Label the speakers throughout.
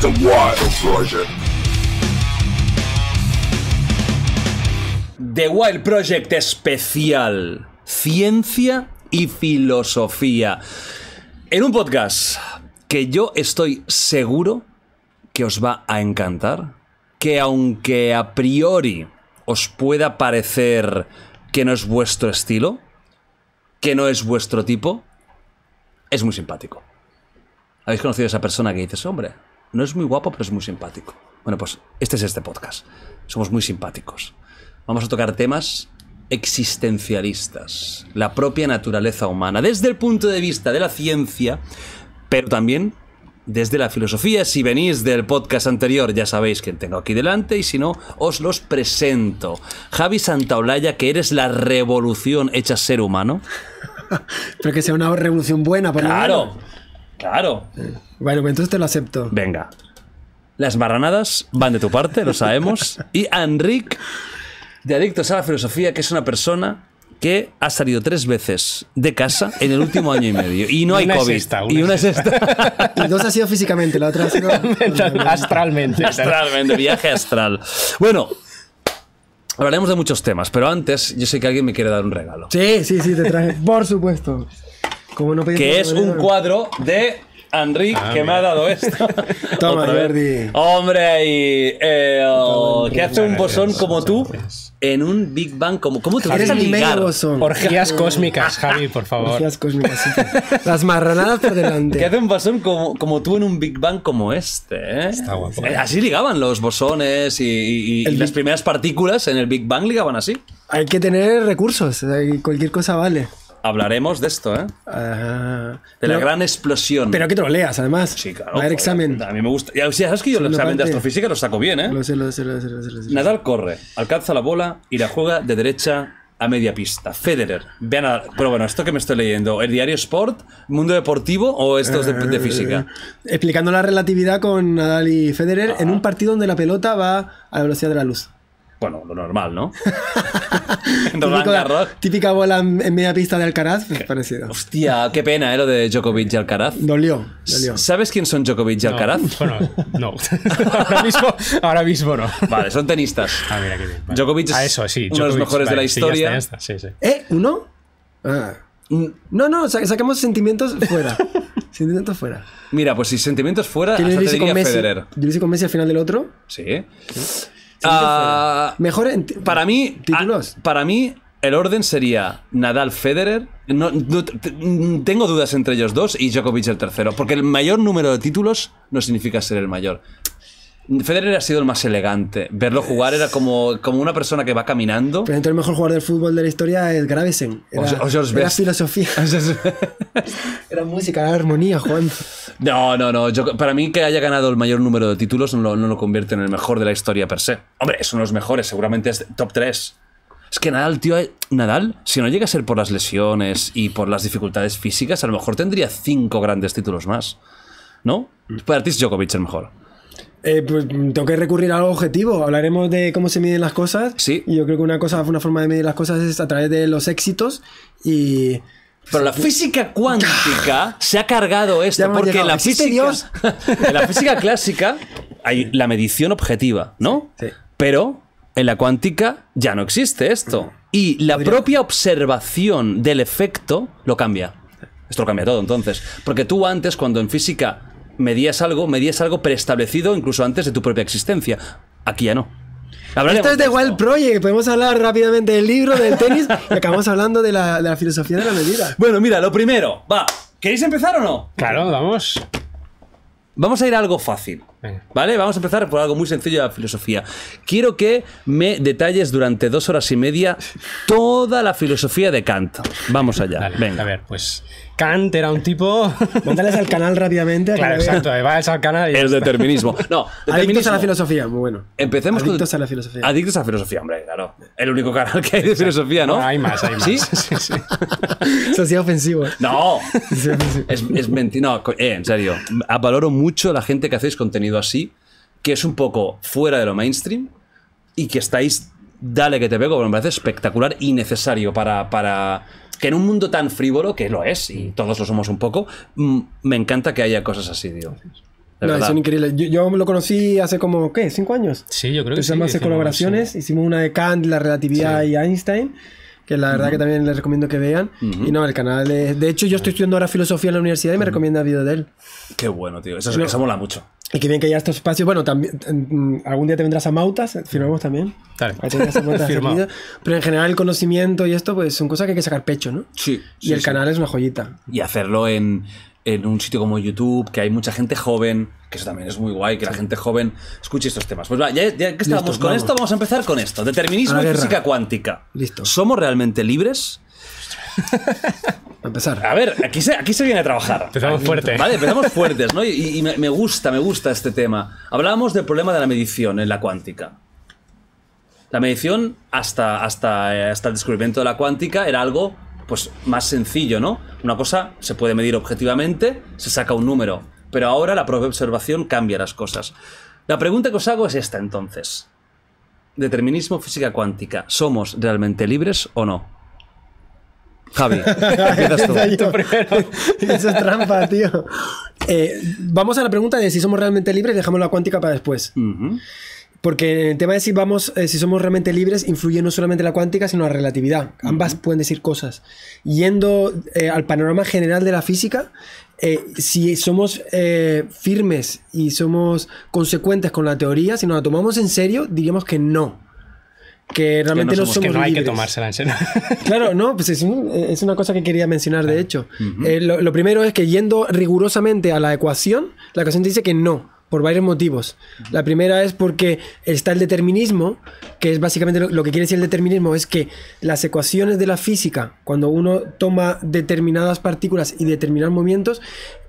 Speaker 1: the Wild Project. The Wild Project especial. Ciencia y filosofía. En un podcast que yo estoy seguro que os va a encantar. Que aunque a priori os pueda parecer que no es vuestro estilo, que no es vuestro tipo, es muy simpático. ¿Habéis conocido a esa persona que dices, hombre, no es muy guapo, pero es muy simpático. Bueno, pues este es este podcast. Somos muy simpáticos. Vamos a tocar temas existencialistas, la propia naturaleza humana, desde el punto de vista de la ciencia, pero también desde la filosofía. Si venís del podcast anterior, ya sabéis quién tengo aquí delante, y si no, os los presento. Javi Santaolalla, que eres la revolución hecha ser humano.
Speaker 2: pero que sea una revolución buena, por Claro. Claro. Bueno, pues entonces te lo acepto.
Speaker 1: Venga. Las barranadas van de tu parte, lo sabemos. Y Enrique, de Adictos a la Filosofía, que es una persona que ha salido tres veces de casa en el último año y medio. Y no hay COVID.
Speaker 2: y una es y dos ha sido físicamente, la otra ha sido. astralmente.
Speaker 1: Astralmente, viaje astral. Bueno. Hablaremos de muchos temas, pero antes yo sé que alguien me quiere dar un regalo.
Speaker 2: Sí, sí, sí, te traje. Por supuesto que es un
Speaker 1: cuadro de Enric ah, que me ha dado esto. Toma, Hombre, y, eh, oh, que hace un bosón como tú en un Big Bang como cómo te vas a orgías
Speaker 2: cósmicas Javi por favor cósmicas las marranadas por delante que
Speaker 1: hace un bosón como, como tú en un Big Bang como este ¿eh? eh, así ligaban los bosones y, las primeras partículas en el Big Bang ligaban así
Speaker 2: hay que tener recursos cualquier cosa vale
Speaker 1: Hablaremos de esto, ¿eh?
Speaker 2: de la gran
Speaker 1: explosión. Pero que te lo leas,
Speaker 2: además. Sí, claro. A examen. A mí me gusta.
Speaker 1: Ya, sabes que yo el examen de astrofísica lo saco
Speaker 2: bien, ¿eh? Lo sé, lo sé, lo sé,
Speaker 1: Nadal corre, alcanza la bola y la juega de derecha a media pista. Federer. pero bueno, esto que me estoy leyendo, ¿el diario Sport, Mundo Deportivo o esto de, eh, física?
Speaker 2: Explicando la relatividad con Nadal y Federer en un ah. partido donde la pelota va a la velocidad de la luz. Bueno, lo normal, ¿no?
Speaker 1: típica,
Speaker 2: típica bola en, media pista de Alcaraz, parecido.
Speaker 1: Hostia, qué pena, ¿eh? Lo de Djokovic y Alcaraz. Dolió, dolió. ¿Sabes quién son Djokovic y Alcaraz? No, bueno,
Speaker 3: no.
Speaker 2: ahora, mismo,
Speaker 4: ahora, mismo, no. Vale, son tenistas. Ah, mira qué bien. Djokovic es ah, eso, sí, uno de los mejores de la historia.
Speaker 2: ¿Eh? ¿Uno? Ah. No, no, saquemos sacamos sentimientos fuera. sentimientos fuera.
Speaker 1: Mira, pues si sentimientos fuera, hasta te con Federer.
Speaker 2: Yo lo con Messi al final del otro.
Speaker 1: Sí. ¿Sí? Ah, mejor en para mí, ah, títulos. para mí, el orden sería Nadal Federer. tengo dudas entre ellos dos y Djokovic el tercero, porque el mayor número de títulos no significa ser el mayor. Federer ha sido el más elegante. Verlo jugar era como, como una persona que va caminando.
Speaker 2: Pero el mejor jugador del fútbol de la historia es Gravesen. Era, filosofía. era música, era armonía, Juan.
Speaker 1: No, no, no. para mí que haya ganado el mayor número de títulos no, lo convierte en el mejor de la historia per se. Hombre, es uno de los mejores, seguramente es top 3. Es que Nadal, tío, eh, Nadal, si no llega a ser por las lesiones y por las dificultades físicas, a lo mejor tendría cinco grandes títulos más. ¿No? Mm. Para ti Djokovic el mejor.
Speaker 2: Eh, pues mm, tengo que recurrir a algo objetivo. Hablaremos de cómo se miden las cosas. Sí. yo creo que una cosa, una forma de medir las cosas es a través de los éxitos y. Pero la física
Speaker 1: cuántica
Speaker 2: se ha cargado esto porque la en
Speaker 1: la física clásica hay la medición objetiva, ¿no? Pero en la cuántica ya no existe esto. Y la propia observación del efecto lo cambia. Esto lo cambia todo, entonces. Porque tú antes, cuando en física medías algo, medías algo preestablecido incluso antes de tu propia existencia. Aquí ya no.
Speaker 2: esto es de Wild Project. Podemos hablar rápidamente del libro, del tenis acabamos hablando de la, de la filosofía de la medida.
Speaker 1: Bueno, mira, lo primero,
Speaker 2: va. ¿Queréis empezar o no?
Speaker 1: Claro, vamos. Vamos a ir a algo fácil. ¿Vale? Vamos a empezar por algo muy sencillo de la filosofía. Quiero que me detalles durante dos horas y media toda la filosofía de Kant. Vamos allá. Venga. A ver, pues
Speaker 2: Kant era un tipo. Mándales al canal rápidamente. Claro, exacto.
Speaker 1: Vayas al canal y. El determinismo. No, determinismo. Adictos a la
Speaker 2: filosofía. Muy bueno. Empecemos Adictos con... a la filosofía.
Speaker 1: Adictos a la filosofía, hombre, claro. El único
Speaker 2: canal que hay de filosofía, ¿no? hay más, hay más. Sí, sí, sí. Eso sí ofensivo.
Speaker 1: No. Es, mentira. No, eh, en serio. Valoro mucho la gente que hacéis contenido así, que es un poco fuera de lo mainstream y que estáis, dale que te pego, pero me parece espectacular y necesario para, para que en un mundo tan frívolo, que lo es, y todos lo somos un poco, mm, me encanta que haya cosas así, Yo,
Speaker 2: me lo conocí hace como, ¿qué? ¿Cinco años? Sí, yo creo que sí. Hicimos, colaboraciones, hicimos una de Kant, la relatividad y Einstein que la verdad que también les recomiendo que vean. Y no, el canal de. De hecho, yo estoy estudiando ahora filosofía en la universidad y me recomienda video de él.
Speaker 1: Qué bueno, tío. Eso, mola mucho.
Speaker 2: Y qué bien que haya estos espacios. Bueno, también mm, algún día te vendrás a Mautas, firmamos también. Dale. Pero en general el conocimiento y esto, pues son cosas que hay que sacar pecho, ¿no?
Speaker 1: Sí. Y el canal
Speaker 2: es una joyita.
Speaker 1: Y hacerlo en en un sitio como YouTube, que hay mucha gente joven, que eso también es muy guay, que la gente joven escuche estos temas. Pues va, ya, que estábamos con esto, vamos a empezar con esto. Determinismo y física cuántica. Listo. ¿Somos realmente libres? a empezar. A ver, aquí se, aquí se viene a trabajar. Empezamos fuertes Vale, empezamos fuertes, ¿no? Y, me gusta, me gusta este tema. Hablábamos del problema de la medición en la cuántica. La medición, hasta, hasta, eh, hasta el descubrimiento de la cuántica, era algo pues más sencillo, ¿no? Una cosa se puede medir objetivamente, se saca un número, pero ahora la propia observación cambia las cosas. La pregunta que os hago es esta entonces. Determinismo física cuántica, ¿somos realmente libres o no?
Speaker 2: Javi, empiezas tú. trampa, tío. Eh, vamos a la pregunta de si somos realmente libres, dejamos la cuántica para después. Porque el tema de si vamos, eh, si somos realmente libres, influye no solamente la cuántica, sino la relatividad. Ambas pueden decir cosas. Yendo eh, al panorama general de la física, eh, si somos firmes y somos consecuentes con la teoría, si nos la tomamos en serio, diríamos que no. Que realmente no somos, no que no hay que tomársela en serio. claro, no, pues es, una cosa que quería mencionar, de hecho. lo, lo primero es que yendo rigurosamente a la ecuación, la ecuación te dice que no por varios motivos. La primera es porque está el determinismo, que es básicamente lo, que quiere decir el determinismo, es que las ecuaciones de la física, cuando uno toma determinadas partículas y determinados movimientos,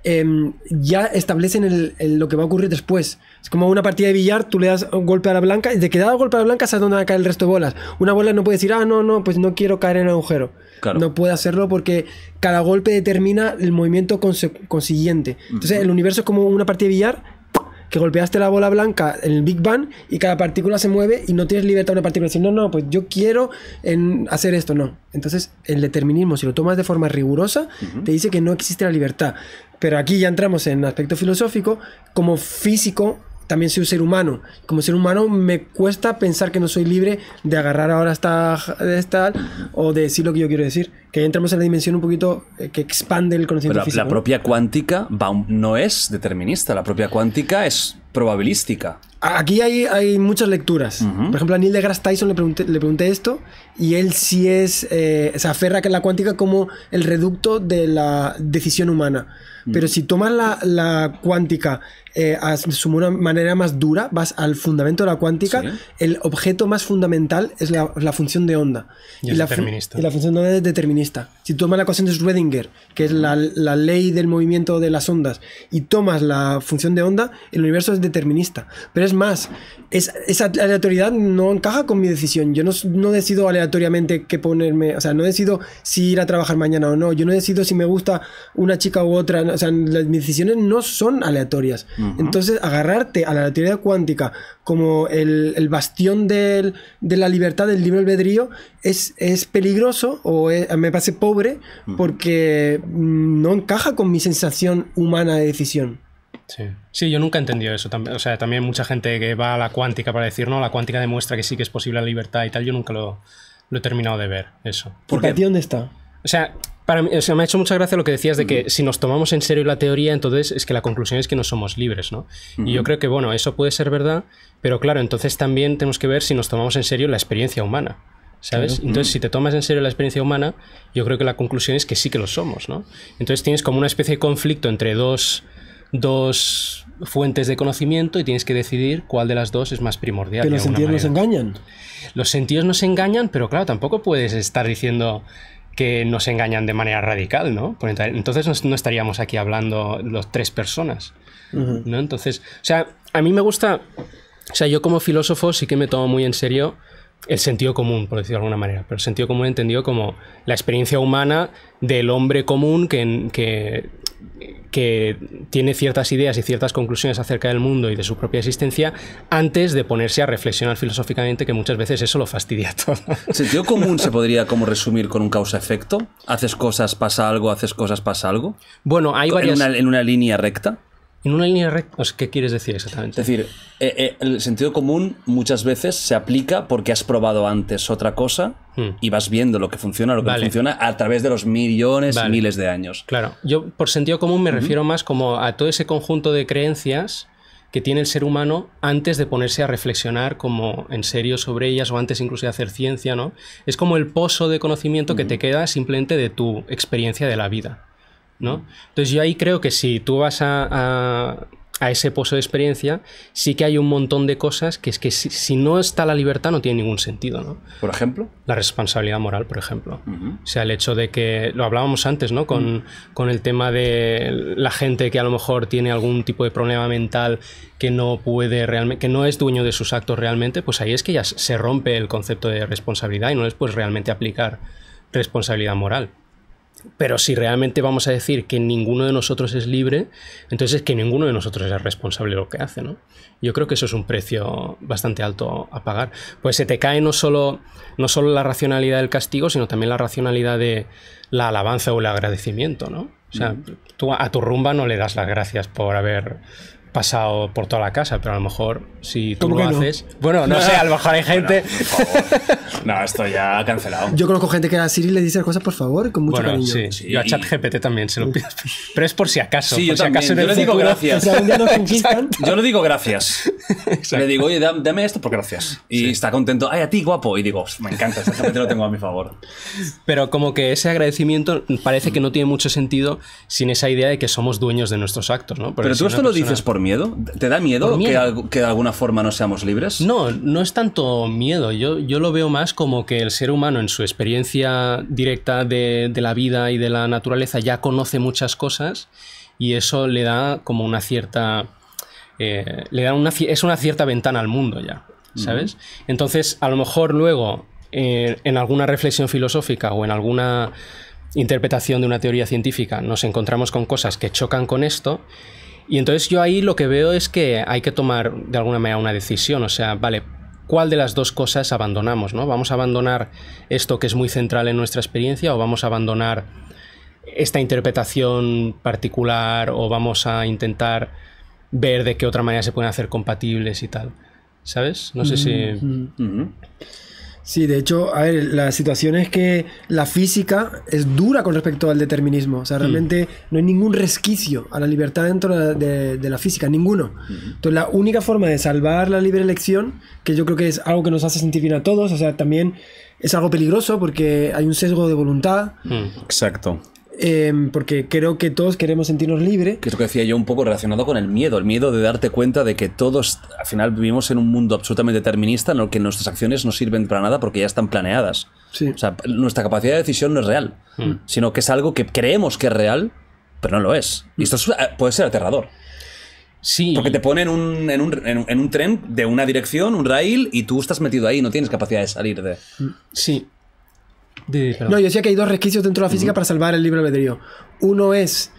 Speaker 2: em, ya establecen lo que va a ocurrir después. Es como una partida de billar, tú le das un golpe a la blanca, y de que dado golpe a la blanca sabes dónde va a caer el resto de bolas. Una bola no puede decir, ah, no, no, pues no quiero caer en el agujero. No puede hacerlo porque cada golpe determina el movimiento consiguiente. Entonces, el universo es como una partida de billar que golpeaste la bola blanca en el Big Bang y cada partícula se mueve y no tienes libertad de una partícula. Decir, no, no, pues yo quiero hacer esto, no. Entonces, el determinismo, si lo tomas de forma rigurosa, te dice que no existe la libertad. Pero aquí ya entramos en aspecto filosófico. Como físico, también soy un ser humano. Como ser humano me cuesta pensar que no soy libre de agarrar ahora esta, o de decir lo que yo quiero decir. Que entramos en la dimensión un poquito eh, que expande el conocimiento. Pero la,
Speaker 1: propia cuántica no es determinista, la propia cuántica es probabilística.
Speaker 2: Aquí hay, hay muchas lecturas. Por ejemplo, a Neil deGrasse Tyson le pregunté, le pregunté esto y él sí es, eh, se aferra a la cuántica como el reducto de la decisión humana. Pero si tomas la, la cuántica eh, a una manera más dura, vas al fundamento de la cuántica, el objeto más fundamental es la, función de onda. Y, la función de onda es determinista. Si tomas la ecuación de Schrödinger, que es la, ley del movimiento de las ondas, y tomas la función de onda, el universo es determinista. Pero es más, esa aleatoriedad no encaja con mi decisión. Yo no, decido aleatoriamente qué ponerme, o sea, no decido si ir a trabajar mañana o no. Yo no decido si me gusta una chica u otra. O sea, las, mis decisiones no son aleatorias. Entonces, agarrarte a la teoría cuántica como el, bastión de la libertad, del libre albedrío, es, es peligroso o e, me parece pobre porque mm, no encaja con mi sensación humana de decisión. Sí.
Speaker 4: sí. yo nunca he entendido eso. O sea, también mucha gente que va a la cuántica para decir, no, la cuántica demuestra que sí que es posible la libertad y tal, yo nunca lo, lo he terminado de ver, eso.
Speaker 2: ¿Por qué? dónde está?
Speaker 4: O sea, para mí, o me ha hecho mucha gracia lo que decías de que si nos tomamos en serio la teoría, entonces es que la conclusión es que no somos libres, ¿no? Y yo creo que, bueno, eso puede ser verdad, pero claro, entonces también tenemos que ver si nos tomamos en serio la experiencia humana. ¿Sabes? Entonces, si te tomas en serio la experiencia humana, yo creo que la conclusión es que sí que lo somos, ¿no? Entonces tienes como una especie de conflicto entre dos, fuentes de conocimiento y tienes que decidir cuál de las dos es más primordial. ¿Que los sentidos nos engañan. Los sentidos nos engañan, pero claro, tampoco puedes estar diciendo, que nos engañan de manera radical, ¿no? Entonces no estaríamos aquí hablando los tres personas, ¿no? Entonces, o sea, a mí me gusta, o sea, yo como filósofo sí que me tomo muy en serio el sentido común, por decirlo de alguna manera, pero el sentido común entendido como la experiencia humana del hombre común que, que que tiene ciertas ideas y ciertas conclusiones acerca del mundo y de su propia existencia antes de ponerse a reflexionar filosóficamente, que muchas veces eso lo fastidia todo.
Speaker 1: ¿Sentido común se podría como resumir con un causa-efecto? ¿Haces cosas, pasa algo, haces cosas, pasa algo?
Speaker 4: Bueno, hay varias... ¿En una,
Speaker 1: en una línea recta?
Speaker 4: En una línea recta, ¿qué quieres decir exactamente? Es decir,
Speaker 1: eh, eh, el sentido común muchas veces se aplica porque has probado antes otra cosa hmm. y vas viendo lo que funciona, lo que no funciona a través de los millones y miles de años. Claro,
Speaker 4: yo por sentido común me refiero más como a todo ese conjunto de creencias que tiene el ser humano antes de ponerse a reflexionar como en serio sobre ellas o antes incluso de hacer ciencia, ¿no? Es como el pozo de conocimiento que te queda simplemente de tu experiencia de la vida, ¿no? Entonces yo ahí creo que si tú vas a a ese pozo de experiencia, sí que hay un montón de cosas que es que si, no está la libertad no tiene ningún sentido, ¿no? Por ejemplo. La responsabilidad moral, por ejemplo. O sea, el hecho de que, lo hablábamos antes, ¿no? Con, con el tema de la gente que a lo mejor tiene algún tipo de problema mental que no puede realmente, que no es dueño de sus actos realmente, pues ahí es que ya se rompe el concepto de responsabilidad y no les puedes realmente aplicar responsabilidad moral. Pero si realmente vamos a decir que ninguno de nosotros es libre, entonces es que ninguno de nosotros es responsable de lo que hace, ¿no? Yo creo que eso es un precio bastante alto a pagar. Pues se te cae no solo, no la racionalidad del castigo, sino también la racionalidad de la alabanza o el agradecimiento, ¿no? O sea, tú a tu rumba no le das las gracias por haber pasado por toda la casa, pero a lo mejor si tú lo haces. Bueno, no, sé, a lo mejor hay gente. no, esto ya ha cancelado. Yo conozco
Speaker 2: gente que a Siri le dice cosas por favor con mucho cariño. Sí. Yo a
Speaker 4: ChatGPT también se lo pido. Pero es por si acaso. yo si
Speaker 1: yo le digo gracias. yo le digo gracias. Le digo, oye, dame esto por gracias. Y está contento. Ay, a ti, guapo. Y digo, me encanta, este lo tengo a mi favor.
Speaker 4: Pero como que ese agradecimiento parece que no tiene mucho sentido sin esa idea de que somos dueños de nuestros
Speaker 1: actos, ¿no? pero tú esto lo dices por miedo? ¿Te da miedo, Que, de alguna forma no seamos libres?
Speaker 4: No, no es tanto miedo. Yo, yo lo veo más como que el ser humano en su experiencia directa de, la vida y de la naturaleza ya conoce muchas cosas y eso le da como una cierta... Eh, le da una, es una cierta ventana al mundo ya, ¿sabes? Entonces, a lo mejor luego eh, en alguna reflexión filosófica o en alguna interpretación de una teoría científica nos encontramos con cosas que chocan con esto y entonces yo ahí lo que veo es que hay que tomar de alguna manera una decisión, o sea, vale, ¿cuál de las dos cosas abandonamos? ¿no? ¿Vamos a abandonar esto que es muy central en nuestra experiencia o vamos a abandonar esta interpretación particular o vamos a intentar ver de qué otra manera se pueden hacer compatibles y tal? ¿Sabes?
Speaker 2: No sé si... Sí, de hecho, a ver, la situación es que la física es dura con respecto al determinismo. O sea, mm. realmente no hay ningún resquicio a la libertad dentro de, la física, ninguno. Entonces, la única forma de salvar la libre elección, que yo creo que es algo que nos hace sentir bien a todos, o sea, también es algo peligroso porque hay un sesgo de voluntad. Mm. Exacto. Em, porque creo que todos queremos sentirnos libres.
Speaker 1: Que es lo que decía yo un poco relacionado con el miedo, el miedo de darte cuenta de que todos, al final vivimos en un mundo absolutamente determinista en el que nuestras acciones no sirven para nada porque ya están planeadas. O sea, nuestra capacidad de decisión no es real, hmm. sino que es algo que creemos que es real, pero no lo es. Y hmm. esto eh, puede ser aterrador. Porque te ponen en, un, en, un, tren de una dirección, un rail, y tú estás metido ahí, no tienes capacidad de salir de.
Speaker 3: Hmm. Sí, no, yo
Speaker 2: decía que hay dos resquicios dentro de la física para salvar el libro de albedrío. Uno es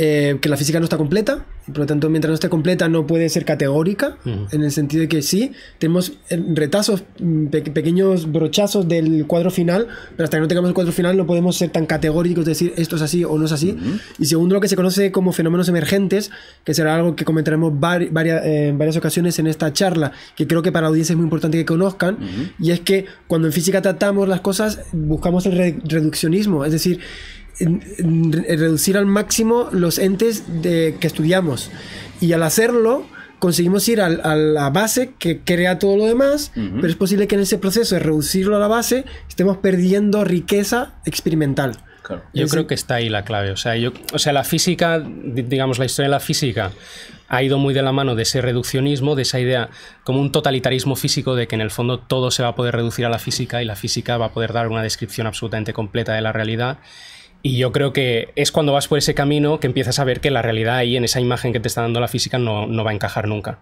Speaker 2: eh, que la física no está completa, por lo tanto, mientras no esté completa no puede ser categórica, en el sentido de que sí, tenemos eh, retazos, mm, pequeños brochazos del cuadro final, pero hasta que no tengamos el cuadro final no podemos ser tan categóricos de decir esto es así o no es así. Y segundo, lo que se conoce como fenómenos emergentes, que será algo que comentaremos eh, en varias, varias ocasiones en esta charla, que creo que para la audiencia es muy importante que conozcan, y es que cuando en física tratamos las cosas, buscamos el reduccionismo, es decir, reducir al máximo los entes de, que estudiamos. Y al hacerlo, conseguimos ir a, la base que crea todo lo demás, pero es posible que en ese proceso de reducirlo a la base estemos perdiendo riqueza experimental. Yo creo
Speaker 4: que está ahí la clave. O sea, yo, o sea, la física, digamos, la historia de la física ha ido muy de la mano de ese reduccionismo, de esa idea como un totalitarismo físico de que en el fondo todo se va a poder reducir a la física y la física va a poder dar una descripción absolutamente completa de la realidad y yo creo que es cuando vas por ese camino que empiezas a ver que la realidad ahí, en esa imagen que te está dando la física, no, va a encajar nunca.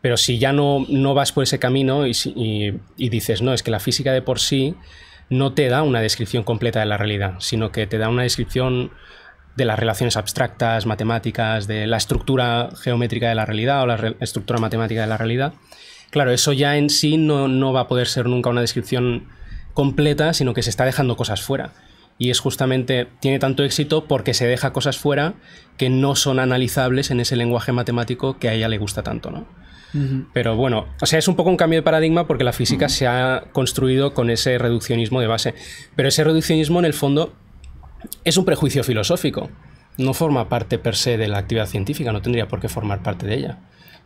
Speaker 4: Pero si ya no, no vas por ese camino y, dices, no, es que la física de por sí no te da una descripción completa de la realidad, sino que te da una descripción de las relaciones abstractas, matemáticas, de la estructura geométrica de la realidad o la estructura matemática de la realidad. Claro, eso ya en sí no va a poder ser nunca una descripción completa, sino que se está dejando cosas fuera y es justamente, tiene tanto éxito porque se deja cosas fuera que no son analizables en ese lenguaje matemático que a ella le gusta tanto, ¿no? Pero bueno, o sea, es un poco un cambio de paradigma porque la física se ha construido con ese reduccionismo de base. Pero ese reduccionismo, en el fondo, es un prejuicio filosófico. No forma parte per se de la actividad científica, no tendría por qué formar parte de ella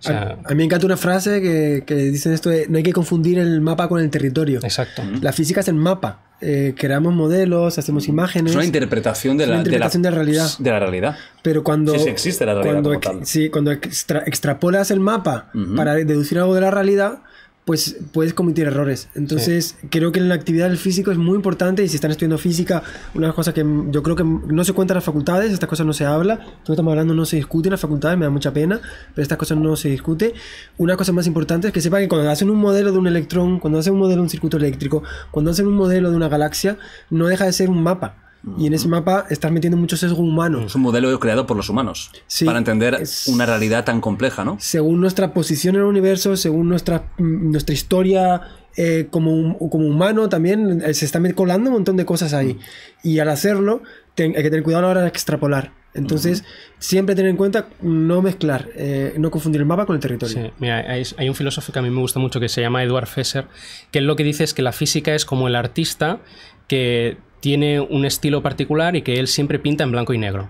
Speaker 4: a,
Speaker 2: mí me encanta una frase que, dice dicen esto de no hay que confundir el mapa con el territorio. Exacto. La física es el mapa. Eh, creamos modelos, hacemos imágenes. Es una
Speaker 1: interpretación de, la, interpretación de realidad. De la realidad.
Speaker 2: Pero cuando. Sí, existe la realidad. Cuando, cuando extrapolas el mapa para deducir algo de la realidad, pues puedes cometer errores. Entonces, creo que la actividad del físico es muy importante y si están estudiando física, una cosa que yo creo que no se cuenta en las facultades, estas cosas no se habla, no estamos hablando no se discute en las facultades, me da mucha pena, pero estas cosas no se discute. Una cosa más importante es que sepa que cuando hacen un modelo de un electrón, cuando hacen un modelo de un circuito eléctrico, cuando hacen un modelo de una galaxia, no deja de ser un mapa. Y en ese mapa estás metiendo mucho sesgo humano. Es
Speaker 1: un modelo creado por los humanos para entender una realidad tan compleja, ¿no?
Speaker 2: Según nuestra posición en el universo, según nuestra, mm, nuestra historia eh, como, como humano también, eh, se está colando un montón de cosas ahí. Y al hacerlo, hay que tener cuidado a la hora de extrapolar. Entonces, siempre tener en cuenta no mezclar, eh, no confundir el mapa con el territorio.
Speaker 4: hay, un filósofo que a mí me gusta mucho que se llama Eduard Fesser, que él lo que dice es que la física es como el artista que tiene un estilo particular y que él siempre pinta en blanco y negro.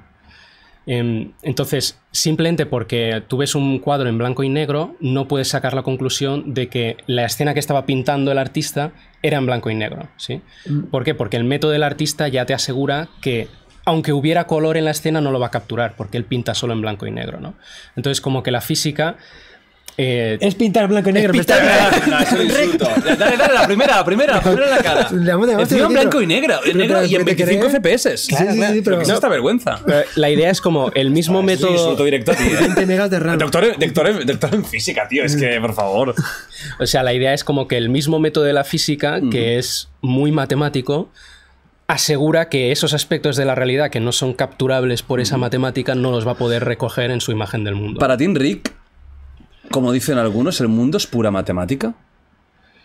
Speaker 4: Em, entonces, simplemente porque tú ves un cuadro en blanco y negro, no puedes sacar la conclusión de que la escena que estaba pintando el artista era en blanco y negro. ¿sí? Mm. ¿Por qué? Porque el método del artista ya te asegura que, aunque hubiera color en la escena, no lo va a capturar, porque él pinta solo en blanco y negro. ¿no? Entonces, como que la física eh, es pintar blanco y negro. Es pintar
Speaker 3: Dale, dale, la primera, la primera, la primera en la cara. Es pintar blanco y negro, y en
Speaker 4: 25
Speaker 1: FPS. Claro, sí, pero... Es esta
Speaker 4: vergüenza. La idea es como el mismo ah, método... Sí, un 20 megas de Doctor, en física, tío, es que, por favor. O sea, la idea es como que el mismo método de la física, que es muy matemático, asegura que esos aspectos de la realidad que no son capturables por esa matemática no los va a poder recoger en su imagen del mundo. Para
Speaker 1: ti, Rick, como dicen algunos, el mundo es pura matemática.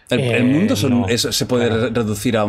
Speaker 1: ¿El, eh, mundo se puede reducir a,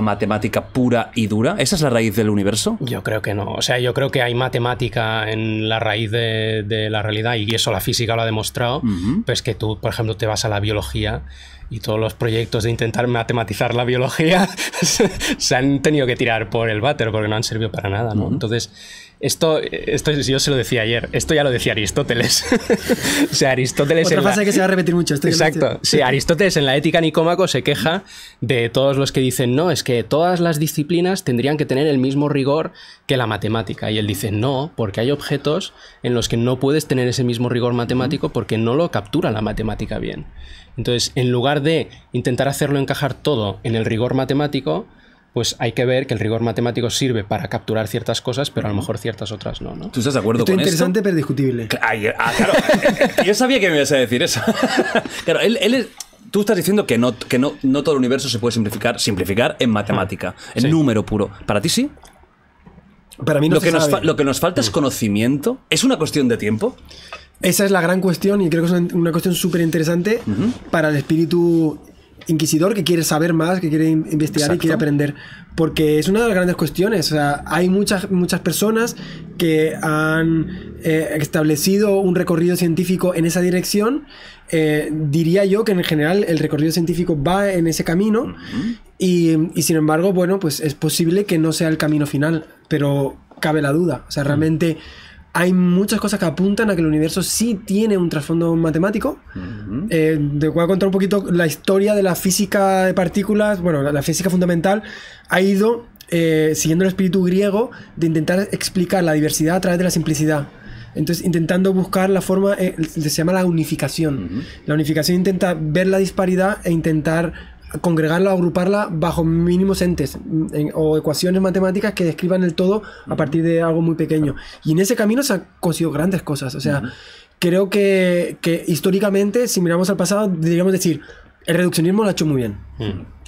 Speaker 1: matemática pura y dura? ¿Esa es la raíz del universo? Yo creo que no. O
Speaker 4: sea, yo creo que hay matemática en la raíz de, la realidad y eso la física lo ha demostrado. Pues que tú, por ejemplo, te vas a la biología y todos los proyectos de intentar matematizar la biología se han tenido que tirar por el váter porque no han servido para nada. ¿no? Entonces esto, esto yo se lo decía ayer, esto ya lo decía Aristóteles. o
Speaker 2: sea, Aristóteles... Otra que se va a repetir mucho. Exacto. Sí,
Speaker 4: Aristóteles en la ética Nicómaco se queja de todos los que dicen, no, es que todas las disciplinas tendrían que tener el mismo rigor que la matemática. Y él dice, no, porque hay objetos en los que no puedes tener ese mismo rigor matemático porque no lo captura la matemática bien. Entonces, en lugar de intentar hacerlo encajar todo en el rigor matemático, pues hay que ver que el rigor matemático sirve para capturar ciertas cosas, pero a lo mejor ciertas otras no, ¿no? ¿Tú estás de acuerdo con eso? interesante,
Speaker 2: pero discutible.
Speaker 1: Ah, claro. yo sabía que me ibas a decir eso. claro, él, es, Tú estás diciendo que, no, que no, no todo el universo se puede simplificar, simplificar en matemática, ah, en número puro. ¿Para ti sí?
Speaker 2: Para mí no lo que Nos lo
Speaker 1: que nos falta es conocimiento. ¿Es una cuestión
Speaker 2: de tiempo? Esa es la gran cuestión y creo que es una cuestión súper interesante para el espíritu inquisidor que quiere saber más, que quiere investigar y quiere aprender. Porque es una de las grandes cuestiones. O sea, hay muchas, muchas personas que han eh, establecido un recorrido científico en esa dirección. Eh, diría yo que en general el recorrido científico va en ese camino. y, sin embargo, bueno, pues es posible que no sea el camino final. Pero cabe la duda. O sea, realmente hay muchas cosas que apuntan a que el universo sí tiene un trasfondo matemático. te eh, voy a contar un poquito la historia de la física de partículas, bueno, la, física fundamental ha ido eh, siguiendo el espíritu griego de intentar explicar la diversidad a través de la simplicidad. Entonces, intentando buscar la forma, eh, se llama la unificación. La unificación intenta ver la disparidad e intentar congregarla o agruparla bajo mínimos entes o ecuaciones matemáticas que describan el todo a partir de algo muy pequeño. Y en ese camino se han conseguido grandes cosas. O sea, creo que, históricamente, si miramos al pasado, deberíamos decir, el reduccionismo lo ha hecho muy bien.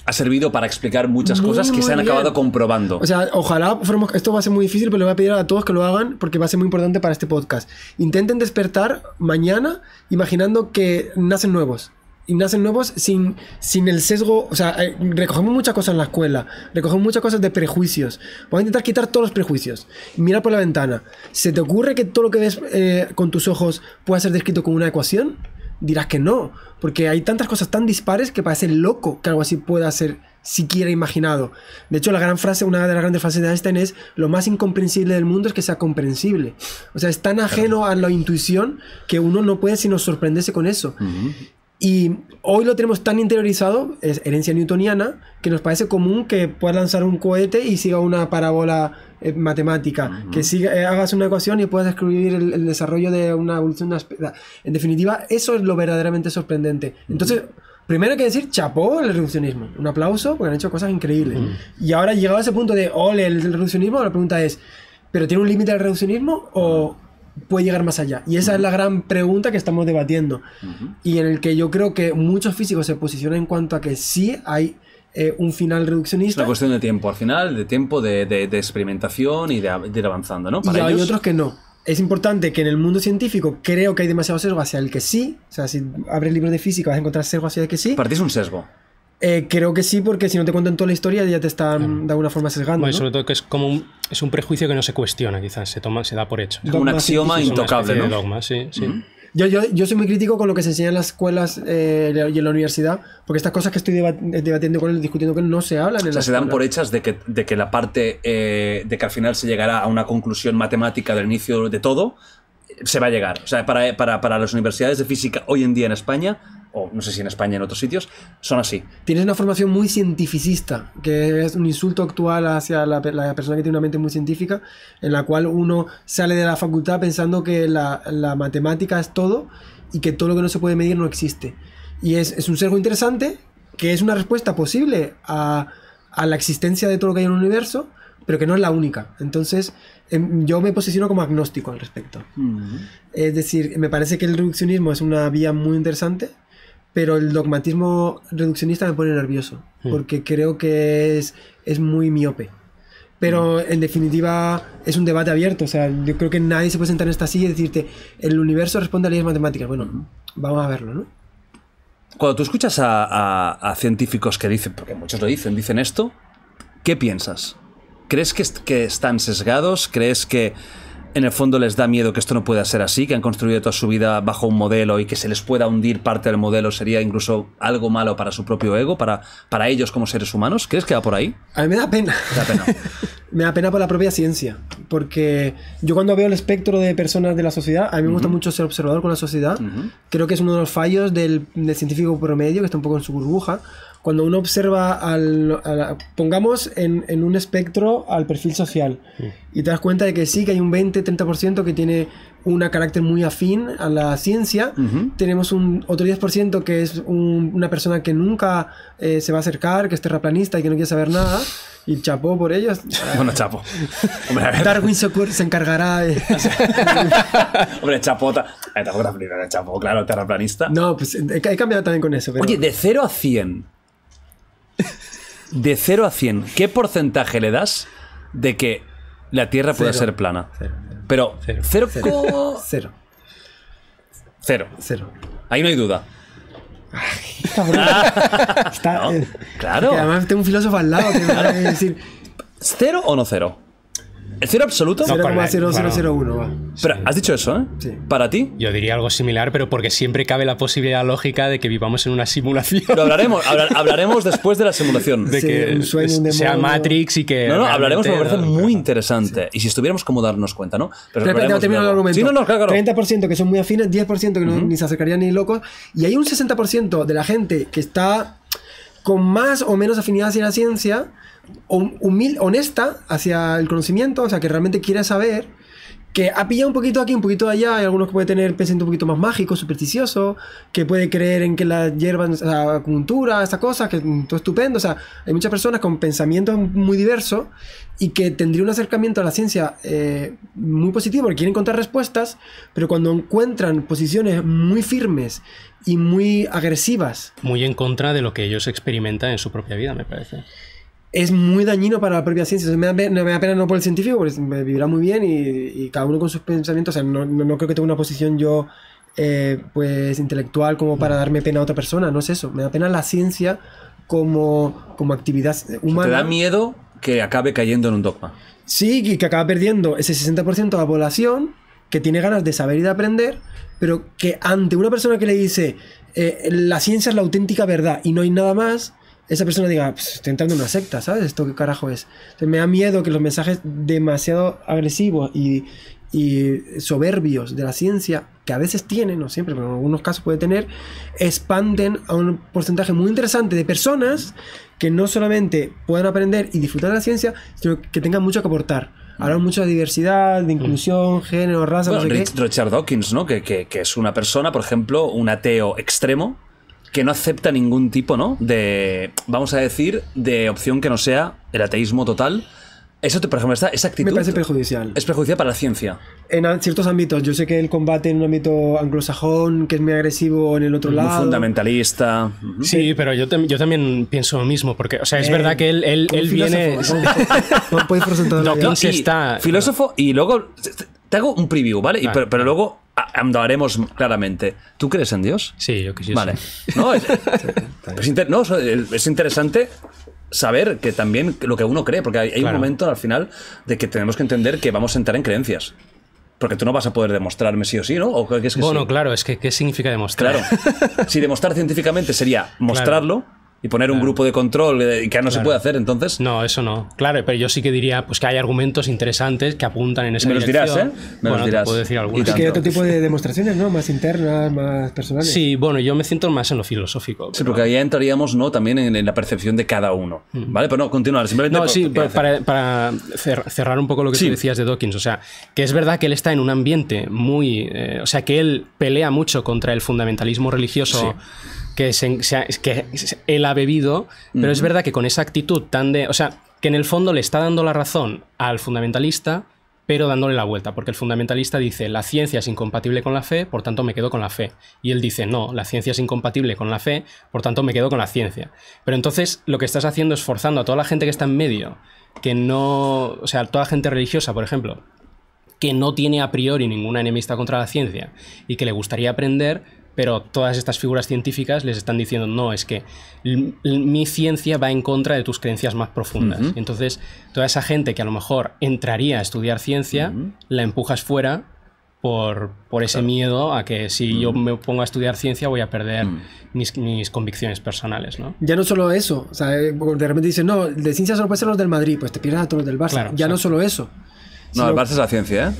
Speaker 1: ha servido para explicar muchas cosas que se han acabado comprobando. O
Speaker 2: sea, ojalá fuéramos, esto va a ser muy difícil, pero le voy a pedir a todos que lo hagan porque va a ser muy importante para este podcast. Intenten despertar mañana imaginando que nacen nuevos y nacen nuevos sin, sin el sesgo, o sea, eh, recogemos muchas cosas en la escuela, recogemos muchas cosas de prejuicios. Vamos a intentar quitar todos los prejuicios. mira por la ventana. ¿Se te ocurre que todo lo que ves eh, con tus ojos pueda ser descrito como una ecuación? Dirás que no, porque hay tantas cosas tan dispares que parece loco que algo así pueda ser siquiera imaginado. De hecho, la gran frase, una de las grandes frases de Einstein es, lo más incomprensible del mundo es que sea comprensible. O sea, es tan ajeno a la intuición que uno no puede sino sorprenderse con eso. Y hoy lo tenemos tan interiorizado, es herencia newtoniana, que nos parece común que puedas lanzar un cohete y siga una parábola eh, matemática, que siga, eh, hagas una ecuación y puedas describir el, desarrollo de una evolución. En definitiva, eso es lo verdaderamente sorprendente. Entonces, primero hay que decir chapó el reduccionismo. Un aplauso porque han hecho cosas increíbles. Y ahora, llegado a ese punto de ole el reduccionismo, la pregunta es: ¿pero tiene un límite el reduccionismo o.? puede llegar más allá? Y esa es la gran pregunta que estamos debatiendo y en el que yo creo que muchos físicos se posicionan en cuanto a que sí hay eh, un final reduccionista. Es una
Speaker 1: cuestión de tiempo al final, de tiempo de, experimentación y de, ir avanzando, ¿no? y hay otros
Speaker 2: que no. Es importante que en el mundo científico creo que hay demasiado sesgo hacia el que sí. O sea, si abres libros de física vas a encontrar sesgo hacia el que sí.
Speaker 1: partís un sesgo.
Speaker 2: Eh, creo que sí, porque si no te cuentan toda la historia ya te están de alguna forma sesgando. sobre
Speaker 4: todo que es como un, es un prejuicio que no se cuestiona, quizás, se toma, se da por hecho. un axioma intocable,
Speaker 2: ¿no? yo, soy muy crítico con lo que se enseña en las escuelas eh, y en la universidad, porque estas cosas que estoy debatiendo con él, discutiendo con él, no se hablan. o sea, se dan por
Speaker 1: hechas de que, la parte, eh, de que al final se llegará a una conclusión matemática del inicio de todo, se va a llegar. O sea, para, para las universidades de física hoy en día en España, o no sé si en España en otros sitios,
Speaker 2: son así. Tienes una formación muy cientificista, que es un insulto actual hacia la, persona que tiene una mente muy científica, en la cual uno sale de la facultad pensando que la, matemática es todo y que todo lo que no se puede medir no existe. Y es, un sesgo interesante, que es una respuesta posible a, la existencia de todo lo que hay en el universo, pero que no es la única. Entonces, em, yo me posiciono como agnóstico al respecto. Mm. Es decir, me parece que el reduccionismo es una vía muy interesante pero el dogmatismo reduccionista me pone nervioso, hmm. porque creo que es, muy miope. Pero hmm. en definitiva es un debate abierto, o sea, yo creo que nadie se puede sentar en esta silla y decirte, el universo responde a leyes matemáticas. Bueno, hmm. vamos a verlo, ¿no?
Speaker 1: Cuando tú escuchas a, a, a científicos que dicen, porque muchos lo dicen, dicen esto, ¿qué piensas? ¿Crees que, que están sesgados? ¿Crees que en el fondo les da miedo que esto no pueda ser así, que han construido toda su vida bajo un modelo y que se les pueda hundir parte del modelo sería incluso algo malo para su propio ego, para, para ellos como seres humanos. ¿Crees que va por ahí?
Speaker 2: A mí me da pena. Me da pena. me da por la propia ciencia, porque yo cuando veo el espectro de personas de la sociedad, a mí me gusta mucho ser observador con la sociedad, creo que es uno de los fallos del científico promedio, que está un poco en su burbuja, cuando uno observa al, pongamos en, en, un espectro al perfil social y te das cuenta de que sí, que hay un 20-30% que tiene un carácter muy afín a la ciencia, tenemos un otro 10% que es una persona que nunca eh, se va a acercar, que es terraplanista y que no quiere saber nada, y chapó por ellos.
Speaker 1: bueno, chapo. Darwin
Speaker 2: se encargará de...
Speaker 1: Hombre, chapota. Eh, tampoco chapó, claro, terraplanista.
Speaker 2: No, pues he, cambiado también con eso. Oye, de 0
Speaker 1: a 100. De 0 a 100, ¿qué porcentaje le das de que la Tierra pueda ser plana? Pero, Cero. Cero. Cero. Cero. Ahí no hay duda. Está, no, eh, claro. Además tengo un filósofo al
Speaker 2: lado que me va a decir... ¿Cero
Speaker 1: o no cero? ¿Cero
Speaker 4: absoluto? No, 0,0001
Speaker 1: Pero, ¿has dicho eso, eh? Sí.
Speaker 4: ¿Para ti? Yo diría algo similar, pero porque siempre cabe la posibilidad lógica de que vivamos en una simulación. Lo hablaremos, hablaremos
Speaker 1: después de la simulación. De que sea Matrix y que. No, no, hablaremos, me parece muy interesante. Y si estuviéramos como darnos cuenta, ¿no? Pero termino el argumento. Sí,
Speaker 2: 30% que son muy afines, 10% que ni se acercarían ni locos. Y hay un 60% de la gente que está con más o menos afinidad hacia la ciencia honesta hacia el conocimiento, o sea, que realmente quiere saber, que ha pillado un poquito aquí, un poquito allá, hay algunos que puede tener pensamiento un poquito más mágico, supersticioso, que puede creer en que las hierbas, la cultura, estas cosas, que todo estupendo, o sea, hay muchas personas con pensamientos muy diversos y que tendría un acercamiento a la ciencia eh, muy positivo, porque quieren encontrar respuestas, pero cuando encuentran posiciones muy firmes y muy agresivas.
Speaker 4: Muy en contra de lo que ellos experimentan en su propia vida, me parece
Speaker 2: es muy dañino para la propia ciencia. Me me da pena no por el científico, porque me vivirá muy bien y, cada uno con sus pensamientos. no, creo que tenga una posición yo, eh, pues, intelectual como para mm. darme pena a otra persona. No es eso. Me da pena la ciencia como, como actividad humana. ¿Te da
Speaker 1: miedo que acabe cayendo en un dogma?
Speaker 2: Sí, que acaba perdiendo ese 60% de la población que tiene ganas de saber y de aprender, pero que ante una persona que le dice eh, la ciencia es la auténtica verdad y no hay nada más, esa persona diga, ah, pues, estoy entrando en una secta, ¿sabes? ¿Esto qué carajo es? me da miedo que los mensajes demasiado agresivos y, soberbios de la ciencia, que a veces tienen, no siempre, pero en algunos casos puede tener, expanden a un porcentaje muy interesante de personas que no solamente puedan aprender y disfrutar de la ciencia, sino que tengan mucho que aportar. Hablan mucho de diversidad, de inclusión, mm. género, raza. no
Speaker 1: Richard Dawkins, ¿no? que, es una persona, por ejemplo, un ateo extremo, que no acepta ningún tipo, ¿no? De, vamos a decir, de opción que no sea el ateísmo total. Eso, te, por ejemplo, esa actitud... Me parece perjudicial. Es perjudicial para la ciencia.
Speaker 2: En ciertos ámbitos. Yo sé que el combate en un ámbito anglosajón, que es muy agresivo en el otro lado...
Speaker 1: fundamentalista. Sí, eh,
Speaker 4: pero yo, yo, también pienso lo mismo, porque, o sea, es eh, verdad que él, viene... no, puedes presentar no, está...
Speaker 1: Filósofo, y luego... Te hago un preview, ¿vale? pero, pero luego andaremos claramente. ¿Tú crees en Dios? Sí, yo que sí. Vale. No, es, interesante saber que también lo que uno cree, porque hay, un momento al final de que tenemos que entender que vamos a entrar en creencias. Porque tú no vas a poder demostrarme sí o sí, ¿no? bueno,
Speaker 4: claro, es que ¿qué significa demostrar? Claro.
Speaker 1: si demostrar científicamente sería mostrarlo, y poner un grupo de control eh, que no se puede hacer entonces. No, eso no. Claro, pero yo sí que diría
Speaker 4: pues que hay argumentos interesantes que apuntan en esa Me los dirás, ¿eh? Me los dirás. Te Y que hay otro tipo
Speaker 2: de demostraciones, ¿no? Más internas, más personales.
Speaker 1: Sí, bueno, yo me siento más en lo filosófico. Sí, porque ahí entraríamos, ¿no? También en, la percepción de cada uno. Mm. ¿Vale? Pero no, continuar. Simplemente no, sí, para,
Speaker 4: cerrar un poco lo que tú decías de Dawkins. O sea, que es verdad que él está en un ambiente muy... Eh, o sea, que él pelea mucho contra el fundamentalismo religioso que, él ha bebido, pero es verdad que con esa actitud tan de... O sea, que en el fondo le está dando la razón al fundamentalista, pero dándole la vuelta, porque el fundamentalista dice, la ciencia es incompatible con la fe, por tanto me quedo con la fe. Y él dice, no, la ciencia es incompatible con la fe, por tanto me quedo con la ciencia. Pero entonces lo que estás haciendo es forzando a toda la gente que está en medio, que no, o sea, toda la gente religiosa, por ejemplo, que no tiene a priori ninguna enemista contra la ciencia y que le gustaría aprender, pero todas estas figuras científicas les están diciendo, no, es que mi ciencia va en contra de tus creencias más profundas. Entonces, toda esa gente que a lo mejor entraría a estudiar ciencia, la empujas fuera por, por ese miedo a que si yo me pongo a estudiar ciencia voy a perder mis, convicciones personales,
Speaker 1: ¿no?
Speaker 2: Ya no solo eso, o sea, eh, de repente dicen, no, de ciencia solo puede ser los del Madrid, pues te pierdes a todos los del Barça. ya no solo eso,
Speaker 1: no, el Barça es la ciencia, ¿eh?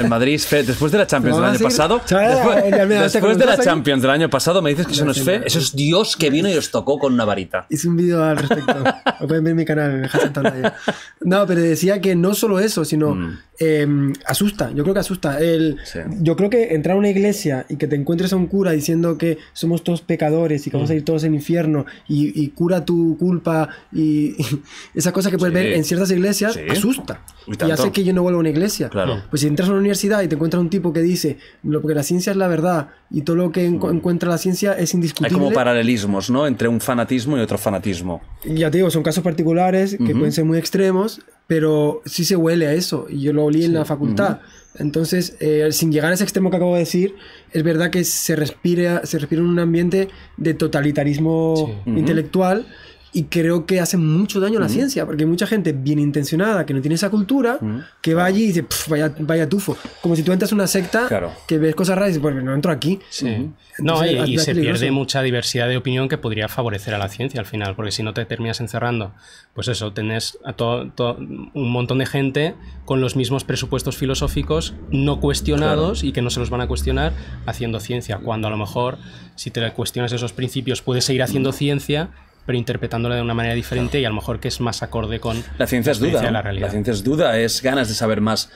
Speaker 1: El Madrid es fe. Después de la Champions del año pasado. Después, después de la Champions del año pasado, me dices que eso no es fe. Eso es Dios que vino y os tocó con una varita.
Speaker 2: Hice un video al respecto. Lo pueden ver en mi canal, en No, pero decía que no solo eso, sino mm. Em, asusta, yo creo que asusta. El, Yo creo que entrar a una iglesia y que te encuentres a un cura diciendo que somos todos pecadores y que vamos a mm. ir todos al infierno y, cura tu culpa y, esa esas cosas que puedes ver en ciertas iglesias, asusta. Y, hace que yo no vuelva a una iglesia. Claro. Pues si entras a una universidad y te encuentras un tipo que dice, lo que la ciencia es la verdad y todo lo que mm. encuentra la ciencia es indiscutible. Hay como
Speaker 1: paralelismos, ¿no? Entre un fanatismo y otro fanatismo.
Speaker 2: Ya te digo, son casos particulares que pueden ser muy extremos, pero sí se huele a eso, y yo lo olí en la facultad. Entonces, eh, sin llegar a ese extremo que acabo de decir, es verdad que se respira, se en un ambiente de totalitarismo intelectual. Y creo que hace mucho daño a la ciencia, porque hay mucha gente bien intencionada que no tiene esa cultura, que va allí y dice, vaya, vaya tufo. Como si tú entras a una secta que ves cosas raras y dices, bueno, no entro aquí. no, y, se pierde
Speaker 4: mucha diversidad de opinión que podría favorecer a la ciencia al final, porque si no te terminas encerrando, pues eso, tenés a todo, un montón de gente con los mismos presupuestos filosóficos no cuestionados y que no se los van a cuestionar haciendo ciencia, cuando a lo mejor si te cuestionas esos principios puedes seguir haciendo ciencia pero interpretándola de una manera diferente y a lo mejor que es más acorde con la ciencia es duda. La, realidad. ciencia
Speaker 1: es duda, es ganas de saber más.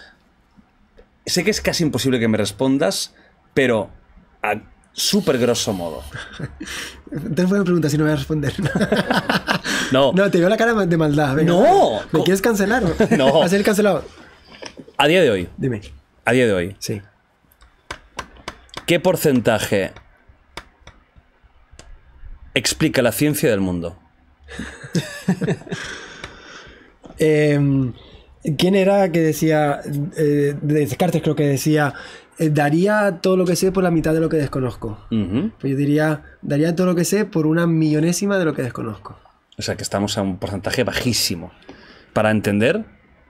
Speaker 1: Sé que es casi imposible que me respondas, pero a súper grosso modo.
Speaker 2: Entonces buena pregunta si no voy a responder. no. No, te veo la cara de maldad. no. ¿Me quieres cancelar? No. el cancelado? A día de hoy. Dime. A día de hoy. Sí.
Speaker 1: ¿Qué porcentaje explica la ciencia del mundo.
Speaker 2: Em, ¿Quién era que decía, eh, Descartes creo que decía, eh, daría todo lo que sé por la mitad de lo que desconozco?
Speaker 3: Pues
Speaker 2: yo diría, daría todo lo que sé por una millonésima de lo que desconozco.
Speaker 1: O sea que estamos a un porcentaje bajísimo. Para entender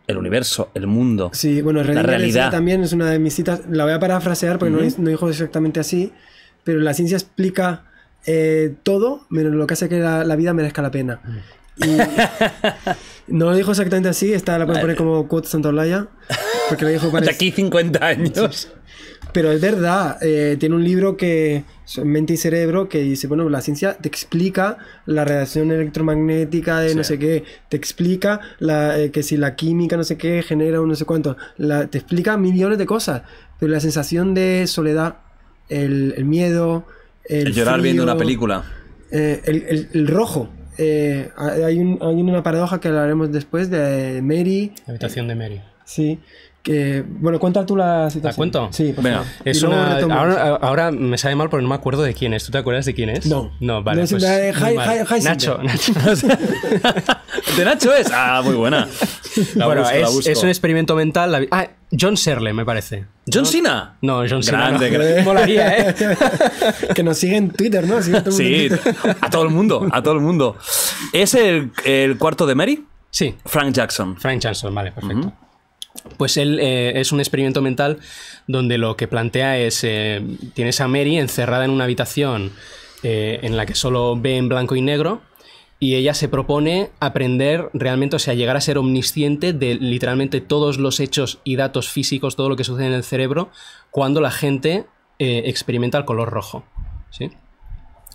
Speaker 1: el universo, el mundo. Sí, bueno, la realidad
Speaker 2: también es una de mis citas, la voy a parafrasear porque no dijo exactamente así, pero la ciencia explica eh, todo menos lo que hace que la, vida merezca la pena. no lo dijo exactamente así, esta la puede poner como quote Santa Olaya, porque lo dijo aquí
Speaker 1: 50 años.
Speaker 2: Pero es verdad, eh, tiene un libro que, Mente y Cerebro, que dice, bueno, la ciencia te explica la radiación electromagnética de no sé qué, te explica eh, que si la química no sé qué genera un no sé cuánto, la, te explica millones de cosas, pero la sensación de soledad, el, el miedo, el, llorar viendo una película. Eh, el, rojo. Eh, hay, una paradoja que hablaremos después de Mary. La habitación de Mary. Sí. Que, bueno, cuenta tú la situación. ¿La cuento? Sí, Venga.
Speaker 4: ahora, me sale mal porque no me acuerdo de quién es. ¿Tú te acuerdas de quién es? No. No, vale. Nacho. ¿De Nacho es? Ah, muy buena. bueno, es, un experimento mental. La, ah, John Serle, me parece. ¿John Cena? No, John Cena. Grande,
Speaker 2: ¿eh? que nos sigue en Twitter, ¿no? sí, a todo el
Speaker 1: mundo, a todo el mundo. ¿Es el, cuarto de Mary? Sí. Frank Jackson. Frank Jackson, vale, perfecto.
Speaker 4: Pues él eh, es un experimento mental donde lo que plantea es, eh, tienes a Mary encerrada en una habitación en la que solo ve en blanco y negro y ella se propone aprender realmente, o sea, llegar a ser omnisciente de literalmente todos los hechos y datos físicos, todo lo que sucede en el cerebro, cuando la gente eh, experimenta el color rojo. ¿sí?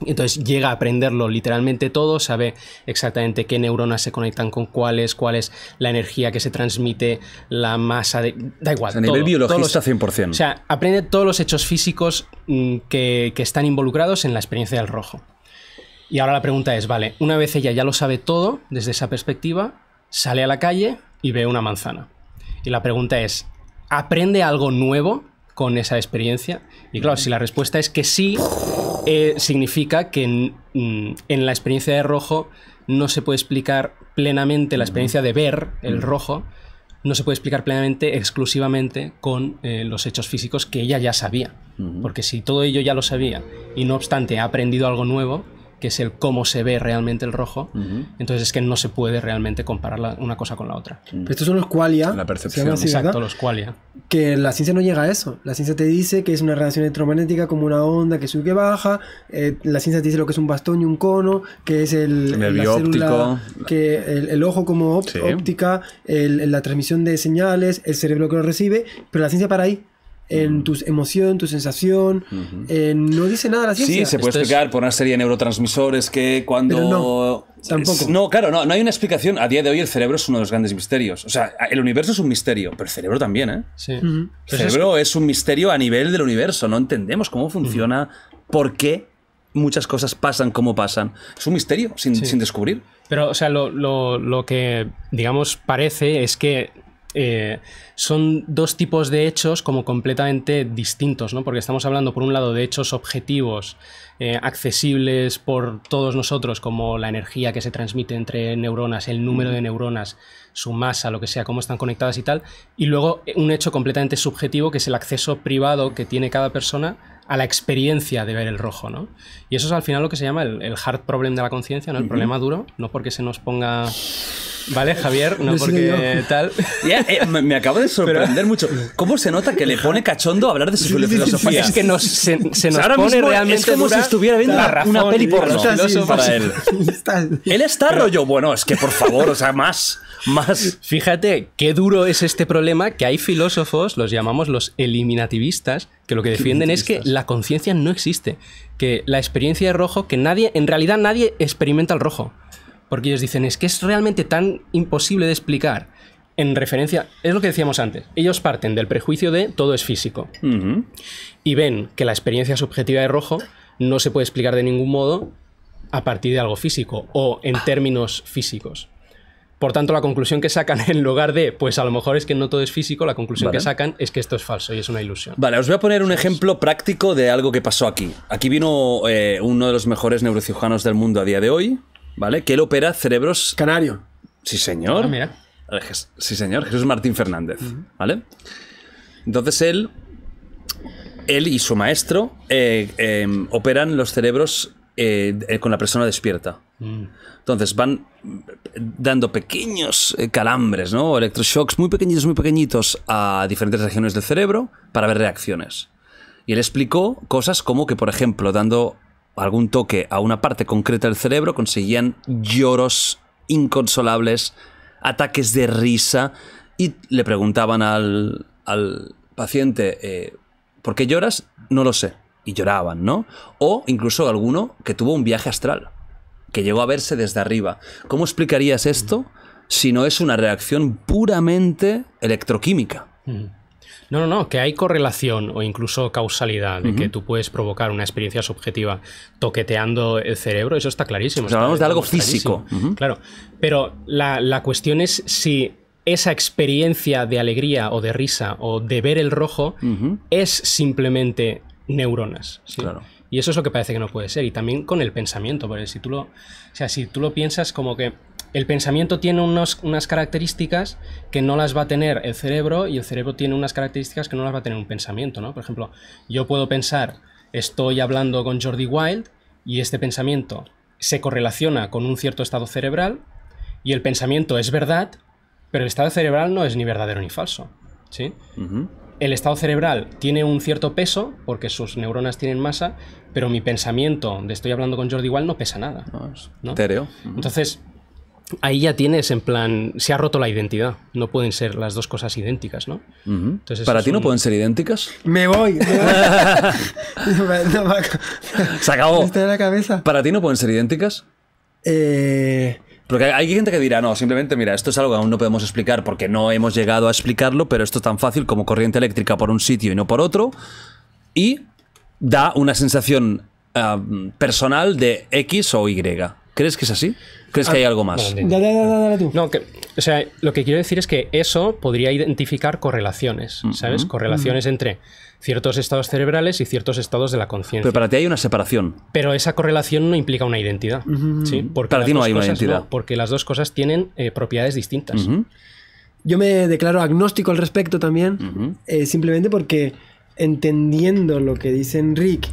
Speaker 4: Entonces llega a aprenderlo literalmente todo, sabe exactamente qué neuronas se conectan con cuáles, cuál es la energía que se transmite, la masa de... Da igual. a nivel biologista 100%. O sea, aprende todos los hechos físicos mm, que, están involucrados en la experiencia del rojo. Y ahora la pregunta es, vale, una vez ella ya lo sabe todo desde esa perspectiva, sale a la calle y ve una manzana. Y la pregunta es, ¿aprende algo nuevo con esa experiencia? Y claro, si la respuesta es que sí, eh, significa que mm, en, la experiencia de rojo no se puede explicar plenamente la experiencia de ver el mm. rojo, no se puede explicar plenamente, exclusivamente con eh, los hechos físicos que ella ya sabía. Porque si todo ello ya lo sabía y no obstante ha aprendido algo nuevo, que es el cómo se ve realmente el rojo. Entonces es que no se puede realmente comparar una cosa con la otra. Mm. Pero estos
Speaker 2: son los qualia. La percepción. Exacto, los qualia. Que la ciencia no llega a eso. La ciencia te dice que es una relación electromagnética como una onda que sube y baja. Eh, la ciencia te dice lo que es un bastón y un cono, que es el... El óptico. que el, ojo como óptica, la transmisión de señales, el cerebro que lo recibe. Pero la ciencia para ahí en tu emoción, tu sensación. Eh, no dice nada la ciencia. Sí, se puede explicar
Speaker 1: por una serie de neurotransmisores que cuando... no, tampoco. No, claro, no, hay una explicación. A día de hoy el cerebro es uno de los grandes misterios. O sea, el universo es un misterio, pero el cerebro también, ¿eh? Sí. El cerebro es... un misterio a nivel del universo. No entendemos cómo funciona, por qué muchas cosas pasan como pasan. Es un misterio sin, descubrir.
Speaker 4: Pero, o sea, lo, lo que, digamos, parece es que eh, son dos tipos de hechos como completamente distintos, ¿no? Porque estamos hablando, por un lado, de hechos objetivos, eh, accesibles por todos nosotros, como la energía que se transmite entre neuronas, el número de neuronas, su masa, lo que sea, cómo están conectadas y tal. Y luego eh, un hecho completamente subjetivo, que es el acceso privado que tiene cada persona a la experiencia de ver el rojo, ¿no? Y eso es al final lo que se llama el, hard problem de la conciencia, ¿no? El problema duro, no porque se nos ponga ¿Vale, Javier? No, porque tal.
Speaker 1: Eh, me, acabo de sorprender mucho. ¿Cómo se nota que le pone cachondo hablar de su filosofía? Es que se, nos pone realmente. como si estuviera viendo una, peli por los para él. Está él está rollo. Bueno, es que por favor, o sea, más. Más. Fíjate
Speaker 4: qué duro es este problema que hay filósofos, los llamamos los eliminativistas, que lo que defienden es que la conciencia no existe, que la experiencia de rojo, que nadie, en realidad nadie experimenta el rojo. Porque ellos dicen, es que es realmente tan imposible de explicar en referencia, es lo que decíamos antes, ellos parten del prejuicio de todo es físico y ven que la experiencia subjetiva de rojo no se puede explicar de ningún modo a partir de algo físico o en términos físicos. Por tanto, la conclusión que sacan en lugar de, pues a lo mejor es que no todo es físico, la conclusión que sacan es que esto es falso y es una ilusión.
Speaker 1: Vale, os voy a poner un ejemplo práctico de algo que pasó aquí. Aquí vino eh, uno de los mejores neurocirujanos del mundo a día de hoy, ¿vale? Que él opera cerebros. Canario. Sí, señor. Ah, sí, señor. Jesús Martín Fernández, ¿vale? Entonces él. Él y su maestro eh, em, operan los cerebros eh, eh, con la persona despierta. Mm. Entonces van dando pequeños calambres, ¿no? Electroshocks muy pequeñitos, muy pequeñitos a diferentes regiones del cerebro para ver reacciones. Y él explicó cosas como que, por ejemplo, dando algún toque a una parte concreta del cerebro, conseguían lloros inconsolables, ataques de risa, y le preguntaban al, paciente, eh, ¿por qué lloras? No lo sé. Y lloraban, ¿no? O incluso alguno que tuvo un viaje astral, que llegó a verse desde arriba. ¿Cómo explicarías esto si no es una reacción puramente electroquímica?
Speaker 4: No, no, no, que hay correlación o incluso causalidad de que tú puedes provocar una experiencia subjetiva toqueteando el cerebro, eso está clarísimo. hablamos de algo físico. Claro, pero la, cuestión es si esa experiencia de alegría o de risa o de ver el rojo es simplemente neuronas. Claro. Y eso es lo que parece que no puede ser. Y también con el pensamiento, porque si tú lo, o sea, si tú lo piensas como que el pensamiento tiene unas características que no las va a tener el cerebro y el cerebro tiene unas características que no las va a tener un pensamiento, ¿no? Por ejemplo, yo puedo pensar, estoy hablando con Jordi Wild y este pensamiento se correlaciona con un cierto estado cerebral y el pensamiento es verdad, pero el estado cerebral no es ni verdadero ni falso, ¿sí? El estado cerebral tiene un cierto peso porque sus neuronas tienen masa, pero mi pensamiento de estoy hablando con Jordi Wild no pesa nada. Ah, no, Entonces, ahí ya tienes en plan, se ha roto la identidad. No pueden
Speaker 1: ser las dos cosas idénticas, ¿no? Entonces, ¿Para ti no pueden ser idénticas? Me voy. se acabó. la cabeza. ¿Para ti no pueden ser idénticas?
Speaker 2: Eh,
Speaker 1: porque hay gente que dirá, no, simplemente, mira, esto es algo que aún no podemos explicar porque no hemos llegado a explicarlo, pero esto es tan fácil como corriente eléctrica por un sitio y no por otro, y da una sensación ah, personal de X o Y. ¿Crees que es así? ¿Crees que hay ah, algo más?
Speaker 4: dale, tú. No, o sea, lo que quiero decir es que eso podría identificar correlaciones, mm, ¿sabes? Mm. Correlaciones mm. entre ciertos estados cerebrales y ciertos estados de la conciencia.
Speaker 1: Pero para ti hay una separación.
Speaker 4: Pero esa correlación no implica una identidad. para ti no hay una identidad. porque las dos cosas tienen eh, propiedades distintas.
Speaker 2: Yo me declaro agnóstico al respecto también, eh, simplemente porque entendiendo lo que dice Enrique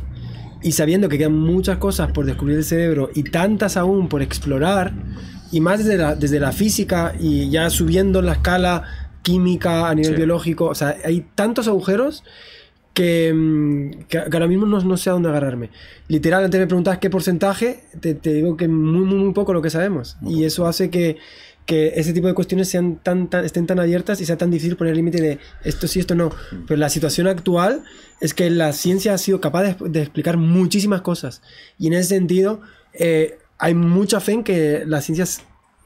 Speaker 2: y sabiendo que quedan muchas cosas por descubrir el cerebro y tantas aún por explorar, y más desde la, física y ya subiendo la escala química a nivel biológico, o sea, hay tantos agujeros que, mm, ahora mismo no, sé a dónde agarrarme. literalmente antes me preguntas qué porcentaje, te, digo que muy, muy, poco lo que sabemos. y eso hace que que ese tipo de cuestiones sean tan, estén tan abiertas y sea tan difícil poner límite de esto sí, esto no. Mm. Pero la situación actual es que la ciencia ha sido capaz de, explicar muchísimas cosas. Y en ese sentido, eh, hay mucha fe en que la ciencia es...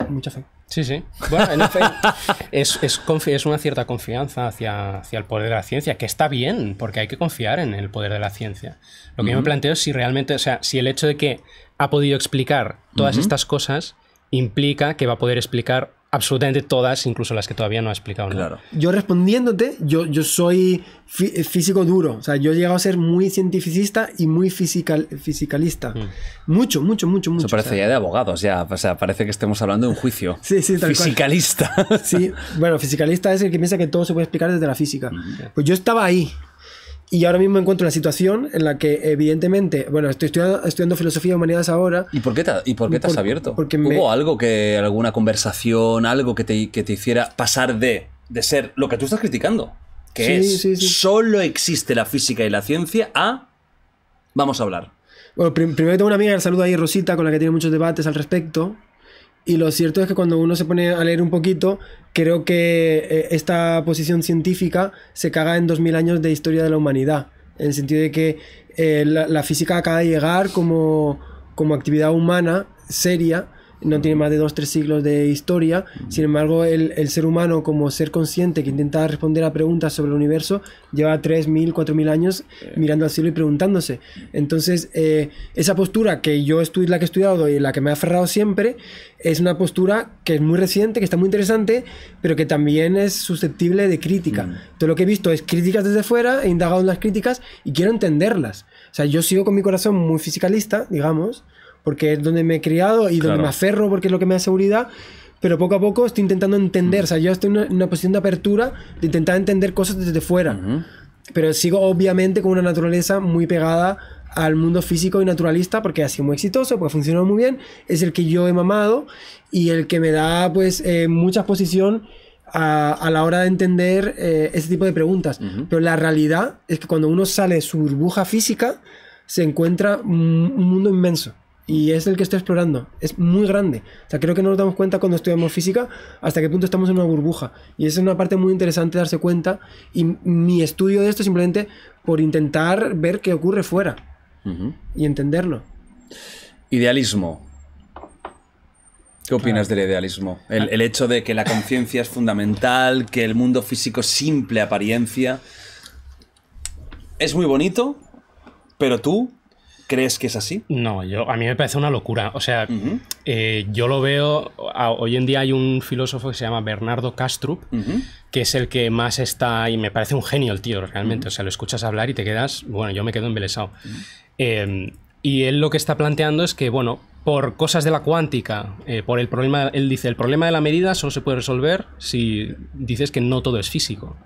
Speaker 2: Mucha fe. Sí, sí. Bueno, en
Speaker 4: es, es, una cierta confianza hacia, el poder de la ciencia, que está bien, porque hay que confiar en el poder de la ciencia. Lo que yo me planteo es si realmente, o sea, si el hecho de que ha podido explicar todas estas cosas implica que va a poder explicar absolutamente todas, incluso las que todavía no ha explicado.
Speaker 2: Yo respondiéndote, yo, yo soy eh, físico duro, o sea, yo he llegado a ser muy cientificista y muy fisicalista. Mm. Mucho, mucho, mucho, mucho. parece ya de
Speaker 1: abogados, ya, o sea, parece que estemos hablando de un juicio. sí,
Speaker 2: sí, Fisicalista. sí, bueno, fisicalista es el que piensa que todo se puede explicar desde la física. Mm, pues yo estaba ahí, y ahora mismo encuentro una situación en la que, evidentemente, bueno, estoy estudiando, filosofía de humanidades ahora. ¿Y por qué te, y por qué has abierto?
Speaker 1: ¿Hubo algo que, alguna conversación, algo que te, hiciera pasar de, de ser lo que tú estás criticando? Que es solo existe la física y la ciencia a. Vamos a hablar.
Speaker 2: Bueno, primero tengo una amiga, saludo ahí, Rosita, con la que tiene muchos debates al respecto. Y lo cierto es que cuando uno se pone a leer un poquito, creo que eh, esta posición científica se caga en 2000 años de historia de la humanidad, en el sentido de que eh, la, la, física acaba de llegar como actividad humana seria no tiene más de dos, tres siglos de historia. Sin embargo, el, ser humano como ser consciente que intenta responder a preguntas sobre el universo lleva 3.000, 4.000 años eh. mirando al cielo y preguntándose. Entonces, eh, esa postura que yo estoy, la que he estudiado y la que me ha aferrado siempre, es una postura que es muy reciente, que está muy interesante, pero que también es susceptible de crítica. Todo lo que he visto es críticas desde fuera, he indagado en las críticas y quiero entenderlas. O sea, yo sigo con mi corazón muy fisicalista, digamos, porque es donde me he criado y donde me aferro porque es lo que me da seguridad. Pero poco a poco estoy intentando entender, mm. o sea, yo estoy en una, posición de apertura, de intentar entender cosas desde fuera. Pero sigo obviamente con una naturaleza muy pegada al mundo físico y naturalista porque ha sido muy exitoso, porque ha funcionado muy bien, es el que yo he mamado y el que me da pues eh, mucha exposición a, la hora de entender eh, ese tipo de preguntas. Pero la realidad es que cuando uno sale de su burbuja física, se encuentra un mundo inmenso y es el que estoy explorando. Es muy grande. O sea, creo que no nos damos cuenta cuando estudiamos física hasta qué punto estamos en una burbuja. Y esa es una parte muy interesante darse cuenta. Y mi estudio de esto simplemente por intentar ver qué ocurre fuera y entenderlo.
Speaker 1: Idealismo. ¿Qué opinas ah. del idealismo? El, el hecho de que la conciencia es fundamental, que el mundo físico es simple apariencia. Es muy bonito, pero tú ¿Crees que es así? No, yo, a mí me parece una locura. O sea,
Speaker 4: eh, yo lo veo. hoy en día hay un filósofo que se llama Bernardo Kastrup, que es el que más está. Y me parece un genio el tío, realmente. O sea, lo escuchas hablar y te quedas. Bueno, yo me quedo embelesado. Eh, y él lo que está planteando es que, bueno, por cosas de la cuántica, eh, por el problema, él dice, el problema de la medida solo se puede resolver si dices que no todo es físico.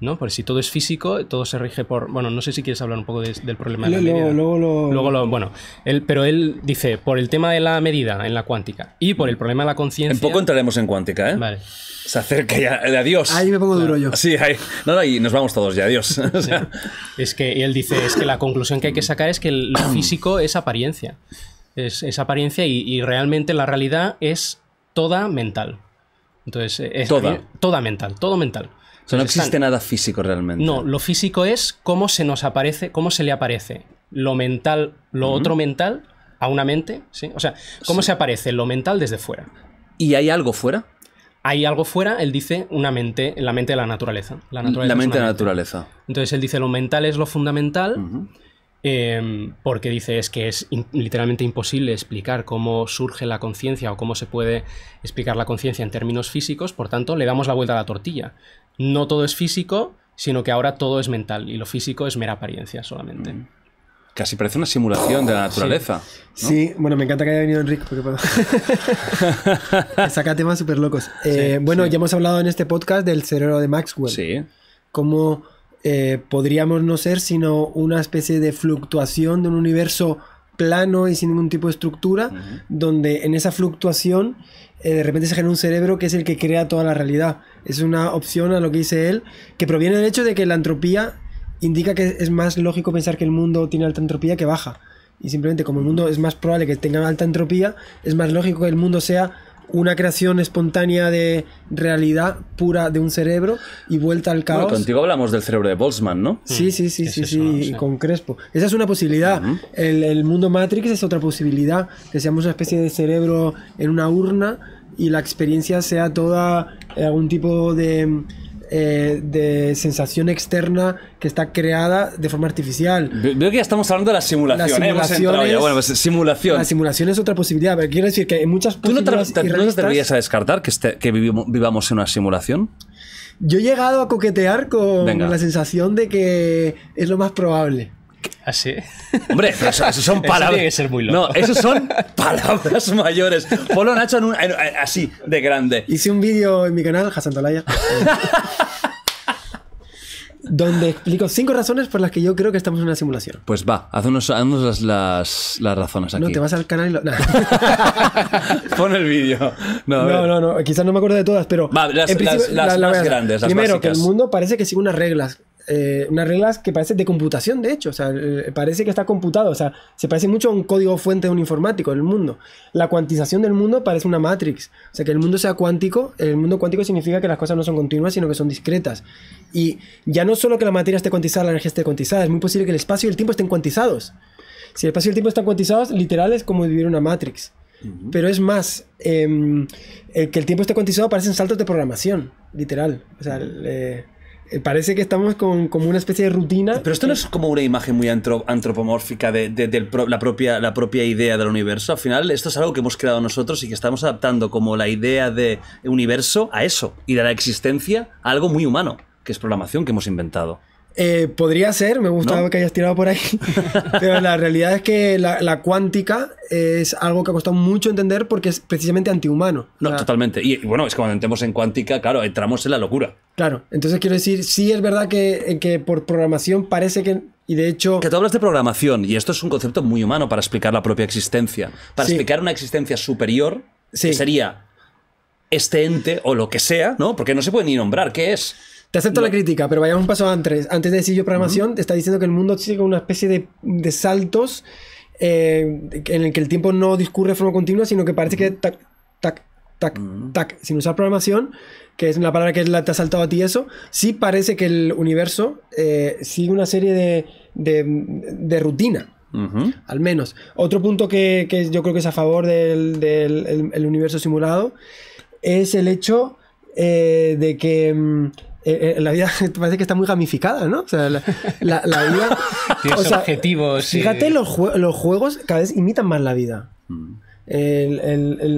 Speaker 4: ¿no? si todo es físico, todo se rige por... Bueno, no sé si quieres hablar un poco del problema de la medida.
Speaker 2: Luego
Speaker 4: bueno, él, pero él dice, por el tema de la medida en la
Speaker 1: cuántica y por el problema de la conciencia... En poco entraremos en cuántica, ¿eh? Vale. Se acerca ya adiós. Ahí me pongo duro yo. Sí, ahí. No, no, y nos vamos todos ya, adiós. Es que él dice, es que la
Speaker 4: conclusión que hay que sacar es que lo físico es apariencia. Es, apariencia y, realmente la realidad es toda mental. Entonces, es toda. toda mental, todo mental. O sea, no existe
Speaker 1: nada físico realmente. No,
Speaker 4: lo físico es cómo se nos aparece, cómo se le aparece lo mental, lo otro mental a una mente, ¿sí? O sea, cómo se aparece lo mental desde fuera. ¿Y hay algo fuera? Hay algo fuera, él dice una mente, la mente de la naturaleza. La, naturaleza la mente de la naturaleza. Entonces él dice lo mental es lo fundamental. Em, porque dice es que es literalmente imposible explicar cómo surge la conciencia o cómo se puede explicar la conciencia en términos físicos, por tanto le damos la vuelta a la tortilla no todo es físico, sino que ahora todo es mental y lo físico es mera apariencia solamente.
Speaker 1: Mm. Casi parece una simulación de la naturaleza. Sí.
Speaker 2: bueno, me encanta que haya venido Enrique porque saca temas súper locos. Eh, bueno, ya hemos hablado en este podcast del cerebro de Maxwell. Sí. Cómo eh, podríamos no ser sino una especie de fluctuación de un universo plano y sin ningún tipo de estructura, donde en esa fluctuación eh, de repente se genera un cerebro que es el que crea toda la realidad. Es una opción a lo que dice él, que proviene del hecho de que la entropía indica que es más lógico pensar que el mundo tiene alta entropía que baja. Y simplemente como el mundo es más probable que tenga alta entropía, es más lógico que el mundo sea una creación espontánea de realidad pura de un cerebro y vuelta al caos. contigo
Speaker 1: hablamos del cerebro de Boltzmann, ¿no? Sí, sí, sí, sí, sí,
Speaker 2: con Crespo. Esa es una posibilidad. el, mundo Matrix es otra posibilidad, que seamos una especie de cerebro en una urna y la experiencia sea toda eh, algún tipo de eh, de sensación externa que está creada de forma artificial.
Speaker 1: Veo que ya estamos hablando de la simulación. ¿eh? Pues, simulación. La
Speaker 2: simulación es otra posibilidad, pero quiero decir que en muchas ¿Tú no te, atreverías a
Speaker 1: descartar que, este, vivamos en una simulación?
Speaker 2: Yo he llegado a coquetear con la sensación de que es lo más probable.
Speaker 1: Así, ¿Ah, Hombre, eso, son palabras. No, eso son palabras mayores. Polo Nacho así, de grande. Hice
Speaker 2: un vídeo en mi canal, Hassan donde explico cinco razones por las que yo creo que estamos en una simulación.
Speaker 1: Pues va, haznos, las, las, razones aquí. No, te
Speaker 2: vas al canal y lo...
Speaker 1: Pon el vídeo. No,
Speaker 2: no, no, quizás no me acuerdo de todas, pero... las, más grandes, Primero, que el mundo parece que sigue unas reglas eh, unas reglas que parecen de computación, de hecho. O sea, eh, parece que está computado. O sea, se parece mucho a un código fuente de un informático, el mundo. La cuantización del mundo parece una matrix. O sea, que el mundo sea cuántico, el mundo cuántico significa que las cosas no son continuas, sino que son discretas. Y ya no solo que la materia esté cuantizada, la energía esté cuantizada, es muy posible que el espacio y el tiempo estén cuantizados. Si el espacio y el tiempo están cuantizados, literal es como vivir una matrix. Pero es más, em, eh, que el tiempo esté cuantizado parecen saltos de programación, literal. O sea, eh, parece que estamos con como una especie de rutina. Pero
Speaker 1: esto no es como una imagen muy antropomórfica de, la, propia, la propia idea del universo. Al final, esto es algo que hemos creado nosotros y que estamos adaptando como la idea de universo a eso y de la existencia a algo muy humano, que es programación que hemos inventado.
Speaker 2: Eh, podría ser, me gustaba que hayas tirado por ahí. Pero la realidad es que la, cuántica es algo que ha costado mucho entender porque es precisamente antihumano.
Speaker 1: No, totalmente. Y bueno, es que cuando entremos en cuántica, claro, entramos en la locura.
Speaker 2: Claro, entonces quiero decir, sí es verdad que, eh, que por programación parece que y de hecho. Que tú hablas
Speaker 1: de programación, y esto es un concepto muy humano para explicar la propia existencia. Para explicar una existencia superior, que sería este ente o lo que sea, ¿no? Porque no se puede ni nombrar. ¿Qué
Speaker 2: es? Te acepto la crítica, pero vayamos un paso antes. Antes de decir yo programación, te está diciendo que el mundo sigue una especie de, saltos eh, en el que el tiempo no discurre de forma continua, sino que parece que tac, tac, tac, tac, sin usar programación, que es la palabra que te ha saltado a ti eso, sí parece que el universo eh, sigue una serie de, rutina. Al menos. Otro punto que, yo creo que es a favor del, universo simulado es el hecho eh, de que mm, eh, eh, la vida parece que está muy gamificada, ¿no? O sea, la, vida... Tienes objetivos.
Speaker 3: Fíjate, los,
Speaker 2: los, juegos cada vez imitan más la vida. Mm.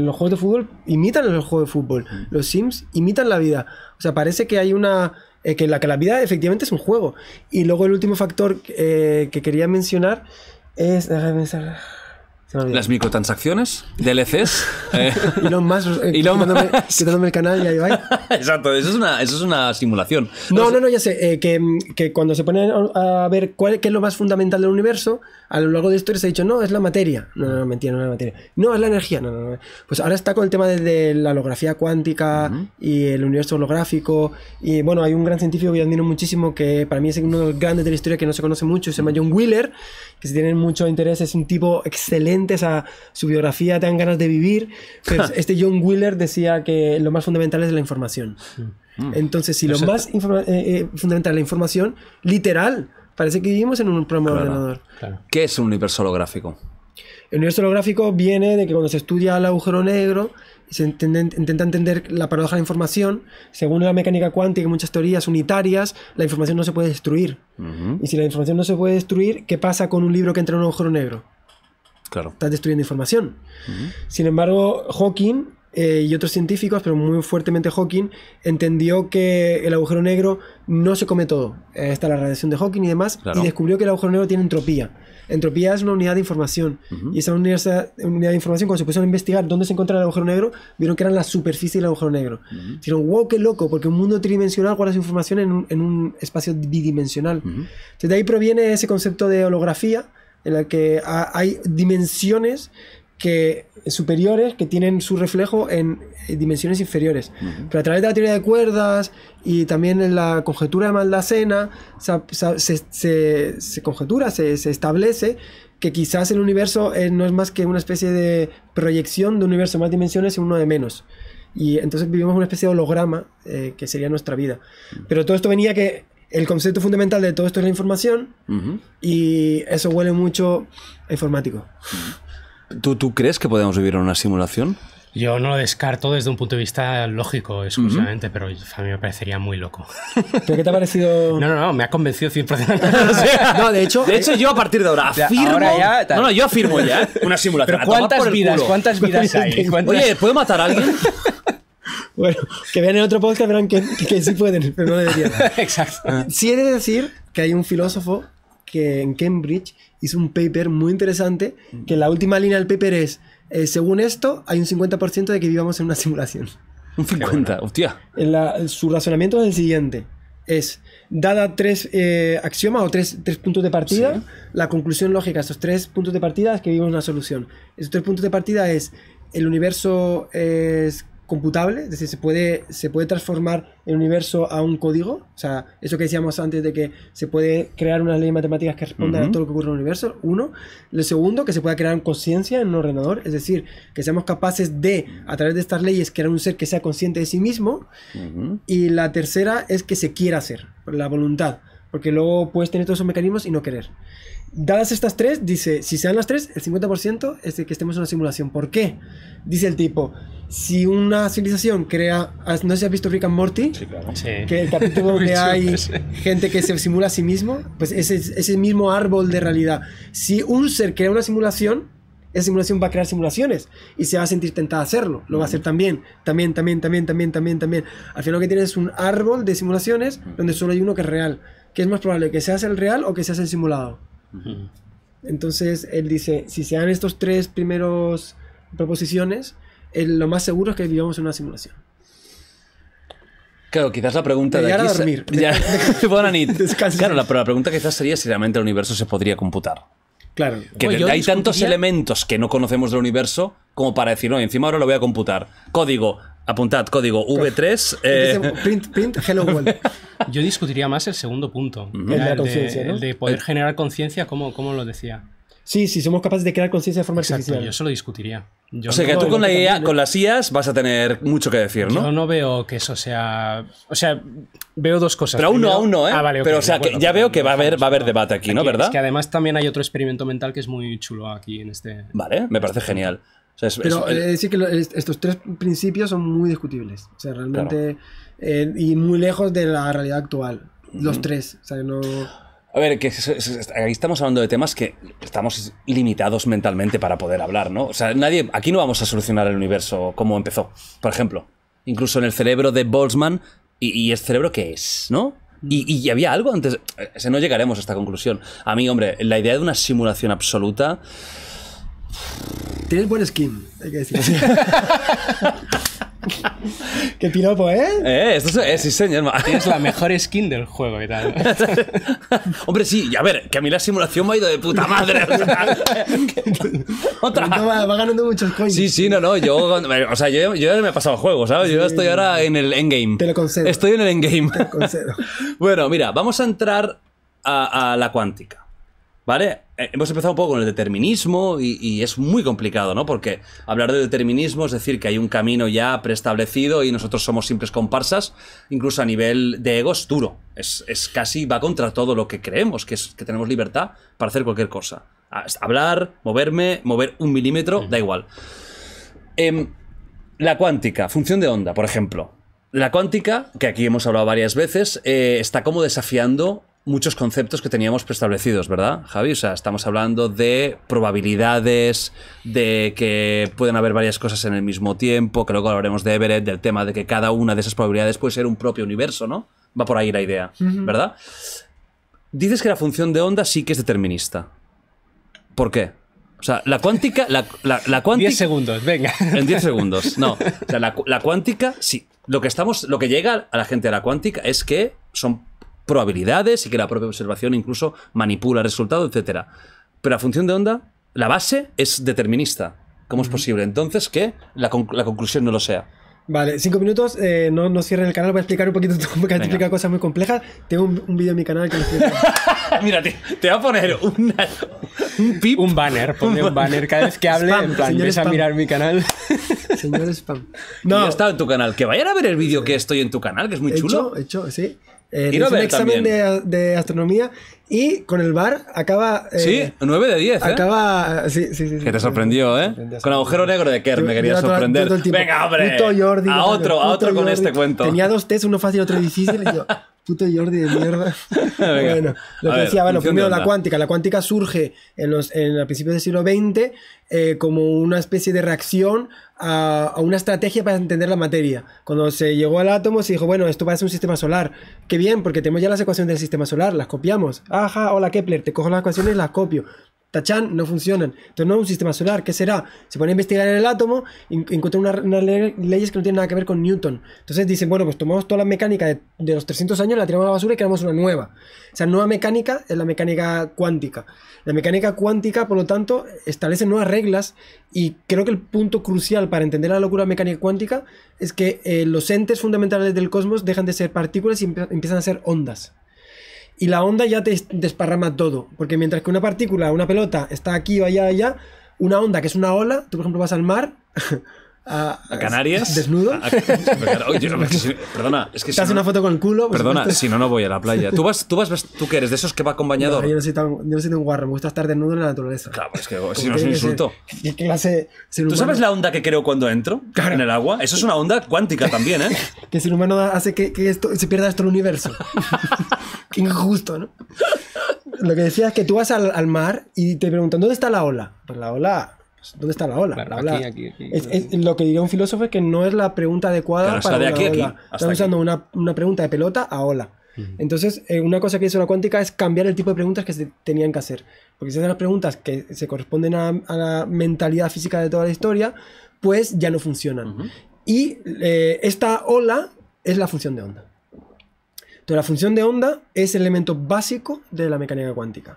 Speaker 2: los juegos de fútbol imitan los juegos de fútbol. Mm. Los Sims imitan la vida. O sea, parece que hay una... Eh, que, la, vida efectivamente es un juego. Y luego el último factor que quería mencionar es... Déjame pensar...
Speaker 1: Las microtransacciones, DLCs. Eh.
Speaker 2: Elon Musk, eh, el canal y ahí va.
Speaker 1: Exacto, eso es una, simulación. No,
Speaker 2: pues no, no, ya sé, eh, que, cuando se ponen a ver cuál, qué es lo más fundamental del universo, a lo largo de la historia se ha dicho, no, es la materia. No, no, mentira, no es la materia. No, es la energía. No, no, Pues ahora está con el tema de, la holografía cuántica y el universo holográfico. Y bueno, hay un gran científico que yo admiro muchísimo, que para mí es uno de los grandes de la historia que no se conoce mucho, se llama John Wheeler, que si tienen mucho interés, es un tipo excelente, su biografía te dan ganas de vivir. este John Wheeler decía que lo más fundamental es la información. Mm. Entonces, si lo más eh, eh, fundamental es la información, literal, parece que vivimos en un programa ordenador.
Speaker 1: ¿Qué es un universo holográfico?
Speaker 2: El universo holográfico viene de que cuando se estudia el agujero negro, se intenta, entender la paradoja de la información. Según la mecánica cuántica y muchas teorías unitarias, la información no se puede destruir. Y si la información no se puede destruir, ¿qué pasa con un libro que entra en un agujero negro? Claro. Estás destruyendo información. Sin embargo, Hawking eh, y otros científicos, pero muy fuertemente Hawking, entendió que el agujero negro no se come todo. Eh, está la radiación de Hawking y demás, y descubrió que el agujero negro tiene entropía. Entropía es una unidad de información. Y esa unidad, unidad, de información, cuando se pusieron a investigar dónde se encontraba el agujero negro, vieron que era la superficie del agujero negro. Dijeron, wow, qué loco, porque un mundo tridimensional guarda su información en un, espacio bidimensional. de ahí proviene ese concepto de holografía, en la que hay dimensiones que, superiores que tienen su reflejo en eh, dimensiones inferiores. Pero a través de la teoría de cuerdas y también en la conjetura de Maldacena se, conjetura, se, establece que quizás el universo eh, no es más que una especie de proyección de un universo de más dimensiones y uno de menos. Y entonces vivimos una especie de holograma eh, que sería nuestra vida. Pero todo esto venía que el concepto fundamental de todo esto es la información y eso huele mucho a informático.
Speaker 1: ¿Tú, ¿Tú crees que podemos vivir en una simulación?
Speaker 2: Yo no lo
Speaker 4: descarto desde un punto de vista lógico exclusivamente, pero a mí me parecería muy loco. ¿Pero qué te ha parecido? No, no, no, me ha convencido 100%. no, de hecho, de hecho yo a partir
Speaker 1: de ahora
Speaker 2: afirmo. no, no, yo afirmo ya ¿eh?
Speaker 1: una simulación.
Speaker 4: ¿Pero cuántas vidas, cuántas vidas hay?
Speaker 2: Oye, ¿puedo matar a alguien? bueno, que vean en otro podcast, verán que, que, sí pueden, pero no deberían. Exacto. Sí he de decir que hay un filósofo que en Cambridge hizo un paper muy interesante, que la última línea del paper es, eh, según esto, hay un 50% de que vivamos en una simulación.
Speaker 1: Un 50, hostia.
Speaker 2: su razonamiento es el siguiente. Es, dada tres eh, axiomas o tres, puntos de partida, la conclusión lógica de estos tres puntos de partida es que vivimos una solución. Esos tres puntos de partida es, el universo es computable, es decir, se puede, se puede transformar el universo a un código, o sea, eso que decíamos antes de que se puede crear unas leyes matemáticas que respondan a todo lo que ocurre en el universo, uno. El segundo, que se pueda crear conciencia en un ordenador, es decir, que seamos capaces de, a través de estas leyes, crear un ser que sea consciente de sí mismo. Y la tercera es que se quiera hacer, la voluntad, porque luego puedes tener todos esos mecanismos y no querer. Dadas estas tres, dice, si sean las tres, el 50% es de que estemos en una simulación. ¿Por qué? Dice el tipo, si una civilización crea. Ah, no sé si has visto Rick and Morty. Que el capítulo donde hay gente que se simula a sí mismo, pues es el mismo árbol de realidad. Si un ser crea una simulación, esa simulación va a crear simulaciones y se va a sentir tentada a hacerlo. Lo va a hacer también. También, también, también, también, también, también. Al final lo que tienes es un árbol de simulaciones donde solo hay uno que es real. ¿Qué es más probable? ¿Que sea el real o que sea el simulado? Entonces él dice: si se dan estos tres primeros proposiciones lo más seguro es que vivamos en una simulación.
Speaker 1: Claro, quizás la pregunta de, dormir. Claro, la, la pregunta quizás sería si realmente el universo se podría computar.
Speaker 2: Claro. Que hay tantos
Speaker 1: elementos que no conocemos del universo como para decir, no, encima ahora lo voy a computar. Código, apuntad, código V3. Eh.
Speaker 2: Print, print, hello world.
Speaker 4: Yo discutiría más el segundo punto. de, poder eh. generar conciencia, como, como lo decía.
Speaker 2: Sí, sí, somos capaces de crear conciencia de forma Yo solo discutiría. o sea que tú con, la
Speaker 1: con las IAS vas a tener mucho que decir, ¿no? Yo
Speaker 4: no veo que eso sea. O sea, veo dos cosas. Pero aún no, uno, ¿eh? Ah, vale, pero o sea, ya
Speaker 1: veo que va a haber, va a haber debate aquí, ¿no? ¿Verdad? Es que además también hay
Speaker 4: otro experimento mental que es muy chulo aquí en este. Vale, me este parece genial. pero es,
Speaker 2: eh, que estos tres principios son muy discutibles. O sea, realmente. Eh, y muy lejos de la realidad actual. Los tres. O sea, no.
Speaker 1: A ver, que ahí estamos hablando de temas que estamos ilimitados mentalmente para poder hablar, ¿no? O sea, nadie, aquí no vamos a solucionar el universo como empezó, por ejemplo. Incluso en el cerebro de Boltzmann, ¿y, y el cerebro qué es, no? Y, y, había algo antes. Eh, no llegaremos a esta conclusión. A mí, hombre, la idea de una simulación absoluta. Tienes buen skin,
Speaker 3: hay que decir.
Speaker 2: Qué piropo, ¿eh?
Speaker 1: Eh, esto es, eh, sí, señor. Tienes la mejor skin del juego y tal. Hombre, sí, y a ver, que a mí la simulación me ha ido de puta
Speaker 2: madre. otra. va, ganando muchos coins.
Speaker 1: Sí, sí, no, no. Yo, o sea, yo, me he pasado el juego, ¿sabes? yo estoy ahora en el endgame. Te
Speaker 2: lo concedo. Estoy en el endgame. Te lo
Speaker 3: concedo.
Speaker 1: bueno, mira, vamos a entrar a la cuántica. ¿Vale? Eh, hemos empezado un poco con el determinismo y, es muy complicado, ¿no? Porque hablar de determinismo es decir que hay un camino ya preestablecido y nosotros somos simples comparsas, incluso a nivel de ego es duro. Es, casi va contra todo lo que creemos, que es que tenemos libertad para hacer cualquier cosa. Hablar, moverme, mover un milímetro, da igual. Em, la cuántica, función de onda, por ejemplo. La cuántica, que aquí hemos hablado varias veces, eh, está como desafiando muchos conceptos que teníamos preestablecidos, ¿verdad, Javi? O sea, estamos hablando de probabilidades, de que pueden haber varias cosas en el mismo tiempo, que luego hablaremos de Everett, del tema de que cada una de esas probabilidades puede ser un propio universo, ¿no? Va por ahí la idea, ¿verdad? Dices que la función de onda sí que es determinista. ¿Por qué? O sea, la cuántica. La, 10 segundos, venga. En 10 segundos, no. O sea, la, cuántica, sí. Lo que, estamos, lo que llega a la gente de la cuántica es que son probabilidades y que la propia observación incluso manipula el resultado, etc. Pero la función de onda, la base es determinista. ¿Cómo es posible entonces que la, conclusión no lo sea?
Speaker 2: Vale, cinco minutos, eh, no, no cierren el canal, voy a explicar un poquito porque cosas muy complejas. Tengo un, vídeo en mi canal que lo
Speaker 1: Mira, te, voy a poner un pip. Un banner, un banner cada vez que hable, en plan, a mirar
Speaker 2: mi canal. Señor Spam.
Speaker 1: No. Y he en tu canal, que vayan a ver el vídeo que estoy en tu canal, que es muy chulo. Hecho, hecho, sí. Eh, un examen
Speaker 2: de, astronomía y con el bar acaba. Eh, sí,
Speaker 1: 9 de 10. ¿eh? Ah, sí, sí, sí, Que te sorprendió, ¿eh? con agujero negro de Kerr me quería sorprender.
Speaker 2: Venga, hombre. a otro, a otro con este cuento. Tenía dos test, uno fácil y otro difícil. Y yo, Puto Jordi de mierda.
Speaker 3: bueno, lo que decía, bueno, primero la cuántica.
Speaker 2: La cuántica surge en los en principios del siglo XX eh, como una especie de reacción a, una estrategia para entender la materia. Cuando se llegó al átomo se dijo, bueno, esto va ser un sistema solar. Qué bien, porque tenemos ya las ecuaciones del sistema solar, las copiamos. Ajá, hola Kepler, te cojo las ecuaciones y las copio. Tachán, no funcionan. Entonces no es un sistema solar, ¿qué será? Se pone a investigar en el átomo y encuentran unas leyes que no tienen nada que ver con Newton. Entonces dicen, bueno, pues tomamos toda la mecánica de, los 300 años, la tiramos a la basura y creamos una nueva. O sea, nueva mecánica es la mecánica cuántica. La mecánica cuántica, por lo tanto, establece nuevas reglas y creo que el punto crucial para entender la locura mecánica cuántica es que eh, los entes fundamentales del cosmos dejan de ser partículas y empiezan a ser ondas y la onda ya te desparrama todo. Porque mientras que una partícula, una pelota, está aquí o allá, allá, una onda que es una ola, tú por ejemplo vas al mar. a,
Speaker 1: Canarias. Desnudo. perdona, es que. si una foto
Speaker 2: con el culo. perdona,
Speaker 1: si no, no voy a la playa. Tú vas, tú vas, tú que eres de esos que va con yo, no
Speaker 2: soy tan, guarro, me gusta estar desnudo en la naturaleza. Claro, es que si no es un insulto. ¿Tú sabes
Speaker 1: la onda que creo cuando entro en el agua? Eso es una onda cuántica también, ¿eh?
Speaker 2: que el ser humano hace que, esto, se pierda esto el universo. Qué injusto, ¿no? Lo que decía es que tú vas al, al mar y te preguntan, ¿dónde está la ola? Pues la ola ¿dónde está la ola? es, lo que diría un filósofo es que no es la pregunta adecuada para de una ola. Estamos usando una, pregunta de pelota a ola. Entonces, eh, una cosa que hizo la cuántica es cambiar el tipo de preguntas que se tenían que hacer. Porque si hacen las preguntas que se corresponden a, la mentalidad física de toda la historia, pues ya no funcionan. Y eh, esta ola es la función de onda. Entonces, la función de onda es el elemento básico de la mecánica cuántica.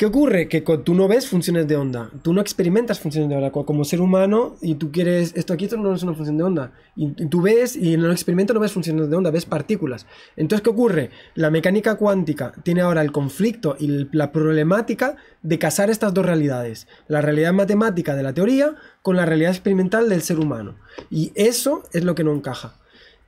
Speaker 2: ¿Qué ocurre? Que tú no ves funciones de onda, tú no experimentas funciones de onda como ser humano y tú quieres, esto aquí, esto no es una función de onda. Y, tú ves y en el experimento no ves funciones de onda, ves partículas. Entonces, ¿qué ocurre? La mecánica cuántica tiene ahora el conflicto y la problemática de casar estas dos realidades, la realidad matemática de la teoría con la realidad experimental del ser humano. Y eso es lo que no encaja.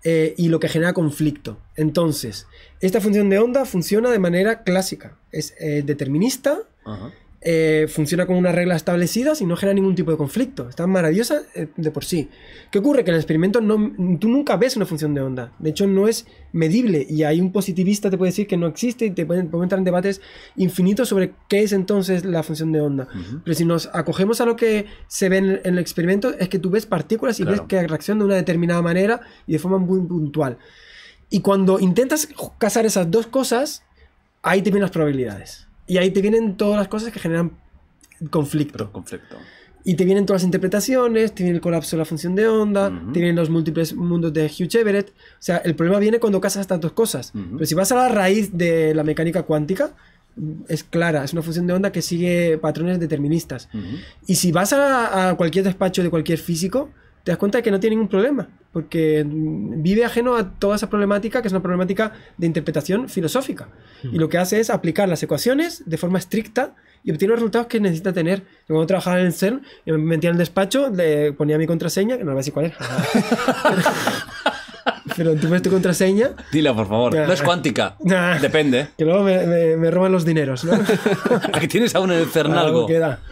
Speaker 2: Eh, y lo que genera conflicto. Entonces, esta función de onda funciona de manera clásica, es eh, determinista. Ajá. Eh, funciona con una regla establecida y no genera ningún tipo de conflicto. Está maravillosa eh, de por sí. ¿Qué ocurre? Que en el experimento no, tú nunca ves una función de onda. De hecho, no es medible. Y hay un positivista te puede decir que no existe y te pueden, entrar en debates infinitos sobre qué es entonces la función de onda. Pero si nos acogemos a lo que se ve en, el experimento, es que tú ves partículas y ves que reaccionan de una determinada manera y de forma muy puntual. Y cuando intentas casar esas dos cosas, ahí te vienen las probabilidades. Y ahí te vienen todas las cosas que generan conflicto. conflicto. Y te vienen todas las interpretaciones, tiene el colapso de la función de onda, tienen los múltiples mundos de Hugh Everett. O sea, el problema viene cuando casas tantas cosas. Pero si vas a la raíz de la mecánica cuántica, es clara, es una función de onda que sigue patrones deterministas. Y si vas a, cualquier despacho de cualquier físico, te das cuenta de que no tiene ningún problema, porque vive ajeno a toda esa problemática, que es una problemática de interpretación filosófica. Y lo que hace es aplicar las ecuaciones de forma estricta y obtiene los resultados que necesita tener. Yo cuando trabajaba en el CERN, me metía en el despacho, le ponía mi contraseña, que no voy a decir cuál es. Pero tú ves tu contraseña.
Speaker 1: Dila, por favor. No es cuántica. Depende.
Speaker 2: Que luego me, me, roban los dineros, ¿no?
Speaker 1: Aquí tienes aún el cernalgo.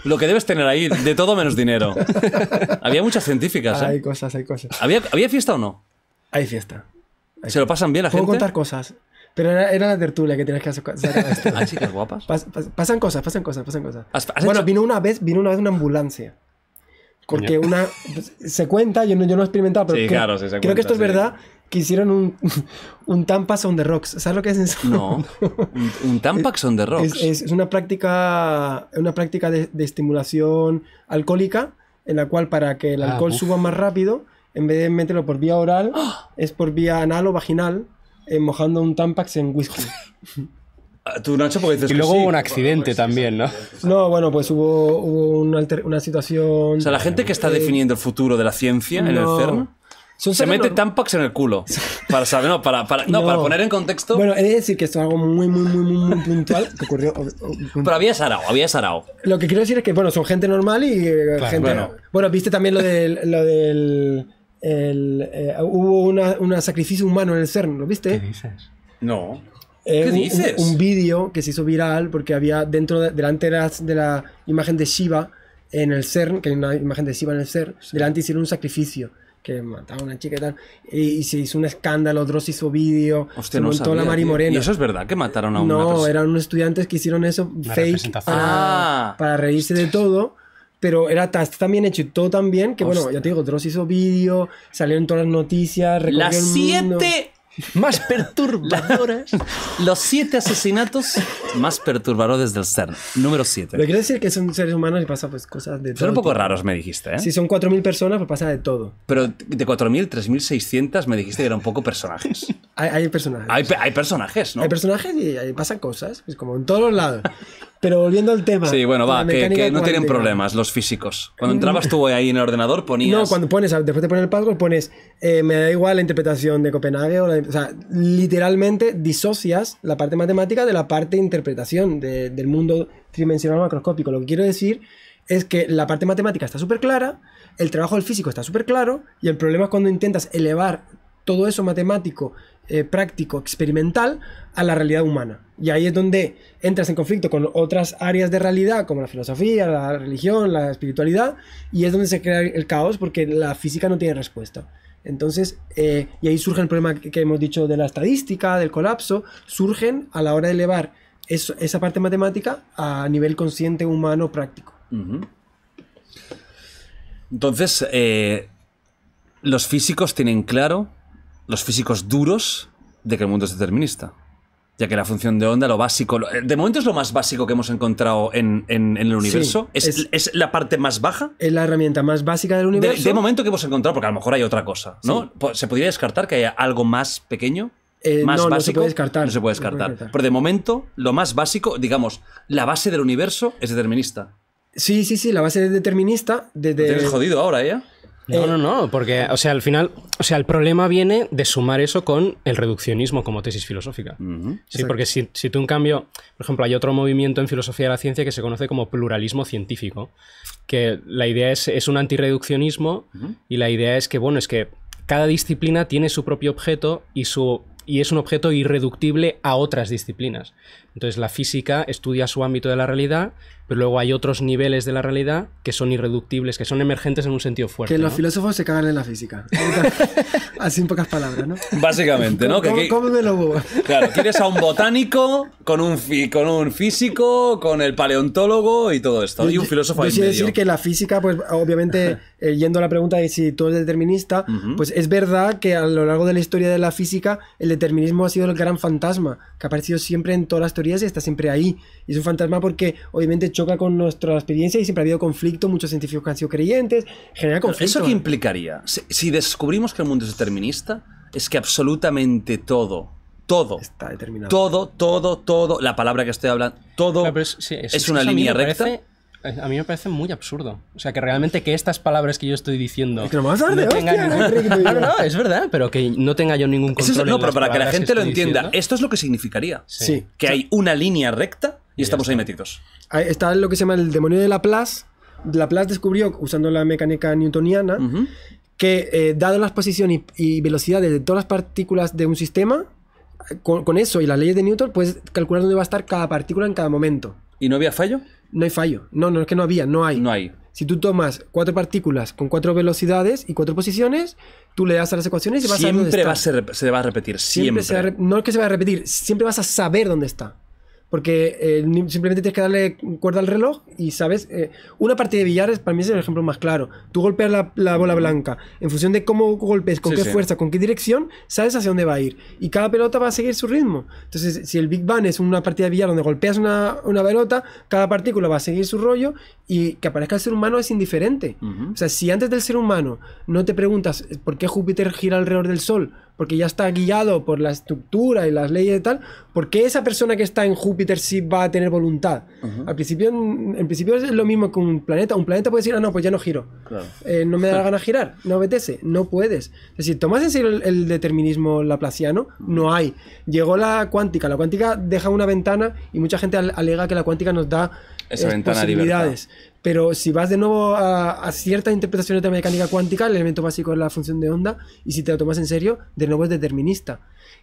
Speaker 1: Lo que debes tener ahí, de todo menos dinero. había muchas científicas. ¿eh? Hay
Speaker 2: cosas, hay cosas.
Speaker 1: ¿Había, ¿Había, fiesta o no? Hay fiesta. ¿Se lo pasan bien la gente? Puedo contar
Speaker 2: cosas. Pero era, era, la tertulia que tenías que hacer.
Speaker 1: ¿Hay ah, chicas guapas?
Speaker 2: pasan cosas, pasan cosas, pasan cosas. bueno, vino una vez, vino una vez una ambulancia. Porque una. Se cuenta, yo no, yo no he experimentado, pero. Sí, creo, claro, sí, creo que esto es verdad que hicieron un, un tampax on the rocks. ¿Sabes lo que es eso? No,
Speaker 3: un, tampax on the rocks. Es,
Speaker 2: una práctica, una práctica de, estimulación alcohólica en la cual para que el ah, alcohol suba más rápido, en vez de meterlo por vía oral, ¡Ah! es por vía anal o vaginal, eh, mojando un tampax en whisky.
Speaker 1: Ah, tú, Nacho, porque dices y luego hubo un accidente también, ¿no?
Speaker 2: No, bueno, pues hubo, una, una, situación... O sea, la gente que está definiendo
Speaker 1: el futuro de la ciencia en el CERN se mete Tampax en el culo. Para saber, no, para, poner en
Speaker 2: contexto. Bueno, he de decir que es algo muy, muy, muy, muy, puntual que ocurrió. Pero
Speaker 1: había sarao, había sarao.
Speaker 2: Lo que quiero decir es que, bueno, son gente normal y eh, gente. Bueno. viste también lo del. Eh, hubo un sacrificio humano en el CERN, ¿lo viste? ¿Qué dices?
Speaker 1: No. Eh, ¿Qué un, Un,
Speaker 2: vídeo que se hizo viral porque había dentro, delante de la, imagen de Shiva en el CERN, que hay una imagen de Shiva en el CERN, delante hicieron un sacrificio que mataba a una chica y tal. Y, se hizo un escándalo, Dross hizo vídeo, se no montó la Mari Morena. ¿Y eso es
Speaker 1: verdad que mataron a una No, eran
Speaker 2: unos estudiantes que hicieron eso ah. para, reírse de todo pero era tan este bien hecho y todo tan bien que, bueno, ya te digo, Dross hizo vídeo, salieron todas las noticias, Las siete más perturbadoras. los siete asesinatos
Speaker 1: más perturbadores del CERN. Número siete Lo
Speaker 2: quiero decir que son seres humanos y pasa pues cosas de todo. Son un poco raros,
Speaker 1: me dijiste, ¿eh? Si son
Speaker 2: 4.000 personas, pues pasa de todo.
Speaker 1: Pero de 4.000, 3.600 me dijiste que eran poco personajes.
Speaker 2: hay, hay, personajes.
Speaker 1: Hay, personajes, ¿no? Hay
Speaker 2: personajes y, y pasan cosas, es pues, como en todos los lados. Pero volviendo al tema. Sí, bueno, va, que, no tienen problemas
Speaker 1: los físicos. Cuando entrabas tú ahí en el ordenador ponías. No, cuando
Speaker 2: pones, después de poner el password, pones. Eh, me da igual la interpretación de Copenhague. O, o, sea, literalmente disocias la parte matemática de la parte interpretación del mundo tridimensional macroscópico. Lo que quiero decir es que la parte matemática está súper clara, el trabajo del físico está súper claro, y el problema es cuando intentas elevar todo eso matemático, eh, práctico, experimental, a la realidad humana. Y ahí es donde entras en conflicto con otras áreas de realidad, como la filosofía, la religión, la espiritualidad, y es donde se crea el caos porque la física no tiene respuesta. Entonces, eh, y ahí surge el problema que hemos dicho de la estadística, del colapso, surgen a la hora de elevar esa parte matemática a nivel consciente, humano, práctico.
Speaker 1: Entonces, eh, los físicos tienen claro los físicos duros de que el mundo es determinista. Ya que la función de onda, lo básico, de momento es lo más básico que hemos encontrado en, el universo. es, la parte más baja?
Speaker 2: Es la herramienta más básica del universo. De,
Speaker 1: momento que hemos encontrado, porque a lo mejor hay otra cosa, ¿no? Pues, ¿Se podría descartar que haya algo más pequeño? Eh, más no, básico, no se puede descartar. No se puede descartar. Pero de momento, lo más básico, digamos, la base del universo es determinista.
Speaker 2: Sí, sí, sí, la base es determinista desde... tienes jodido ahora, ¿ya? ¿eh? No, eh, no, no,
Speaker 4: porque, o sea, al final, o sea, el problema viene de sumar eso con el reduccionismo como tesis filosófica. Sí, porque si, tú, un cambio, por ejemplo, hay otro movimiento en filosofía de la ciencia que se conoce como pluralismo científico, que la idea es, un antirreduccionismo y la idea es que, bueno, es que cada disciplina tiene su propio objeto y su y es un objeto irreductible a otras disciplinas. Entonces la física estudia su ámbito de la realidad, pero luego hay otros niveles de la realidad que son irreductibles, que son emergentes en un sentido fuerte. Que los
Speaker 2: filósofos se cagan en la física. Así en pocas palabras, ¿no?
Speaker 1: Básicamente,
Speaker 2: ¿no? ¿Cómo, que, me lo
Speaker 1: Claro, quieres a un botánico con un, con un físico, con el paleontólogo y todo esto. y un filósofo decir
Speaker 2: que la física, pues obviamente, eh, yendo a la pregunta de si todo eres determinista, pues es verdad que a lo largo de la historia de la física, el determinismo ha sido el gran fantasma que ha aparecido siempre en todas las teorías y está siempre ahí. Y es un fantasma porque obviamente choca con nuestra experiencia y siempre ha habido conflicto, muchos científicos han sido creyentes, genera conflicto. ¿Eso qué
Speaker 1: implicaría? Si, descubrimos que el mundo es determinista, es que absolutamente todo todo. Está determinado. Todo, todo, todo. La palabra que estoy hablando, todo es, una línea recta.
Speaker 4: a mí me parece muy absurdo. O sea, que realmente que estas palabras que yo estoy diciendo. Es verdad, pero que no tenga yo ningún control. no, pero para que la gente lo entienda,
Speaker 1: esto es lo que significaría. Sí. Que hay una línea recta y estamos ahí metidos.
Speaker 2: Está lo que se llama el demonio de Laplace. Laplace descubrió, usando la mecánica newtoniana, que eh, dado las posiciones y, velocidades de todas las partículas de un sistema, con, eso y las leyes de Newton, puedes calcular dónde va a estar cada partícula en cada momento.
Speaker 1: ¿Y no había fallo?
Speaker 2: No hay fallo. No, no es que no había, no hay. No hay. Si tú tomas cuatro partículas con cuatro velocidades y cuatro posiciones, tú le das a las ecuaciones y vas a saber dónde está.
Speaker 1: Siempre se va a repetir, siempre.
Speaker 2: no es que se va a repetir, siempre vas a saber dónde está. Porque eh, simplemente tienes que darle cuerda al reloj y sabes. Eh, una partida de billar para mí es el ejemplo más claro. Tú golpeas la, bola blanca. En función de cómo golpes, con qué fuerza, con qué dirección, sabes hacia dónde va a ir. Y cada pelota va a seguir su ritmo. Entonces, si el Big Bang es una partida de billar donde golpeas una, pelota, cada partícula va a seguir su rollo y que aparezca el ser humano es indiferente. O sea, si antes del ser humano no te preguntas eh, por qué Júpiter gira alrededor del Sol, porque ya está guiado por la estructura y las leyes y tal, ¿por qué esa persona que está en Júpiter sí va a tener voluntad? Al principio, en, principio es lo mismo que un planeta. Un planeta puede decir, ah, no, pues ya no giro. Eh, no me da la gana girar, no apetece, no puedes. Es decir, tomas en serio el, el determinismo laplaciano, no hay. Llegó la cuántica, la cuántica deja una ventana y mucha gente alega que la cuántica nos da esa ventana Pero si vas de nuevo a, a, ciertas interpretaciones de la mecánica cuántica, el elemento básico es la función de onda, y si te lo tomas en serio, de nuevo es determinista.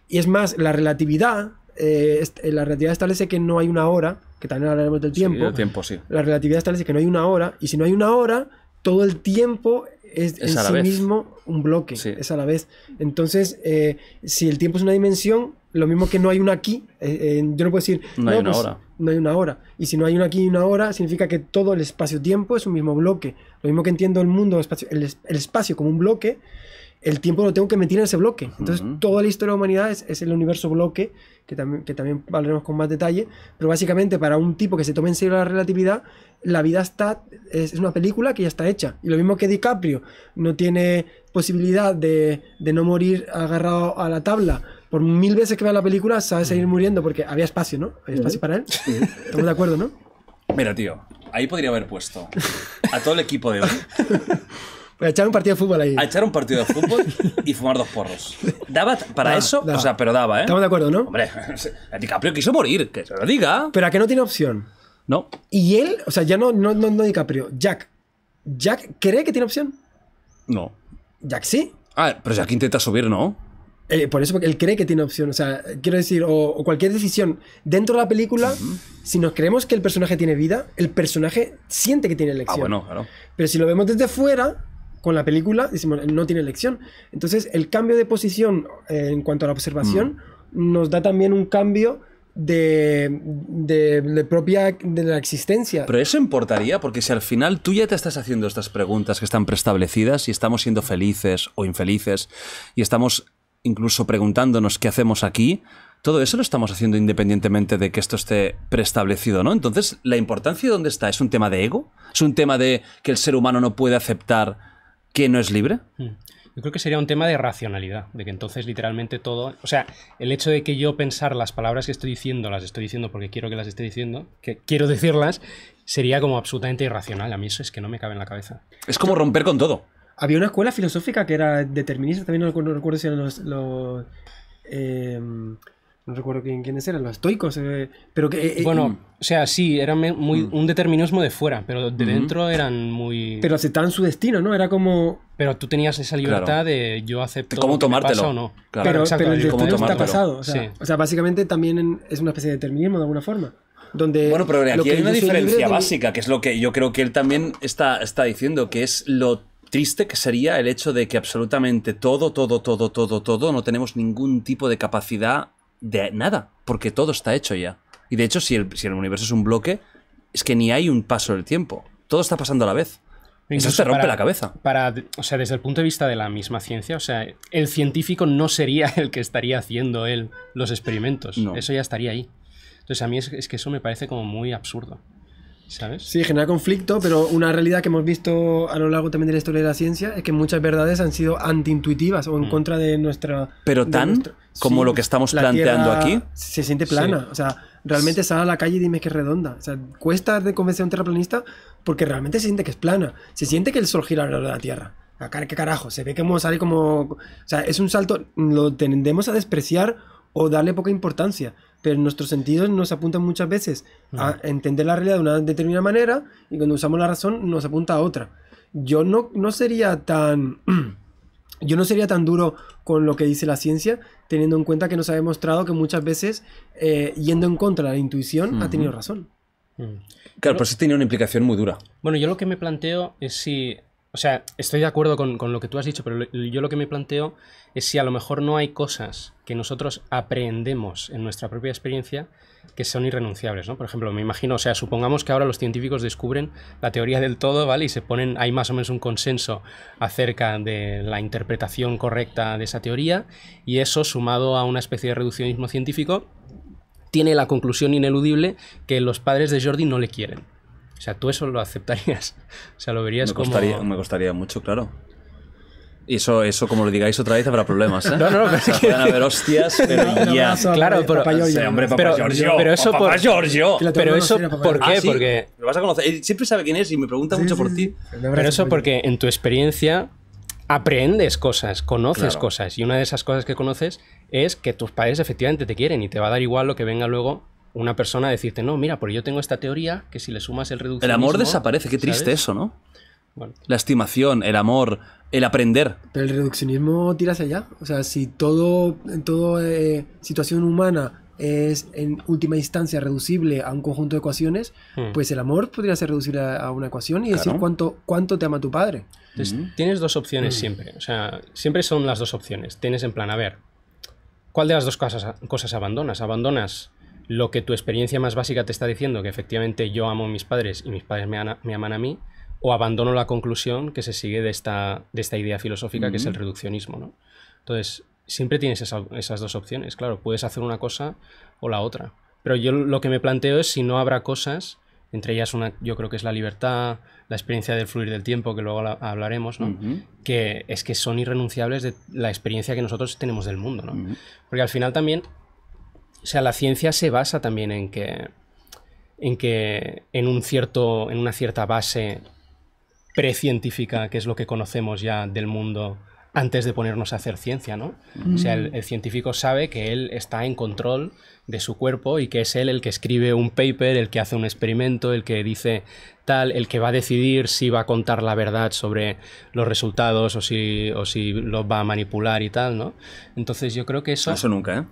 Speaker 2: Y es más, la relatividad, eh, la relatividad establece que no hay una hora, que también hablaremos del tiempo. tiempo sí. La relatividad establece que no hay una hora, y si no hay una hora, todo el tiempo es, en sí mismo un bloque, es a la vez. Entonces, eh, si el tiempo es una dimensión, lo mismo que no hay una aquí, eh, eh, yo no puedo decir, no, hay una pues, hora. No hay una hora. Y si no hay una aquí y una hora, significa que todo el espacio-tiempo es un mismo bloque. Lo mismo que entiendo el mundo, espacio, el espacio como un bloque, el tiempo lo tengo que meter en ese bloque. Entonces, toda la historia de la humanidad es, el universo bloque, que también, que hablaremos con más detalle, pero básicamente para un tipo que se tome en serio la relatividad, la vida está, es, una película que ya está hecha. Y lo mismo que DiCaprio no tiene posibilidad de, no morir agarrado a la tabla, por mil veces que vea la película, sabe seguir muriendo porque había espacio, ¿no? Había espacio para él. Estamos de acuerdo, ¿no?
Speaker 1: Mira, tío, ahí podría haber puesto a todo el equipo de hoy.
Speaker 2: a echar un partido de fútbol ahí. A
Speaker 1: echar un partido de fútbol y fumar dos porros. Daba para eso, o sea, pero daba, ¿eh? Estamos
Speaker 2: de acuerdo, ¿no? Hombre,
Speaker 1: DiCaprio quiso morir, que se lo diga.
Speaker 2: Pero a que no tiene opción. No. Y él, o sea, ya no, no, no, DiCaprio, Jack. ¿Jack cree que tiene opción? No. ¿Jack sí?
Speaker 1: Ah, pero Jack intenta subir, ¿no?
Speaker 2: Eh, por eso, porque él cree que tiene opción. O sea, quiero decir, o, cualquier decisión dentro de la película, si nos creemos que el personaje tiene vida, el personaje siente que tiene ah, elección. Ah, bueno, claro. Pero si lo vemos desde fuera, con la película, decimos, no tiene elección. Entonces, el cambio de posición eh, en cuanto a la observación mm. nos da también un cambio de, de, propia de la existencia. Pero eso
Speaker 1: importaría, porque si al final tú ya te estás haciendo estas preguntas que están preestablecidas y estamos siendo felices o infelices y estamos incluso preguntándonos qué hacemos aquí, todo eso lo estamos haciendo independientemente de que esto esté preestablecido, ¿no? Entonces, ¿la importancia dónde está? ¿Es un tema de ego? ¿Es un tema de que el ser humano no puede aceptar no es libre? Hmm.
Speaker 4: Yo creo que sería un tema de racionalidad, de que entonces literalmente todo, o sea, el hecho de que yo pensar las palabras que estoy diciendo, las estoy diciendo porque quiero que las esté diciendo, que quiero decirlas, sería como absolutamente irracional. A mí eso es que no me cabe en la cabeza.
Speaker 2: Es como romper con todo. Había una escuela filosófica que era determinista, también no recuerdo, si eran los... Eh, no recuerdo quiénes eran, los estoicos, eh, pero que... Eh, bueno,
Speaker 4: eh, o sea, sí, era muy, mm. un determinismo de fuera, pero de dentro eran muy... Pero
Speaker 2: aceptaban su destino, ¿no? Era como... Pero tú tenías esa libertad
Speaker 4: de yo acepto cómo o no. Claro. Pero, pero el destino está pasado. O
Speaker 2: sea, básicamente también es una especie de determinismo de alguna forma. Donde bueno, pero aquí hay una diferencia básica,
Speaker 1: que es lo que yo creo que él también está, está diciendo, que es lo triste que sería el hecho de que absolutamente todo, todo, todo, todo, todo, no tenemos ningún tipo de capacidad de nada, porque todo está hecho ya. Y de hecho, si el, el universo es un bloque, es que ni hay un paso del tiempo. Todo está pasando a la vez. Eso te rompe la cabeza.
Speaker 4: Para, o sea, desde el punto de vista de la misma ciencia, o sea, el científico no sería el que estaría haciendo él los experimentos. Eso ya estaría ahí. Entonces, a mí es que eso me parece como muy absurdo.
Speaker 2: Sí, genera conflicto, pero una realidad que hemos visto a lo largo también de la historia de la ciencia es que muchas verdades han sido antiintuitivas o en mm. contra de nuestra... Pero tan como lo que estamos planteando aquí. Se siente plana, o sea, realmente sal a la calle y dime que es redonda. O sea, cuesta de convencer a un terraplanista porque realmente se siente que es plana. Se siente que el sol gira alrededor de la Tierra. ¿Qué carajo? Se ve que sale como... O sea, es un salto, lo tendemos a despreciar o darle poca importancia pero nuestros sentidos nos apuntan muchas veces a entender la realidad de una determinada manera y cuando usamos la razón nos apunta a otra. Yo no, no sería tan... Yo no sería tan duro con lo que dice la ciencia, teniendo en cuenta que nos ha demostrado que muchas veces, eh, yendo en contra de la intuición, ha tenido razón.
Speaker 1: Claro, pero eso tiene una implicación muy dura.
Speaker 2: Bueno,
Speaker 4: yo lo que me planteo es si o sea, estoy de acuerdo con, lo que tú has dicho, pero yo lo que me planteo es si a lo mejor no hay cosas que nosotros aprendemos en nuestra propia experiencia que son irrenunciables, ¿no? Por ejemplo, me imagino, o sea, supongamos que ahora los científicos descubren la teoría del todo, ¿vale? Y se ponen, hay más o menos un consenso acerca de la interpretación correcta de esa teoría, y eso sumado a una especie de reduccionismo científico, tiene la conclusión ineludible que los padres de Jordi no le quieren. O sea,
Speaker 1: tú eso lo aceptarías. O sea, lo verías como. me costaría mucho, claro. Y eso, eso, como lo digáis otra vez, habrá problemas. ¿eh? No, no, no. O haber hostias, pero ya. claro, pero. hombre, papá pero, Giorgio. eso por. Giorgio. Pero eso, ¿por qué? porque. Ah, lo vas a conocer. siempre sabe quién es y me pregunta mucho por ti. Pero eso
Speaker 4: porque en tu experiencia aprendes cosas, conoces cosas. Y una de esas cosas que conoces es que tus padres efectivamente te quieren y te va a dar igual lo que venga luego una persona decirte, no, mira, porque yo tengo esta teoría que si le sumas el reduccionismo... El amor
Speaker 1: desaparece, qué triste eso, ¿no? La estimación, el amor, el aprender.
Speaker 2: Pero el reduccionismo tiras allá. O sea, si todo, en toda eh, situación humana es en última instancia reducible a un conjunto de ecuaciones, hmm. pues el amor podría ser reducible a, una ecuación y decir cuánto, cuánto te ama tu padre.
Speaker 4: tienes dos opciones hmm. siempre. O sea, siempre son las dos opciones. Tienes en plan, a ver, ¿cuál de las dos cosas, cosas abandonas? ¿Abandonas lo que tu experiencia más básica te está diciendo, que efectivamente yo amo a mis padres y mis padres me, aman a mí, o abandono la conclusión que se sigue de esta, de esta idea filosófica que es el reduccionismo. ¿no? Entonces, siempre tienes esas dos opciones, claro, puedes hacer una cosa o la otra. Pero yo lo que me planteo es si no habrá cosas, entre ellas una, yo creo que es la libertad, la experiencia del fluir del tiempo, que luego hablaremos, Que es que son irrenunciables de la experiencia que nosotros tenemos del mundo, Porque al final también o sea, la ciencia se basa también en que. en que. en un cierto. en una cierta base precientífica, que es lo que conocemos ya del mundo antes de ponernos a hacer ciencia, ¿no? O sea, el, científico sabe que él está en control de su cuerpo y que es él el que escribe un paper, el que hace un experimento, el que dice tal, el que va a decidir si va a contar la verdad sobre los resultados o si, o si los va a manipular y tal, ¿no? Entonces yo creo que eso... Eso nunca, ¿eh?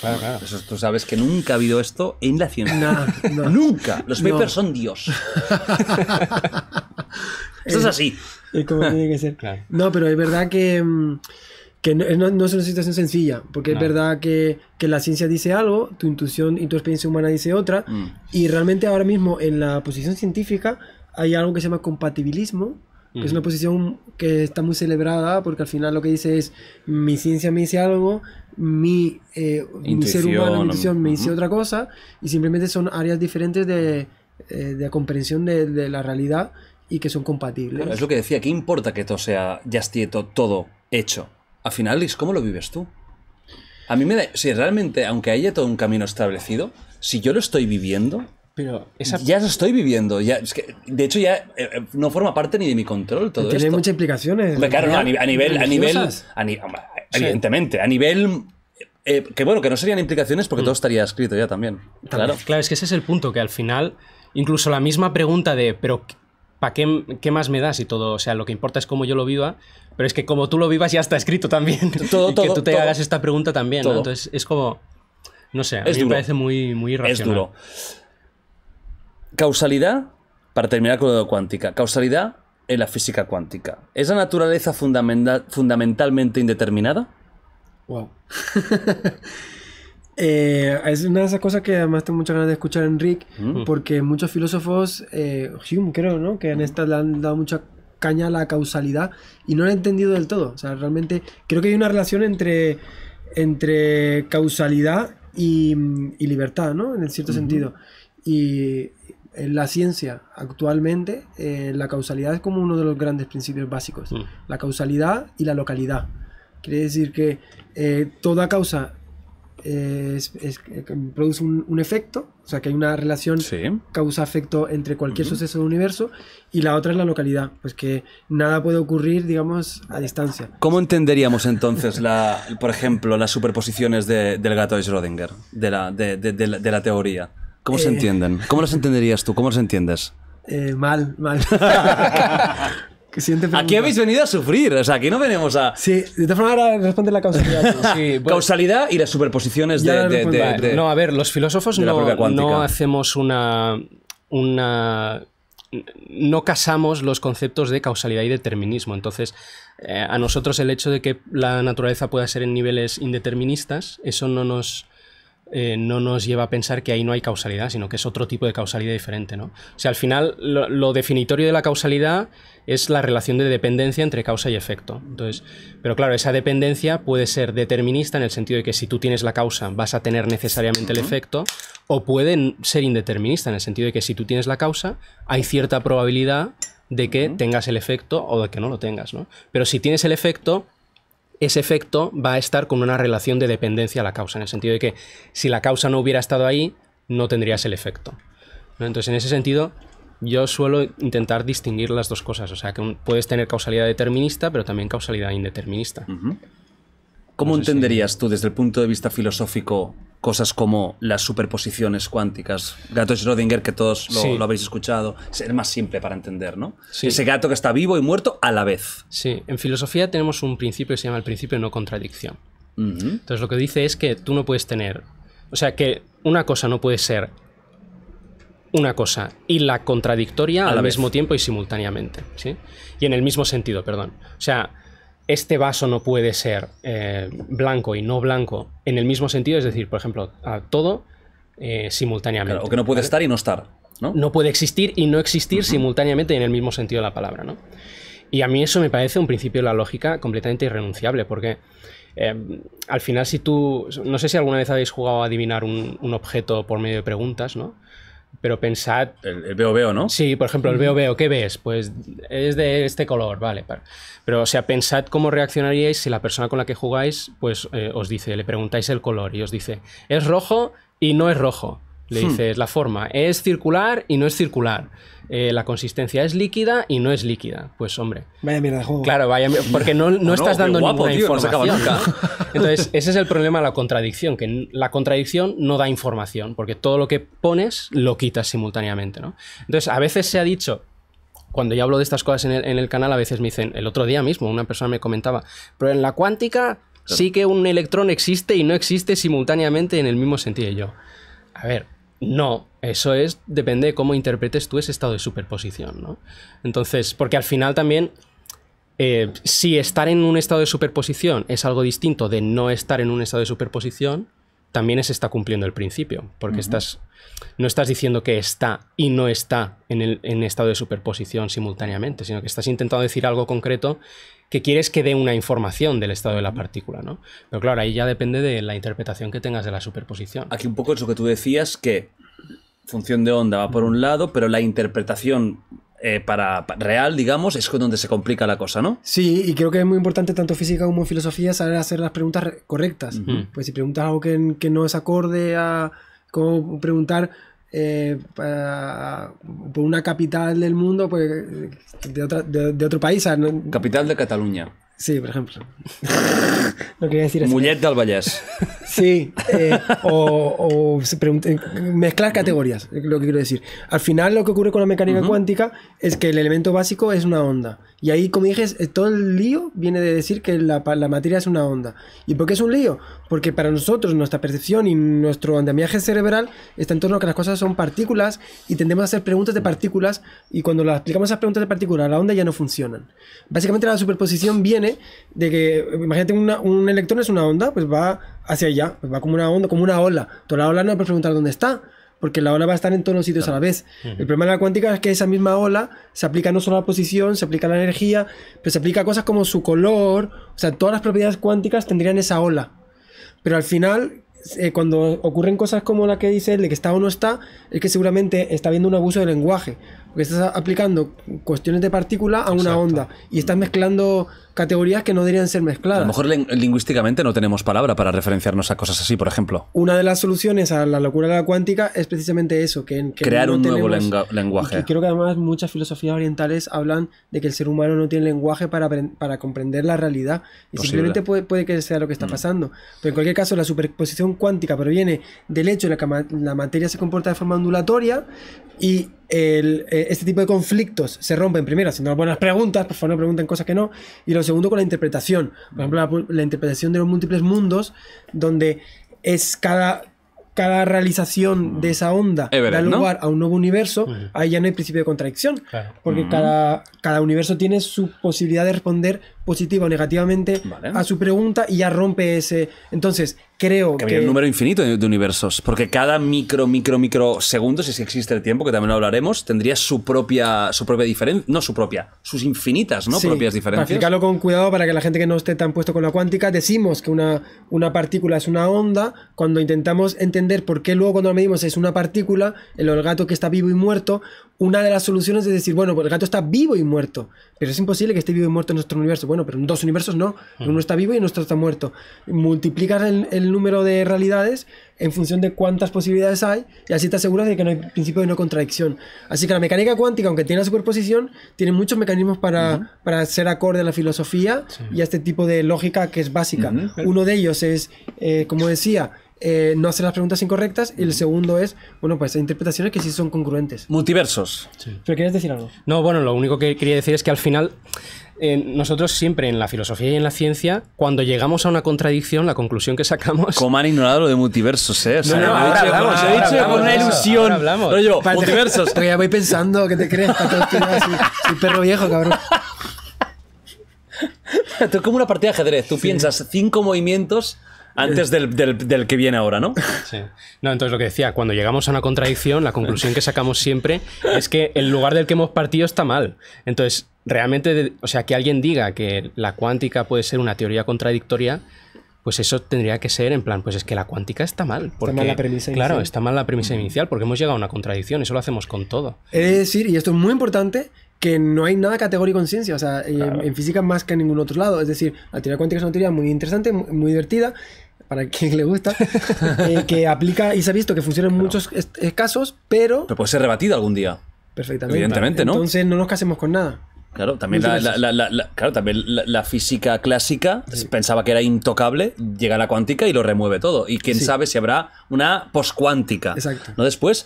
Speaker 3: Claro, claro.
Speaker 1: tú sabes que nunca ha habido esto en la ciencia. No,
Speaker 2: no. nunca.
Speaker 1: Los papers son Dios.
Speaker 2: eso es así.
Speaker 3: Es como tiene que ser.
Speaker 2: No, pero es verdad que, mm, no, es una situación sencilla, porque es verdad que, la ciencia dice algo, tu intuición y tu experiencia humana dice otra, mm. y realmente ahora mismo en la posición científica hay algo que se llama compatibilismo, que es una mm. posición que está muy celebrada, porque al final lo que dice es, mi ciencia me dice algo, eh, mi, ser humano, me dice otra cosa y simplemente son áreas diferentes de, eh, comprensión de, la realidad y que son compatibles. es lo
Speaker 1: que decía, ¿qué importa que todo sea ya estieto, todo hecho? Al final es cómo lo vives tú. A mí me da, si realmente, aunque haya todo un camino establecido, si yo lo estoy viviendo, pero ya lo estoy viviendo. Ya, que, de hecho, ya eh, no forma parte ni de mi control todo Tiene muchas
Speaker 2: implicaciones. a, nivel, a nivel,
Speaker 1: evidentemente, a nivel eh, que bueno, que no serían implicaciones porque mm. todo estaría escrito ya también. Claro.
Speaker 4: claro, es que ese es el punto, que al final, incluso la misma pregunta de, pero ¿para qué, más me das y todo? O sea, lo que importa es cómo yo lo viva, pero es que como tú lo vivas ya está escrito también. Todo, todo, que tú te hagas esta pregunta también, Entonces es como, no
Speaker 1: sé, a mí me parece muy, muy irracional. Causalidad, para terminar con lo de cuántica, causalidad en la física cuántica. ¿Es la naturaleza fundamentalmente indeterminada?
Speaker 2: Wow. Eh, es una de esas cosas que además tengo muchas ganas de escuchar Enrique,
Speaker 3: Enric, mm. mm. porque
Speaker 2: muchos filósofos, eh, Hume creo, ¿no? Que en mm. esta han dado mucha caña a la causalidad y no la he entendido del todo. O sea, realmente creo que hay una relación entre, entre causalidad y, libertad, ¿no? En cierto sentido. Y en la ciencia actualmente eh, la causalidad es como uno de los grandes principios básicos. Mm. La causalidad y la localidad. Quiere decir que eh, toda causa eh, produce un, efecto, o sea que hay una relación causa-efecto entre cualquier suceso del universo y la otra es la localidad, pues que nada puede ocurrir, digamos, a distancia.
Speaker 1: ¿Cómo entenderíamos entonces, la, por ejemplo, las superposiciones del gato de Schrödinger, de la, de, de, de la teoría? ¿Cómo se eh. entienden? ¿Cómo los entenderías tú? ¿Cómo los entiendes?
Speaker 2: Eh, mal, mal.
Speaker 1: Aquí habéis venido a sufrir, o sea, aquí no venimos a.
Speaker 2: Sí, de todas formas ahora responde la causalidad. Pues- causalidad y las
Speaker 1: superposiciones
Speaker 2: de,
Speaker 4: No, a ver, los filósofos no, hacemos una. una no casamos los conceptos de causalidad y determinismo. Entonces, eh, a nosotros el hecho de que la naturaleza pueda ser en niveles indeterministas, eso no nos eh, no nos lleva a pensar que ahí no hay causalidad, sino que es otro tipo de causalidad diferente. ¿no? O sea, al final lo, definitorio de la causalidad es la relación de dependencia entre causa y efecto. Entonces, pero claro, esa dependencia puede ser determinista en el sentido de que si tú tienes la causa vas a tener necesariamente el efecto, o puede ser indeterminista en el sentido de que si tú tienes la causa hay cierta probabilidad de que tengas el efecto o de que no lo tengas. ¿no? Pero si tienes el efecto, ese efecto va a estar con una relación de dependencia a la causa, en el sentido de que si la causa no hubiera estado ahí, no tendrías el efecto. Entonces, en ese sentido, yo suelo intentar distinguir las dos cosas, o sea, que puedes tener causalidad determinista, pero también causalidad
Speaker 1: indeterminista. ¿Cómo entenderías tú desde el punto de vista filosófico cosas como las superposiciones cuánticas? Gato Schrödinger, que todos lo, habéis escuchado, es más simple para entender, ¿no? Ese gato que está vivo y muerto a la vez.
Speaker 4: Sí, en filosofía tenemos un principio que se llama el principio de no contradicción.
Speaker 3: Entonces
Speaker 4: lo que dice es que tú no puedes tener, o sea, que una cosa no puede ser una cosa y la contradictoria al mismo tiempo y simultáneamente, ¿sí? Y en el mismo sentido, perdón. O sea, este vaso no puede ser eh, blanco y no blanco en el mismo sentido, es decir, por ejemplo, a todo eh, simultáneamente. o que no puede estar y no estar. ¿no? ¿no? puede existir y no existir simultáneamente en el mismo sentido de la palabra. ¿no? Y a mí eso me parece un principio de la lógica completamente irrenunciable, porque eh, al final si tú, no sé si alguna vez habéis jugado a adivinar un objeto por medio de preguntas, ¿no? Pero pensad.
Speaker 1: El, veo veo, ¿no?
Speaker 4: Sí, por ejemplo, el veo veo, ¿qué ves? Pues es de este color, vale. Pero, o sea, pensad cómo reaccionaríais si la persona con la que jugáis, pues eh, os dice, le preguntáis el color y os dice, es rojo y no es rojo. Le hmm. dices la forma, es circular y no es circular. Eh, la consistencia es líquida y no es líquida. Pues hombre. Vaya mierda de juego. Claro, vaya Porque no, oh, estás dando ninguna información. Entonces, ese es el problema de la contradicción, que la contradicción no da información, porque todo lo que pones lo quitas simultáneamente, ¿no? Entonces, a veces se ha dicho. Cuando yo hablo de estas cosas en el, en el canal, a veces me dicen, el otro día mismo, una persona me comentaba, pero en la cuántica sí que un electrón existe y no existe simultáneamente en el mismo sentido. Y yo, a ver, no, eso es, depende de cómo interpretes tú ese estado de superposición, ¿no? Entonces, porque al final también, eh, si estar en un estado de superposición es algo distinto de no estar en un estado de superposición, también se está cumpliendo el principio, porque estás, no estás diciendo que está y no está en, el, en estado de superposición simultáneamente, sino que estás intentando decir algo concreto que quieres que dé una información
Speaker 1: del estado de la partícula, ¿no?
Speaker 4: Pero claro, ahí ya depende de la interpretación que tengas de la superposición.
Speaker 1: Aquí un poco eso que tú decías, que función de onda va por un lado, pero la interpretación eh, para, real, digamos, es donde se complica la cosa, ¿no?
Speaker 2: Sí, y creo que es muy importante tanto física como filosofía saber hacer las preguntas correctas. Pues si preguntas algo que, no es acorde a... cómo preguntar eh, por una capital del mundo, pues, de, otro país.
Speaker 1: Capital de Cataluña.
Speaker 2: Sí, por ejemplo. no quería decir del Vallès. Sí, eh, o, o mezclar categorías, es lo que quiero decir. Al final lo que ocurre con la mecánica cuántica es que el elemento básico es una onda. Y ahí, como dije, todo el lío viene de decir que la, materia es una onda. ¿Y por qué es un lío? Porque para nosotros nuestra percepción y nuestro andamiaje cerebral está en torno a que las cosas son partículas y tendemos a hacer preguntas de partículas y cuando las aplicamos esas preguntas de partículas a la onda ya no funcionan. Básicamente la superposición viene de que, imagínate, un electrón es una onda, pues va hacia allá, pues va como una onda, como una ola. Toda la ola no para preguntar dónde está, porque la ola va a estar en todos los sitios a la vez. El problema de la cuántica es que esa misma ola se aplica no solo a la posición, se aplica a la energía, pero pues se aplica a cosas como su color, o sea, todas las propiedades cuánticas tendrían esa ola. Pero al final, eh, cuando ocurren cosas como la que dice él, de que está o no está, es que seguramente está habiendo un abuso de lenguaje. Porque estás aplicando cuestiones de partícula a una onda y estás mezclando categorías que no deberían ser mezcladas. A lo mejor
Speaker 1: lingüísticamente no tenemos palabra para referenciarnos a cosas así, por ejemplo.
Speaker 2: Una de las soluciones a la locura de la cuántica es precisamente eso, que, crear un nuevo lenguaje. Y creo que además muchas filosofías orientales hablan de que el ser humano no tiene lenguaje para, comprender la realidad y simplemente puede, puede, que sea lo que está mm. pasando. Pero en cualquier caso, la superposición cuántica proviene del hecho de que la materia se comporta de forma ondulatoria, y eh, este tipo de conflictos se rompen primero haciendo buenas preguntas, por favor no pregunten cosas que no, y lo segundo con la interpretación, por ejemplo la, interpretación de los múltiples mundos, donde es cada, realización mm. de esa onda da lugar a un nuevo universo, ahí ya no hay principio de contradicción, porque mm. cada universo tiene su posibilidad de responder positiva o negativamente a su pregunta y ya rompe ese. Entonces, creo que. que... un número
Speaker 1: infinito de, universos, porque cada micro, micro, micro segundo, si existe el tiempo, que también lo hablaremos, tendría su propia, su propia diferencia. No su propia, sus infinitas, ¿no? propias diferencias. Para
Speaker 2: con cuidado para que la gente que no esté tan puesto con la cuántica, decimos que una, una partícula es una onda cuando intentamos entender por qué luego cuando la medimos es una partícula, el olgato que está vivo y muerto, una de las soluciones es decir, bueno, el gato está vivo y muerto, pero es imposible que esté vivo y muerto en nuestro universo. Bueno, pero en dos universos no, mm. uno está vivo y el otro está muerto. Multiplicas el, número de realidades en función de cuántas posibilidades hay y así te aseguras de que no hay principio de no contradicción. Así que la mecánica cuántica, aunque tiene la superposición, tiene muchos mecanismos para, ser acorde a la filosofía y a este tipo de lógica que es básica. Uno de ellos es, eh, como decía, eh, no hacer las preguntas incorrectas. Y el segundo es, bueno, pues hay interpretaciones que sí son congruentes.
Speaker 1: Multiversos.
Speaker 2: ¿Pero quieres decir algo?
Speaker 4: No, bueno, lo único que quería decir es que al final eh, nosotros siempre en la filosofía y en la ciencia, cuando llegamos a una contradicción, la conclusión que sacamos.
Speaker 1: Como han ignorado lo de multiversos, ¿eh? O sea, no, no, no,
Speaker 3: ahora hablamos, hablamos, una ilusión.
Speaker 2: Ahora No, yo, multiversos. Pero ya voy pensando que te crees, no, no, soy, no, perro viejo, cabrón. es como una partida
Speaker 3: de
Speaker 1: ajedrez. Tú piensas cinco movimientos antes del, del, del, que viene ahora, ¿no? Sí.
Speaker 4: No, entonces lo que decía, cuando llegamos a una contradicción, la conclusión que sacamos siempre es que el lugar del que hemos partido está mal. Entonces, realmente, o sea, que alguien diga que la cuántica puede ser una teoría contradictoria, pues eso tendría que ser en plan, pues es que la cuántica está mal. Porque, está mal la premisa inicial. Claro, está mal la premisa inicial, porque hemos llegado a una contradicción, eso lo hacemos con todo.
Speaker 2: Es decir, y esto es muy importante, que no hay nada categórico en ciencia, o sea, en, física más que en ningún otro lado. Es decir, la teoría cuántica es una teoría muy interesante, muy divertida, para quien le gusta, eh, que aplica y se ha visto que funciona en muchos casos, pero...
Speaker 1: Pero puede ser rebatido algún día.
Speaker 2: Perfectamente. Evidentemente, ¿no? Entonces no nos casemos con nada.
Speaker 1: Claro, también, la, también la, física clásica pensaba que era intocable, llega la cuántica y lo remueve todo. Y quién sabe si habrá una poscuántica. Exacto. ¿no? Después,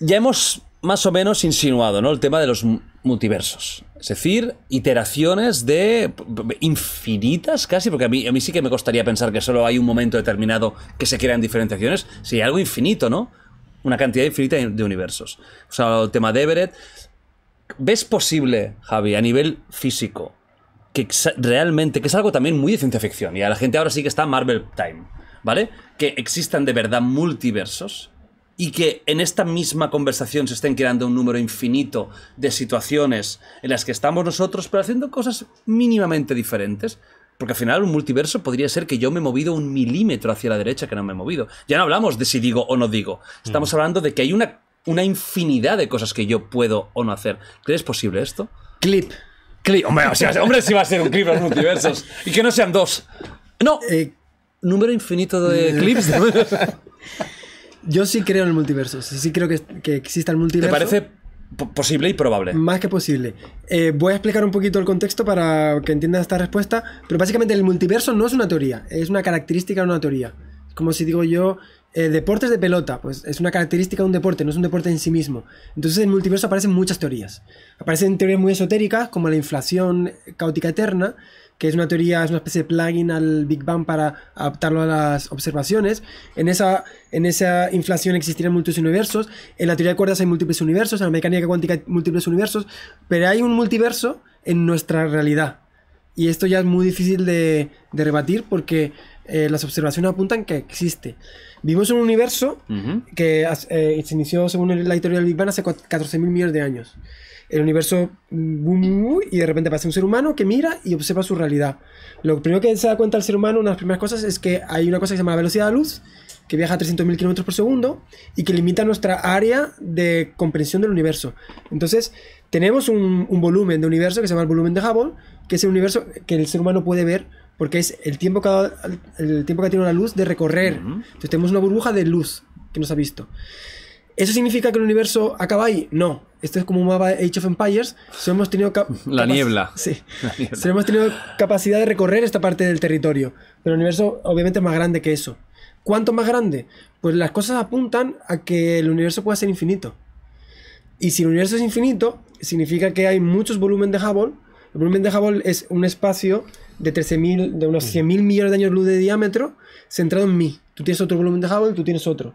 Speaker 1: ya hemos más o menos insinuado ¿no? el tema de los multiversos. Es decir, iteraciones de infinitas casi, porque a mí, a mí sí que me costaría pensar que solo hay un momento determinado que se crean diferenciaciones, si hay algo infinito, ¿no? Una cantidad infinita de universos. O sea, el tema de Everett. ¿Ves posible, Javi, a nivel físico, que realmente, que es algo también muy de ciencia ficción, y a la gente ahora sí que está Marvel Time, ¿vale? Que existan de verdad multiversos y que en esta misma conversación se estén creando un número infinito de situaciones en las que estamos nosotros, pero haciendo cosas mínimamente diferentes. Porque al final un multiverso podría ser que yo me he movido un milímetro hacia la derecha que no me he movido. Ya no hablamos de si digo o no digo. Estamos hablando de que hay una, una infinidad de cosas que yo puedo o no hacer. ¿Crees posible esto? Clip. Clip. Hombre, si va a ser, hombre, a un clip los multiversos. Y que no
Speaker 2: sean dos. No. Eh, número infinito de clips. Yo sí creo en el multiverso. Sí, creo que, que exista el multiverso. ¿Te parece
Speaker 1: posible y probable?
Speaker 2: Más que posible. Eh, voy a explicar un poquito el contexto para que entiendas esta respuesta. Pero básicamente el multiverso no es una teoría, es una característica de una teoría. como si digo yo, eh, deportes de pelota, pues es una característica de un deporte, no es un deporte en sí mismo. Entonces en el multiverso aparecen muchas teorías. Aparecen teorías muy esotéricas como la inflación caótica eterna, que es una teoría, es una especie de plugin al Big Bang para adaptarlo a las observaciones. En esa, en esa inflación existirían múltiples universos. En la teoría de cuerdas hay múltiples universos. En la mecánica cuántica hay múltiples universos. Pero hay un multiverso en nuestra realidad. Y esto ya es muy difícil de, rebatir porque eh, las observaciones apuntan que existe. vimos un universo que eh, se inició, según la teoría del Big Bang, hace 14.000 millones de años el universo y de repente pasa un ser humano que mira y observa su realidad. Lo primero que se da cuenta el ser humano, una de las primeras cosas, es que hay una cosa que se llama velocidad de luz, que viaja a 300.000 kilómetros por segundo y que limita nuestra área de comprensión del universo. Entonces, tenemos un, volumen de universo que se llama el volumen de Hubble, que es el universo que el ser humano puede ver porque es el tiempo que, el tiempo que tiene la luz de recorrer. Entonces, tenemos una burbuja de luz que nos ha visto. ¿Eso significa que el universo acaba ahí? No. Esto es como un mapa de Age of Empires. hemos tenido la niebla. Sí. hemos tenido capacidad de recorrer esta parte del territorio. Pero el universo obviamente es más grande que eso. ¿Cuánto más grande? Pues las cosas apuntan a que el universo pueda ser infinito. Y si el universo es infinito, significa que hay muchos volumen de Hubble. El volumen de Hubble es un espacio de 13.000, de unos 100.000 millones de años luz de diámetro centrado en mí. Tú tienes otro volumen de Hubble, tú tienes otro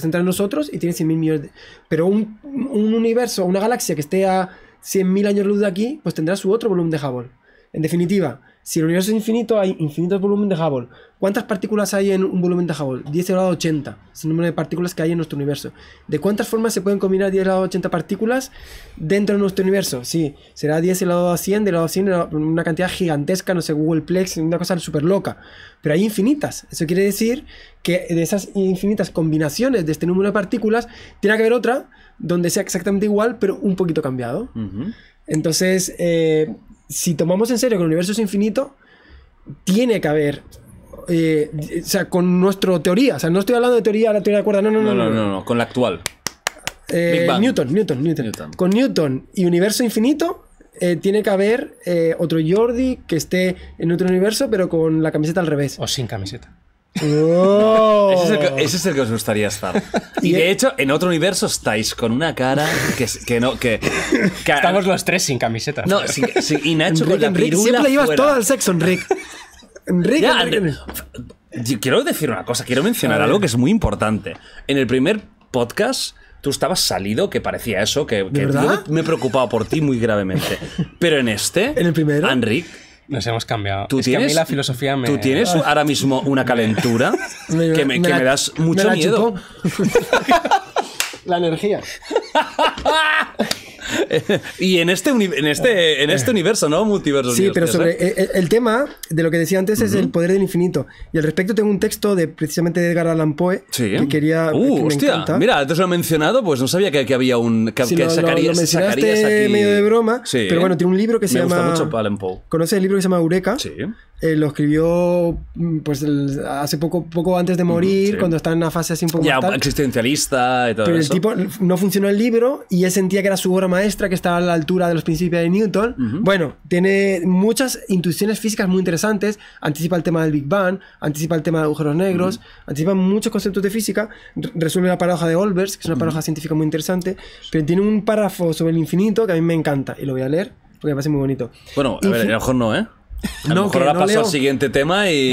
Speaker 2: centra en nosotros y tiene 100.000 mil millones de... Pero un, universo, una galaxia que esté a 100.000 mil años luz de aquí, pues tendrá su otro volumen de jabón. En definitiva, si el universo es infinito, hay infinitos volumen de Hubble ¿Cuántas partículas hay en un volumen de Hubble? 10 elevado a 80 es el número de partículas que hay en nuestro universo. ¿De cuántas formas se pueden combinar 10 elevado a 80 partículas dentro de nuestro universo? Sí, será 10 elevado a 100, de elevado a 100, una cantidad gigantesca, no sé, Google Plex, una cosa súper loca. Pero hay infinitas. Eso quiere decir que de esas infinitas combinaciones de este número de partículas, tiene que haber otra donde sea exactamente igual, pero un poquito cambiado. Entonces, eh, si tomamos en serio que el universo es infinito, tiene que haber. Eh, o sea, con nuestra teoría. O sea, no estoy hablando de teoría, la teoría de cuerda, no, no, no. No,
Speaker 1: no, con la actual. Eh, Newton, Newton, Newton,
Speaker 2: Con Newton y universo infinito, eh, tiene que haber eh, otro Jordi que esté en otro universo, pero con la camiseta al revés. O sin camiseta. Oh. Ese,
Speaker 1: es el que, os gustaría estar. Y de hecho, en otro universo estáis con una cara que, no. Que, Estamos los tres sin camisetas No, y Nacho con Siempre llevas todo
Speaker 2: el sexo, Enrique. Enrique,
Speaker 1: quiero decir una cosa, quiero mencionar algo que es muy importante. En el primer podcast tú estabas salido, que parecía eso, que, me preocupaba por ti muy gravemente. Pero en este, en el primero, Enric nos hemos cambiado. ¿Tú tienes, la filosofía Tú tienes ahora mismo una calentura
Speaker 3: que, me, me, das mucho miedo.
Speaker 2: La energía.
Speaker 1: y en este, en, este, en este universo, ¿no? Multiverso. Sí, pero sobre
Speaker 2: ¿eh? el, tema de lo que decía antes es el poder del infinito. Y al respecto tengo un texto de precisamente de Edgar Allan Poe sí. que quería... Uh, hostia, me
Speaker 1: mira, antes lo he mencionado, pues no sabía que, que había un... Que, sacaría que sacarías, medio de broma, sí. pero bueno, tiene un libro que se me llama... Gusta mucho
Speaker 2: Poe. ¿Conoces el libro que se llama Eureka? Sí. Eh, lo escribió mm, pues hace poco, poco antes de morir, cuando estaba en una fase así un poco... Ya,
Speaker 1: existencialista y todo Pero el tipo
Speaker 2: no funcionó el libro y él sentía que era su obra maestra, que estaba a la altura de los principios de Newton. Bueno, tiene muchas intuiciones físicas muy interesantes, anticipa el tema del Big Bang, anticipa el tema de agujeros negros, anticipa muchos conceptos de física, resuelve la paradoja de Olbers, que es una paradoja científica muy interesante, pero tiene un párrafo sobre el infinito que a mí me encanta y lo voy a leer porque me parece muy bonito.
Speaker 1: Bueno, a ver, a lo mejor no, ¿eh? no, ahora paso al siguiente tema y.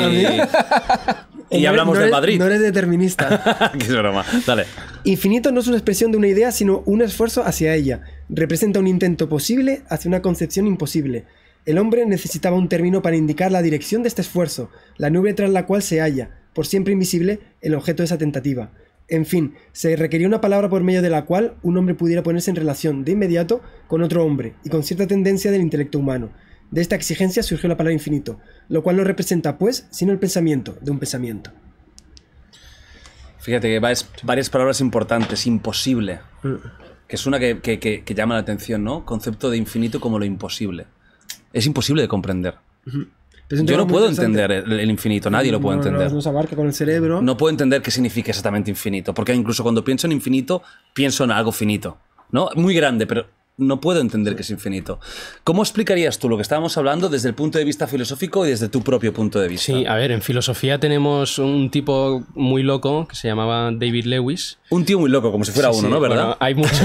Speaker 2: y hablamos de Madrid. No eres determinista.
Speaker 1: Qué broma.
Speaker 3: Dale.
Speaker 2: Infinito no es una expresión de una idea, sino un esfuerzo hacia ella. Representa un intento posible hacia una concepción imposible. El hombre necesitaba un término para indicar la dirección de este esfuerzo, la nube tras la cual se halla, por siempre invisible, el objeto de esa tentativa. En fin, se requería una palabra por medio de la cual un hombre pudiera ponerse en relación de inmediato con otro hombre, y con cierta tendencia del intelecto humano. De esta exigencia surgió la palabra infinito, lo cual no representa, pues, sino el pensamiento de un pensamiento.
Speaker 1: Fíjate que varias, varias palabras importantes, imposible, mm. que es una que, llama la atención, ¿no? Concepto de infinito como lo imposible. Es imposible de comprender. Yo no puedo entender el, infinito, nadie lo puede entender. No,
Speaker 2: se con el cerebro.
Speaker 1: No puedo entender qué significa exactamente infinito, porque incluso cuando pienso en infinito, pienso en algo finito, ¿no? Muy grande, pero no puedo entender que es infinito. ¿Cómo explicarías tú lo que estábamos hablando desde el punto de vista filosófico y desde tu propio punto de vista? Sí,
Speaker 4: a ver, en filosofía tenemos un tipo muy loco que se llamaba David Lewis.
Speaker 1: Un tío muy loco, como si fuera uno, ¿no? ¿Verdad?
Speaker 4: hay muchos,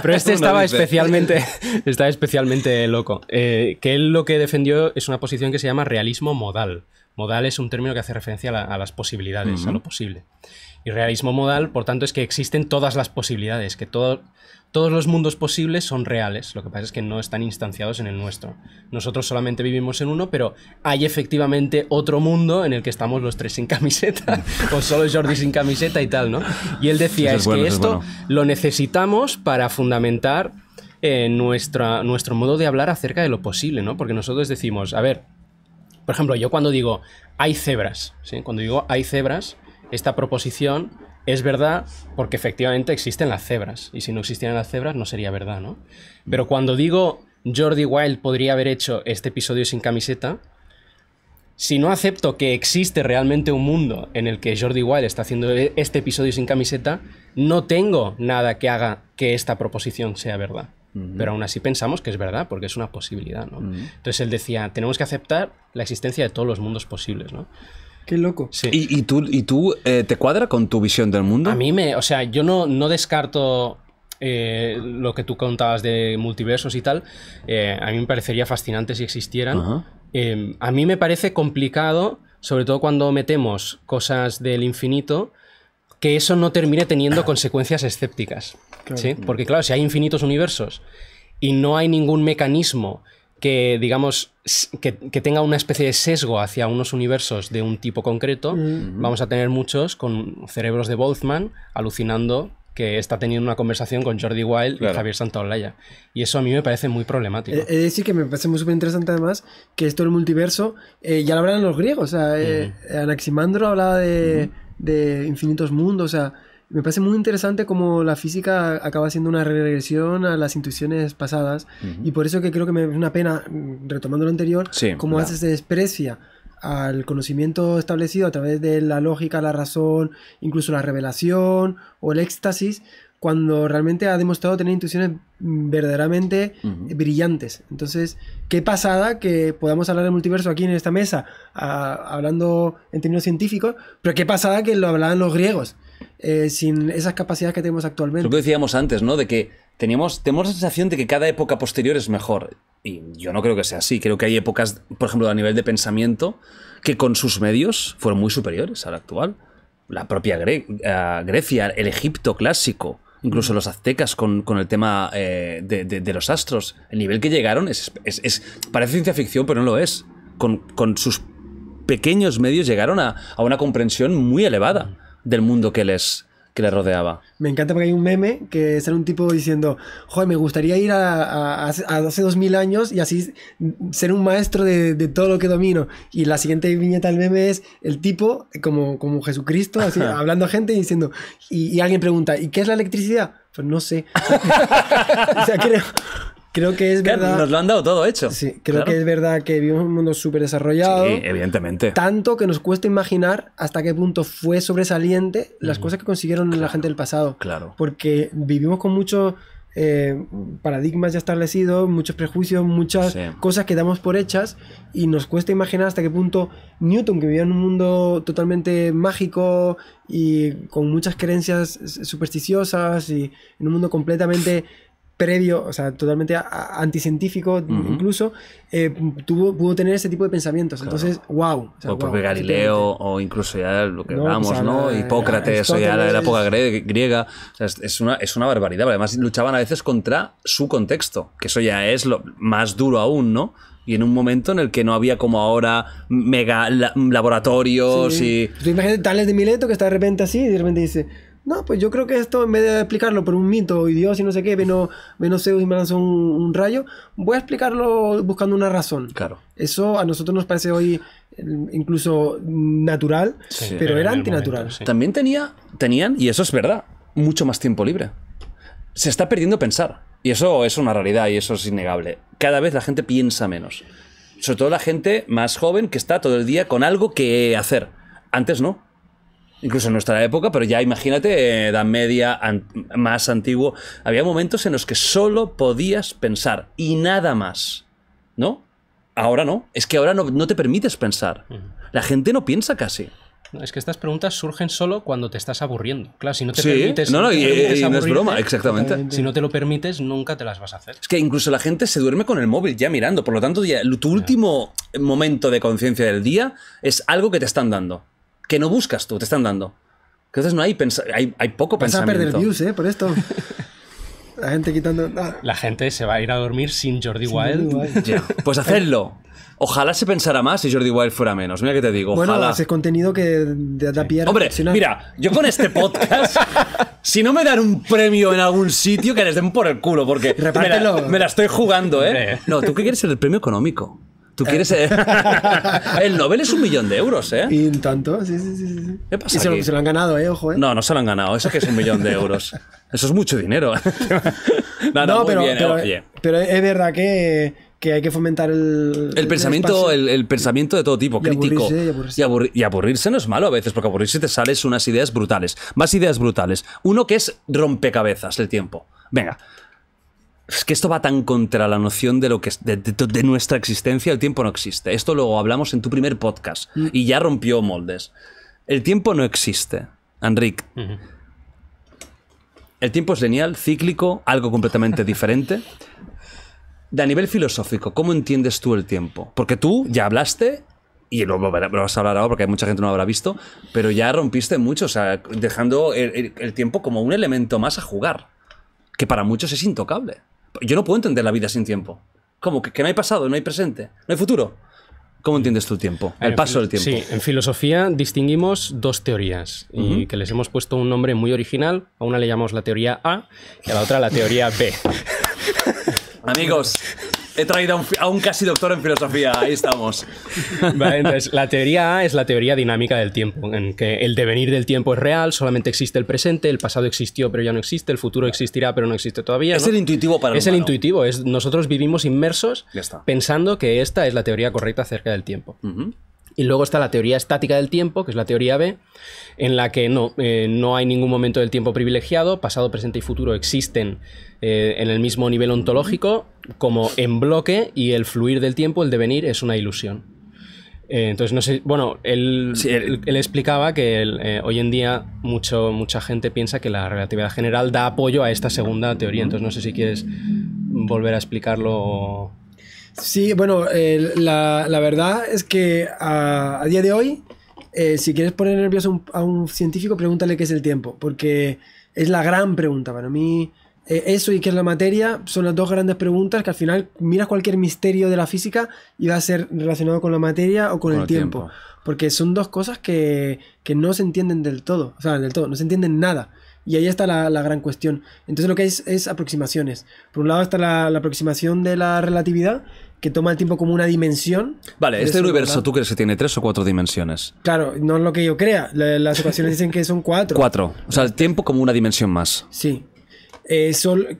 Speaker 4: pero, este estaba especialmente, estaba especialmente loco. Eh, que él lo que defendió es una posición que se llama realismo modal. Modal es un término que hace referencia a, las posibilidades, a lo posible. Y realismo modal, por tanto, es que existen todas las posibilidades, que todo, todos los mundos posibles son reales, lo que pasa es que no están instanciados en el nuestro. Nosotros solamente vivimos en uno, pero hay efectivamente otro mundo en el que estamos los tres sin camiseta, o solo Jordi sin camiseta y tal, ¿no? Y él decía, es, que esto lo necesitamos para fundamentar eh, nuestro modo de hablar acerca de lo posible, ¿no? Porque nosotros decimos, a ver, por ejemplo, yo cuando digo hay cebras, cuando digo hay cebras, esta proposición es verdad porque efectivamente existen las cebras, y si no existieran las cebras no sería verdad, ¿no? Pero cuando digo Jordi Wild podría haber hecho este episodio sin camiseta, si no acepto que existe realmente un mundo en el que Jordi Wild está haciendo e, este episodio sin camiseta, no tengo nada que haga que esta proposición sea verdad. Pero aún así pensamos que es verdad, porque es una posibilidad, ¿no? Entonces él decía, tenemos que aceptar la existencia de todos los mundos posibles, ¿no? Qué loco. ¿Y,
Speaker 1: tú, eh, te cuadra con tu visión del mundo? A mí
Speaker 4: me. O sea, yo no, descarto. Eh, lo que tú contabas de multiversos y tal, eh, a mí me parecería fascinante si existieran. a mí me parece complicado, sobre todo cuando metemos cosas del infinito, que eso no termine teniendo consecuencias escépticas. ¿sí? Porque claro, si hay infinitos universos y no hay ningún mecanismo que, digamos, que, tenga una especie de sesgo hacia unos universos de un tipo concreto, mm. vamos a tener muchos con cerebros de Boltzmann alucinando que está teniendo una conversación con Jordi Wild y Javier Santaolalla. Y eso a mí me parece muy problemático. Eh,
Speaker 2: es decir, que me parece muy interesante además que esto del multiverso eh, ya lo hablaron los griegos. Eh, Anaximandro hablaba de, de infinitos mundos. O sea, me parece muy interesante cómo la física acaba siendo una regresión a las intuiciones pasadas y por eso que creo que me es una pena, mm, retomando lo anterior, cómo como hace se desprecia al conocimiento establecido a través de la lógica, la razón, incluso la revelación o el éxtasis, cuando realmente ha demostrado tener intuiciones mm, verdaderamente brillantes. Entonces, qué pasada que podamos hablar del multiverso aquí en esta mesa, ah, hablando en términos científicos, pero qué pasada que lo hablaban los griegos. Eh, sin esas capacidades que tenemos actualmente. Lo que
Speaker 1: decíamos antes, ¿no? De que tenemos la sensación de que cada época posterior es mejor. Y yo no creo que sea así. Creo que hay épocas, por ejemplo, a nivel de pensamiento, que con sus medios fueron muy superiores a actual. La propia eh, Grecia, el Egipto clásico, incluso mm. los aztecas con, el tema eh, de, los astros. El nivel que llegaron es, parece ciencia ficción, pero no lo es. Con, sus pequeños medios llegaron a una comprensión muy elevada del mundo que les, que les rodeaba.
Speaker 2: Me encanta porque hay un meme que sale un tipo diciendo, joder, me gustaría ir a, a, a hace años y así ser un maestro de, todo lo que domino. Y la siguiente viñeta del meme es el tipo como, como Jesucristo, así, hablando a gente y diciendo, y, y alguien pregunta, ¿y qué es la electricidad? Pues no sé. o sea, creo, creo que es verdad. Nos lo han dado todo hecho. Sí, creo que es verdad que vivimos un mundo súper desarrollado. Sí, evidentemente. Tanto que nos cuesta imaginar hasta qué punto fue sobresaliente las cosas que consiguieron la gente del pasado. Claro. Porque vivimos con muchos eh, paradigmas ya establecidos, muchos prejuicios, muchas cosas que damos por hechas y nos cuesta imaginar hasta qué punto Newton, que vivía en un mundo totalmente mágico y con muchas creencias supersticiosas y en un mundo completamente previo, o sea, totalmente anticientífico incluso, eh, tuvo, pudo tener ese tipo de pensamientos. Entonces, wow. O, porque Galileo,
Speaker 1: o incluso ya lo que hablamos, ¿no? Pues Hipócrates, o ya la, la época griega. es, una, es una barbaridad. además, luchaban a veces contra su contexto, que eso ya es lo más duro aún, ¿no? y en un momento en el que no había como ahora mega laboratorios y...
Speaker 2: Tú imagínate Tales de Mileto que está de repente así y de repente dice, no, pues yo creo que esto, en vez de explicarlo por un mito y Dios y no sé qué, veno, menos Zeus y me un, rayo, voy a explicarlo buscando una razón. Claro. Eso a nosotros nos parece hoy incluso natural, pero era antinatural. También tenía,
Speaker 1: tenían, y eso es verdad, mucho más tiempo libre. Se está perdiendo pensar. Y eso es una realidad y eso es innegable. Cada vez la gente piensa menos. Sobre todo la gente más joven que está todo el día con algo que hacer. Antes no incluso en nuestra época, pero ya imagínate, eh, edad media, más antiguo, había momentos en los que solo podías pensar y nada más, ¿no? Ahora no, es que ahora no, te permites pensar. La gente no piensa casi.
Speaker 4: es que estas preguntas surgen solo cuando te estás aburriendo. Claro, si no te permites. No, no, y, no es broma, exactamente. Si no te lo permites, nunca te las vas a hacer.
Speaker 1: Es que incluso la gente se duerme con el móvil ya mirando. Por lo tanto, tu último momento de conciencia del día es algo que te están dando que no buscas tú, te están dando. Entonces no hay, hay, hay poco Vas pensamiento. a perder views,
Speaker 2: ¿eh? Por esto. La gente quitando.
Speaker 1: La gente se va a ir a dormir sin Jordi Wild. Pues hacerlo. Ojalá se pensara más si Jordi Wild fuera menos. Mira que te digo. Bueno, ese
Speaker 2: contenido que da sí. Hombre, mira, yo con este podcast,
Speaker 1: si no me dan un premio en algún sitio, que les den por el culo, porque me la, me estoy jugando, ¿eh? No, tú qué quieres el premio económico. ¿Tú quieres...? el Nobel es un millón de euros, ¿eh?
Speaker 2: Y tanto, sí, sí, sí. ¿Qué pasa se, Lo, han ganado, ¿eh? Ojo,
Speaker 1: ¿eh? No, no se lo han ganado. Eso que es un millón de euros. Eso es mucho dinero. no, pero, ¿eh?
Speaker 2: pero, es verdad que que hay que fomentar el, el pensamiento
Speaker 1: el, pensamiento de todo tipo crítico y, aburrirse. Y, aburrirse. no es malo a veces porque aburrirse te sales unas ideas brutales más ideas brutales uno que es rompecabezas el tiempo venga es que esto va tan contra la noción de lo que de, nuestra existencia, el tiempo no existe. Esto lo hablamos en tu primer podcast mm. y ya rompió moldes. El tiempo no existe, Enric. El tiempo es lineal, cíclico, algo completamente diferente. De a nivel filosófico, ¿cómo entiendes tú el tiempo? Porque tú ya hablaste y lo, lo, vas a hablar ahora porque mucha gente no lo habrá visto, pero ya rompiste mucho, dejando el tiempo como un elemento más a jugar, que para muchos es intocable. Yo no puedo entender la vida sin tiempo. ¿Cómo? ¿Que, no hay pasado, no hay presente, no hay futuro? ¿Cómo entiendes tu tiempo? El paso del tiempo.
Speaker 4: Sí, en filosofía distinguimos dos teorías y que les hemos puesto un nombre muy original. A una le llamamos la teoría A y a la otra la teoría B.
Speaker 1: Amigos, He traído a un, casi doctor en filosofía, ahí estamos.
Speaker 4: la teoría A es la teoría dinámica del tiempo, en que el devenir del tiempo es real, solamente existe el presente, el pasado existió pero ya no existe, el futuro existirá pero no existe todavía. Es el intuitivo para nosotros. Es el intuitivo, es, nosotros vivimos inmersos pensando que esta es la teoría correcta acerca del tiempo. Y luego está la teoría estática del tiempo, que es la teoría B, en la que no, eh, no hay ningún momento del tiempo privilegiado, pasado, presente y futuro existen eh, en el mismo nivel ontológico, como en bloque, y el fluir del tiempo, el devenir, es una ilusión. Eh, entonces, no sé, bueno, él, explicaba que hoy en día mucho, mucha gente piensa que la relatividad general da apoyo a esta segunda teoría, entonces no sé si quieres volver a
Speaker 2: explicarlo Sí, bueno, la, verdad es que a, día de hoy, eh, si quieres poner nervioso a un científico, pregúntale qué es el tiempo, porque es la gran pregunta para mí. Eh, eso y qué es la materia son las dos grandes preguntas que al final miras cualquier misterio de la física y va a ser relacionado con la materia o con, el tiempo. Porque son dos cosas que, no se entienden del todo, o sea, del todo, no se entienden nada. Y ahí está la, gran cuestión. Entonces lo que hay es, es aproximaciones. Por un lado está la aproximación de la relatividad, que toma el tiempo como una dimensión. Vale, este universo,
Speaker 1: ¿tú crees que tiene tres o cuatro dimensiones?
Speaker 2: Claro, no es lo que yo crea. Las ecuaciones dicen que son cuatro.
Speaker 1: Cuatro. O sea, el tiempo como una dimensión más.
Speaker 2: Sí. Eh,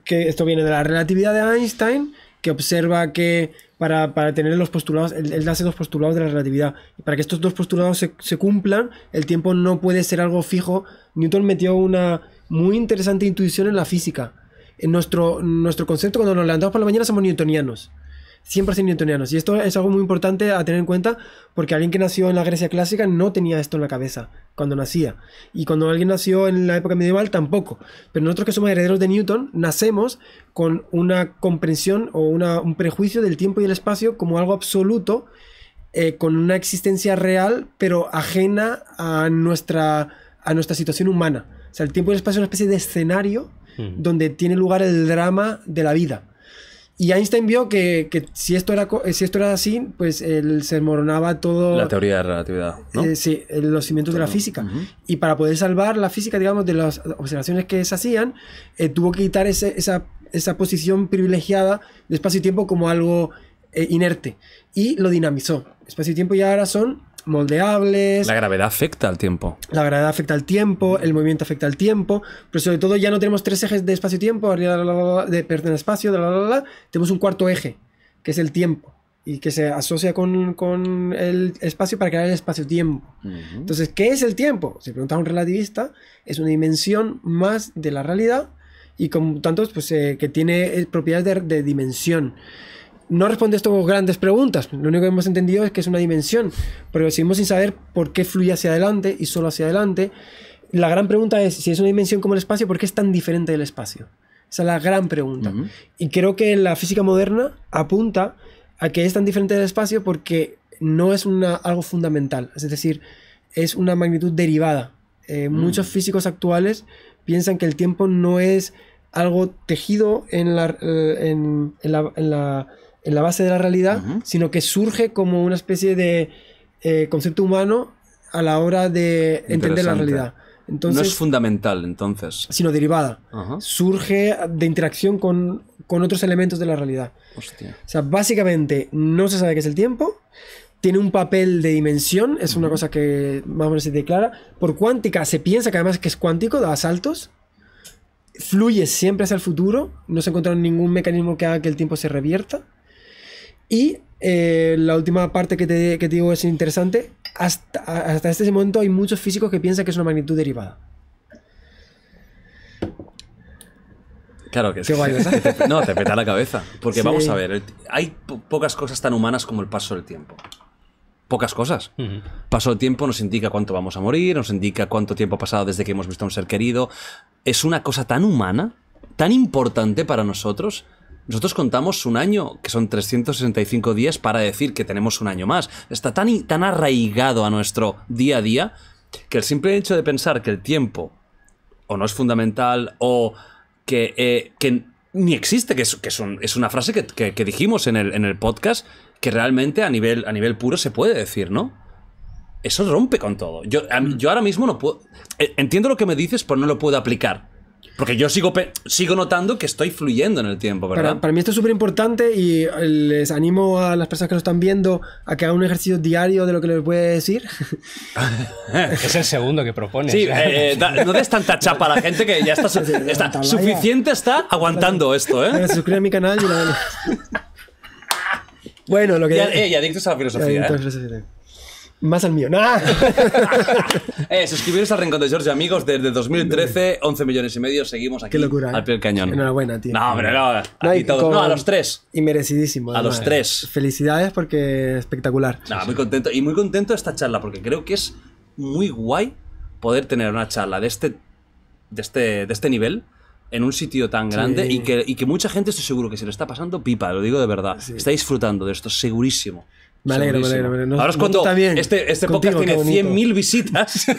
Speaker 2: que esto viene de la relatividad de Einstein, que observa que para, tener los postulados, él, hace dos postulados de la relatividad. para que estos dos postulados se, cumplan, el tiempo no puede ser algo fijo. Newton metió una muy interesante intuición en la física. En nuestro, nuestro concepto, cuando nos levantamos por la mañana, somos newtonianos. 100% newtonianos. Y esto es algo muy importante a tener en cuenta porque alguien que nació en la Grecia clásica no tenía esto en la cabeza cuando nacía. Y cuando alguien nació en la época medieval tampoco. Pero nosotros que somos herederos de Newton nacemos con una comprensión o un prejuicio del tiempo y el espacio como algo absoluto, eh, con una existencia real pero ajena a nuestra, a nuestra situación humana. O sea, el tiempo y el espacio es una especie de escenario hmm. donde tiene lugar el drama de la vida y Einstein vio que, que, si, esto era, eh, si esto era así, pues él se moronaba todo... La
Speaker 1: teoría de la
Speaker 3: relatividad, ¿no? Eh,
Speaker 2: sí, los cimientos de la física. Y para poder salvar la física, digamos, de las observaciones que se hacían, eh, tuvo que quitar ese, esa, esa, posición privilegiada de espacio y tiempo como algo inerte. Y lo dinamizó. Espacio y tiempo ya ahora son moldeables.
Speaker 1: La gravedad afecta al tiempo.
Speaker 2: La gravedad afecta al tiempo, el movimiento afecta al tiempo, pero sobre todo ya no tenemos tres ejes de espacio-tiempo, de perder espacio, la tenemos un cuarto eje, que es el tiempo, y que se asocia con, con el espacio para crear el espacio-tiempo. Entonces, ¿qué es el tiempo? Si pregunta a un relativista, es una dimensión más de la realidad y como tantos, pues eh, que tiene eh, propiedades de dimensión no responde a estas grandes preguntas. Lo único que hemos entendido es que es una dimensión, pero seguimos sin saber por qué fluye hacia adelante y solo hacia adelante. La gran pregunta es, si es una dimensión como el espacio, ¿por qué es tan diferente del espacio? Esa es la gran pregunta. Y creo que la física moderna apunta a que es tan diferente del espacio porque no es una, algo fundamental, es decir, es una magnitud derivada. Eh, mm. Muchos físicos actuales piensan que el tiempo no es algo tejido en la, en la en la base de la realidad, sino que surge como una especie de eh, concepto humano a la hora de entender la realidad. Entonces, no es
Speaker 1: fundamental, entonces. Sino
Speaker 2: derivada. Surge de interacción con, otros elementos de la realidad. O sea, básicamente no se sabe qué es el tiempo, tiene un papel de dimensión, es una cosa que más o menos se declara. Por cuántica se piensa que además que es cuántico, da saltos, fluye siempre hacia el futuro, no se encuentra ningún mecanismo que haga que el tiempo se revierta. Y eh, la última parte que te, digo es interesante. Hasta, hasta, este momento hay muchos físicos que piensan que es una magnitud derivada.
Speaker 1: Claro que sí. Qué no, te peta la cabeza. Porque vamos a ver, hay pocas cosas tan humanas como el paso del tiempo. Pocas cosas. Paso del tiempo nos indica cuánto vamos a morir, nos indica cuánto tiempo ha pasado desde que hemos visto a un ser querido. Es una cosa tan humana, tan importante para nosotros, nosotros contamos un año, que son 365 días, para decir que tenemos un año más. Está tan, tan arraigado a nuestro día a día que el simple hecho de pensar que el tiempo o no es fundamental o que, eh, ni existe, que es, que una frase que, dijimos en el, en el, podcast que realmente a nivel, a nivel puro se puede decir, ¿no? Eso rompe con todo. Yo, yo ahora mismo no puedo... Eh, entiendo lo que me dices, pero no lo puedo aplicar. Porque yo sigo, sigo notando que estoy fluyendo en el tiempo, ¿verdad?
Speaker 2: Para, mí esto es súper importante y eh, les animo a las personas que lo están viendo a que hagan un ejercicio diario de lo que les voy decir.
Speaker 1: es el segundo que propones.
Speaker 2: Sí, eh, eh, no des
Speaker 1: tanta chapa a
Speaker 4: la gente que
Speaker 2: ya está,
Speaker 1: suficiente está aguantando esto, ¿eh?
Speaker 2: a mi canal y la... Bueno, lo que... ya, filosofía. Y adictos a la filosofía. Más al mío. nada
Speaker 1: ¡Ah! eh, suscribiros al Rincón de George, amigos. Desde 2013, 11 millones y medio. Seguimos aquí. Qué locura. Al pie del ¿eh? cañón.
Speaker 2: Enhorabuena, tío. No, pero no. A, a los tres. Y merecidísimo. A los tres. Felicidades porque espectacular. muy
Speaker 1: contento. Y muy contento esta charla porque creo que es muy guay poder tener una charla de este, de este, de este nivel en un sitio tan grande y, que, mucha gente estoy seguro que se lo está pasando pipa, lo digo de verdad. Está disfrutando de esto, segurísimo.
Speaker 3: Me alegro, vale Ahora os cuento, este,
Speaker 1: este podcast tiene 100.000 visitas.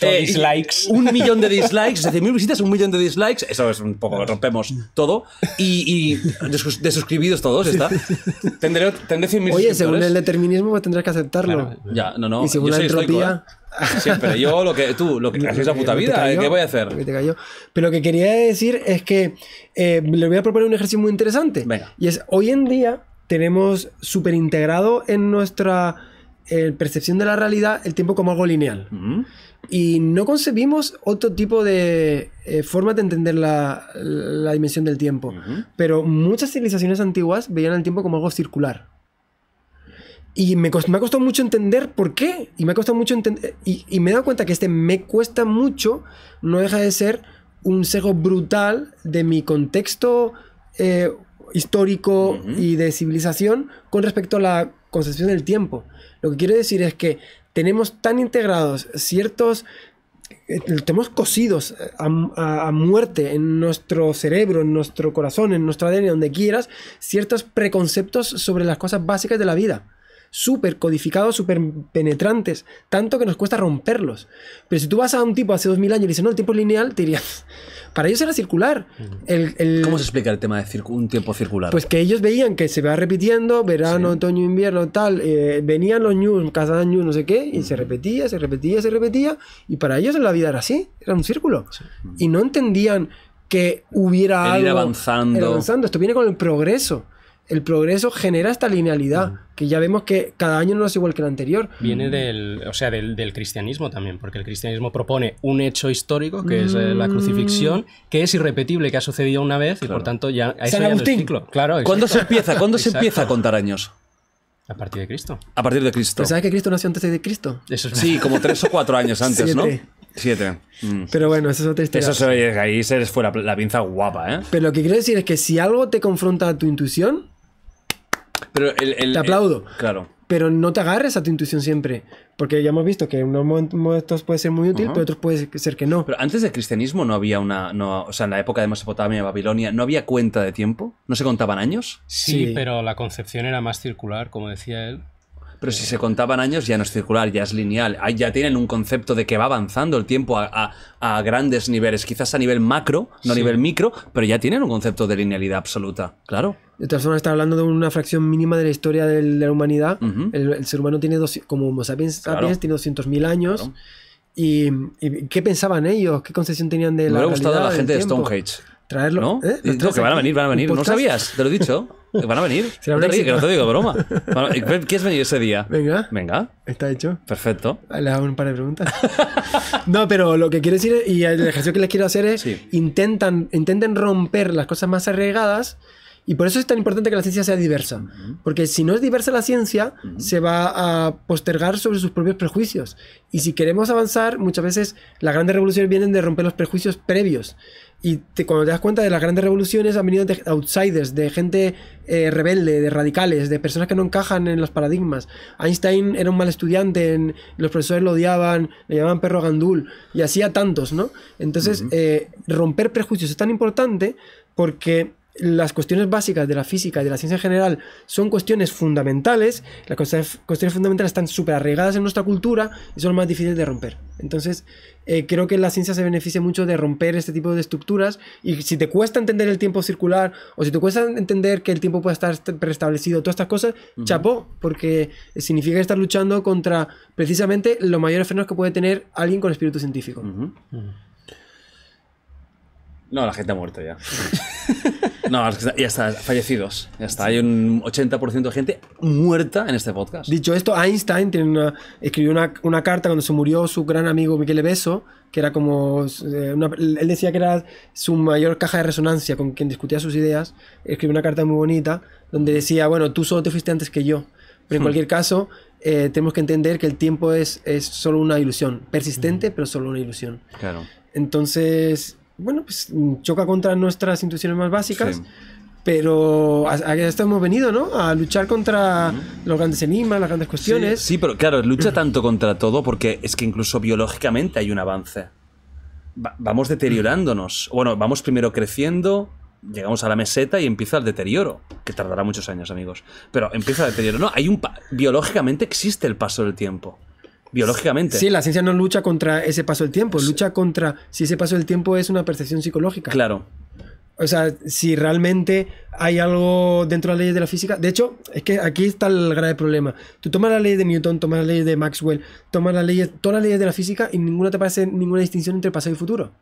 Speaker 1: Eh, dislikes. Un millón de dislikes, 100.000 visitas, un millón de dislikes. Eso es un poco, rompemos todo. Y, y desuscribidos todos, está. Tendré, tendré 100.000 Oye, según el
Speaker 2: determinismo pues, tendrás que aceptarlo.
Speaker 1: ya, no, no. Y según la entropía... ¿eh? sí pero yo lo que tú, lo que haces la puta vida, ¿eh? ¿qué voy a hacer?
Speaker 2: Pero lo que quería decir es que eh, le voy a proponer un ejercicio muy interesante. Venga. Y es, hoy en día tenemos súper integrado en nuestra eh, percepción de la realidad el tiempo como algo lineal. Y no concebimos otro tipo de eh, forma de entender la, dimensión del tiempo. Pero muchas civilizaciones antiguas veían el tiempo como algo circular. Y me, ha costado mucho entender por qué. Y me ha costado mucho entender. Y, me he dado cuenta que este me cuesta mucho no deja de ser un sesgo brutal de mi contexto eh, histórico y de civilización con respecto a la concepción del tiempo. Lo que quiero decir es que tenemos tan integrados ciertos eh, eh, tenemos cosidos a, a, muerte en nuestro cerebro, en nuestro corazón, en nuestra ADN, donde quieras, ciertos preconceptos sobre las cosas básicas de la vida súper codificados, super penetrantes, tanto que nos cuesta romperlos. Pero si tú vas a un tipo hace dos 2000 años y le dices, no, el tiempo es lineal, te dirías, para ellos era circular. Mm. ¿Cómo se
Speaker 1: explica el tema de
Speaker 2: un tiempo circular? Pues que ellos veían que se va repitiendo, verano, otoño, invierno, tal, eh, venían los news, cada año no sé qué, y se mm. repetía, se repetía, se repetía, y para ellos la vida era así, era un círculo. Y no entendían que hubiera algo... Ir avanzando. avanzando, esto viene con el progreso el progreso genera esta linealidad, que ya vemos que cada año no es igual que el anterior.
Speaker 4: Viene del, o sea, del, cristianismo también, porque el cristianismo propone un hecho histórico, que es eh, la mm. crucifixión, que es irrepetible, que ha sucedido una vez, y por tanto ya... hay un ciclo. Claro,
Speaker 2: ¿Cuándo se empieza? ¿Cuándo se empieza a
Speaker 1: contar años?
Speaker 3: A
Speaker 4: partir de Cristo.
Speaker 1: A partir de Cristo.
Speaker 3: sabes
Speaker 2: que Cristo nació antes de Cristo?
Speaker 1: sí, como tres o cuatro años antes, ¿no? Siete. Mm.
Speaker 2: Pero bueno, eso es otra historia. Eso
Speaker 1: ahí se fue la, la, pinza guapa, ¿eh?
Speaker 2: Pero lo que quiero decir es que si algo te confronta a tu intuición, pero te aplaudo. claro. Pero no te agarres a tu intuición siempre. Porque ya hemos visto que en unos momentos puede ser muy útil, pero otros puede ser que no. Pero antes del
Speaker 1: cristianismo no había una. o sea, en la época de Mesopotamia, Babilonia, ¿no había cuenta de tiempo? ¿No se contaban años? sí.
Speaker 4: pero la concepción era más circular, como decía él.
Speaker 1: Pero si se contaban años ya no es circular, ya es lineal. Ya tienen un concepto de que va avanzando el tiempo a, grandes niveles, quizás a nivel macro, no a nivel micro, pero ya tienen un concepto de linealidad absoluta, claro.
Speaker 2: De todas formas, está hablando de una fracción mínima de la historia de la humanidad. el, ser humano tiene, como Homo sapiens, tiene 200.000 años. Y, qué pensaban ellos? ¿Qué concepción tenían de la Me hubiera gustado la gente de Stonehenge. Traerlo. ¿No? ¿eh? que van a venir, van a venir. ¿No sabías?
Speaker 1: Te lo he dicho. Que van a venir. te que no te digo broma. ¿Quieres venir ese día? Venga. Venga. Está hecho. Perfecto.
Speaker 2: Le hago un par de preguntas. no, pero lo que quiero decir y el ejercicio que les quiero hacer es intentan, intenten romper las cosas más arriesgadas. Y por eso es tan importante que la ciencia sea diversa. Porque si no es diversa la ciencia, se va a postergar sobre sus propios prejuicios. Y si queremos avanzar, muchas veces las grandes revoluciones vienen de romper los prejuicios previos. Y cuando te das cuenta de las grandes revoluciones han venido de outsiders, de gente eh, rebelde, de radicales, de personas que no encajan en los paradigmas. Einstein era un mal estudiante, los profesores lo odiaban, le llamaban perro gandul, y hacía tantos, ¿no? Entonces, eh, romper prejuicios es tan importante porque las cuestiones básicas de la física y de la ciencia en general son cuestiones fundamentales, las cuestiones fundamentales están súper arraigadas en nuestra cultura y son más difíciles de romper. Entonces, eh, creo que la ciencia se beneficia mucho de romper este tipo de estructuras y si te cuesta entender el tiempo circular o si te cuesta entender que el tiempo puede estar preestablecido, todas estas cosas, chapó, porque significa estar luchando contra precisamente los mayores frenos que puede tener alguien con espíritu científico.
Speaker 1: No, la gente ha muerto ya. No, ya está, fallecidos. Ya está, hay un 80% de gente muerta en este podcast.
Speaker 2: Dicho esto, Einstein escribió una, carta cuando se murió su gran amigo Miguel Beso, que era como. Eh, él decía que era su mayor caja de resonancia con quien discutía sus ideas. Escribió una carta muy bonita donde decía: Bueno, tú solo te fuiste antes que yo. Pero en hmm. cualquier caso, eh, tenemos que entender que el tiempo es, es solo una ilusión. Persistente, hmm. pero solo una ilusión. Claro. Entonces, bueno, pues mm, choca contra nuestras intuiciones más básicas. Pero a, esto hemos venido, ¿no? A luchar contra los grandes enigmas, las grandes cuestiones.
Speaker 1: Sí, pero claro, lucha tanto contra todo porque es que incluso biológicamente hay un avance. vamos deteriorándonos. Bueno, vamos primero creciendo, llegamos a la meseta y empieza el deterioro, que tardará muchos años, amigos. Pero empieza el deterioro. No, hay un biológicamente existe el paso del tiempo biológicamente. Sí, la
Speaker 2: ciencia no lucha contra ese paso del tiempo, lucha contra si ese paso del tiempo es una percepción psicológica. Claro. O sea, si realmente hay algo dentro de las leyes de la física. De hecho, es que aquí está el grave problema. Tú tomas la ley de Newton, tomas la ley de Maxwell, tomas las leyes, todas las leyes de la física y ninguna te parece ninguna distinción entre pasado y futuro.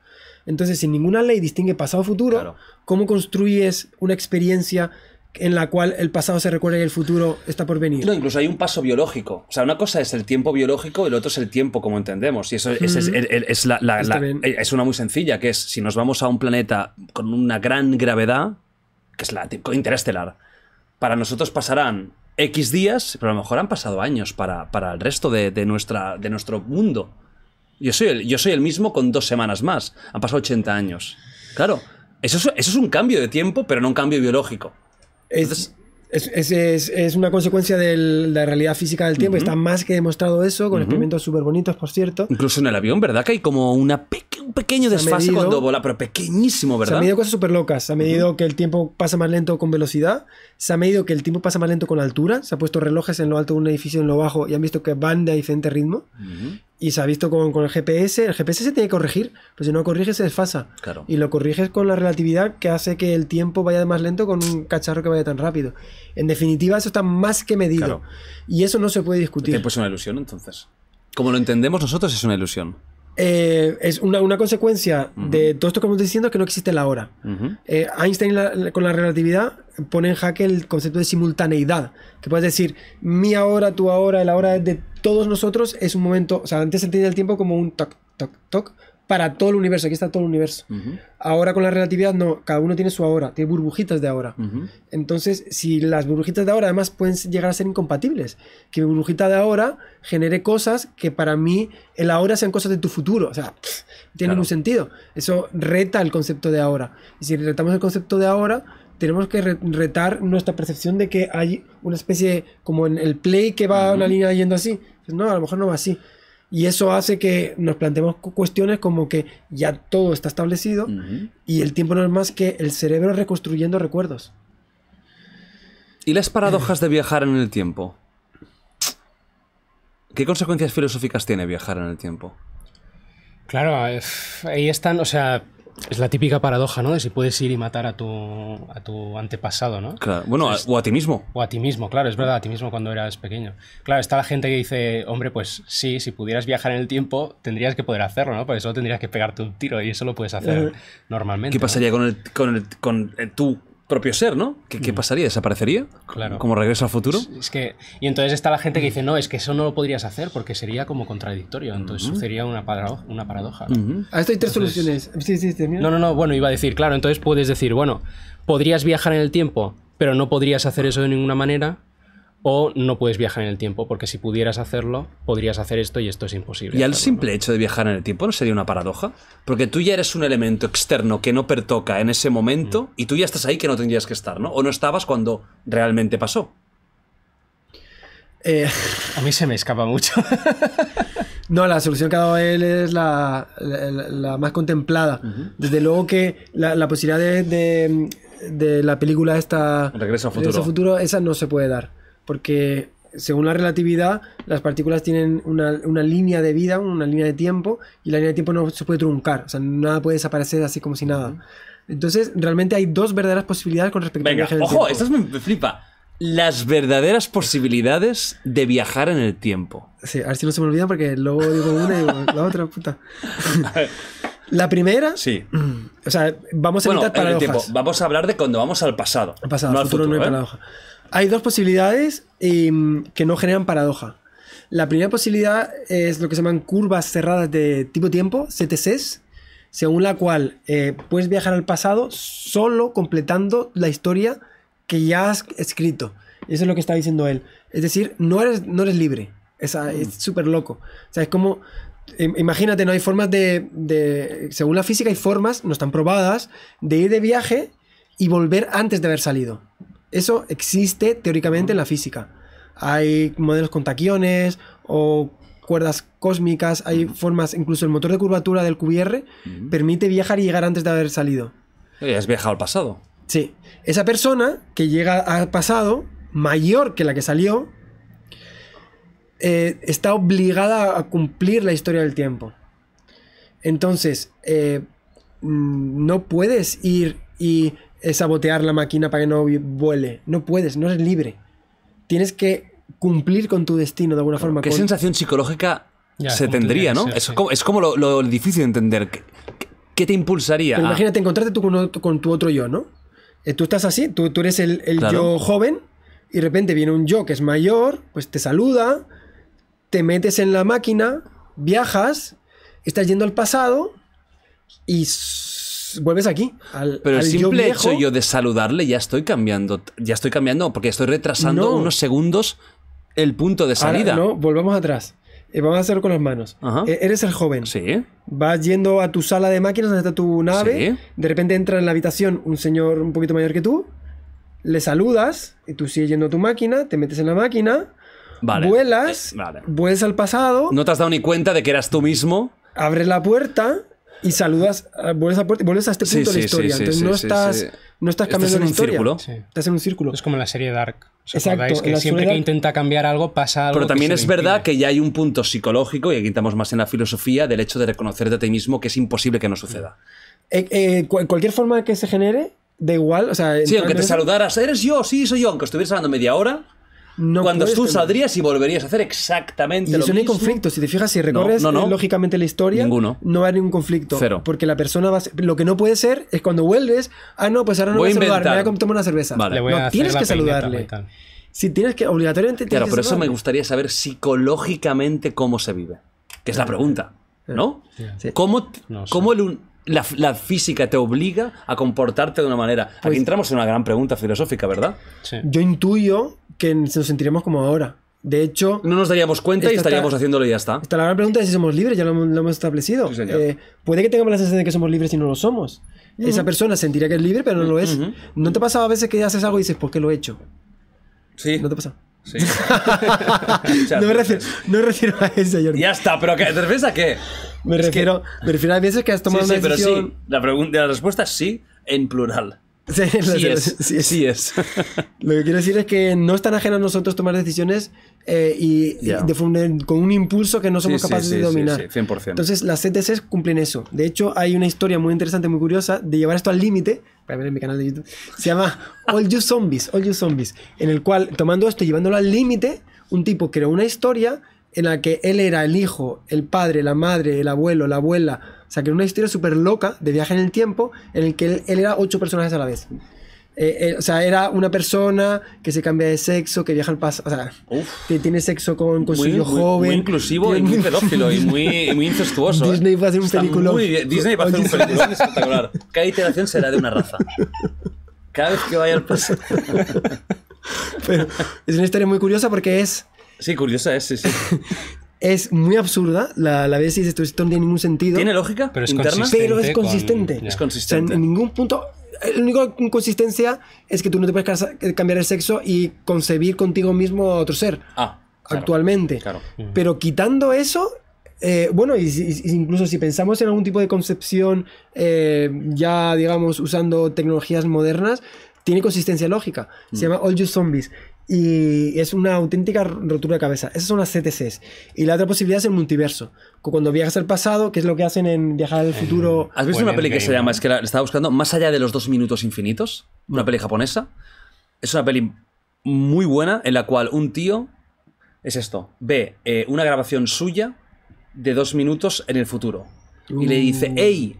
Speaker 2: Entonces, si ninguna ley distingue pasado-futuro, ¿cómo construyes una experiencia en la cual el pasado se recuerda y el futuro está por venir. No,
Speaker 1: incluso hay un paso biológico. O sea, una cosa es el tiempo biológico y el otro es el tiempo como entendemos. Y eso es, una muy sencilla, que es si nos vamos a un planeta con una gran gravedad, que es la interestelar, para nosotros pasarán X días, pero a lo mejor han pasado años para, el resto de, nuestra, de nuestro mundo. Yo soy, el, yo soy el mismo con dos semanas más. Han pasado 80 años. Claro, eso eso es un cambio de tiempo, pero no un cambio biológico.
Speaker 2: Es, es, una consecuencia de la realidad física del tiempo. Está más que demostrado eso, con experimentos súper bonitos, por cierto.
Speaker 1: Incluso en el avión, ¿verdad? Que hay como una un pequeño desfase cuando vola, pero pequeñísimo, ¿verdad? Se han medido
Speaker 2: cosas súper locas. Se ha medido que el tiempo pasa más lento con velocidad se ha medido que el tiempo pasa más lento con la altura, se ha puesto relojes en lo alto de un edificio y en lo bajo y han visto que van de a diferente ritmo. Y se ha visto con, con, el GPS, el GPS se tiene que corregir, pero pues si no lo corriges se desfasa. Y lo corriges con la relatividad que hace que el tiempo vaya más lento con un cacharro que vaya tan rápido. En definitiva, eso está más que medido. Y eso no se puede discutir. El tiempo
Speaker 1: es una ilusión entonces. Como lo entendemos nosotros es una ilusión.
Speaker 2: Eh, es una, consecuencia de todo esto que estamos diciendo que no existe la hora. Eh, Einstein con la relatividad pone en jaque el concepto de simultaneidad, que puedes decir mi ahora, tu ahora, la hora de todos nosotros es un momento, o sea, antes se entendía el tiempo como un toc, toc, toc, para todo el universo, aquí está todo el universo. Ahora con la relatividad no, cada uno tiene su ahora, tiene burbujitas de ahora. Entonces, si las burbujitas de ahora además pueden llegar a ser incompatibles, que mi burbujita de ahora genere cosas que para mí el ahora sean cosas de tu futuro, o sea, tiene un sentido. Eso reta el concepto de ahora. Y si retamos el concepto de ahora, tenemos que retar nuestra percepción de que hay una especie como en el play que va una línea yendo así. Pues no, a lo mejor no va así. Y eso hace que nos planteemos cuestiones como que ya todo está establecido y el tiempo no es más que el cerebro reconstruyendo recuerdos.
Speaker 1: ¿Y las paradojas de viajar en el tiempo? ¿Qué consecuencias filosóficas tiene viajar en el tiempo?
Speaker 4: Claro, eh, ahí están, o sea, es la típica paradoja, ¿no? De si puedes ir y matar a tu, a tu antepasado, ¿no?
Speaker 1: Claro. Bueno, o a ti mismo.
Speaker 4: O a ti mismo, claro, es verdad, a ti mismo cuando eras pequeño. Claro, está la gente que dice, hombre, pues sí, si pudieras viajar en el tiempo, tendrías que poder hacerlo, ¿no? Por eso tendrías que pegarte un tiro y eso lo puedes hacer eh, normalmente. ¿Qué pasaría con, el, con, el, con eh, tú propio ser, ¿no? ¿Qué, mm. pasaría?
Speaker 1: ¿Desaparecería? Claro. ¿Como regreso al futuro?
Speaker 4: Es, que, y entonces está la gente que dice, no, es que eso no lo podrías hacer porque sería como contradictorio. Entonces mm. sería una, paradoja. Una paradoja
Speaker 2: ah, esto hay tres soluciones. Sí, sí, sí,
Speaker 4: no, no, no, bueno, iba a decir, claro, entonces puedes decir, bueno, podrías viajar en el tiempo, pero no podrías hacer eso de ninguna manera o no puedes viajar en el tiempo, porque si pudieras hacerlo, podrías hacer esto y esto es imposible. Y el
Speaker 1: simple hecho de viajar en el tiempo no sería una paradoja, porque tú ya eres un elemento externo que no pertoca en ese momento mm. y tú ya estás ahí que no tendrías que estar, ¿no? O no estabas cuando realmente pasó.
Speaker 4: Eh, a mí se me escapa mucho.
Speaker 2: no, la solución que ha dado él es la, más contemplada. Desde luego que la, posibilidad de, la película esta... Regreso al futuro. Regreso futuro, esa no se puede dar porque según la relatividad, las partículas tienen una, línea de vida, una línea de tiempo, y la línea de tiempo no se puede truncar, o sea, nada puede desaparecer así como si nada. Entonces, realmente hay dos verdaderas posibilidades con respecto a viajar en ojo, tiempo. Ojo,
Speaker 1: me flipa. Las verdaderas posibilidades de viajar en el tiempo.
Speaker 2: Sí, a ver si no se me olvida porque luego digo una y digo la otra, puta. La primera, sí. O sea, vamos a
Speaker 1: Vamos a hablar de cuando vamos al pasado. Al pasado, al futuro, no hay ¿eh? paradoja.
Speaker 2: Hay dos posibilidades em, que no generan paradoja. La primera posibilidad es lo que se llaman curvas cerradas de tipo tiempo, CTCs, según la cual eh, puedes viajar al pasado solo completando la historia que ya has escrito. Eso es lo que está diciendo él. Es decir, no eres, no eres libre. Es ah, súper mm. loco. O sea, es como em, imagínate, no hay formas de, de, Según la física, hay formas, no están probadas, de ir de viaje y volver antes de haber salido. Eso existe teóricamente en la física. Hay modelos con taquiones o cuerdas cósmicas, hay formas, incluso el motor de curvatura del QVR permite viajar y llegar antes de haber salido.
Speaker 1: Y has viajado al pasado.
Speaker 2: Sí. Esa persona que llega al pasado, mayor que la que salió, eh, está obligada a cumplir la historia del tiempo. Entonces, eh, mm, no puedes ir y es sabotear la máquina para que no vuele. No puedes, no eres libre. Tienes que cumplir con tu destino de alguna forma. ¿Qué sensación
Speaker 1: psicológica se tendría, no? es, como, lo, difícil de entender. ¿Qué, te impulsaría? Imagínate
Speaker 2: encontrarte tú con, tu otro yo, ¿no? Eh, tú estás así, tú, tú eres el, yo joven y de repente viene un yo que es mayor, pues te saluda, te metes en la máquina, viajas, estás yendo al pasado y vuelves aquí. Pero el simple yo hecho yo
Speaker 1: de saludarle ya estoy cambiando, ya estoy cambiando porque estoy retrasando unos segundos el punto de salida. Ahora,
Speaker 2: no, volvamos atrás. y eh, vamos a hacerlo con las manos. Eh, eres el joven. Sí. Vas yendo a tu sala de máquinas donde está tu nave. De repente entra en la habitación un señor un poquito mayor que tú. Le saludas y tú sigues yendo a tu máquina, te metes en la máquina, vale. vuelas, eh, al pasado.
Speaker 1: No te has dado ni cuenta de que eras tú mismo.
Speaker 2: Abres la puerta y saludas, ah, vuelves a, este punto de la historia. Entonces no, estás, no estás cambiando la historia. Estás en un círculo. en un círculo. Es
Speaker 4: como la serie Dark. Exacto, que siempre que intenta cambiar algo pasa algo. Pero también es verdad
Speaker 1: que ya hay un punto psicológico, y aquí estamos más en la filosofía, del hecho de reconocerte a ti mismo que es imposible que no suceda.
Speaker 2: Eh, eh, cualquier forma que se genere, da igual. O sí, aunque te
Speaker 1: saludaras, eres yo, sí, soy yo, aunque estuvieras hablando media hora cuando tú saldrías y volverías a hacer exactamente y lo no hay conflicto. Si te fijas, si recorres eh,
Speaker 2: lógicamente la historia, va no hay ningún conflicto. Porque la persona va Lo que no puede ser es cuando vuelves, ah, no, pues ahora no voy, a saludar, me voy a ah, tomar una cerveza. no, tienes que saludarle. Si tienes que, obligatoriamente tienes Claro, pero eso me
Speaker 1: gustaría saber psicológicamente cómo se vive. Que es la eh, pregunta, eh, ¿no? ¿Cómo, cómo el, la, física te obliga a comportarte de una manera. Aquí pues- entramos en una gran pregunta filosófica, ¿verdad?
Speaker 2: Yo intuyo que nos sentiremos como ahora. De hecho... No nos daríamos cuenta y estaríamos haciéndolo y ya está. Está la gran pregunta de si somos libres, ya lo, hemos establecido. Eh, puede que tengamos la sensación de que somos libres y no lo somos. Esa persona sentiría que es libre, pero no lo es. ¿No te ha pasado a veces que haces algo y dices, ¿por qué lo he hecho? Sí. ¿No te pasa?
Speaker 3: Sí. Pues no,
Speaker 2: me refiero, a eso, Ya está, pero ¿te refieres a qué? Me refiero, a veces que has tomado una decisión... Pero sí,
Speaker 1: la, pregunta, la respuesta es sí en plural.
Speaker 2: Sí, sí, es, Lo que quiero decir es que no es tan ajeno a nosotros tomar decisiones eh, y, con un impulso que no somos capaces de dominar.
Speaker 1: 100%. Entonces
Speaker 2: las CTCs cumplen eso. De hecho, hay una historia muy interesante, muy curiosa, de llevar esto al límite, para ver en mi canal de YouTube, se llama All You Zombies, All You Zombies, en el cual tomando esto y llevándolo al límite, un tipo creó una historia en la que él era el hijo, el padre, la madre, el abuelo, la abuela. O sea, que era una historia súper loca de viaje en el tiempo en el que él, era ocho personajes a la vez. Eh, eh, o sea, era una persona que se cambia de sexo, que viaja al pasado. O sea, que tiene sexo con, su muy, joven. Muy
Speaker 1: inclusivo y muy pedófilo y muy, muy incestuoso. ¿eh? Disney va a hacer un película. Disney va a hacer un película espectacular. Cada iteración será de una raza.
Speaker 3: Cada vez que vaya al pasado.
Speaker 2: Pero es una historia muy curiosa porque es Sí,
Speaker 1: curiosa es, sí, sí.
Speaker 2: es muy absurda. La, la vez dices, esto, no tiene ningún sentido. ¿Tiene lógica? Pero es interna? consistente. Pero es consistente. Es consistente. en ningún punto. La única inconsistencia es que tú no te puedes cambiar el sexo y concebir contigo mismo a otro ser. Ah, actualmente. Claro. Mm. Pero quitando eso, eh, bueno, y, incluso si pensamos en algún tipo de concepción, eh, ya digamos usando tecnologías modernas, tiene consistencia lógica. Se mm. llama All You Zombies. Y es una auténtica rotura de cabeza. Esas son las CTCs. Y la otra posibilidad es el multiverso. Cuando viajas al pasado, ¿qué es lo que hacen en viajar al eh, futuro. ¿Has visto una peli que se
Speaker 1: llama, es que la estaba buscando, Más allá de los dos minutos infinitos? Una peli japonesa. Es una peli muy buena en la cual un tío es esto: ve eh, una grabación suya de dos minutos en el futuro. Y le dice, uh. ey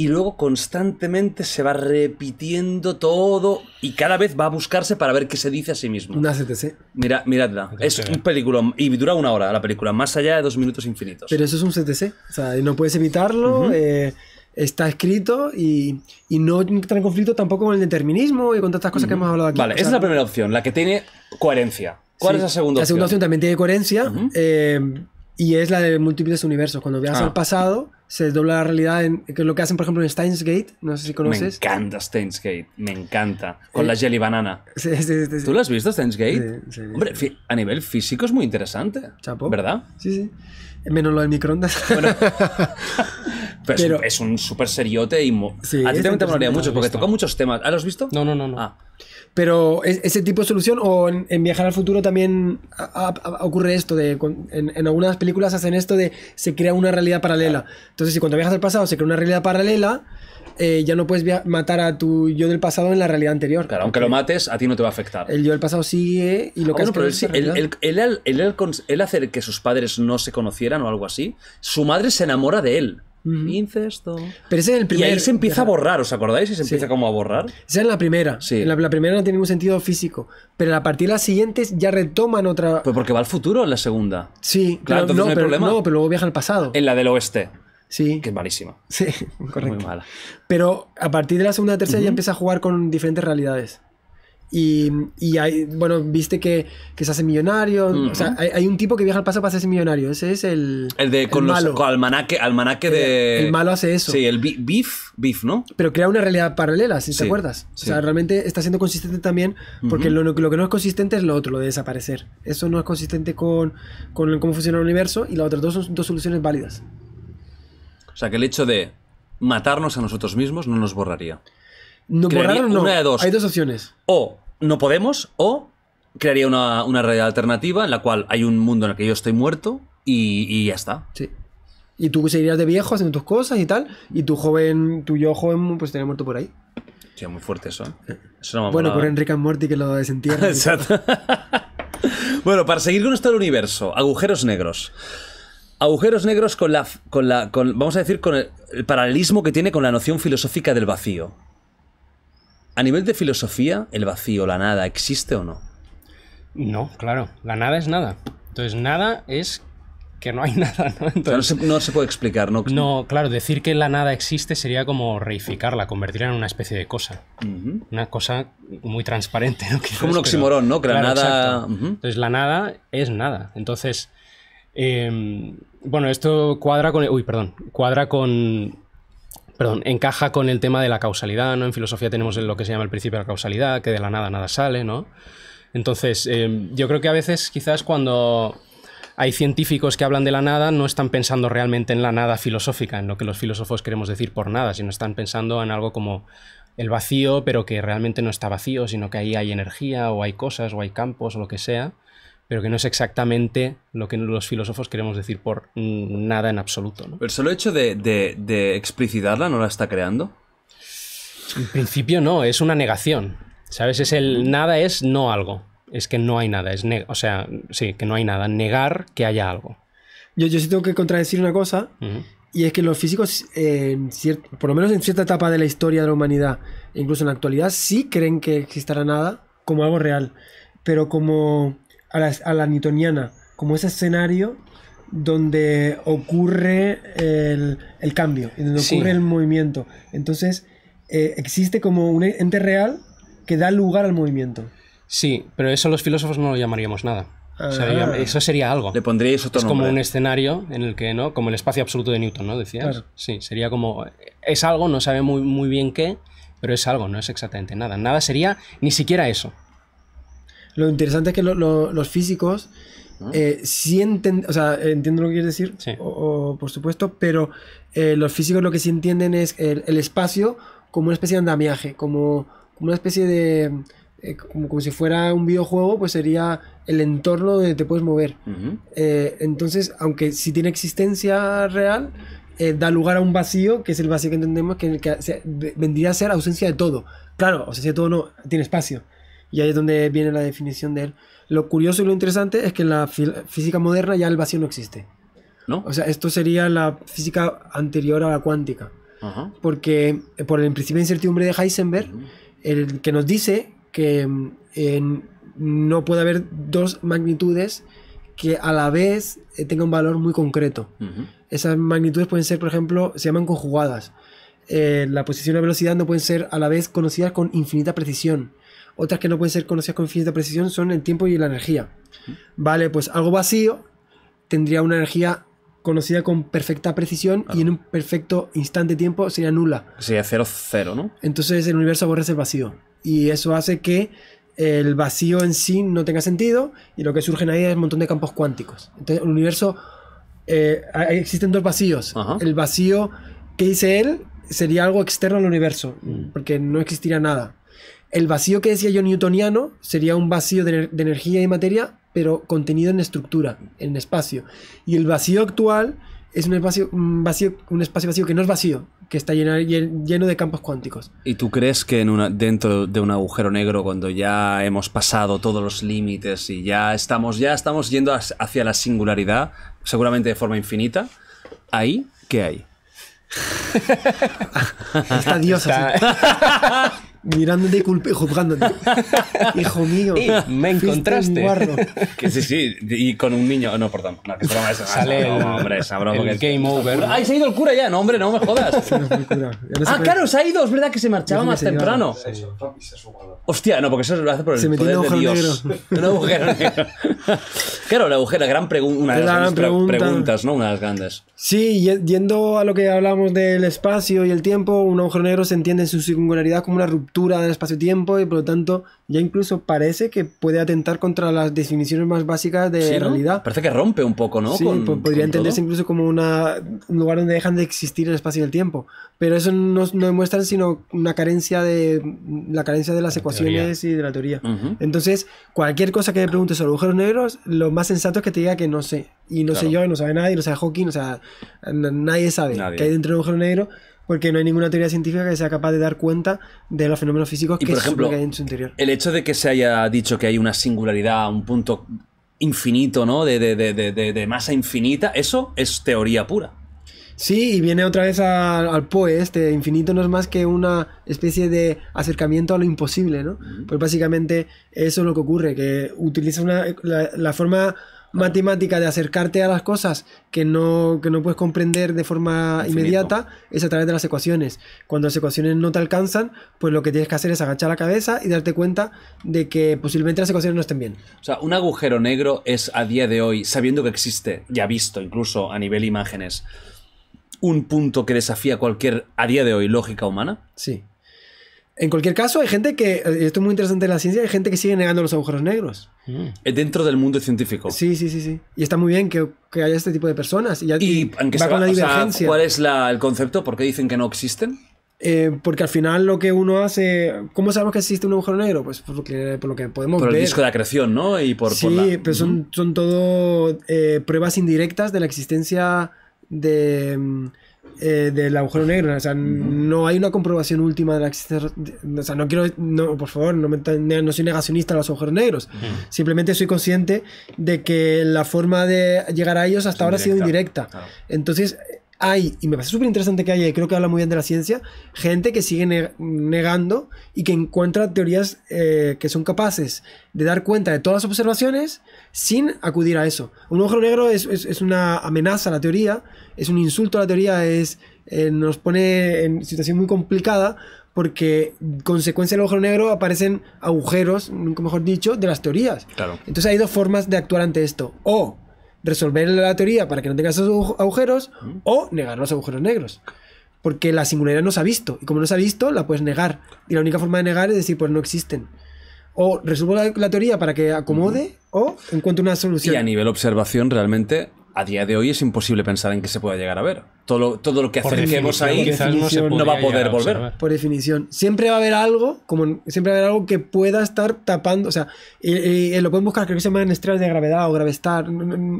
Speaker 1: y luego constantemente se va repitiendo todo y cada vez va a buscarse para ver qué se dice a sí mismo.
Speaker 2: Una CTC.
Speaker 1: Mira, miradla. Es un película y dura una hora la película, más allá de dos minutos infinitos. Pero
Speaker 2: eso es un CTC, o sea, no puedes evitarlo. Eh, está escrito y, no entra en conflicto tampoco con el determinismo y con estas cosas que hemos hablado aquí. Vale, esa es la
Speaker 1: primera opción, la que tiene coherencia. ¿Cuál es la segunda opción? La segunda opción
Speaker 2: también tiene coherencia eh, y es la de múltiples universos. Cuando veas el ah. al pasado se dobla la realidad, en, que lo que hacen, por ejemplo, en Steins Gate. No sé si conoces. Me
Speaker 1: encanta Steins Gate, me encanta. Eh, con la jelly banana. ¿Tú lo has visto, Steins Gate? Hombre, a nivel físico es muy interesante. ¿Verdad? Sí, sí.
Speaker 2: Menos lo del microondas.
Speaker 1: pero, es un súper seriote y. a ti también te molaría mucho porque toca muchos temas. has visto? No, no, no. no. Ah.
Speaker 2: Pero ese tipo de solución o en, Viajar al Futuro también ocurre esto, de, en, algunas películas hacen esto de se crea una realidad paralela. Entonces, si cuando viajas al pasado se crea una realidad paralela, eh, ya no puedes matar a tu yo del pasado en la realidad anterior. aunque lo
Speaker 1: mates, a ti no te va a afectar.
Speaker 2: El yo del pasado sigue y lo ah, que hace es
Speaker 1: él, él, hacer que sus padres no se conocieran o algo así, su madre se enamora de él. Incesto. Pero ese es el primero Y ahí se
Speaker 2: empieza a borrar, ¿os acordáis? Y se empieza como a borrar. Esa es la primera. Sí. La, primera no tiene ningún sentido físico. Pero a partir de las siguientes ya retoman otra. Pues porque va al futuro en la segunda. Sí, claro, pero, no, pero, problema. pero luego viaja al pasado. En la del oeste. Sí. Que es malísima. Sí, correcto. Muy mala. Pero a partir de la segunda y tercera ya empieza a jugar con diferentes realidades. Y, hay, bueno, viste que, se hace millonario. hay, un tipo que viaja al paso para hacerse millonario. Ese es el. El de con malo. los.
Speaker 1: almanaque, de. El, malo hace eso. Sí, el beef, ¿no?
Speaker 2: Pero crea una realidad paralela, si te acuerdas. O sea, realmente está siendo consistente también, porque lo, que no es consistente es lo otro, lo de desaparecer. Eso no es consistente con, con cómo funciona el universo y las otras dos son dos soluciones válidas.
Speaker 1: O sea, que el hecho de matarnos a nosotros mismos no nos borraría.
Speaker 2: No, Hay dos opciones.
Speaker 1: O no podemos, o crearía una, una, realidad alternativa en la cual hay un mundo en el que yo estoy muerto y, y ya está.
Speaker 2: Sí. Y tú pues, seguirías de viejo haciendo tus cosas y tal, y tu joven, tu yo joven, pues estaría muerto por ahí.
Speaker 1: Sí, muy fuerte eso. ¿eh? bueno, por
Speaker 2: Enrique Morty que lo desentierra. Exacto.
Speaker 1: bueno, para seguir con esto del universo, agujeros negros. Agujeros negros con la, con la vamos a decir, con el paralelismo que tiene con la noción filosófica del vacío. A nivel de filosofía, ¿el vacío, la nada, existe o no?
Speaker 4: No, claro, la nada es nada. Entonces, nada es que no hay nada, ¿no? no, se, puede explicar, ¿no? No, claro, decir que la nada existe sería como reificarla, convertirla en una especie de cosa. Una cosa muy transparente, como un oximorón, ¿no? Que la nada. Entonces, la nada es nada. Entonces, em, bueno, esto cuadra con. Uy, perdón. Cuadra con perdón, encaja con el tema de la causalidad, ¿no? En filosofía tenemos lo que se llama el principio de la causalidad, que de la nada nada sale, ¿no? Entonces, eh, yo creo que a veces quizás cuando hay científicos que hablan de la nada, no están pensando realmente en la nada filosófica, en lo que los filósofos queremos decir por nada, sino están pensando en algo como el vacío, pero que realmente no está vacío, sino que ahí hay energía o hay cosas o hay campos o lo que sea pero que no es exactamente lo que los filósofos queremos decir por nada en absoluto.
Speaker 1: ¿El solo hecho de, explicitarla no la está creando?
Speaker 4: En principio no, es una negación. ¿Sabes? Es el nada es no algo. Es que no hay nada. Es o sea, sí, que no hay nada. Negar que haya algo.
Speaker 2: Yo, yo sí tengo que contradecir una cosa. Y es que los físicos, eh, por lo menos en cierta etapa de la historia de la humanidad, incluso en la actualidad, sí creen que existirá nada como algo real. Pero como a la, newtoniana, como ese escenario donde ocurre el, cambio, donde ocurre el movimiento. Entonces, eh, existe como un ente real que da lugar al movimiento.
Speaker 4: Sí, pero eso los filósofos no lo llamaríamos nada. Ah. eso sería algo. Le pondríais Es como un escenario en el que, ¿no? Como el espacio absoluto de Newton, ¿no? Decías. Sí, sería como. Es algo, no sabe muy, muy bien qué, pero es algo, no es exactamente nada. Nada sería ni siquiera eso.
Speaker 2: Lo interesante es que los físicos eh, sienten, o sea, entiendo lo que quieres decir, por supuesto, pero eh, los físicos lo que sí entienden es el, espacio como una especie de andamiaje, como, una especie de... Eh, como, si fuera un videojuego, pues sería el entorno donde te puedes mover. entonces, aunque si tiene existencia real, da lugar a un vacío, que es el vacío que entendemos, que, vendría a ser ausencia de todo. Claro, ausencia de todo no, tiene espacio. Y ahí es donde viene la definición de él. Lo curioso y lo interesante es que en la física moderna ya el vacío no existe. ¿No? O sea, esto sería la física anterior a la cuántica. Porque eh, por el principio de incertidumbre de Heisenberg, el que nos dice que mm, no puede haber dos magnitudes que a la vez eh, tengan un valor muy concreto. Esas magnitudes pueden ser, por ejemplo, se llaman conjugadas. Eh, la posición y la velocidad no pueden ser a la vez conocidas con infinita precisión. Otras que no pueden ser conocidas con infinita precisión son el tiempo y la energía. Vale, pues algo vacío tendría una energía conocida con perfecta precisión y en un perfecto instante de tiempo sería nula.
Speaker 1: Sería cero, cero, ¿no?
Speaker 2: Entonces el universo aborrece el vacío. Y eso hace que el vacío en sí no tenga sentido y lo que surgen ahí es un montón de campos cuánticos. Entonces el universo... Eh, existen dos vacíos. El vacío que dice él sería algo externo al universo, mm. porque no existiría nada. El vacío que decía yo newtoniano sería un vacío de, energía y materia, pero contenido en estructura, en espacio. Y el vacío actual es un espacio, vacío, un espacio vacío que no es vacío, que está lleno, de campos cuánticos.
Speaker 1: ¿Y tú crees que en dentro de un agujero negro, cuando ya hemos pasado todos los límites y ya estamos, ya estamos yendo hacia la singularidad, seguramente de forma infinita, ahí qué hay? está Dios
Speaker 2: mirándote y juzgándote. Hijo mío. me encontraste.
Speaker 1: que sí, sí, y con un niño. No, perdón. No, que Sale hombre, esa broma. El game over. ¡Ay, se ha ido el cura ya! No, hombre, no me jodas. ah, claro, se ha ido. Es verdad que se marchaba más temprano. Hostia, no, porque eso se lo hace por el se poder de Dios. Un agujero negro. claro, la agujero gran pregunta. Una de las grandes preguntas, ¿no? Una de las grandes.
Speaker 2: Sí, yendo a lo que hablábamos del espacio y el tiempo, un agujero negro se entiende en su singularidad como una ruptura del espacio-tiempo y por lo tanto ya incluso parece que puede atentar contra las definiciones más básicas de realidad.
Speaker 1: Parece que rompe un poco, ¿no? Sí, podría
Speaker 2: entenderse incluso como una, un lugar donde dejan de existir el espacio y el tiempo. Pero eso no, no demuestra sino una carencia de la carencia de las ecuaciones y de la teoría. Entonces, cualquier cosa que me preguntes sobre agujeros negros, lo más sensato es que te diga que no sé. Y no sé yo, no sabe nadie, no sabe Hawking, o sea, nadie sabe que hay dentro de un agujero negro porque no hay ninguna teoría científica que sea capaz de dar cuenta de los fenómenos físicos que, hay en su interior.
Speaker 1: El hecho de que se haya dicho que hay una singularidad, un punto infinito, ¿no? De, de, de, masa infinita, eso es teoría pura.
Speaker 2: Sí, y viene otra vez al, Poe, este infinito no es más que una especie de acercamiento a lo imposible, ¿no? Pues básicamente eso es lo que ocurre, que utiliza una, la forma matemática de acercarte a las cosas que no, no puedes comprender de forma inmediata es a través de las ecuaciones. Cuando las ecuaciones no te alcanzan, pues lo que tienes que hacer es agachar la cabeza y darte cuenta de que posiblemente las ecuaciones no estén bien.
Speaker 1: O sea, un agujero negro es a día de hoy, sabiendo que existe, ya visto incluso a nivel imágenes, un punto que desafía cualquier, a día de hoy, lógica humana.
Speaker 2: Sí. En cualquier caso, hay gente que, eh, esto es muy interesante en la ciencia, hay gente que sigue negando los agujeros negros.
Speaker 1: Mm. Dentro del mundo científico. Sí,
Speaker 2: sí, sí, sí. Y está muy bien que, que haya este tipo de personas. Y, aunque va divergencia. ¿Cuál es
Speaker 1: el concepto? ¿Por qué dicen que no existen?
Speaker 2: Eh, porque al final lo que uno hace. ¿Cómo sabemos que existe un agujero negro? Pues por lo que, podemos ver. Por el disco de
Speaker 1: acreción, ¿no? Y por, sí, pero son,
Speaker 2: son todo eh, pruebas indirectas de la existencia de mm, eh, del agujero negro. O sea, no hay una comprobación última de la existencia. O sea, no quiero. No, por favor, no, me, soy negacionista de los agujeros negros. Simplemente soy consciente de que la forma de llegar a ellos hasta ahora ha sido indirecta. Entonces, hay, y me parece súper interesante que haya, y creo que habla muy bien de la ciencia, gente que sigue negando y que encuentra teorías eh, que son capaces de dar cuenta de todas las observaciones sin acudir a eso. Un agujero negro es, una amenaza a la teoría, es un insulto a la teoría, es, eh, nos pone en situación muy complicada porque consecuencia del agujero negro aparecen agujeros, mejor dicho, de las teorías. Claro. Entonces hay dos formas de actuar ante esto. O resolver la teoría para que no tengas esos agujeros o negar los agujeros negros. Porque la singularidad no se ha visto. Y como no se ha visto, la puedes negar. Y la única forma de negar es decir, pues no existen. O resuelvo la, teoría para que acomode o encuentro
Speaker 1: una solución. Y a nivel observación, realmente, a día de hoy es imposible pensar en que se pueda llegar a ver todo lo, todo lo que acerquemos ahí no, va a poder volver.
Speaker 2: Por definición, siempre va a haber algo, como siempre va a haber algo que pueda estar tapando, o sea, y, eh, eh, eh, lo pueden buscar, creo que se llaman estrellas de gravedad o gravestar.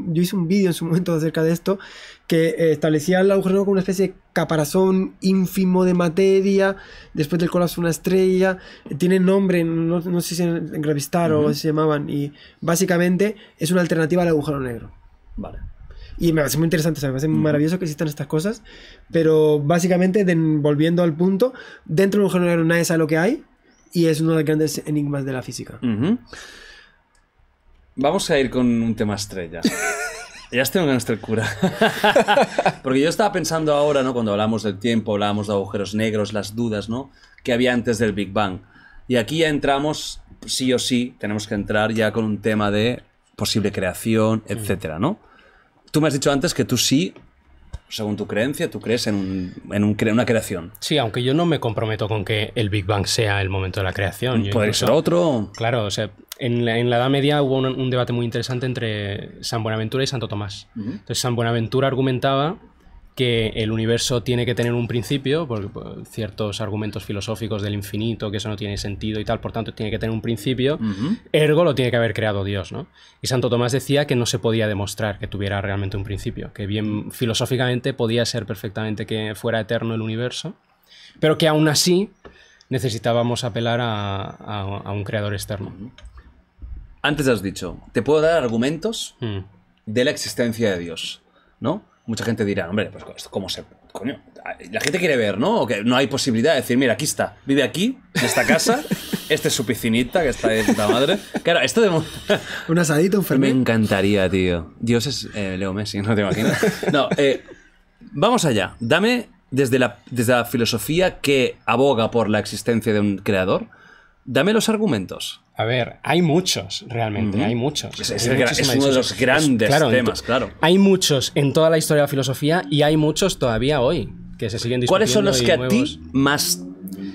Speaker 2: Yo hice un vídeo en su momento acerca de esto que establecía el agujero negro como una especie de caparazón ínfimo de materia, después del colapso una estrella, tiene nombre, no, sé si en, o se llamaban, y básicamente es una alternativa al agujero negro. Vale. Y me parece muy interesante, me parece maravilloso que existan estas cosas. Pero básicamente, volviendo al punto, dentro de un agujero nadie sabe lo que hay y es uno de los grandes enigmas de la física.
Speaker 1: Vamos a ir con un tema estrella. Ya estoy en nuestra cura. Porque yo estaba pensando ahora, ¿no? Cuando hablamos del tiempo, hablábamos de agujeros negros, las dudas, ¿no? Que había antes del Big Bang. Y aquí ya entramos, sí o sí, tenemos que entrar ya con un tema de posible creación, etcétera, ¿no? Tú me has dicho antes que tú sí, según tu creencia, tú crees en, un, en una creación. Sí, aunque yo no me
Speaker 4: comprometo con que el Big Bang sea el momento de la creación. Puede ser
Speaker 1: otro. Claro, o sea, en
Speaker 4: la, Edad Media hubo un, debate muy interesante entre San Buenaventura y Santo Tomás. Entonces, San Buenaventura argumentaba que el universo tiene que tener un principio, porque pues, ciertos argumentos filosóficos del infinito, que eso no tiene sentido y tal, por tanto tiene que tener un principio, ergo lo tiene que haber creado Dios, ¿no? Y Santo Tomás decía que no se podía demostrar que tuviera realmente un principio, que bien filosóficamente podía ser perfectamente que fuera eterno el universo, pero que aún así necesitábamos apelar a, un creador externo.
Speaker 1: Antes has dicho, te puedo dar argumentos mm. de la existencia de Dios, ¿no? mucha gente dirá, hombre, pues cómo se... la gente quiere ver, ¿no? O que no hay posibilidad de decir, mira, aquí está, vive aquí, en esta casa, este es su piscinita que está de puta madre. Claro, esto de... un asadito, un Me encantaría, tío. Dios es eh, Leo Messi, no te imaginas. No, eh, vamos allá. Dame desde la, desde la filosofía que aboga por la existencia de un creador Dame los argumentos. A ver, hay muchos, realmente, hay muchos. Es, uno de los grandes temas, claro. Hay muchos en toda
Speaker 4: la historia de la filosofía y hay muchos todavía hoy que se siguen discutiendo. ¿Cuáles son los que a ti
Speaker 1: más...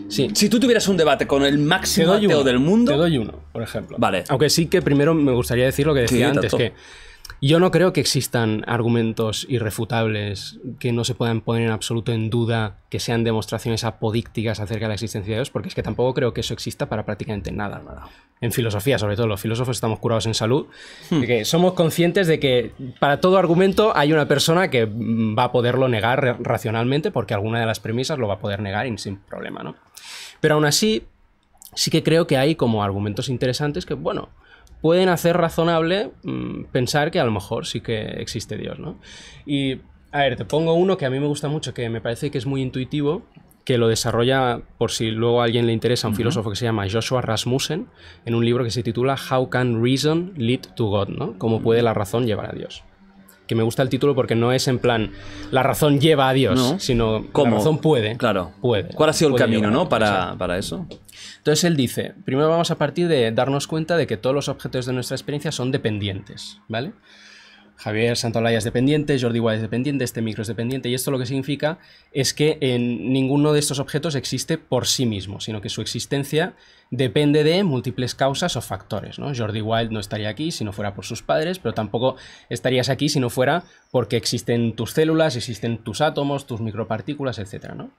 Speaker 1: Si tú tuvieras un debate con el máximo ateo del mundo... Te doy uno, por ejemplo. Vale. Aunque
Speaker 4: sí que primero me gustaría decir lo que decía antes, que yo no creo que existan argumentos irrefutables que no se puedan poner en absoluto en duda, que sean demostraciones apodícticas acerca de la existencia de Dios, porque es que tampoco creo que eso exista para prácticamente nada. nada. En filosofía, sobre todo, los filósofos estamos curados en salud, hmm. somos conscientes de que para todo argumento hay una persona que va a poderlo negar racionalmente, porque alguna de las premisas lo va a poder negar sin problema, ¿no? Pero aún así, sí que creo que hay como argumentos interesantes que, bueno, pueden hacer razonable mm, pensar que a lo mejor sí que existe Dios, ¿no? Y, a ver, te pongo uno que a mí me gusta mucho, que me parece que es muy intuitivo, que lo desarrolla, por si luego a alguien le interesa, un filósofo que se llama Joshua Rasmussen, en un libro que se titula How Can Reason Lead to God, ¿no? ¿Cómo puede la razón llevar a Dios? Que me gusta el título porque no es en plan la razón lleva a Dios, sino ¿Cómo? la razón puede. Claro. ¿Cuál ha sido el camino, no? Para, para, eso. Entonces él dice, primero vamos a partir de darnos cuenta de que todos los objetos de nuestra experiencia son dependientes, ¿vale? Javier Santolaya es dependiente, Jordi wild es dependiente, este micro es dependiente, y esto lo que significa es que en ninguno de estos objetos existe por sí mismo, sino que su existencia depende de múltiples causas o factores. ¿no? Jordi Wild no estaría aquí si no fuera por sus padres, pero tampoco estarías aquí si no fuera porque existen tus células, existen tus átomos, tus micropartículas, etc. ¿no?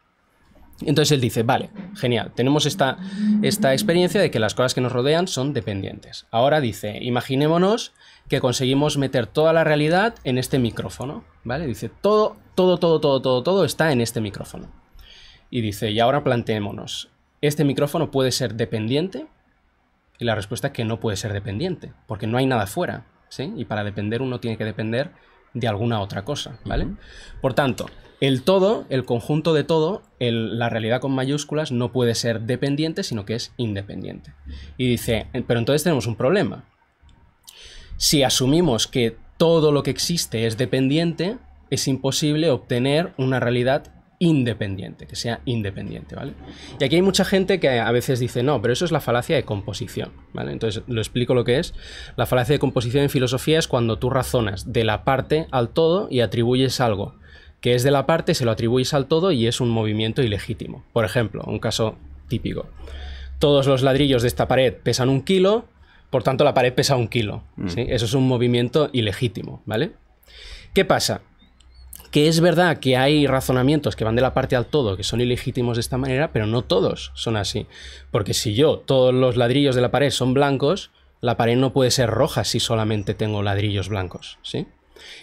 Speaker 4: Entonces él dice, vale, genial, tenemos esta, esta experiencia de que las cosas que nos rodean son dependientes. Ahora dice, imaginémonos que conseguimos meter toda la realidad en este micrófono, ¿vale? Dice, todo, todo, todo, todo, todo, todo está en este micrófono. Y dice, y ahora planteémonos, ¿este micrófono puede ser dependiente? Y la respuesta es que no puede ser dependiente, porque no hay nada fuera, ¿sí? Y para depender uno tiene que depender de alguna otra cosa, ¿vale? Por tanto, el todo, el conjunto de todo, la realidad con mayúsculas no puede ser dependiente, sino que es independiente. Y dice, eh, pero entonces tenemos un problema. Si asumimos que todo lo que existe es dependiente, es imposible obtener una realidad independiente, que sea independiente, ¿vale? Y aquí hay mucha gente que a veces dice, no, pero eso es la falacia de composición, ¿vale? Entonces, lo explico lo que es. La falacia de composición en filosofía es cuando tú razonas de la parte al todo y atribuyes algo que es de la parte, se lo atribuís al todo y es un movimiento ilegítimo. Por ejemplo, un caso típico. Todos los ladrillos de esta pared pesan un kilo, por tanto la pared pesa un kilo. Mm. Eso es un movimiento ilegítimo, ¿vale? ¿Qué pasa? Que es verdad que hay razonamientos que van de la parte al todo, que son ilegítimos de esta manera, pero no todos son así. Porque si yo, todos los ladrillos de la pared son blancos, la pared no puede ser roja si solamente tengo ladrillos blancos, ¿sí?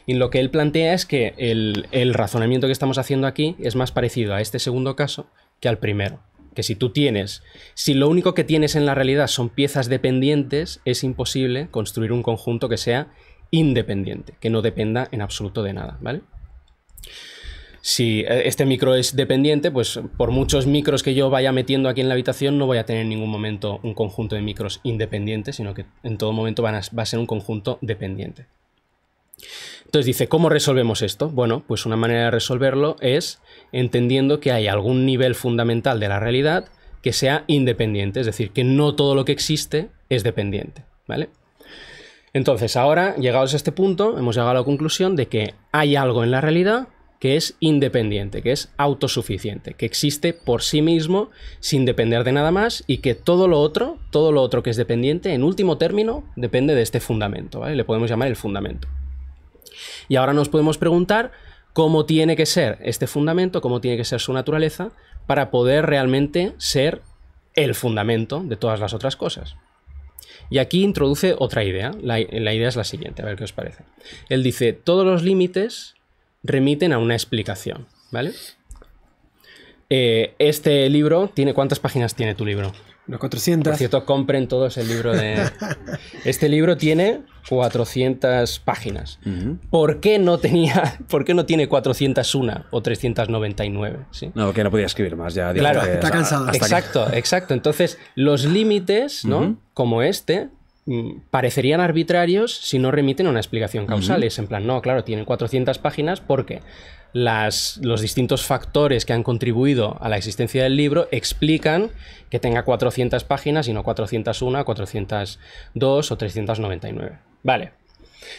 Speaker 4: Y lo que él plantea es que el, razonamiento que estamos haciendo aquí es más parecido a este segundo caso que al primero que si tú tienes, si lo único que tienes en la realidad son piezas dependientes, es imposible construir un conjunto que sea independiente, que no dependa en absoluto de nada, ¿vale? Si este micro es dependiente, pues por muchos micros que yo vaya metiendo aquí en la habitación, no voy a tener en ningún momento un conjunto de micros independientes, sino que en todo momento va a ser un conjunto dependiente. Entonces dice, ¿cómo resolvemos esto? Bueno, pues una manera de resolverlo es entendiendo que hay algún nivel fundamental de la realidad que sea independiente, es decir, que no todo lo que existe es dependiente, ¿vale? Entonces, ahora, llegados a este punto, hemos llegado a la conclusión de que hay algo en la realidad que es independiente, que es autosuficiente, que existe por sí mismo sin depender de nada más y que todo lo otro, todo lo otro que es dependiente, en último término, depende de este fundamento, Le podemos llamar el fundamento. Y ahora nos podemos preguntar cómo tiene que ser este fundamento, cómo tiene que ser su naturaleza, para poder realmente ser el fundamento de todas las otras cosas. Y aquí introduce otra idea. La, idea es la siguiente, a ver qué os parece. Él dice, todos los límites remiten a una explicación, ¿vale? Eh, este libro tiene... ¿Cuántas páginas tiene tu libro?
Speaker 2: Los 400.
Speaker 4: Por cierto, compren todos el libro de... este libro tiene 400 páginas. ¿Por, qué no tenía, ¿Por qué no tiene 401 o 399? ¿sí?
Speaker 1: No, que no podía escribir más ya. Claro, está ah, cansado. Exacto,
Speaker 4: exacto. Entonces, los límites, ¿no? Como este, mm, parecerían arbitrarios si no remiten a una explicación causal. Es en plan, no, claro, tienen 400 páginas ¿Por qué? los distintos factores que han contribuido a la existencia del libro explican que tenga 400 páginas y no 401, 402 o 399. Vale.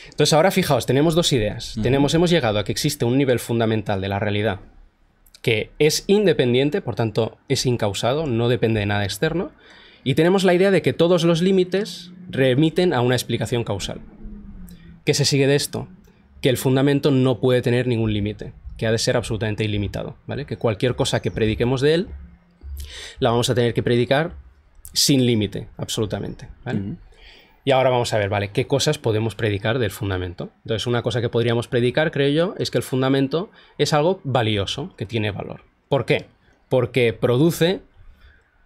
Speaker 4: Entonces ahora fijaos, tenemos dos ideas. tenemos, hemos llegado a que existe un nivel fundamental de la realidad que es independiente, por tanto es incausado, no depende de nada externo. Y tenemos la idea de que todos los límites remiten a una explicación causal. ¿Qué se sigue de esto? Que el fundamento no puede tener ningún límite que ha de ser absolutamente ilimitado, ¿vale? Que cualquier cosa que prediquemos de él, la vamos a tener que predicar sin límite, absolutamente, Y ahora vamos a ver, ¿vale? ¿Qué cosas podemos predicar del fundamento? Entonces, una cosa que podríamos predicar, creo yo, es que el fundamento es algo valioso, que tiene valor. ¿Por qué? Porque produce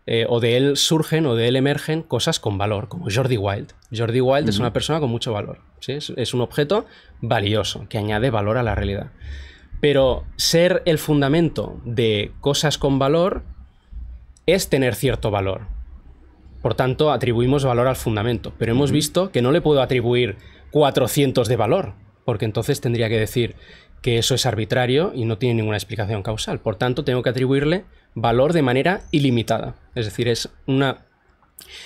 Speaker 4: eh, o de él surgen o de él emergen cosas con valor, como Jordi Wild. Jordi Wild es una persona con mucho valor, es, un objeto valioso que añade valor a la realidad. Pero ser el fundamento de cosas con valor es tener cierto valor. Por tanto, atribuimos valor al fundamento. Pero hemos visto que no le puedo atribuir 400 de valor, porque entonces tendría que decir que eso es arbitrario y no tiene ninguna explicación causal. Por tanto, tengo que atribuirle valor de manera ilimitada. Es decir, es una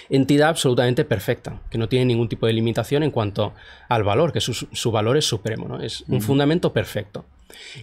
Speaker 4: entidad absolutamente perfecta, que no tiene ningún tipo de limitación en cuanto al valor, que su, valor es supremo, ¿no? es un fundamento perfecto.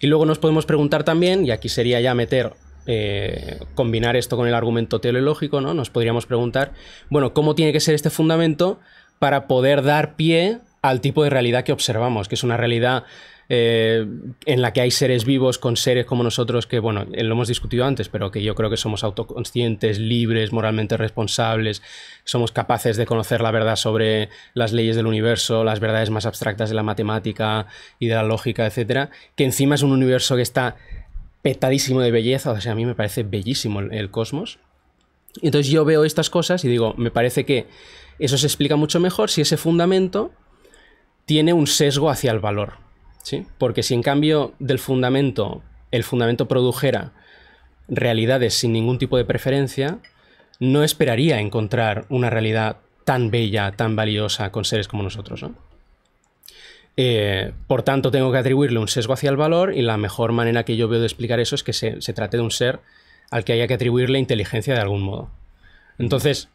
Speaker 4: Y luego nos podemos preguntar también, y aquí sería ya meter eh, combinar esto con el argumento teológico, ¿no? Nos podríamos preguntar, bueno, ¿cómo tiene que ser este fundamento para poder dar pie al tipo de realidad que observamos, que es una realidad eh, en la que hay seres vivos con seres como nosotros que, bueno, eh, lo hemos discutido antes, pero que yo creo que somos autoconscientes, libres, moralmente responsables, somos capaces de conocer la verdad sobre las leyes del universo, las verdades más abstractas de la matemática y de la lógica, etcétera, que encima es un universo que está petadísimo de belleza, o sea, a mí me parece bellísimo el, el cosmos. Entonces yo veo estas cosas y digo, me parece que eso se explica mucho mejor si ese fundamento tiene un sesgo hacia el valor. ¿sí? Porque si en cambio del fundamento, el fundamento produjera realidades sin ningún tipo de preferencia, no esperaría encontrar una realidad tan bella, tan valiosa con seres como nosotros, eh, por tanto, tengo que atribuirle un sesgo hacia el valor y la mejor manera que yo veo de explicar eso es que se, se trate de un ser al que haya que atribuirle inteligencia de algún modo. Entonces,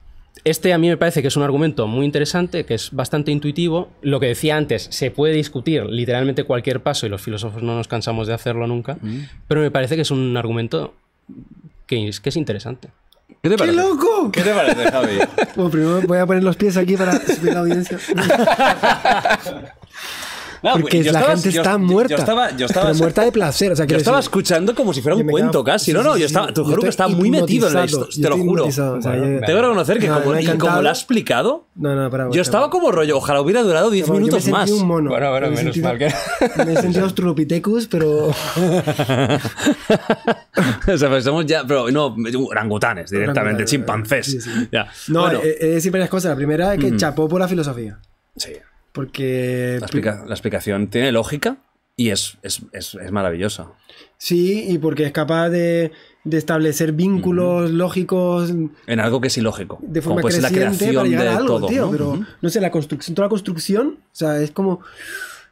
Speaker 4: este a mí me parece que es un argumento muy interesante, que es bastante intuitivo. Lo que decía antes, se puede discutir literalmente cualquier paso y los filósofos no nos cansamos de hacerlo nunca, mm. pero me parece que es un argumento que es, interesante.
Speaker 2: ¿Qué loco! ¿Qué te parece, Javi? bueno, primero voy a poner los pies aquí para subir la audiencia. porque la gente está muerta. Yo estaba, muerta de placer. yo estaba
Speaker 1: escuchando como si fuera un cuento casi. no, no, yo estaba, te juro que estaba muy metido en esto. Te lo juro. O sea, tengo que reconocer que como, lo ha explicado,
Speaker 2: no, no, para, yo
Speaker 1: estaba como rollo, ojalá hubiera durado 10 minutos más. Bueno, bueno, menos mal que.
Speaker 2: me he sentido Australopithecus, pero. o
Speaker 1: sea, pues ya, pero no, orangutanes directamente, chimpancés. No, no.
Speaker 2: Es decir varias cosas. La primera es que mm. chapó por la filosofía. Sí. Porque. La,
Speaker 1: explicación tiene lógica y es, maravillosa.
Speaker 2: Sí, y porque es capaz de, establecer vínculos lógicos.
Speaker 1: En algo que es ilógico. De forma como creciente la creación de todo, Pero
Speaker 2: no sé, la construcción, toda la construcción, o sea, es como.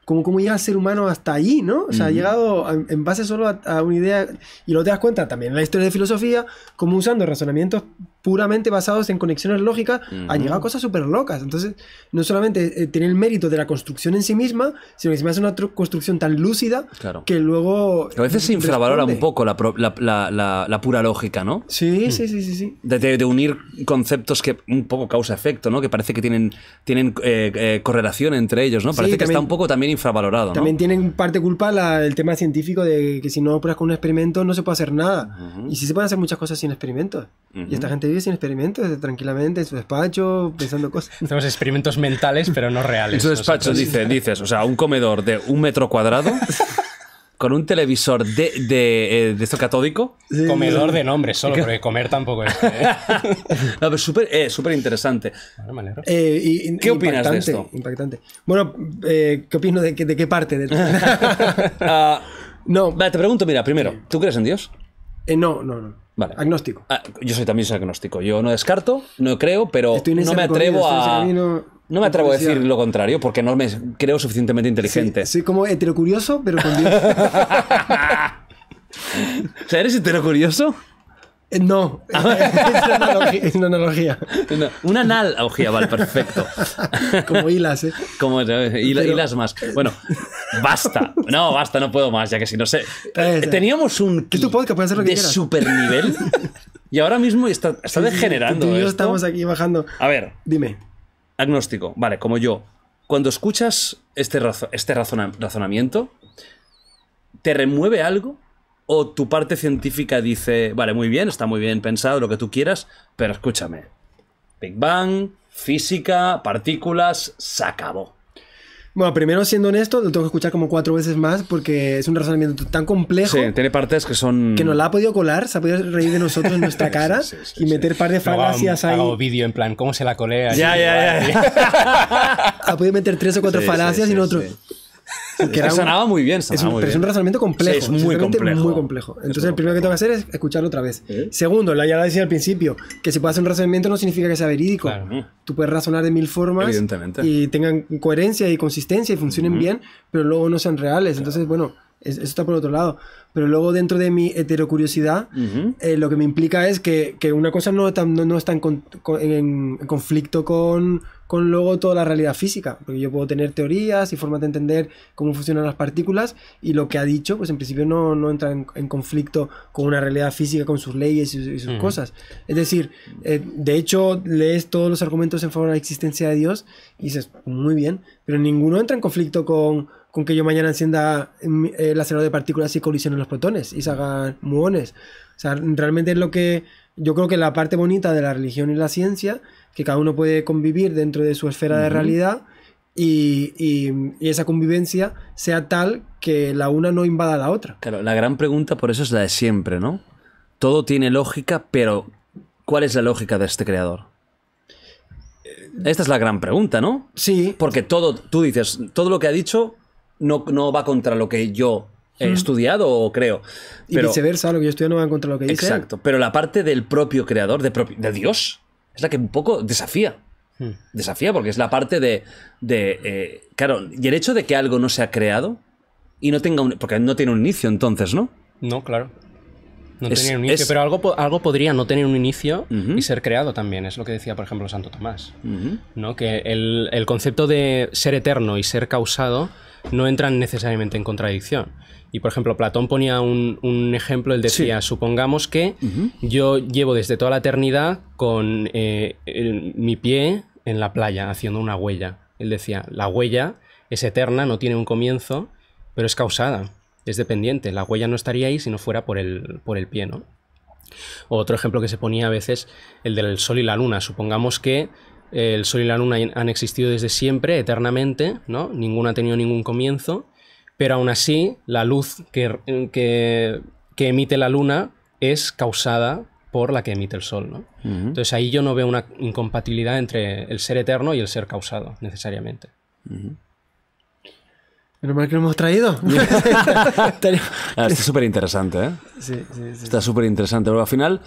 Speaker 2: Como, como llega el ser humano hasta allí ¿no? O sea, ha llegado en base solo a, una idea. Y lo te das cuenta también en la historia de filosofía, como usando razonamientos puramente basados en conexiones lógicas, ha han llegado a cosas súper locas. Entonces, no solamente eh, tiene el mérito de la construcción en sí misma, sino que es una construcción tan lúcida que luego... A
Speaker 1: veces se infravalora un poco la, pura lógica, ¿no? Sí, hmm. sí, sí, sí. sí. De, unir conceptos que un poco causa-efecto, ¿no? Que parece que tienen, tienen eh, eh, correlación entre ellos, ¿no? Parece que está un poco también infravalorado. También
Speaker 2: tienen parte culpa el tema científico de que si no operas con un experimento no se puede hacer nada. Y sí se pueden hacer muchas cosas sin experimentos.
Speaker 1: Y
Speaker 4: esta gente
Speaker 2: vive sin experimentos, tranquilamente, en su despacho, pensando cosas. Hacemos
Speaker 4: experimentos mentales, pero no reales. En su
Speaker 1: despacho, dice, dices, o sea, un comedor de un metro cuadrado. con un televisor de, de, eh, de esto catódico. Comedor de nombres solo, porque comer tampoco es. no, ¿eh? súper eh, interesante.
Speaker 2: y, ¿Qué opinas de esto? Impactante. Bueno, ¿qué opino de, qué parte?
Speaker 1: Ah, no. te pregunto, mira, primero, ¿tú crees en Dios? Eh, no, no, no. Vale. Agnóstico. Ah, yo soy también agnóstico. Yo no descarto, no creo, pero no me atrevo a.
Speaker 2: no me atrevo a decir
Speaker 1: lo contrario porque no me creo suficientemente inteligente. Sí, soy
Speaker 2: como heterocurioso, pero con Dios. o
Speaker 1: sea, ¿eres heterocurioso?
Speaker 2: Eh, no, ah. es una analogía.
Speaker 1: un una, analogía. vale, perfecto.
Speaker 2: Como hilas, ¿eh?
Speaker 1: Como eh, hilas más. Bueno, basta. No, basta, no puedo más, ya que si no sé.
Speaker 2: Teníamos un podcast? de super nivel
Speaker 1: y ahora mismo está, degenerando. estamos
Speaker 2: aquí bajando. A ver, dime.
Speaker 1: Agnóstico, vale, como yo. Cuando escuchas este, este razonamiento, ¿te remueve algo? o tu parte científica dice, vale, muy bien, está muy bien pensado, lo que tú quieras, pero escúchame, Big Bang, física, partículas, se
Speaker 2: acabó. Bueno, primero siendo honesto, lo tengo que escuchar como cuatro veces más porque es un razonamiento tan complejo.
Speaker 1: Sí, tiene partes que son.
Speaker 4: Que nos la
Speaker 2: ha podido colar, se ha podido reír de nosotros en nuestra cara y meter par de falacias ahí. Hago
Speaker 4: vídeo en plan, ¿cómo se la colea? Ya, ya, ya,
Speaker 2: ha podido meter tres o cuatro falacias y en otro que razonaba
Speaker 1: muy bien,
Speaker 4: sonaba es un, muy es un razonamiento
Speaker 2: complejo. es muy complejo. Entonces, el primero que tengo que hacer es escucharlo otra vez. ¿Eh? Segundo, la ya lo decía al principio, que si puedes hacer un razonamiento no significa que sea verídico. Tú puedes razonar de mil formas y tengan coherencia y consistencia y funcionen bien, pero luego no sean reales. Entonces, bueno eso está por otro lado. Pero luego dentro de mi heterocuriosidad, eh, lo que me implica es que, una cosa no, no, está en, conflicto con, con, luego toda la realidad física. Porque yo puedo tener teorías y formas de entender cómo funcionan las partículas y lo que ha dicho, pues en principio no, no entra en, conflicto con una realidad física, con sus leyes y, sus cosas. Es decir, eh, de hecho lees todos los argumentos en favor de la existencia de Dios y dices, muy bien, pero ninguno entra en conflicto con con que yo mañana encienda mm, el acelerador de partículas y colisionen los protones y se hagan muones. O sea, realmente es lo que yo creo que la parte bonita de la religión y la ciencia, que cada uno puede convivir dentro de su esfera de realidad y, esa convivencia sea tal que la una no invada a la otra.
Speaker 1: Claro, la gran pregunta por eso es la de siempre, ¿no? Todo tiene lógica, pero ¿cuál es la lógica de este creador? Eh, Esta es la gran pregunta, ¿no? Sí. Porque todo, tú dices, todo lo que ha dicho no, va contra lo que yo he estudiado o creo. y viceversa,
Speaker 2: lo que yo estudio no va contra lo que dice. Exacto,
Speaker 1: pero la parte del propio creador, de, Dios, es la que un poco desafía. Hmm. Desafía porque es la parte de... Eh, claro, y el hecho de que algo no sea creado y no tenga un... Porque no tiene un inicio entonces, ¿no? No, claro. No tiene un inicio, pero algo, algo podría no tener un inicio
Speaker 4: y ser creado también, es lo que decía, por ejemplo, Santo Tomás. ¿no? Que el, el, concepto de ser eterno y ser causado no entran necesariamente en contradicción. Y por ejemplo, Platón ponía un, ejemplo, él decía, supongamos que yo llevo desde toda la eternidad con eh, mi pie en la playa haciendo una huella. Él decía, la huella es eterna, no tiene un comienzo, pero es causada, es dependiente. La huella no estaría ahí si no fuera por el, por el pie, ¿no? Otro ejemplo que se ponía a veces, el del sol y la luna. Supongamos que el Sol y la Luna han existido desde siempre, eternamente, ¿no? Ninguno ha tenido ningún comienzo, pero aún así la luz que, emite la Luna es causada por la que emite el Sol, ¿no? Entonces ahí yo no veo una incompatibilidad entre el ser eterno y el ser causado, necesariamente.
Speaker 2: mal que lo hemos traído.
Speaker 1: Ah, está súper interesante, ¿eh? Está súper interesante, pero al final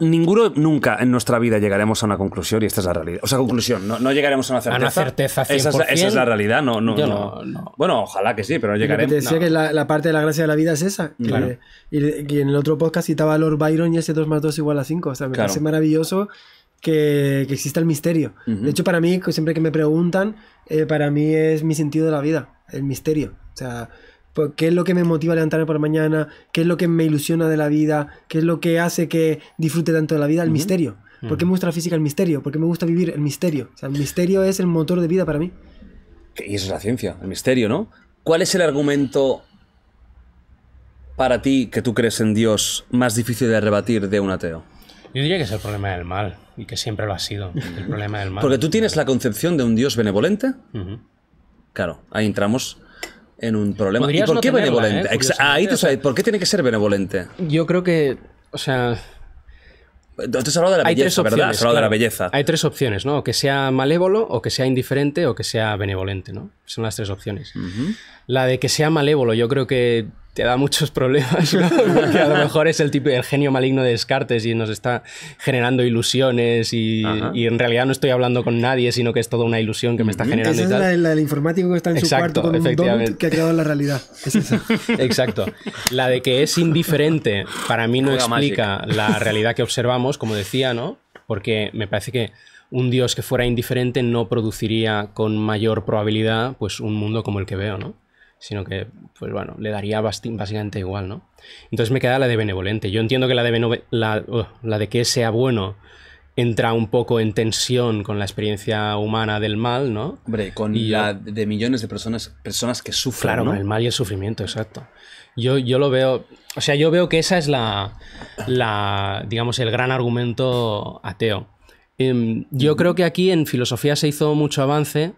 Speaker 1: ninguno nunca en nuestra vida llegaremos a una conclusión y esta es la realidad. O sea, conclusión, no, llegaremos a una certeza. una certeza Esa, es la, realidad, no, no, Bueno, ojalá que sí, pero no llegaremos. Te decía que
Speaker 2: la, parte de la gracia de la vida es esa. y, en el otro podcast citaba a Lord Byron y ese 2 más 2 igual a 5. O sea, me parece maravilloso que, que exista el misterio. De hecho, para mí, siempre que me preguntan, eh, para mí es mi sentido de la vida, el misterio. O sea, pues, qué es lo que me motiva a levantarme por la mañana, qué es lo que me ilusiona de la vida, qué es lo que hace que disfrute tanto de la vida, el misterio. ¿Por qué me gusta la física el misterio? ¿Por qué me gusta vivir el misterio? el misterio es el motor de vida para mí.
Speaker 1: Y eso es la ciencia, el misterio, ¿no? ¿Cuál es el argumento para ti que tú crees en Dios más difícil de rebatir de un ateo?
Speaker 4: Yo diría que es el problema del mal, y que siempre lo ha sido, el problema del mal. Porque tú
Speaker 1: tienes la concepción de un Dios benevolente. Claro, ahí entramos en un problema. ¿Y por qué benevolente? ¿eh? Ahí tú sabes, ¿por qué tiene que ser benevolente?
Speaker 4: Yo creo que, o sea... entonces has de la belleza, Hay tres opciones, ¿verdad? Hay tres opciones, ¿no? O que sea malévolo, o que sea indiferente, o que sea benevolente, ¿no? Son las tres opciones. La de que sea malévolo, yo creo que te da muchos problemas, porque a lo mejor es el tipo el genio maligno de Descartes y nos está generando ilusiones y, en realidad no estoy hablando con nadie, sino que es toda una ilusión que me está generando. Esa es La, del
Speaker 2: el informático que está en su cuarto con efectivamente. Un que ha creado la realidad.
Speaker 4: Exacto. La de que es indiferente para mí no explica la realidad que observamos, como decía, ¿no? Porque me parece que un dios que fuera indiferente no produciría con mayor probabilidad pues un mundo como el que veo, ¿no? sino que, pues bueno, le daría básicamente igual, ¿no? Entonces me queda la de benevolente. Yo entiendo que la de, la, de que sea bueno entra un poco en tensión con la experiencia humana del mal, ¿no?
Speaker 3: Hombre,
Speaker 1: con la de millones de personas, personas que sufren. Claro, el
Speaker 4: mal y el sufrimiento, exacto. Yo, yo lo veo, o sea, yo veo que esa es la, la digamos, el gran argumento ateo. Em, yo creo que aquí en filosofía se hizo mucho avance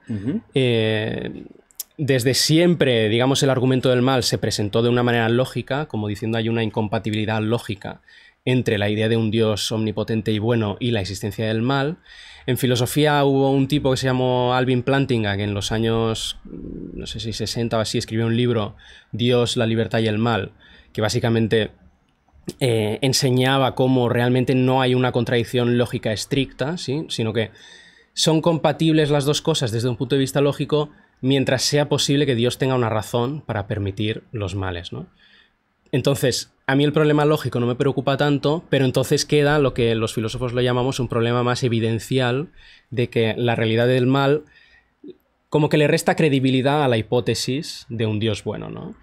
Speaker 4: desde siempre, digamos, el argumento del mal se presentó de una manera lógica, como diciendo hay una incompatibilidad lógica entre la idea de un dios omnipotente y bueno y la existencia del mal. En filosofía hubo un tipo que se llamó Alvin Plantinga, que en los años, mm, no sé si 60 o así, escribió un libro, Dios, la libertad y el mal, que básicamente eh, enseñaba cómo realmente no hay una contradicción lógica estricta, ¿sí? sino que son compatibles las dos cosas desde un punto de vista lógico, mientras sea posible que Dios tenga una razón para permitir los males, ¿no? Entonces, a mí el problema lógico no me preocupa tanto, pero entonces queda lo que los filósofos lo llamamos un problema más evidencial de que la realidad del mal como que le resta credibilidad a la hipótesis de un Dios bueno, ¿no?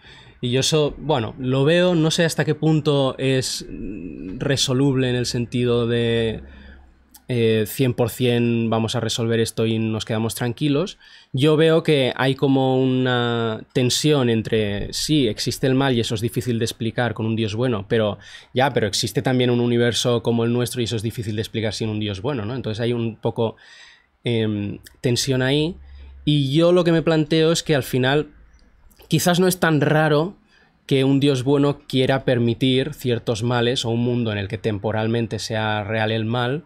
Speaker 4: Y yo eso, bueno, lo veo, no sé hasta qué punto es resoluble en el sentido de 100% eh, vamos a resolver esto y nos quedamos tranquilos, yo veo que hay como una tensión entre sí, existe el mal y eso es difícil de explicar con un Dios bueno, pero ya, pero existe también un universo como el nuestro y eso es difícil de explicar sin un Dios bueno, ¿no? Entonces hay un poco em, tensión ahí y yo lo que me planteo es que al final quizás no es tan raro que un Dios bueno quiera permitir ciertos males o un mundo en el que temporalmente sea real el mal,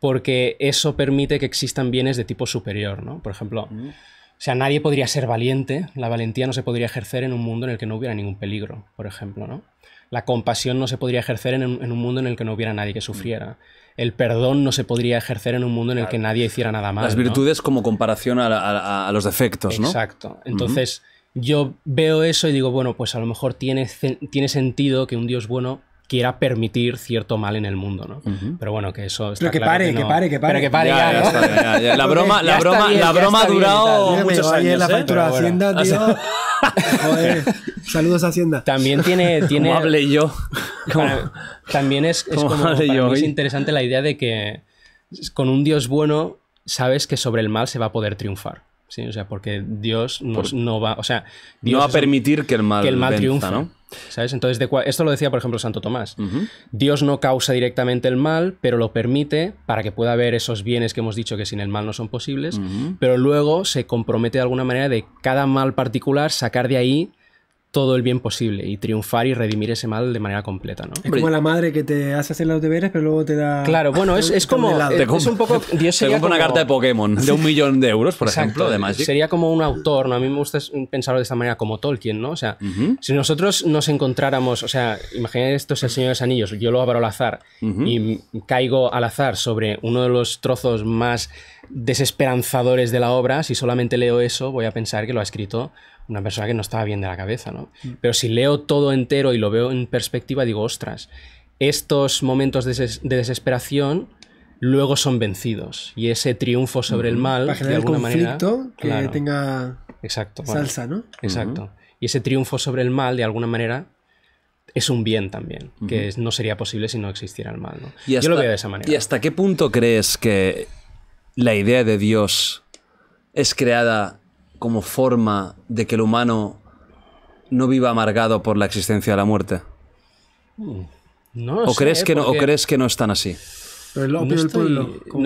Speaker 4: porque eso permite que existan bienes de tipo superior, ¿no? Por ejemplo, mm. o sea, nadie podría ser valiente, la valentía no se podría ejercer en un mundo en el que no hubiera ningún peligro, por ejemplo, ¿no? La compasión no se podría ejercer en, un mundo en el que no hubiera nadie que mm. sufriera. El perdón no se podría ejercer en un mundo en el que nadie hiciera nada malo. Las virtudes
Speaker 1: como comparación a, los defectos, ¿no? Exacto. Entonces,
Speaker 4: yo veo eso y digo, bueno, pues a lo mejor tiene, tiene sentido que un Dios bueno quiera permitir cierto mal en el mundo, ¿no? Pero bueno, que
Speaker 2: eso está Pero que, pare, que, pare, que pare, que pare, La broma, la broma, la broma ha durado muchos años, la ¿eh? factura Hacienda, saludos a Hacienda. También
Speaker 4: tiene... tiene hable yo? también es, es, como, interesante la idea de que con un Dios bueno sabes que sobre el mal se va a poder triunfar. ¿sí? O sea, porque Dios no va... O sea,
Speaker 1: Dios no va a permitir que el mal, que el mal triunfe. ¿no?
Speaker 4: ¿Sabes? Entonces, de esto lo decía, por ejemplo, Santo Tomás. Dios no causa directamente el mal, pero lo permite para que pueda haber esos bienes que hemos dicho que sin el mal no son posibles, pero luego se compromete de alguna manera de cada mal particular sacar de ahí todo el bien posible y triunfar y redimir ese mal de manera completa, ¿no? Es como
Speaker 2: la madre que te hace hacer los deberes, pero luego te da. Claro, bueno, es, como. Es, un poco. Dios
Speaker 4: como... una carta de Pokémon de un millón de euros, por ejemplo, de Magic. Sería como un autor, ¿no? A mí me gusta pensarlo de esta manera, como Tolkien, ¿no? O sea, si nosotros nos encontráramos, o sea, imagina esto es el Señor de los Anillos, yo lo abro al azar y caigo al azar sobre uno de los trozos más desesperanzadores de la obra, si solamente leo eso, voy a pensar que lo ha escrito una persona que no estaba bien de la cabeza, ¿no? Mm. Pero si leo todo entero y lo veo en perspectiva, digo, ostras, estos momentos de, desesperación luego son vencidos. Y ese triunfo sobre el mal, de alguna manera, que
Speaker 2: tenga salsa, ¿no? Exacto.
Speaker 4: Y ese triunfo sobre el mal, de alguna manera, es un bien también, que no sería posible si no existiera el mal. ¿no? Yo lo veo de esa manera. ¿Y
Speaker 1: hasta qué punto crees que la idea de Dios es creada como forma de que el humano no viva amargado por la existencia de la muerte?
Speaker 3: Mm, ¿O, crees que no, ¿O
Speaker 1: crees que no están así?
Speaker 2: no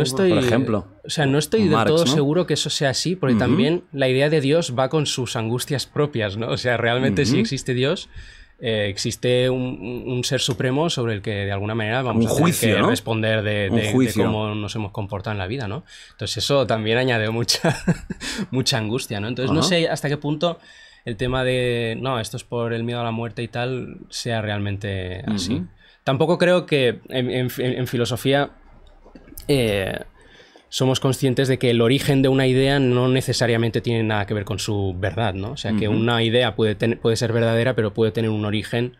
Speaker 4: estoy, por ejemplo. O sea, no estoy todo seguro que eso sea así, porque también la idea de Dios va con sus angustias propias, ¿no? O sea, realmente si existe Dios, eh, existe un, ser supremo sobre el que de alguna manera vamos a tener que responder de, cómo nos hemos comportado en la vida, ¿no? Entonces eso también añade mucha, mucha angustia, ¿no? Entonces no sé hasta qué punto el tema de, no, esto es por el miedo a la muerte y tal, sea realmente así. Tampoco creo que en, filosofía... Eh, somos conscientes de que el origen de una idea no necesariamente tiene nada que ver con su verdad, ¿no? O sea, que una idea puede, puede ser verdadera, pero puede tener un origen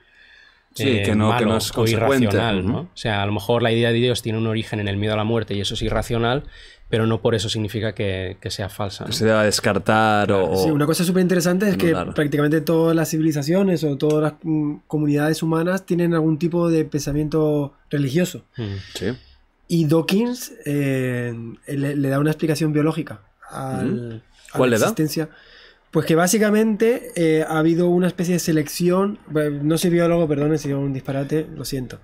Speaker 4: eh, no, malo o irracional, ¿no? O sea, a lo mejor la idea de Dios tiene un origen en el miedo a la muerte y eso es irracional, pero no por eso significa que, sea falsa. se
Speaker 1: debe descartar o...
Speaker 4: Sí, una cosa
Speaker 2: súper interesante es que prácticamente todas las civilizaciones o todas las mm, comunidades humanas tienen algún tipo de pensamiento religioso. Mm. Sí. Y Dawkins eh, le, da una explicación biológica a
Speaker 3: la existencia.
Speaker 2: Pues que básicamente eh, ha habido una especie de selección. no soy biólogo, perdón, si un disparate, lo siento.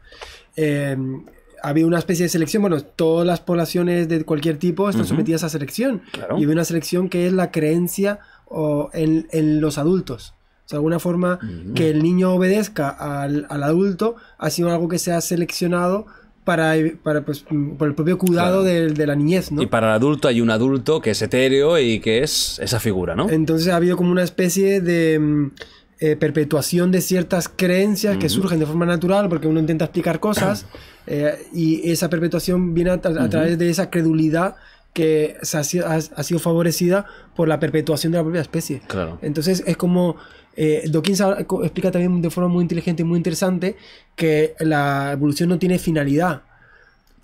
Speaker 2: Em, ha habido una especie de selección. Bueno, todas las poblaciones de cualquier tipo están sometidas a selección. Y hay una selección que es la creencia en, los adultos. O sea, de alguna forma, que el niño obedezca al, al, adulto ha sido algo que se ha seleccionado para, para, pues, mm, por el propio cuidado de, la niñez, Y
Speaker 1: para el adulto hay un adulto que es etéreo y que es esa figura, ¿no?
Speaker 2: Entonces ha habido como una especie de mm, eh, perpetuación de ciertas creencias que surgen de forma natural porque uno intenta explicar cosas eh, y esa perpetuación viene a, través de esa credulidad que ha, sido, favorecida por la perpetuación de la propia especie. Claro. Entonces es como eh, Dawkins explica también de forma muy inteligente y muy interesante que la evolución no tiene finalidad.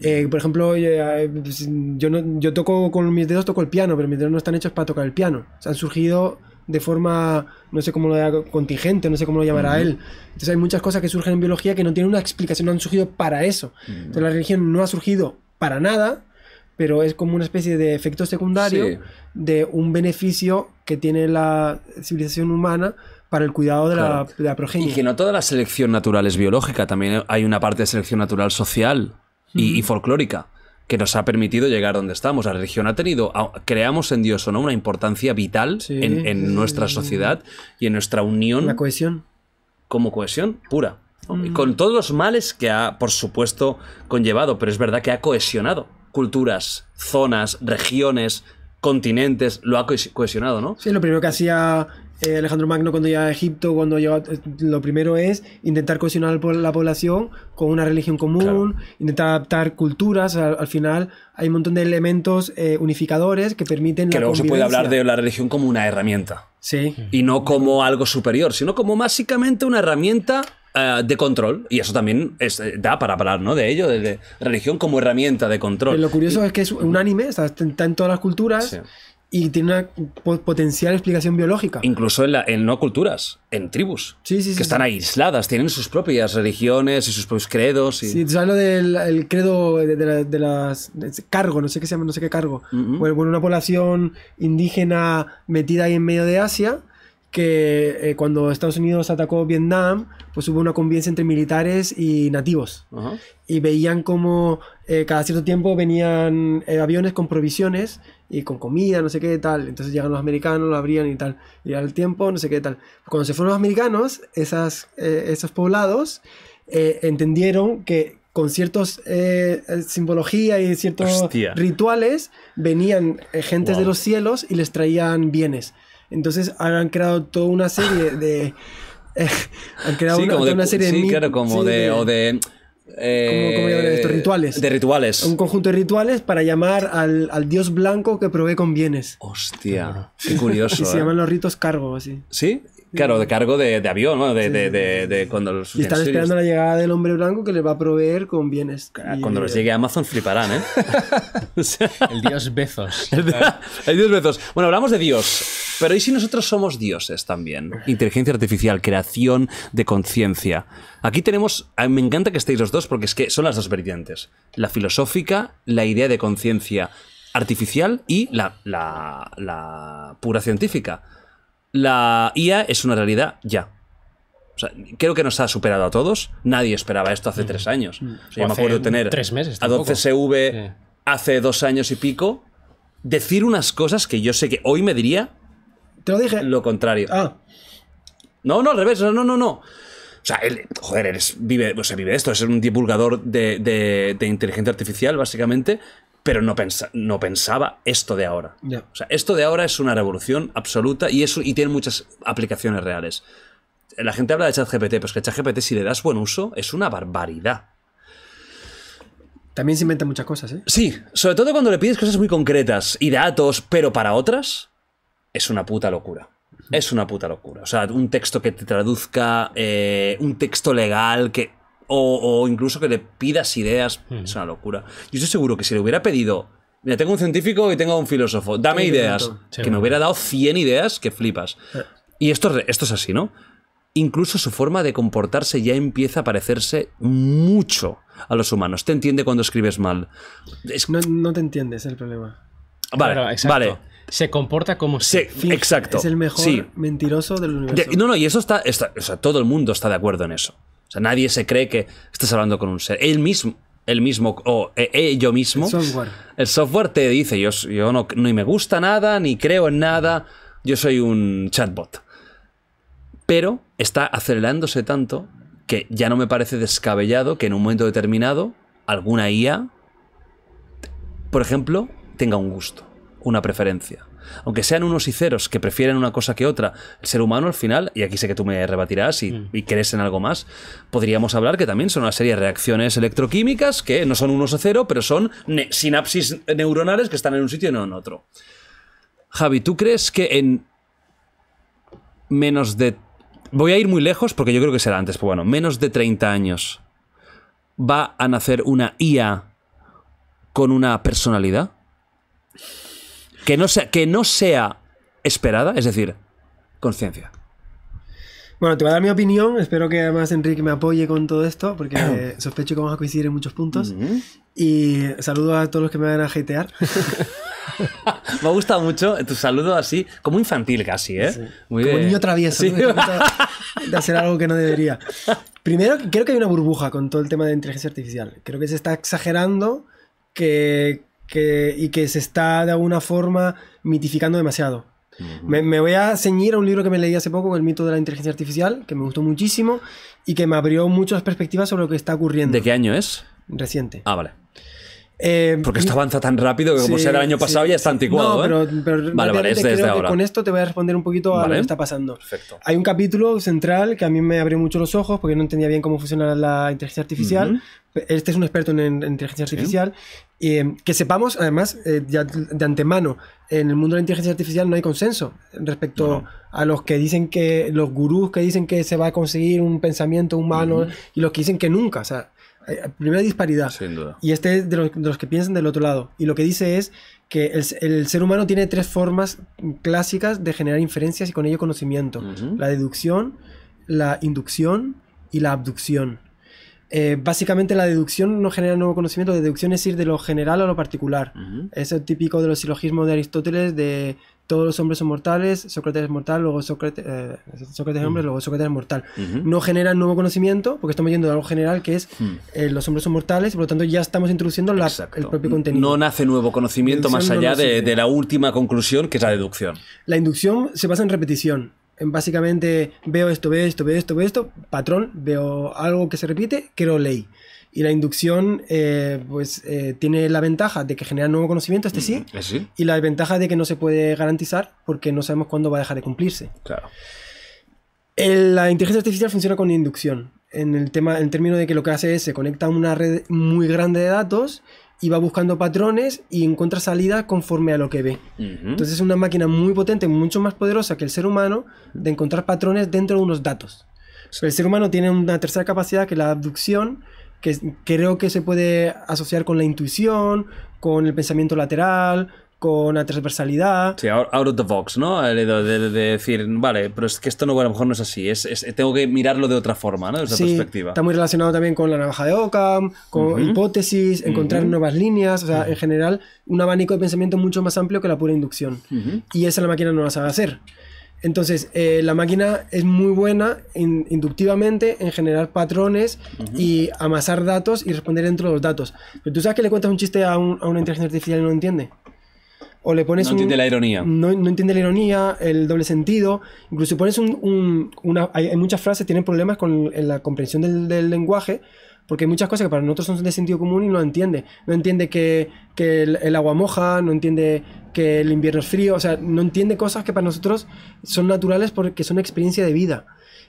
Speaker 2: Eh, por ejemplo, eh, pues, yo, yo toco con mis dedos, toco el piano, pero mis dedos no están hechos para tocar el piano. O han surgido de forma, no sé cómo lo llamará, contingente, no sé cómo lo llamará él. Entonces hay muchas cosas que surgen en biología que no tienen una explicación, no han surgido para eso. Entonces la religión no ha surgido para nada, pero es como una especie de efecto secundario de un beneficio que tiene la civilización humana para el cuidado de, la, de, progenie. Y que
Speaker 1: no toda la selección natural es biológica, también hay una parte de selección natural social y, folclórica que nos ha permitido llegar donde estamos. La religión ha tenido, creamos en Dios o no, una importancia vital en, nuestra sociedad y en nuestra unión. La cohesión. Como cohesión pura. Y con mm. todos los males que ha, por supuesto, conllevado, pero es verdad que ha cohesionado culturas, zonas, regiones, continentes, lo ha cohesionado,
Speaker 2: ¿no? Sí, lo primero que hacía eh, Alejandro Magno cuando llega a Egipto, cuando llega, eh, lo primero es intentar cohesionar la población con una religión común, intentar adaptar culturas, al, final hay un montón de elementos eh, unificadores que permiten... Que luego se puede hablar de
Speaker 1: la religión como una herramienta. Sí. Y no como algo superior, sino como básicamente una herramienta de control, y eso también da para hablar ¿no? de ello, de, religión como herramienta de control. lo curioso es
Speaker 2: que es unánime, está, está en todas las culturas, sí y tiene una potencial explicación biológica.
Speaker 1: Incluso en, la, en no culturas, en tribus. Sí, sí, que están aisladas, tienen sus propias religiones y sus propios credos. Y... Sí,
Speaker 2: sabes lo del credo de, las. cargo, no sé qué se llama, no sé qué cargo. una población indígena metida ahí en medio de Asia que eh, cuando Estados Unidos atacó Vietnam, pues hubo una convivencia entre militares y nativos. Y veían como eh, cada cierto tiempo venían eh, aviones con provisiones y con comida, no sé qué tal. Entonces llegan los americanos, lo abrían y tal. Y al tiempo, no sé qué tal. Cuando se fueron los americanos, esas, esos poblados entendieron que con ciertos eh, simbología y ciertos rituales venían gentes de los cielos y les traían bienes. Entonces han creado toda una serie de... Eh, han creado toda una, serie de... Sí, claro, como de, O
Speaker 1: de ¿Cómo, eh, rituales. De rituales. Un
Speaker 2: conjunto de rituales para llamar al, al dios blanco que provee con bienes.
Speaker 1: Hostia, qué curioso. y se ¿eh? llaman
Speaker 2: los ritos cargo, así.
Speaker 1: ¿Sí? Claro, de cargo de, avión, ¿no? De, cuando los y están esperando
Speaker 2: la llegada del hombre blanco que les va a proveer con bienes. Ah, cuando los
Speaker 1: llegue a Amazon fliparán, ¿eh? el dios Bezos. El, dios Bezos. Bueno, hablamos de dios, pero ¿y si nosotros somos dioses también? Inteligencia artificial, creación de conciencia. Aquí tenemos, me encanta que estéis los dos porque es que son las dos vertientes. La filosófica, la idea de conciencia artificial y la pura científica la IA es una realidad ya. creo que nos ha superado a todos. Nadie esperaba esto hace mm. tres años. Mm. me acuerdo tener tres meses, a 12CV hace dos años y pico, decir unas cosas que yo sé que hoy me diría. Te lo dije. Lo contrario. Ah. No, no, al revés. No, no, no. no. O sea, él, joder, él vive, o sea, vive esto, es un divulgador de, inteligencia artificial, básicamente, pero no, no pensaba esto de ahora. O sea, esto de ahora es una revolución absoluta y, eso, y tiene muchas aplicaciones reales. La gente habla de ChatGPT, pero es que ChatGPT, si le das buen uso, es una barbaridad.
Speaker 2: También se inventan muchas cosas, ¿eh?
Speaker 1: Sí, sobre todo cuando le pides cosas muy concretas y datos, pero para otras, es una puta locura. Es una puta locura. O sea, un texto que te traduzca, eh, un texto legal que o, incluso que le pidas ideas. Hmm. Es una locura. Yo estoy seguro que si le hubiera pedido. Mira, tengo un científico y tengo un filósofo. Dame ideas. que me hubiera dado 100 ideas que flipas. Eh. Y esto, esto es así, ¿no? Incluso su forma de comportarse ya empieza a parecerse mucho a los humanos. Te entiende cuando escribes mal.
Speaker 2: No, te entiendes el problema.
Speaker 1: Vale, vale
Speaker 2: se comporta como sí, si exacto es el mejor mentiroso del universo.
Speaker 1: no, no, y eso está, está o sea, todo el mundo está de acuerdo en eso. O sea, nadie se cree que estás hablando con un ser. Él mismo, el mismo, o e, yo mismo. El software. te dice, yo, no, ni me gusta nada, ni creo en nada, yo soy un chatbot. Pero está acelerándose tanto que ya no me parece descabellado que en un momento determinado alguna IA, por ejemplo, tenga un gusto, una preferencia aunque sean unos y ceros que prefieren una cosa que otra, el ser humano al final, y aquí sé que tú me rebatirás y, mm. crees en algo más, podríamos hablar que también son una serie de reacciones electroquímicas que no son unos o cero, pero son sinapsis neuronales que están en un sitio y no en otro. Javi, ¿tú crees que en menos de... Voy a ir muy lejos porque yo creo que será antes, pero bueno, menos de 30 años va a nacer una IA con una personalidad? que no sea, que no sea esperada, es decir, conciencia.
Speaker 2: Bueno, te voy a dar mi opinión. Espero que además Enrique me apoye con todo esto, porque sospecho que vamos a coincidir en muchos puntos. Y saludo a todos los que me van a hatear.
Speaker 1: me ha gustado mucho tu saludo así, como infantil casi, ¿eh? Muy como niño travieso,
Speaker 2: de hacer algo que no debería. Primero, creo que hay una burbuja con todo el tema de inteligencia artificial. Creo que se está exagerando que y que se está de alguna forma mitificando demasiado. me, voy a ceñir a un libro que me leí hace poco, El mito de la inteligencia artificial, que me gustó muchísimo y que me abrió muchas perspectivas sobre lo que está ocurriendo. ¿De qué año es? Reciente. Ah, vale. Eh, porque esto avanza tan rápido que como sí, el año pasado ya está anticuado. ¿eh? pero, vale, es ahora. con esto te voy a responder un poquito a lo que está pasando. Hay un capítulo central que a mí me abrió mucho los ojos porque no entendía bien cómo funcionaba la inteligencia artificial. Este es un experto en, inteligencia artificial Em, que sepamos, además, eh, ya de antemano, en el mundo de la inteligencia artificial no hay consenso respecto a los que dicen que, los gurús que dicen que se va a conseguir un pensamiento humano y los que dicen que nunca. O sea, primera disparidad. Y este es de los, que piensan del otro lado. Y lo que dice es que el, ser humano tiene tres formas clásicas de generar inferencias y con ello conocimiento: la deducción, la inducción y la abducción. Eh, básicamente la deducción no genera nuevo conocimiento, la deducción es ir de lo general a lo particular. Es el típico de los silogismos de Aristóteles de todos los hombres son mortales, Sócrates es mortal, luego Sócrates, eh, es hombre, luego Sócrates es mortal. No genera nuevo conocimiento porque estamos yendo de algo general que es eh, los hombres son mortales por lo tanto ya estamos introduciendo el propio contenido.
Speaker 1: No nace nuevo conocimiento más allá de la última conclusión que es la deducción.
Speaker 2: La inducción se basa en repetición básicamente veo esto, veo esto, veo esto, veo esto, patrón, veo algo que se repite, creo ley. Y la inducción, eh, pues, eh, tiene la ventaja de que genera nuevo conocimiento, este ¿Eh, sí, y la ventaja de que no se puede garantizar porque no sabemos cuándo va a dejar de cumplirse. Claro. la inteligencia artificial funciona con inducción, en el tema, en término de que lo que hace es se conecta a una red muy grande de datos y va buscando patrones y encuentra salida conforme a lo que ve.
Speaker 3: Entonces es
Speaker 2: una máquina muy potente, mucho más poderosa que el ser humano de encontrar patrones dentro de unos datos. el ser humano tiene una tercera capacidad que es la abducción, que creo que se puede asociar con la intuición, con el pensamiento lateral, con la transversalidad.
Speaker 1: Sí, out of the box, ¿no? De, decir, vale, pero es que esto no, a lo mejor no es así, es, tengo que mirarlo de otra forma, ¿no? perspectiva.
Speaker 2: Está muy relacionado también con la navaja de Occam, con hipótesis, encontrar nuevas líneas, o sea, en general, un abanico de pensamiento mucho más amplio que la pura inducción. Y esa la máquina no la sabe hacer. Entonces, eh, la máquina es muy buena inductivamente en generar patrones y amasar datos y responder dentro de los datos. Pero tú sabes que le cuentas un chiste a, a una inteligencia artificial y no lo entiende pones... No entiende la ironía. No, entiende la ironía, el doble sentido. Incluso pones un... una, hay, muchas frases tienen problemas con la comprensión del, lenguaje porque hay muchas cosas que para nosotros son de sentido común y no entiende. No entiende que, el, agua moja, no entiende que el invierno es frío, o sea, no entiende cosas que para nosotros son naturales porque son experiencia de vida.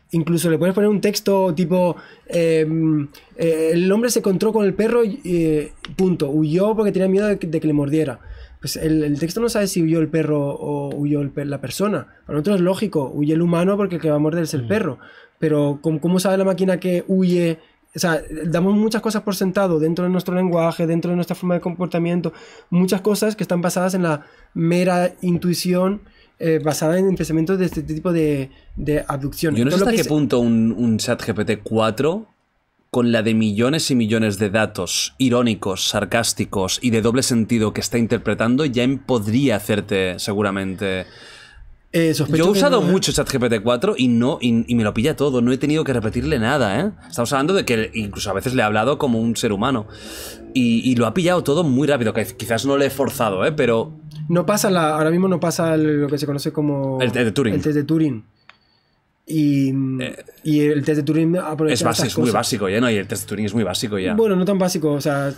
Speaker 2: Incluso le puedes poner un texto tipo, em, eh, el hombre se encontró con el perro, y eh, punto, huyó porque tenía miedo de que le mordiera pues el, texto no sabe si huyó el perro o huyó la persona. Para nosotros es lógico, huye el humano porque el que va a morder es el mm. perro. Pero ¿cómo, sabe la máquina que huye? O sea, damos muchas cosas por sentado dentro de nuestro lenguaje, dentro de nuestra forma de comportamiento, muchas cosas que están basadas en la mera intuición, eh, basada en pensamientos de este tipo de, de abducciones. Yo no sé hasta qué
Speaker 1: punto un, un chat GPT 4 con la de millones y millones de datos irónicos, sarcásticos y de doble sentido que está interpretando, ya podría hacerte seguramente...
Speaker 2: Eh, sospechoso. Yo he usado ¿eh? mucho
Speaker 1: ChatGPT 4 y no y, me lo pilla todo, no he tenido que repetirle nada, ¿eh? Estamos hablando de que incluso a veces le he hablado como un ser humano y, lo ha pillado todo muy rápido, quizás no le he forzado, ¿eh? Pero
Speaker 2: no pasa la, ahora mismo no pasa lo que se conoce como el de Turing. El test de Turing. Eh, y, el test de Turing es, muy básico
Speaker 1: ya, ¿no? Y el test de Turing es muy básico ya. Bueno,
Speaker 2: no tan básico, o sea...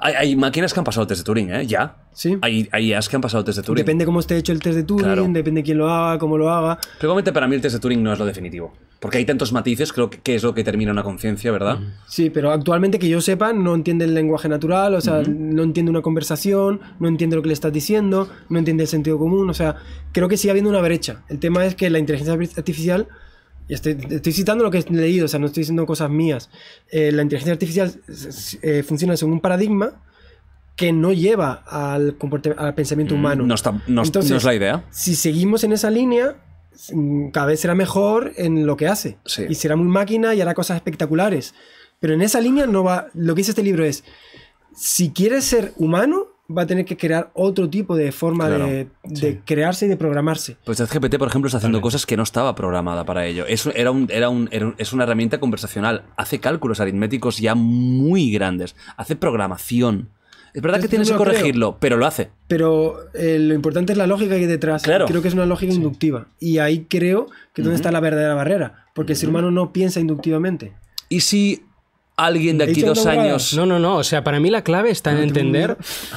Speaker 1: Hay, máquinas que han pasado el test de Turing, ¿eh? Ya. Sí. Hay, hay IAs que han pasado el test de Turing.
Speaker 2: Depende cómo esté hecho el test de Turing, depende quién lo haga, cómo lo haga.
Speaker 1: Realmente para mí el test de Turing no es lo definitivo. Porque hay tantos matices, creo que, es lo que termina una conciencia, ¿verdad?
Speaker 2: Sí, pero actualmente que yo sepa, no entiende el lenguaje natural, o sea, no entiende una conversación, no entiende lo que le estás diciendo, no entiende el sentido común, o sea, creo que sigue habiendo una brecha. El tema es que la inteligencia artificial este, estoy, citando lo que he leído, o sea, no estoy diciendo cosas mías. Eh, la inteligencia artificial eh, funciona según un paradigma que no lleva al, al pensamiento mm, humano. No,
Speaker 1: está, es la idea.
Speaker 2: Si seguimos en esa línea, cada vez será mejor en lo que hace. Y será muy máquina y hará cosas espectaculares. Pero en esa línea no va. Lo que dice este libro es: si quieres ser humano, va a tener que crear otro tipo de forma de, crearse y de programarse.
Speaker 1: Pues ChatGPT, por ejemplo, está haciendo cosas que no estaba programada para ello. Es, era un, era es una herramienta conversacional. Hace cálculos aritméticos ya muy grandes. Hace programación. Es verdad que tienes que corregirlo, pero lo hace.
Speaker 2: Pero eh, lo importante es la lógica que hay detrás. Creo que es una lógica inductiva. Y ahí creo que es donde está la verdadera barrera. Porque si el ser humano no piensa inductivamente. Y
Speaker 4: si alguien de aquí dos años. No, no, no. O sea, para mí la clave está en entender.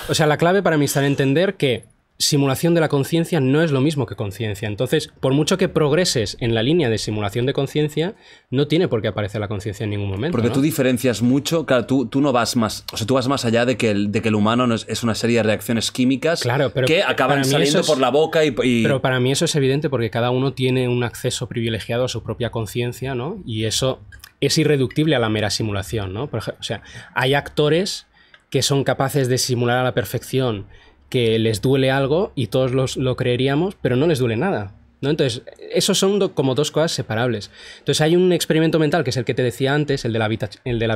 Speaker 4: O sea, la clave para mí está en entender que simulación de la conciencia no es lo mismo que conciencia. Entonces, por mucho que progreses en la línea de simulación de conciencia, no tiene por qué aparecer la conciencia en ningún
Speaker 1: momento. Porque tú diferencias mucho, claro, tú, tú no vas más, o sea, tú vas más allá de que el, de que el humano es, una serie de reacciones químicas que acaban saliendo por la boca y, Pero
Speaker 4: para mí eso es evidente porque cada uno tiene un acceso privilegiado a su propia conciencia, ¿no? Y eso es irreductible a la mera simulación, ¿no? o sea, hay actores que son capaces de simular a la perfección que les duele algo y todos los, lo creeríamos, pero no les duele nada. ¿no? Entonces, esos son como dos cosas separables. Entonces, hay un experimento mental que es el que te decía antes, el de la,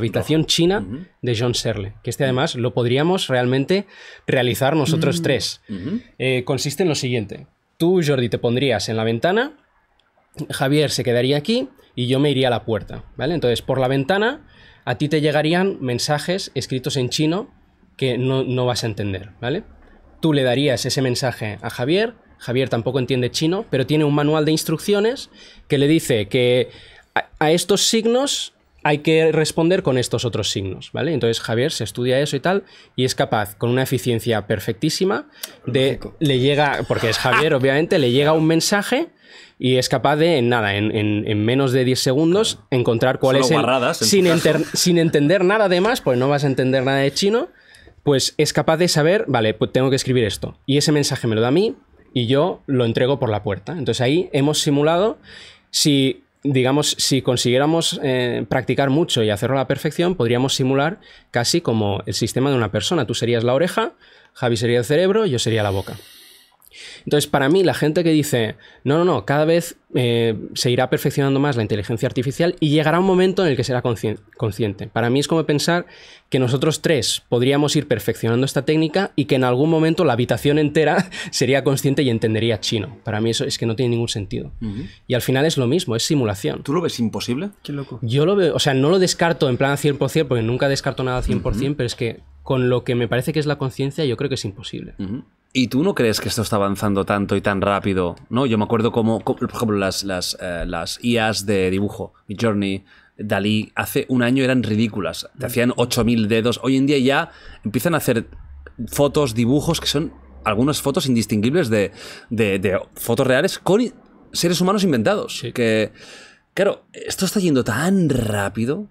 Speaker 4: habitación china de John Serle, que este además lo podríamos realmente realizar nosotros mm. tres. Eh, consiste en lo siguiente. Tú, Jordi, te pondrías en la ventana, Javier se quedaría aquí y yo me iría a la puerta, ¿vale? Entonces, por la ventana a ti te llegarían mensajes escritos en chino que no, no vas a entender, ¿vale? Tú le darías ese mensaje a Javier, Javier tampoco entiende chino, pero tiene un manual de instrucciones que le dice que a, estos signos hay que responder con estos otros signos, ¿vale? Entonces Javier se estudia eso y tal y es capaz con una eficiencia perfectísima de le llega porque es Javier obviamente le llega un mensaje y es capaz de, en nada, en, menos de 10 segundos, encontrar cuál es. sin, sin entender nada de más, pues no vas a entender nada de chino, pues es capaz de saber, vale, pues tengo que escribir esto. Y ese mensaje me lo da a mí y yo lo entrego por la puerta. Entonces ahí hemos simulado si. Digamos, si consiguiéramos eh, practicar mucho y hacerlo a la perfección, podríamos simular casi como el sistema de una persona. Tú serías la oreja, Javi sería el cerebro, yo sería la boca. Entonces, para mí, la gente que dice, no, no, no, cada vez eh, se irá perfeccionando más la inteligencia artificial y llegará un momento en el que será consciente. Para mí es como pensar que nosotros tres podríamos ir perfeccionando esta técnica y que en algún momento la habitación entera sería consciente y entendería chino. Para mí eso es que no tiene ningún sentido. Y al final es lo mismo, es simulación.
Speaker 1: ¿Tú lo ves imposible?
Speaker 4: Yo lo veo, o sea, no lo descarto en plan 100%, porque nunca descarto nada 100%, pero es que con lo que me parece que es la conciencia, yo creo que es imposible.
Speaker 1: ¿Y tú no crees que esto está avanzando tanto y tan rápido? No, yo me acuerdo como, por ejemplo, las, las, IAs eh, de dibujo, Journey, Dalí, hace un año eran ridículas. Te hacían 8.000 dedos. Hoy en día ya empiezan a hacer fotos, dibujos que son algunas fotos indistinguibles de, de, fotos reales con seres humanos inventados. Que, claro, esto está yendo tan rápido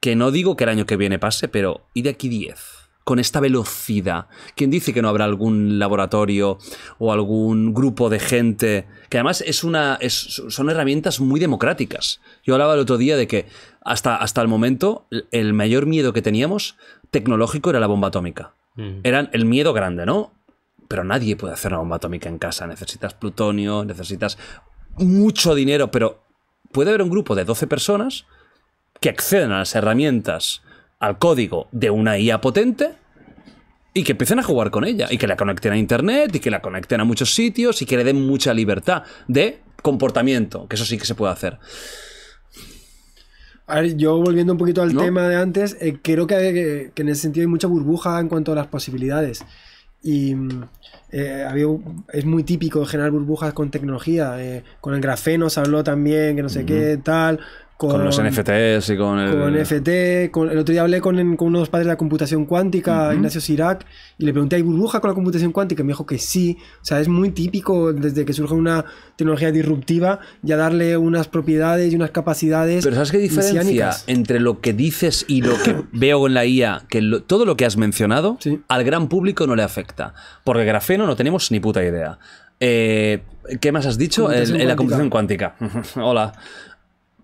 Speaker 1: que no digo que el año que viene pase, pero y de aquí 10 con esta velocidad? ¿Quién dice que no habrá algún laboratorio o algún grupo de gente? Que además es una, son herramientas muy democráticas. Yo hablaba el otro día de que hasta, hasta el momento el mayor miedo que teníamos tecnológico era la bomba atómica. Mm. Era el miedo grande, ¿no? Pero nadie puede hacer una bomba atómica en casa. Necesitas plutonio, necesitas mucho dinero, pero puede haber un grupo de 12 personas que accedan a las herramientas al código de una IA potente y que empiecen a jugar con ella y que la conecten a internet y que la conecten a muchos sitios y que le den mucha libertad de comportamiento, que eso sí que se puede hacer.
Speaker 2: A ver, yo volviendo un poquito al tema de antes, eh, creo que, en ese sentido hay mucha burbuja en cuanto a las posibilidades. Y mm, eh, había, es muy típico generar burbujas con tecnología. Eh, con el grafeno se habló también, que no sé qué, tal. Con, los NFTs
Speaker 1: y con el... Con
Speaker 2: FT, el otro día hablé con, unos padres de la computación cuántica, Ignacio Sirac, y le pregunté, ¿hay burbuja con la computación cuántica? Y me dijo que sí. O sea, es muy típico desde que surge una tecnología disruptiva ya darle unas propiedades y unas capacidades. Pero ¿sabes qué diferencia
Speaker 1: entre lo que dices y lo que veo en la IA? Que todo lo que has mencionado al gran público no le afecta. Porque grafeno no tenemos ni puta idea. Eh, ¿Qué más has dicho? En la computación cuántica. Hola.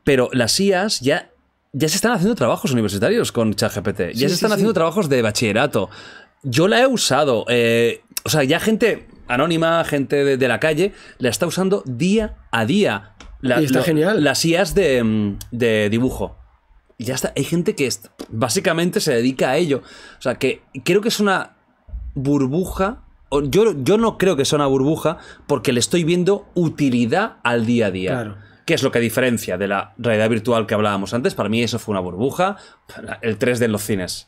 Speaker 1: Pero las IAS ya, ya se están haciendo trabajos universitarios con ChatGPT. Ya se están haciendo trabajos de bachillerato. Yo la he usado. Eh, o sea, ya gente anónima, gente de, la calle, la está usando día a día. La, y está genial. Las IAS mm, de, dibujo ya está. Hay gente que básicamente se dedica a ello. O sea, que creo que es una burbuja. Yo, yo no creo que sea una burbuja porque le estoy viendo utilidad al día a día. Claro. ¿Qué es lo que diferencia de la realidad virtual que hablábamos antes? Para mí eso fue una burbuja, el 3 de en los cines.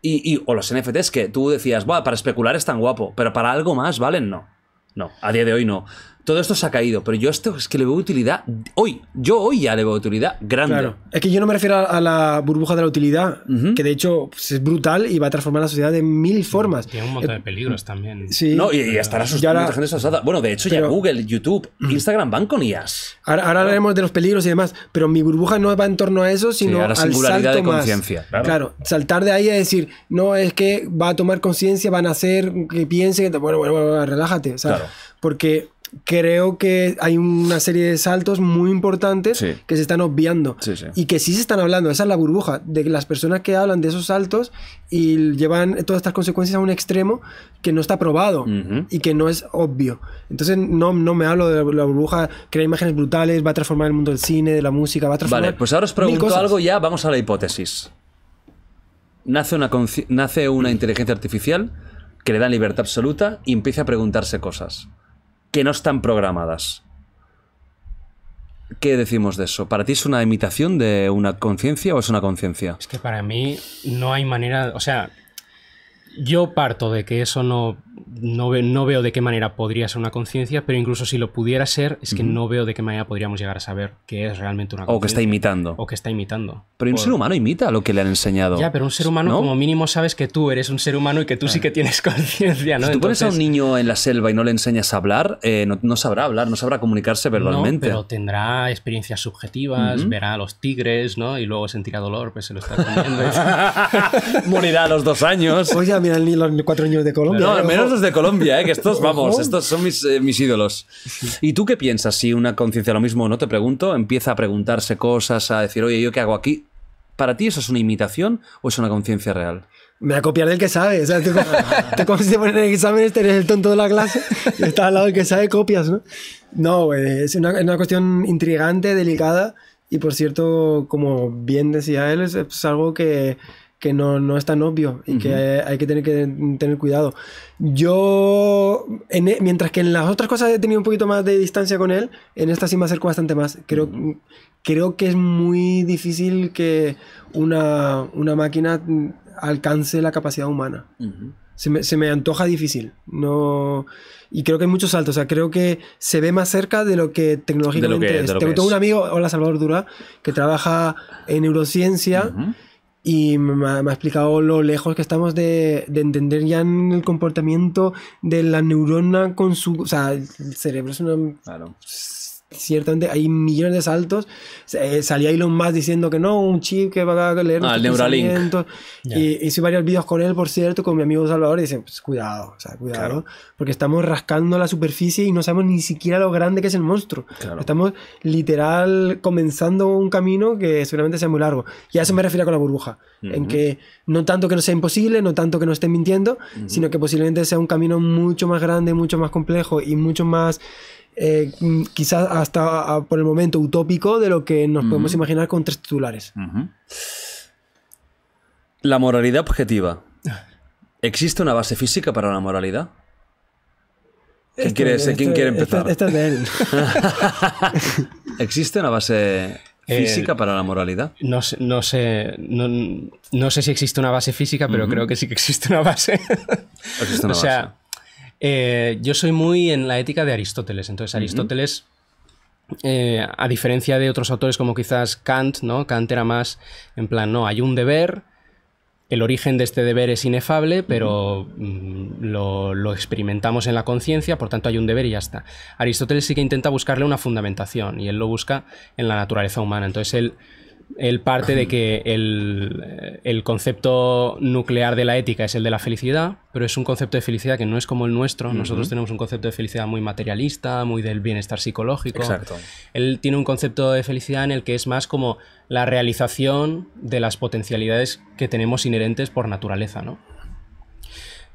Speaker 1: Y, o los NFTs que tú decías, para especular es tan guapo, pero para algo más valen, no. No, a día de hoy no todo esto se ha caído, pero yo esto es que le veo utilidad hoy. Yo hoy ya le veo utilidad grande.
Speaker 2: Es que yo no me refiero a, la burbuja de la utilidad, que de hecho pues, es brutal y va a transformar la sociedad de mil formas.
Speaker 1: Tiene un montón de eh, peligros también. Sí. No, y, estará ahora, gente Bueno, de hecho, ya Google, YouTube,
Speaker 2: mm. Instagram van con IAS. Ahora, hablaremos de los peligros y demás, pero mi burbuja no va en torno a eso, sino la al salto de conciencia. Claro. saltar de ahí a decir, no es que va a tomar conciencia, van a hacer que piense, bueno, bueno, relájate. claro. Porque creo que hay una serie de saltos muy importantes que se están obviando y que sí se están hablando. Esa es la burbuja de que las personas que hablan de esos saltos y llevan todas estas consecuencias a un extremo que no está probado y que no es obvio. Entonces no, me hablo de la, burbuja, crea imágenes brutales, va a transformar el mundo del cine, de la música, va a transformar... Vale, pues ahora os pregunto algo ya,
Speaker 1: vamos a la hipótesis. Nace una, nace una inteligencia artificial que le da libertad absoluta y empieza a preguntarse cosas que no están programadas. ¿Qué decimos de eso? ¿Para ti es una imitación de una conciencia o es una conciencia? Es
Speaker 4: que para mí no hay manera, o sea, yo parto de que eso no no, veo de qué manera podría ser una conciencia, pero incluso si lo pudiera ser, es que no veo de qué manera podríamos llegar a saber que es realmente una conciencia. O que está imitando. O que está imitando.
Speaker 1: Pero un ser humano imita lo que le han enseñado. Ya,
Speaker 4: pero un ser humano, como mínimo, sabes que tú eres un ser humano y que tú sí que tienes
Speaker 1: conciencia, Si tú pones a un niño en la selva y no le enseñas a hablar, eh, no, sabrá hablar, no sabrá comunicarse verbalmente. No, pero tendrá
Speaker 4: experiencias subjetivas, verá a los tigres, ¿no? Y luego sentirá
Speaker 1: dolor, pues se lo está comiendo. Morirá a los dos años.
Speaker 2: Oye, mira, los cuatro niños de Colombia. No, al menos
Speaker 1: de Colombia, ¿eh? que estos, vamos, estos son mis, eh, mis ídolos. ¿Y tú qué piensas si una conciencia lo mismo no te pregunto? Empieza a preguntarse cosas, a decir, oye, ¿yo qué hago aquí? ¿Para ti eso es una imitación o es una conciencia real?
Speaker 2: Me va a copiar del que sabe. O sea, te pones en el examen, eres el tonto de la clase, y estás al lado del que sabe, copias, ¿no? No, es una, es una cuestión intrigante, delicada, y por cierto, como bien decía él, es algo que que no, es tan obvio y que hay que tener que tener cuidado. Yo, e, mientras que en las otras cosas he tenido un poquito más de distancia con él, en esta sí me acerco bastante más. Creo, creo que es muy difícil que una, máquina alcance la capacidad humana. se, me, antoja difícil. No... Y creo que hay muchos saltos. creo que se ve más cerca de lo que tecnológicamente es. Tengo un amigo, hola Salvador Dura, que trabaja en neurociencia y me ha, explicado lo lejos que estamos de, entender ya el comportamiento de la neurona con su... O sea, el cerebro es una... Claro ciertamente hay millones de saltos. salía eh, salía Elon Musk diciendo que no, un chip que va a leer. Ah, el Neuralink. Y hice varios vídeos con él, por cierto, con mi amigo Salvador, y dice, pues cuidado, o sea, cuidado, porque estamos rascando la superficie y no sabemos ni siquiera lo grande que es el monstruo. Estamos literal comenzando un camino que seguramente sea muy largo. Y a eso me refiero con la burbuja, en que no tanto que no sea imposible, no tanto que no estén mintiendo, sino que posiblemente sea un camino mucho más grande, mucho más complejo y mucho más eh, mm, quizás hasta ah, por el momento utópico de lo que nos podemos imaginar con tres titulares.
Speaker 1: La moralidad objetiva. ¿Existe una base física para la moralidad?
Speaker 2: ¿Quién, este, quiere, este, este, empezar? Esta es de
Speaker 1: ¿Existe una base eh, física para la moralidad? No, sé, no,
Speaker 4: sé si existe una base física, pero creo que sí que existe una base.
Speaker 3: o sea,
Speaker 4: eh, yo soy muy en la ética de Aristóteles. Entonces, Aristóteles, eh, a diferencia de otros autores como quizás Kant, ¿no? Kant era más en plan, no, hay un deber. El origen de este deber es inefable, pero mm, lo, lo, experimentamos en la conciencia, por tanto hay un deber y ya está. Aristóteles sí que intenta buscarle una fundamentación y él lo busca en la naturaleza humana. Entonces él él parte de que el, el, concepto nuclear de la ética es el de la felicidad, pero es un concepto de felicidad que no es como el nuestro. Nosotros tenemos un concepto de felicidad muy materialista, muy del bienestar psicológico. Exacto. Él tiene un concepto de felicidad en el que es más como la realización de las potencialidades que tenemos inherentes por naturaleza, ¿no?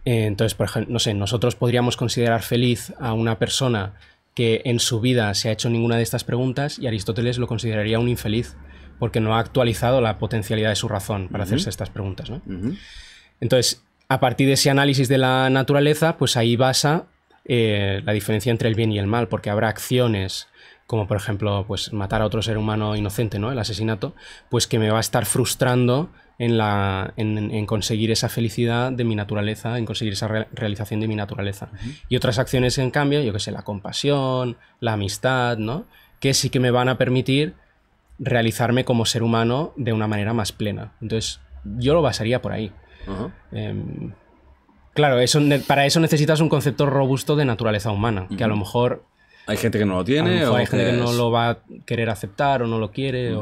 Speaker 4: Eh, entonces, por ejemplo, no sé, nosotros podríamos considerar feliz a una persona que en su vida se ha hecho ninguna de estas preguntas y Aristóteles lo consideraría un infeliz porque no ha actualizado la potencialidad de su razón para hacerse estas preguntas. Entonces, a partir de ese análisis de la naturaleza, pues ahí basa eh, la diferencia entre el bien y el mal, porque habrá acciones como por ejemplo pues matar a otro ser humano inocente, ¿no? El asesinato, pues que me va a estar frustrando en, la, en, conseguir esa felicidad de mi naturaleza, en conseguir esa realización de mi naturaleza. Y otras acciones, en cambio, yo que sé, la compasión, la amistad, ¿no? Que sí que me van a permitir realizarme como ser humano de una manera más plena. Entonces, yo lo basaría por ahí. Em, claro, para eso necesitas un concepto robusto de naturaleza humana, que a lo mejor... Hay gente que no lo tiene. O hay gente que no lo va a querer aceptar o no lo quiere,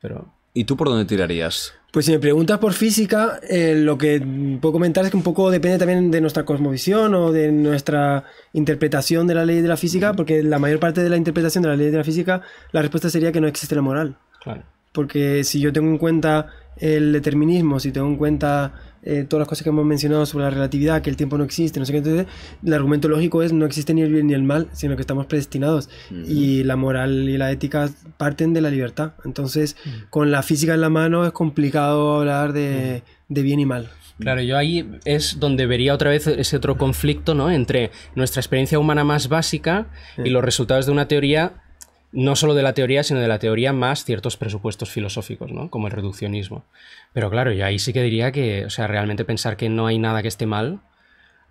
Speaker 4: pero...
Speaker 1: ¿Y tú por dónde tirarías?
Speaker 2: Pues si me preguntas por física, eh, lo que puedo comentar es que un poco depende también de nuestra cosmovisión o de nuestra interpretación de la ley de la física, porque la mayor parte de la interpretación de la ley de la física, la respuesta sería que no existe la moral. Claro. Porque si yo tengo en cuenta el determinismo, si tengo en cuenta eh, todas las cosas que hemos mencionado sobre la relatividad, que el tiempo no existe, no sé qué, entonces el argumento lógico es no existe ni el bien ni el mal, sino que estamos predestinados. Y la moral y la ética parten de la libertad. Entonces, con la física en la mano es complicado hablar de, bien y mal.
Speaker 4: Claro, yo ahí es donde vería otra vez ese otro conflicto, Entre nuestra experiencia humana más básica y los resultados de una teoría no solo de la teoría, sino de la teoría más ciertos presupuestos filosóficos, ¿no? Como el reduccionismo. Pero claro, y ahí sí que diría que, o sea, realmente pensar que no hay nada que esté mal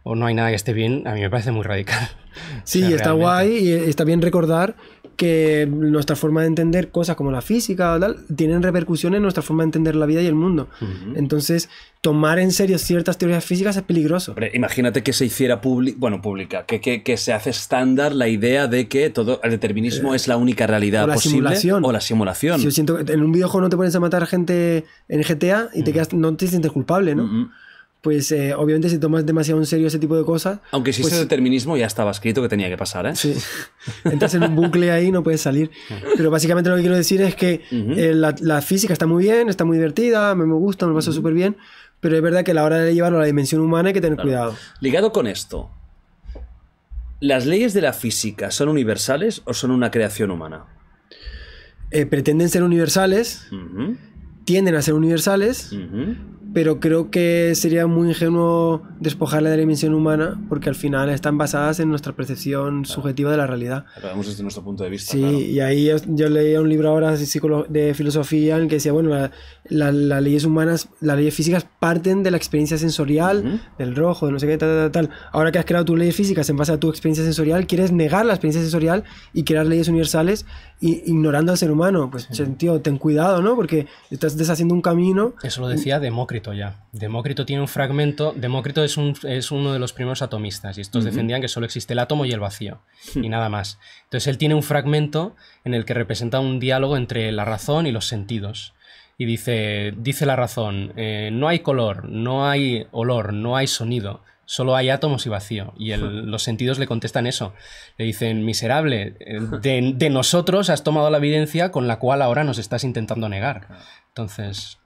Speaker 4: o no hay nada que esté bien, a mí me parece muy radical. Sí, está guay
Speaker 2: y está bien recordar que nuestra forma de entender cosas como la física o tal tienen repercusiones en nuestra forma de entender la vida y el mundo. Entonces, tomar en serio ciertas teorías físicas es peligroso.
Speaker 1: imagínate que se hiciera pública, bueno, pública, que, se hace estándar la idea de que todo el determinismo eh, es la única realidad la posible simulación. o la simulación.
Speaker 2: siento en un videojuego no te pones a matar gente en GTA y te mm. quedas, no te sientes culpable, ¿no? pues eh, obviamente si tomas demasiado en serio ese tipo de cosas...
Speaker 1: Aunque si pues es determinismo ya estaba escrito que tenía que pasar, ¿eh? Sí.
Speaker 2: Entras en un bucle ahí no puedes salir. Pero básicamente lo que quiero decir es que eh, la, física está muy bien, está muy divertida, me, gusta, me paso súper bien, pero es verdad que a la hora de llevarlo a la dimensión humana hay que tener cuidado.
Speaker 1: Ligado con esto, ¿las leyes de la física son universales o son una
Speaker 2: creación humana? Eh, pretenden ser universales, tienden a ser universales, pero creo que sería muy ingenuo despojarla de la dimensión humana porque al final están basadas en nuestra percepción subjetiva de la realidad.
Speaker 1: Vamos desde nuestro punto de
Speaker 2: vista. Sí, y ahí yo, leía un libro ahora de, filosofía en el que decía, bueno, las leyes humanas, las leyes físicas parten de la experiencia sensorial, del rojo, de no sé qué, tal, tal, tal. Ahora que has creado tus leyes físicas en base a tu experiencia sensorial, quieres negar la experiencia sensorial y crear leyes universales y, ignorando al ser humano. Pues, sentido tío, ten cuidado, ¿no? Porque estás deshaciendo un camino. Eso lo decía
Speaker 4: Demócrito Demócrito ya. Demócrito tiene un fragmento. Demócrito es, uno de los primeros atomistas y estos defendían que solo existe el átomo y el vacío hmm. y nada más. Entonces él tiene un fragmento en el que representa un diálogo entre la razón y los sentidos. Y dice, dice la razón, eh, no hay color, no hay olor, no hay sonido, solo hay átomos y vacío. Y hmm. los sentidos le contestan eso. Le dicen, miserable, eh, hmm. de, nosotros has tomado la evidencia con la cual ahora nos estás intentando negar. Entonces...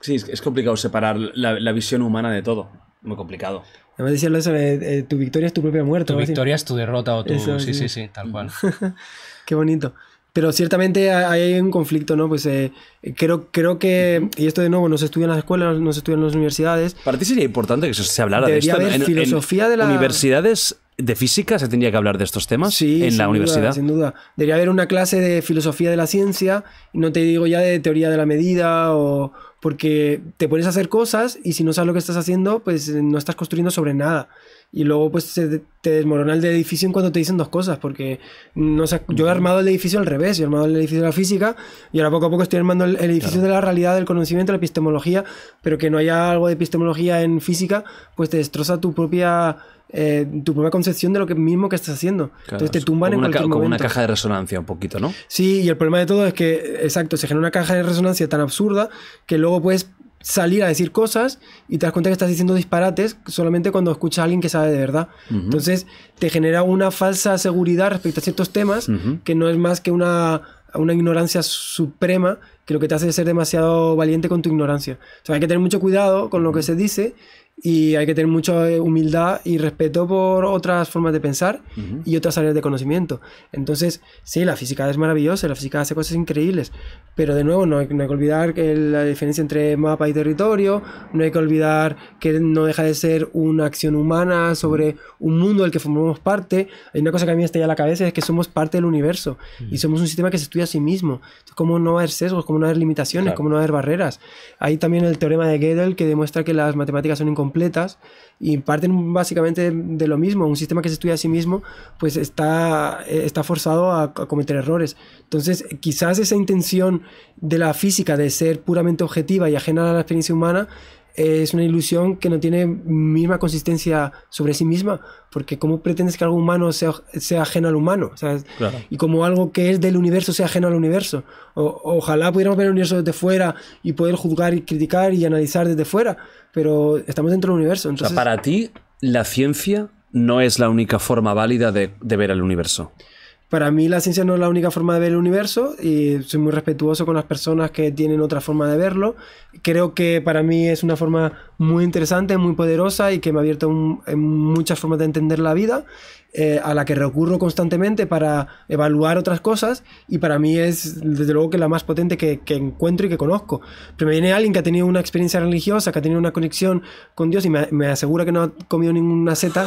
Speaker 1: Sí, es complicado separar la, visión humana de todo. Muy complicado.
Speaker 2: Además decía eso de eh, eh, tu victoria es tu propia muerte. Tu victoria es tu derrota o tu... sí, sí, sí, tal cual. Qué bonito. Pero ciertamente hay un conflicto, ¿no? Pues eh, creo, creo que, y esto de nuevo no se estudia en las escuelas, no se estudia en las universidades.
Speaker 1: Para ti sería importante que se hablara de esto. en, filosofía de las universidades ¿De física se tendría que hablar de estos temas en la universidad? universidad? Sin
Speaker 2: duda. Debería haber una clase de filosofía de la ciencia, no te digo ya de teoría de la medida, o porque te pones a hacer cosas y si no sabes lo que estás haciendo, pues no estás construyendo sobre nada. Y luego pues te, desmorona el edificio en cuanto te dicen dos cosas, porque no yo he armado el edificio al revés, yo he armado el edificio de la física y ahora poco a poco estoy armando el, edificio de la realidad, del conocimiento, de la epistemología, pero que no haya algo de epistemología en física, pues te destroza tu propia eh, tu propia concepción de lo que mismo que estás haciendo. Entonces te tumban en cualquier momento. Como una caja
Speaker 1: de resonancia un poquito, ¿no?
Speaker 2: Sí, y el problema de todo es que, exacto, se genera una caja de resonancia tan absurda que luego puedes salir a decir cosas y te das cuenta que estás diciendo disparates solamente cuando escuchas a alguien que sabe de verdad. Entonces te genera una falsa seguridad respecto a ciertos temas que no es más que una, una ignorancia suprema que lo que te hace es ser demasiado valiente con tu ignorancia. O sea, hay que tener mucho cuidado con lo que se dice y hay que tener mucha eh, humildad y respeto por otras formas de pensar y otras áreas de conocimiento. Entonces, sí, la física es maravillosa, la física hace cosas increíbles, pero de nuevo no hay, que olvidar que la diferencia entre mapa y territorio, no hay que olvidar que no deja de ser una acción humana sobre un mundo del que formamos parte. Hay una cosa que a mí me estalla a la cabeza, es que somos parte del universo y somos un sistema que se estudia a sí mismo. Entonces, ¿Cómo no va a haber sesgos? ¿Cómo no va a haber limitaciones? como ¿Cómo no va a haber barreras? Hay también el teorema de Gödel que demuestra que las matemáticas son incompletas completas y parten básicamente de, lo mismo. Un sistema que se estudia a sí mismo, pues está, eh, está forzado a, a, cometer errores. Entonces, quizás esa intención de la física de ser puramente objetiva y ajena a la experiencia humana es una ilusión que no tiene misma consistencia sobre sí misma, porque ¿cómo pretendes que algo humano sea, ajeno al humano? Y como algo que es del universo sea ajeno al universo. O, ojalá pudiéramos ver el universo desde fuera y poder juzgar y criticar y analizar desde fuera, pero estamos dentro del universo.
Speaker 1: para ti, la ciencia no es la única forma válida de, de ver el universo
Speaker 2: para mí la ciencia no es la única forma de ver el universo y soy muy respetuoso con las personas que tienen otra forma de verlo. Creo que para mí es una forma muy interesante, muy poderosa y que me ha abierto en muchas formas de entender la vida, eh, a la que recurro constantemente para evaluar otras cosas y para mí es desde luego que la más potente que, encuentro y que conozco. Pero me viene alguien que ha tenido una experiencia religiosa, que ha tenido una conexión con Dios y me, asegura que no ha comido ninguna seta.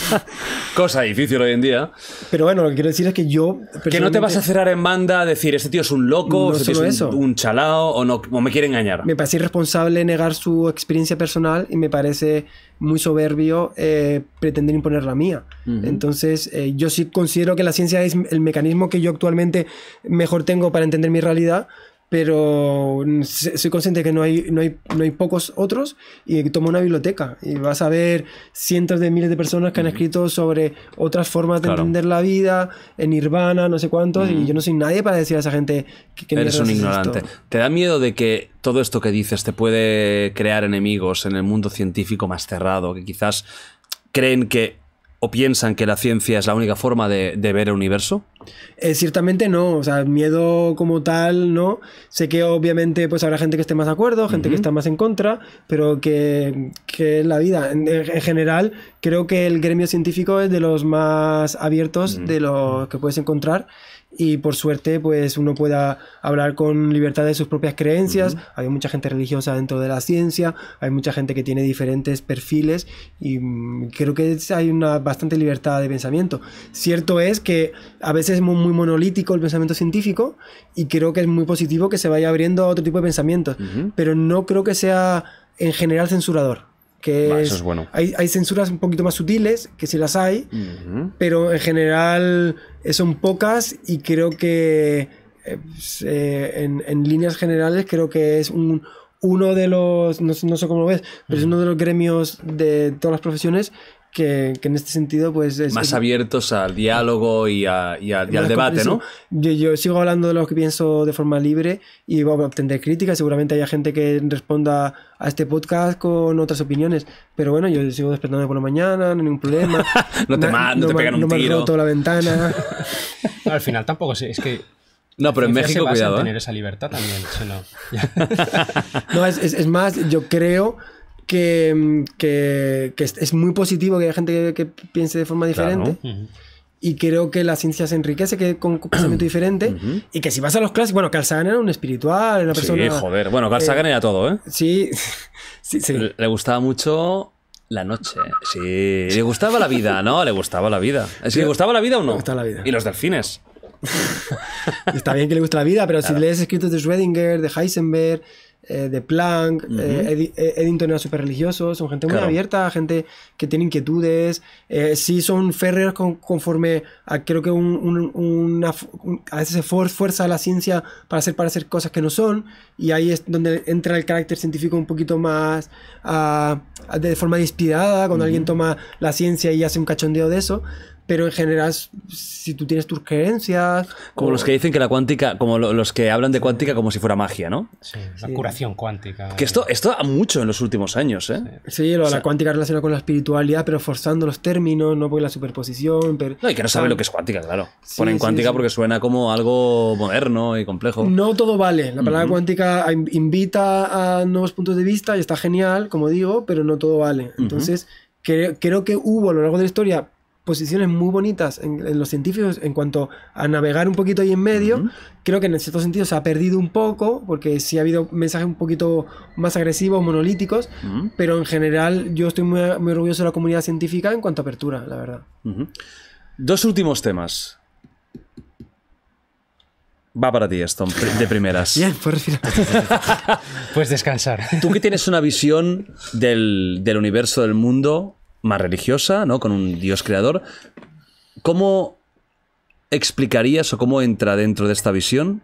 Speaker 1: Cosa difícil hoy en día.
Speaker 2: Pero bueno, lo que quiero decir es que yo... Que no te vas a cerrar en
Speaker 1: banda a decir, este tío es un loco, este es un, chalado chalao o, no, o me quiere engañar. Me
Speaker 2: parece irresponsable negar su experiencia personal y me parece muy soberbio eh, pretender imponer la mía.
Speaker 3: Entonces,
Speaker 2: eh, yo sí considero que la ciencia es el mecanismo que yo actualmente mejor tengo para entender mi realidad, pero soy consciente que no hay, no hay, pocos otros y tomo una biblioteca y vas a ver cientos de miles de personas que han escrito sobre otras formas de entender la vida, en Nirvana, no sé cuántos, y yo no soy nadie para decir a esa gente que, que eres un ignorante.
Speaker 1: ¿Te da miedo de que todo esto que dices te puede crear enemigos en el mundo científico más cerrado, que quizás creen que o piensan que la ciencia es la única forma de ver el universo?
Speaker 2: Eh, ciertamente no, o sea, miedo como tal, no. Sé que obviamente pues habrá gente que esté más de acuerdo, gente que está más en contra, pero que, que la vida. En, general, creo que el gremio científico es de los más abiertos mm. de los que puedes encontrar y por suerte pues uno pueda hablar con libertad de sus propias creencias. Hay mucha gente religiosa dentro de la ciencia, hay mucha gente que tiene diferentes perfiles y mm, creo que hay una bastante libertad de pensamiento. Cierto es que a veces es muy monolítico el pensamiento científico y creo que es muy positivo que se vaya abriendo a otro tipo de pensamientos, pero no creo que sea en general censurador que es, hay, censuras un poquito más sutiles, que si las hay, pero en general eh, son pocas y creo que eh, pues, eh, en, líneas generales creo que es un, uno de los, no, sé cómo lo ves, pero es uno de los gremios de todas las profesiones que, en este sentido pues es, más
Speaker 1: abiertos al diálogo y, al debate, ¿no?
Speaker 2: Yo, sigo hablando de lo que pienso de forma libre y a obtener críticas, seguramente haya gente que responda a este podcast con otras opiniones, pero bueno, yo sigo despertando por la mañana, no hay ningún problema. no te, mando, no te pegan un tiro. Me la ventana. no, al
Speaker 4: final tampoco es que no, pero en México, cuidado. ¿eh? tener esa libertad también,
Speaker 2: No, es, más, yo creo que, mm, es muy positivo que haya gente que, piense de forma diferente. Y creo que la ciencia se enriquece que con un pensamiento diferente. Y que si vas a los clásicos, bueno, Carl Sagan era un espiritual, una persona. Sí, joder.
Speaker 1: Bueno, Carl eh, Sagan era todo, ¿eh? Sí, sí, Le gustaba mucho la noche. Sí, le gustaba la vida, ¿no? Le gustaba la vida. ¿Sí ¿Le gustaba la vida o no? Le gustaba la vida. Y los delfines.
Speaker 2: Está bien que le gusta la vida, pero si lees escritos de Schrödinger, de Heisenberg, eh, de Planck, eh, eh, Eddington era súper religioso, son gente muy abierta, gente que tiene inquietudes, eh, sí son férreos conforme a creo que una, a veces se fuerza la ciencia para hacer hacer cosas que no son, y ahí es donde entra el carácter científico un poquito más ah, de forma inspirada cuando alguien toma la ciencia y hace un cachondeo de eso, pero en general, si tú tienes tus creencias. Como los
Speaker 1: que dicen que la cuántica, como los que hablan de cuántica como si fuera magia, ¿no? Sí,
Speaker 2: la curación cuántica. Que
Speaker 1: esto, esto mucho en los últimos años, ¿eh?
Speaker 2: Sí, la cuántica relacionada con la espiritualidad, pero forzando los términos, no por la superposición. Pero... No, y que no saben
Speaker 1: lo que es cuántica, claro. Ponen cuántica porque suena como algo moderno y complejo. No
Speaker 2: todo vale. La palabra cuántica invita a nuevos puntos de vista y está genial, como digo, pero no todo vale. Entonces. creo que hubo a lo largo de la historia posiciones muy bonitas en, los científicos en cuanto a navegar un poquito ahí en medio. Creo que en cierto sentido se ha perdido un poco, porque sí ha habido mensajes un poquito más agresivos, monolíticos, pero en general yo estoy muy, muy, orgulloso de la comunidad científica en cuanto a apertura, la verdad.
Speaker 1: Dos últimos temas. Va para ti esto, de primeras. Bien, pues.
Speaker 4: pues descansar.
Speaker 1: Tú que tienes una visión del, del universo, del mundo, más religiosa, ¿no? Con un Dios creador. ¿Cómo explicarías o cómo entra dentro de esta visión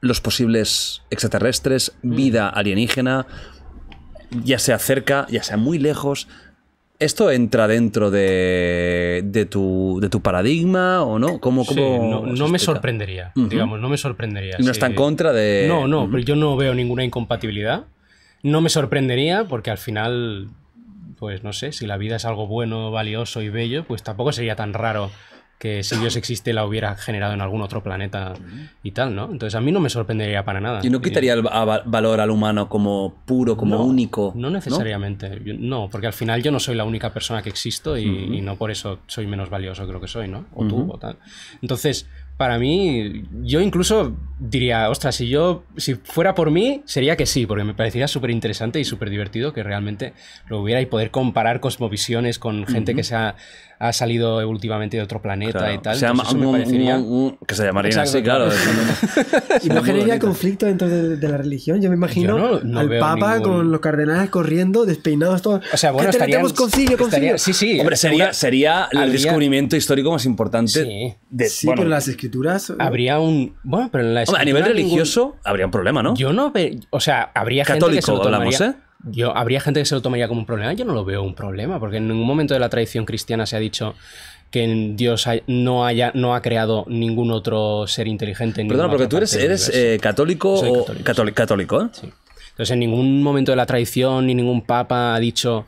Speaker 1: los posibles extraterrestres, mm. vida alienígena, ya sea cerca, ya sea muy lejos? ¿Esto entra dentro de, de, tu, paradigma o no? no,
Speaker 4: me sorprendería, digamos, no me sorprendería. ¿No está en contra
Speaker 1: de...? No, no,
Speaker 4: pero yo no veo ninguna incompatibilidad. No me sorprendería porque al final pues no sé, si la vida es algo bueno, valioso y bello, pues tampoco sería tan raro que si Dios existe la hubiera generado en algún otro planeta y tal, ¿no? Entonces a mí no me sorprendería para nada. Y no quitaría
Speaker 1: el valor al humano como puro, como único. No necesariamente,
Speaker 4: ¿no? porque al final yo no soy la única persona que existo y, no por eso soy menos valioso que lo que soy, ¿no? O tú o tal. Entonces, para mí, yo incluso diría, ostras, si yo, si fuera por mí, sería que sí, porque me parecería súper interesante y súper divertido que realmente lo hubiera y poder comparar cosmovisiones con gente que sea ha salido últimamente de otro planeta y tal. me parecería... que se llamaría
Speaker 2: así, claro. y no generaría conflicto dentro de, de, la religión. Yo me imagino Yo al Papa con los cardenales corriendo, despeinados todos. O sea, bueno, estaríamos concilio, concilio? sí, sí. Hombre, sería, sería el descubrimiento
Speaker 1: histórico más importante. Sí, de, sí bueno, en las
Speaker 2: escrituras... Habría
Speaker 1: un... Bueno, pero en la escritura, a nivel religioso habría un problema, ¿no? Yo no... O
Speaker 4: sea, habría Católico, gente que se hablamos, ¿eh? Yo, habría gente que se lo tomaría como un problema. Yo no lo veo un problema, porque en ningún momento de la tradición cristiana se ha dicho que Dios no haya no ha creado ningún otro ser inteligente. Perdona, porque tú eres, eh,
Speaker 1: católico católico, ¿eh?
Speaker 4: Entonces, en ningún momento de la tradición ni ningún papa ha dicho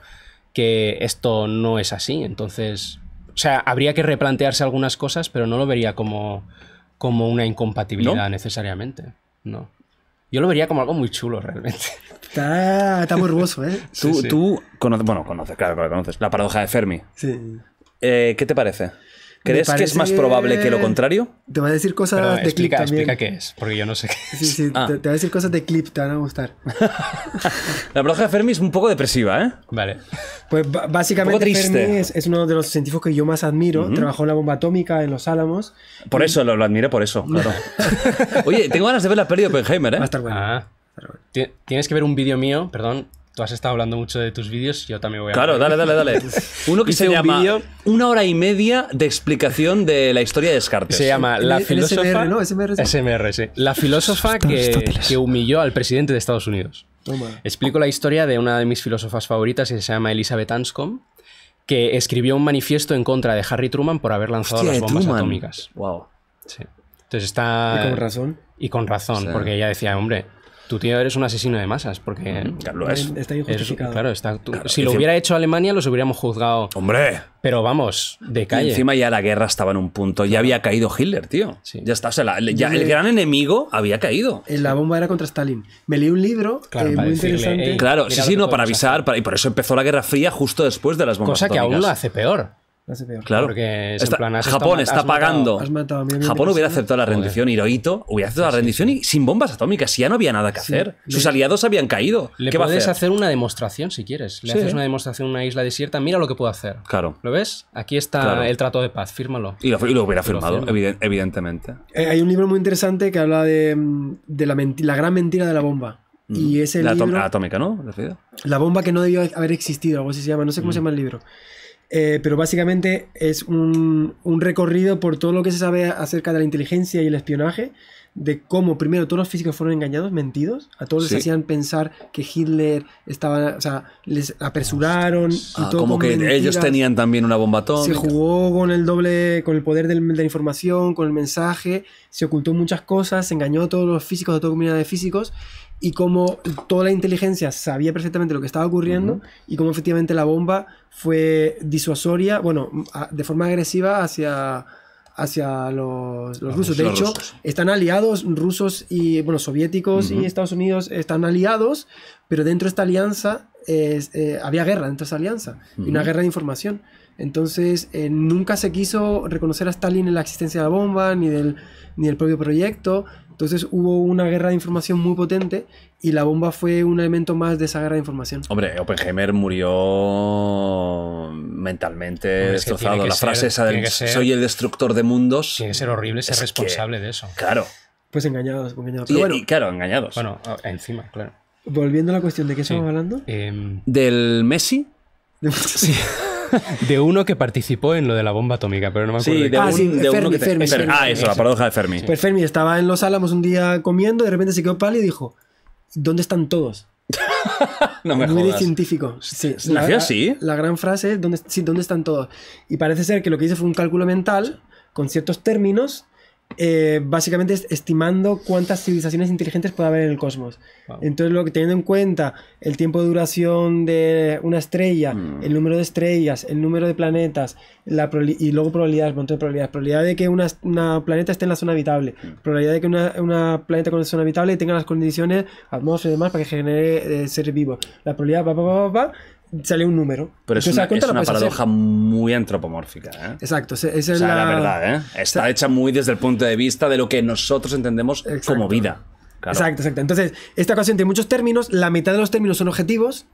Speaker 4: que esto no es así. Entonces, o sea, habría que replantearse algunas cosas, pero no lo vería como, como una incompatibilidad necesariamente. No. Yo lo vería como algo muy chulo
Speaker 1: realmente.
Speaker 2: Está, está muy hermoso, ¿eh? Tú,
Speaker 1: tú conoces, bueno, conoces, claro conoces, la paradoja de Fermi. Sí. Eh, ¿Qué te parece?
Speaker 2: ¿Crees que es más probable que lo contrario? Te va a decir cosas de clip también.
Speaker 1: Explica qué es, porque yo no sé qué Sí, sí, ah. te,
Speaker 2: te, va a decir cosas de clip, te van a gustar.
Speaker 1: la broja de Fermi es un poco depresiva, ¿eh? Vale.
Speaker 2: Pues básicamente Fermi es, uno de los científicos que yo más admiro. Trabajó en la bomba atómica en Los Álamos. Por eso,
Speaker 1: lo, admiro por eso, claro. Oye, tengo ganas de ver la peli de Oppenheimer, ¿eh? Va a estar bueno. Ah.
Speaker 4: Tienes que ver un vídeo mío, perdón, tú has estado hablando mucho de tus vídeos, yo también voy a... Claro, dale, dale, dale.
Speaker 1: Uno que se un llama Una hora y media de explicación de la historia de Descartes. Se llama La
Speaker 4: filósofa... SMR, ¿no? SMR, sí. La filósofa que, humilló al presidente de Estados Unidos. Explico la historia de una de mis filósofas favoritas que se llama Elizabeth Anscombe, que escribió un manifiesto en contra de Harry Truman por haber lanzado las bombas atómicas.
Speaker 1: Wow. Sí.
Speaker 4: Entonces está... ¿Y con razón? Y con razón, porque ella decía, hombre, tu tío eres un asesino de masas, porque. Claro, está si lo hubiera hecho Alemania, los hubiéramos juzgado.
Speaker 1: ¡Hombre! Pero vamos, de calle. encima ya la guerra estaba en un punto. Ya había caído Hitler, tío. Ya está. O sea, ya el gran enemigo había caído.
Speaker 2: Eh, la bomba era contra Stalin. Me leí un libro claro, eh, muy interesante. claro, sí,
Speaker 1: sí, no, para avisar. y por eso empezó la Guerra Fría justo después de las bombas Cosa que aún lo hace peor. Claro. Porque Japón está, pagando.
Speaker 4: Japón hubiera aceptado la rendición.
Speaker 1: Hirohito hubiera aceptado la rendición y sin bombas atómicas. ya no había nada que hacer. Sus aliados habían caído. Le ¿Qué puedes a
Speaker 4: hacer? hacer? una demostración si quieres. Le haces una demostración en una isla desierta. Mira lo que puedo
Speaker 1: hacer. Claro. ¿Lo ves? Aquí está el trato de paz. Fírmalo. Y lo, hubiera firmado, evidentemente.
Speaker 2: Eh, hay un libro muy interesante que habla de, la, gran mentira de la bomba. Mm. Y es el la libro, atómica, ¿no? La bomba que no debió haber existido, algo así se llama. No sé cómo mm. se llama el libro. Eh, pero básicamente es un, recorrido por todo lo que se sabe acerca de la inteligencia y el espionaje, de cómo primero todos los físicos fueron engañados, mentidos, a todos les hacían pensar que Hitler estaba, o sea, les apresuraron. Ah, como que ellos tenían
Speaker 1: también una bomba atómica. Se
Speaker 2: jugó con el doble, con el poder de la información, con el mensaje, se ocultó muchas cosas, se engañó a todos los físicos, a toda comunidad de físicos, y cómo toda la inteligencia sabía perfectamente lo que estaba ocurriendo y cómo efectivamente la bomba fue disuasoria, bueno, de forma agresiva hacia, hacia los, rusos. De hecho, están aliados rusos y, bueno, soviéticos y Estados Unidos están aliados, pero dentro de esta alianza eh, había guerra, dentro de esa alianza, y una guerra de información. Entonces, eh, nunca se quiso reconocer a Stalin en la existencia de la bomba, ni del, ni del propio proyecto. Entonces hubo una guerra de información muy potente y la bomba fue un elemento más de esa guerra de información.
Speaker 1: Hombre, Oppenheimer murió mentalmente destrozado. la frase esa del soy el destructor de mundos. Tiene que ser horrible ser
Speaker 2: responsable de eso. Claro. Pues engañados, engañados. y, bueno,
Speaker 1: claro, engañados. Bueno, ah, encima, claro.
Speaker 2: Volviendo a la cuestión de qué estamos hablando.
Speaker 4: Em,
Speaker 1: del Messi.
Speaker 2: Sí
Speaker 4: de uno que participó en lo de la bomba atómica, pero no me acuerdo. ah, Fermi, Ah, eso, la paradoja
Speaker 1: de Fermi.
Speaker 2: Pues Fermi estaba en Los Álamos un día comiendo, de repente se quedó pálido y dijo, ¿dónde están todos? no me Muy científico. La, gran frase es, ¿dónde, ¿dónde están todos? Y parece ser que lo que hice fue un cálculo mental con ciertos términos eh, básicamente es estimando cuántas civilizaciones inteligentes puede haber en el cosmos. Entonces, lo que teniendo en cuenta el tiempo de duración de una estrella, mm. el número de estrellas, el número de planetas, la y luego probabilidades, montón de probabilidades, probabilidad de que una, planeta esté en la zona habitable, mm. probabilidad de que una, planeta con la zona habitable tenga las condiciones atmósfera y demás para que genere seres eh, ser vivo. La probabilidad, va, va, va, va, sale un número. Pero es una, paradoja
Speaker 1: muy antropomórfica. ¿eh?
Speaker 2: Exacto, esa es la... verdad.
Speaker 1: ¿eh? Está hecha muy desde el punto de vista de lo que nosotros entendemos como vida. Exacto,
Speaker 2: exacto. Entonces, esta ocasión tiene muchos términos, la mitad de los términos son objetivos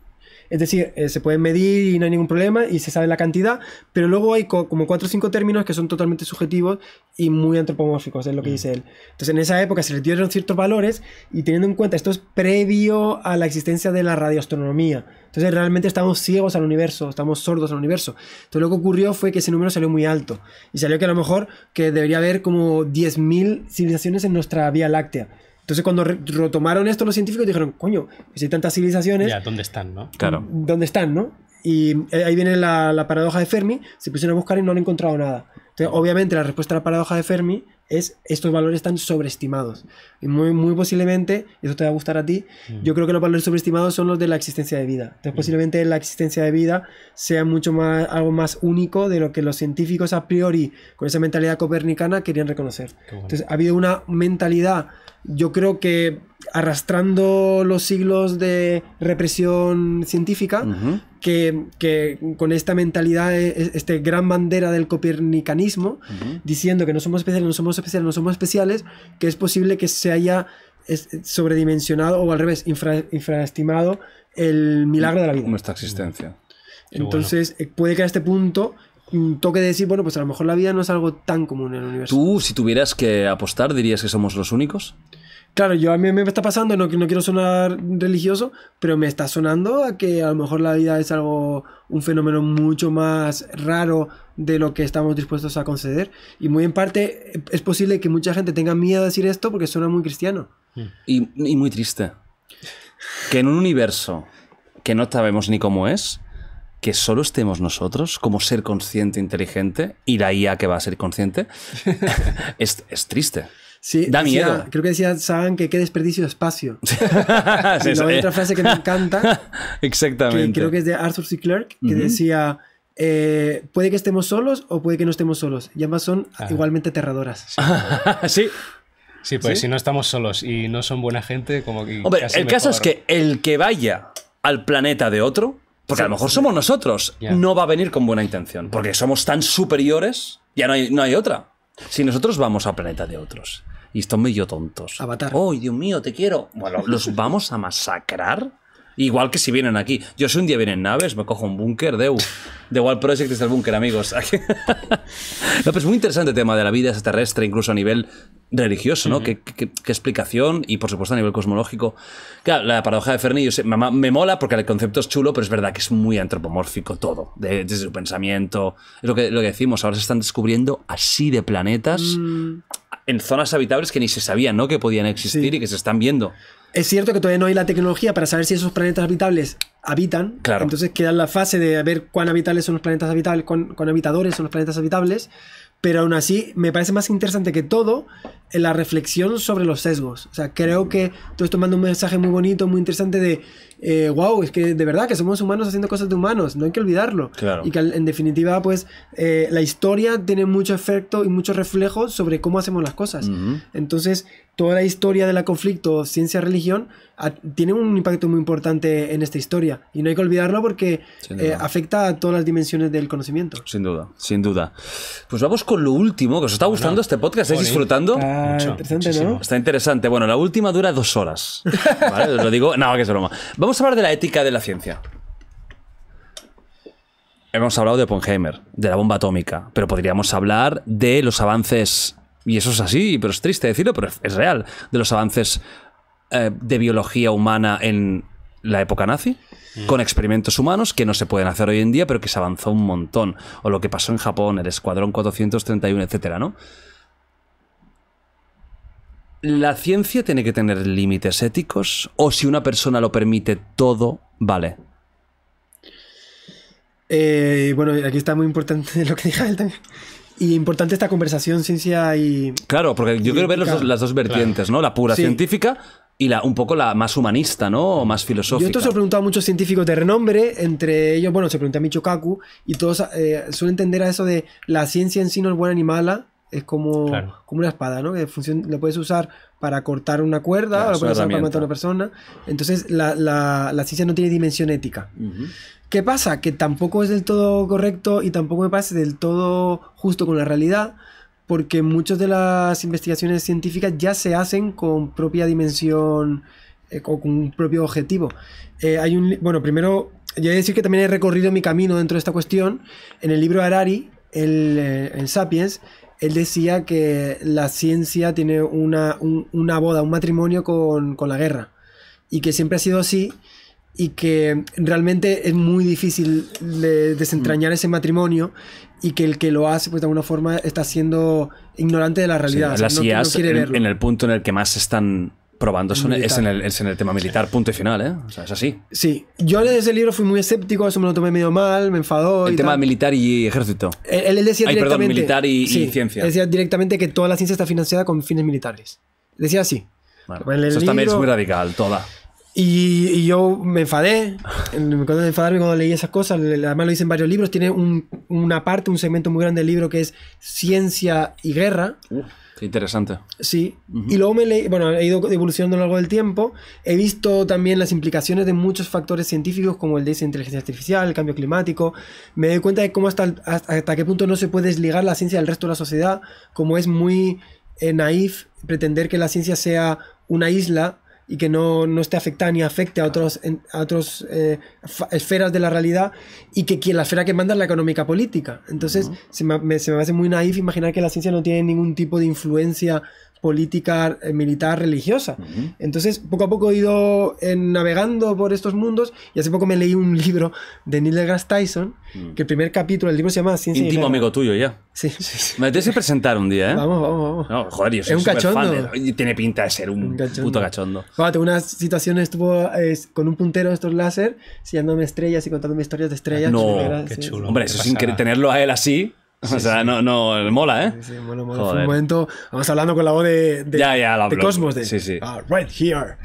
Speaker 2: es decir, eh, se pueden medir y no hay ningún problema y se sabe la cantidad, pero luego hay como cuatro o cinco términos que son totalmente subjetivos y muy antropomórficos, es lo que mm. dice él. Entonces, en esa época se le dieron ciertos valores y teniendo en cuenta, esto es previo a la existencia de la radioastronomía. Entonces, realmente estamos ciegos al universo, estamos sordos al universo. Entonces, lo que ocurrió fue que ese número salió muy alto y salió que a lo mejor que debería haber como 10.000 civilizaciones en nuestra Vía Láctea. Entonces, cuando retomaron esto los científicos, dijeron, coño, si pues hay tantas civilizaciones. ¿dónde están, no? Claro. ¿Dónde están, no? Y eh, ahí viene la, la paradoja de Fermi, se pusieron a buscar y no han encontrado nada. Entonces, obviamente, la respuesta a la paradoja de Fermi es estos valores están sobreestimados. Y muy, muy posiblemente, eso te va a gustar a ti, mm. yo creo que los valores sobreestimados son los de la existencia de vida. Entonces mm. posiblemente la existencia de vida sea mucho más, algo más único de lo que los científicos a priori, con esa mentalidad copernicana, querían reconocer. Entonces ha habido una mentalidad, yo creo que arrastrando los siglos de represión científica, que, con esta mentalidad, e, e, este gran bandera del copernicanismo, diciendo que no somos especiales, no somos especiales, no somos especiales, que es posible que se haya sobredimensionado o al revés, infraestimado el milagro de la vida. Nuestra existencia.
Speaker 1: Entonces,
Speaker 2: eh, puede que a este punto mm, toque decir, bueno, pues a lo mejor la vida no es algo tan común en el universo.
Speaker 1: ¿Tú, si tuvieras que apostar, dirías que somos los únicos?
Speaker 2: Claro, yo a mí me está pasando, no, no quiero sonar religioso, pero me está sonando a que a lo mejor la vida es algo, un fenómeno mucho más raro de lo que estamos dispuestos a conceder. Y muy en parte es posible que mucha gente tenga miedo a decir esto porque suena muy cristiano.
Speaker 1: Mm. Y, muy triste. Que en un universo que no sabemos ni cómo es, que solo estemos nosotros como ser consciente, e inteligente, y la IA que va a ser consciente, es triste. Sí, da miedo.
Speaker 2: Creo que decía saben que qué desperdicio de espacio.
Speaker 1: hay otra
Speaker 2: frase que me encanta.
Speaker 1: Exactamente. creo que
Speaker 2: es de Arthur C. Clarke, que decía. Eh, puede que estemos solos o puede que no estemos solos. Y ambas son ah. igualmente aterradoras.
Speaker 4: sí. sí. pues si no estamos solos y no son buena gente, como que. Hombre, el caso es que
Speaker 1: el que vaya al planeta de otro, porque a lo mejor somos nosotros, no va a venir con buena intención, porque somos tan superiores, ya no hay, no hay otra. Si nosotros vamos al planeta de otros y están medio tontos. Avatar. ¡Oh, Dios mío, te quiero! Bueno, los vamos a masacrar. Igual que si vienen aquí. Yo si un día vienen naves, me cojo un búnker, Deu. De Wall Project es el búnker, amigos. no, pero es muy interesante el tema de la vida extraterrestre, incluso a nivel religioso, ¿no? qué, qué explicación? Y por supuesto a nivel cosmológico. Claro, la paradoja de Fermi yo me, me, mola porque el concepto es chulo, pero es verdad que es muy antropomórfico todo, desde su pensamiento. Es lo que, lo que decimos, ahora se están descubriendo así de planetas. Mm en zonas habitables que ni se sabía, ¿no? Que podían existir y que se están viendo.
Speaker 2: Es cierto que todavía no hay la tecnología para saber si esos planetas habitables habitan. Claro. Entonces queda la fase de ver cuán habitables son los planetas habitables, cuán, habitadores son los planetas habitables. Pero aún así, me parece más interesante que todo en eh, la reflexión sobre los sesgos. O sea, creo que todo esto manda un mensaje muy bonito, muy interesante de wow, eh, es que de verdad que somos humanos haciendo cosas de humanos, no hay que olvidarlo. Y que en definitiva, pues, eh, la historia tiene mucho efecto y mucho reflejo sobre cómo hacemos las cosas. Entonces, toda la historia del conflicto ciencia-religión tiene un impacto muy importante en esta historia. Y no hay que olvidarlo porque eh, afecta a todas las dimensiones del conocimiento.
Speaker 1: Sin duda, sin duda. Pues vamos con lo último, que os está gustando este podcast, ¿estáis ¿eh? disfrutando? Está interesante, ¿no? Está interesante. Bueno, la última dura dos horas. ¿Vale? Os lo digo, no, que es broma. Vamos a hablar de la ética de la ciencia. Hemos hablado de Oppenheimer, de la bomba atómica, pero podríamos hablar de los avances y eso es así, pero es triste decirlo, pero es real, de los avances eh, de biología humana en la época nazi, mm. con experimentos humanos que no se pueden hacer hoy en día, pero que se avanzó un montón, o lo que pasó en Japón, el Escuadrón 431, etcétera, ¿no? La ciencia tiene que tener límites éticos, o si una persona lo permite todo, vale.
Speaker 2: Eh, bueno, aquí está muy importante lo que dijo él también. Y importante esta conversación, ciencia y.
Speaker 1: Claro, porque yo quiero ver las dos vertientes, ¿no? La pura científica y la, un poco la más humanista, ¿no? O más filosófica. Yo esto se lo he
Speaker 2: preguntado a muchos científicos de renombre, entre ellos, bueno, se pregunté a Michio Kaku, y todos eh, suelen entender a eso de la ciencia en sí no es buena ni mala, es como, como una espada, ¿no? Que la puedes usar para cortar una cuerda, o la puedes usar para matar a una persona. Entonces, la, la, la ciencia no tiene dimensión ética. ¿Qué pasa? Que tampoco es del todo correcto y tampoco me parece del todo justo con la realidad, porque muchas de las investigaciones científicas ya se hacen con propia dimensión eh, con un propio objetivo. Eh, hay un, bueno, primero, yo he decir que también he recorrido mi camino dentro de esta cuestión. En el libro Harari, el, en eh, Sapiens, él decía que la ciencia tiene una, boda, un matrimonio con, con la guerra, y que siempre ha sido así y que realmente es muy difícil desentrañar mm. ese matrimonio y que el que lo hace, pues de alguna forma está siendo ignorante de la realidad. en,
Speaker 1: el punto en el que más están probando es, en el, tema militar, punto y final, ¿eh?
Speaker 2: O sea, es así. Sí, yo desde ese libro fui muy escéptico, eso me lo tomé medio mal, me enfadó. El tema militar
Speaker 1: y ejército.
Speaker 2: Él, decía directamente. Perdón, militar y, ciencia. Decía directamente que toda la ciencia está financiada con fines militares. Decía así. eso también es muy
Speaker 1: radical, toda.
Speaker 2: Y, yo me enfadé, me acuerdo de enfadarme cuando leí esas cosas, además lo dicen varios libros, tiene una parte, un segmento muy grande del libro que es ciencia y guerra. interesante. Sí, y luego me leí, bueno, he ido evolucionando a lo largo del tiempo, he visto también las implicaciones de muchos factores científicos como el de inteligencia artificial, el cambio climático, me doy cuenta de cómo hasta, hasta, qué punto no se puede desligar la ciencia del resto de la sociedad, como es muy eh, naif pretender que la ciencia sea una isla y que no, no esté afectada ni afecte a otras otros, eh, esferas de la realidad y que la esfera que manda es la económica política. Entonces, se, me, se me hace muy naif imaginar que la ciencia no tiene ningún tipo de influencia política eh, militar religiosa. Entonces, poco a poco he ido eh, navegando por estos mundos y hace poco me leí un libro de Neil deGrasse Tyson, mm. que el primer capítulo del libro se llama Ciencia amigo
Speaker 1: tuyo ya. Sí, sí, sí. Me tienes que presentar un día, ¿eh? Vamos, vamos, vamos. No, joder, yo soy es un cachondo. Tiene pinta de ser un, puto cachondo.
Speaker 2: Joder, tengo unas situaciones, estuvo con un puntero de estos láser, sellándome estrellas y contándome historias de estrellas. No, qué chulo. Hombre, eso sin
Speaker 1: Tenerlo a él así o sea, no, no, mola, ¿eh? Sí, bueno, mola. Fue un
Speaker 2: momento, vamos hablando con la voz de, de, Cosmos, de sí, sí. Ah, right here,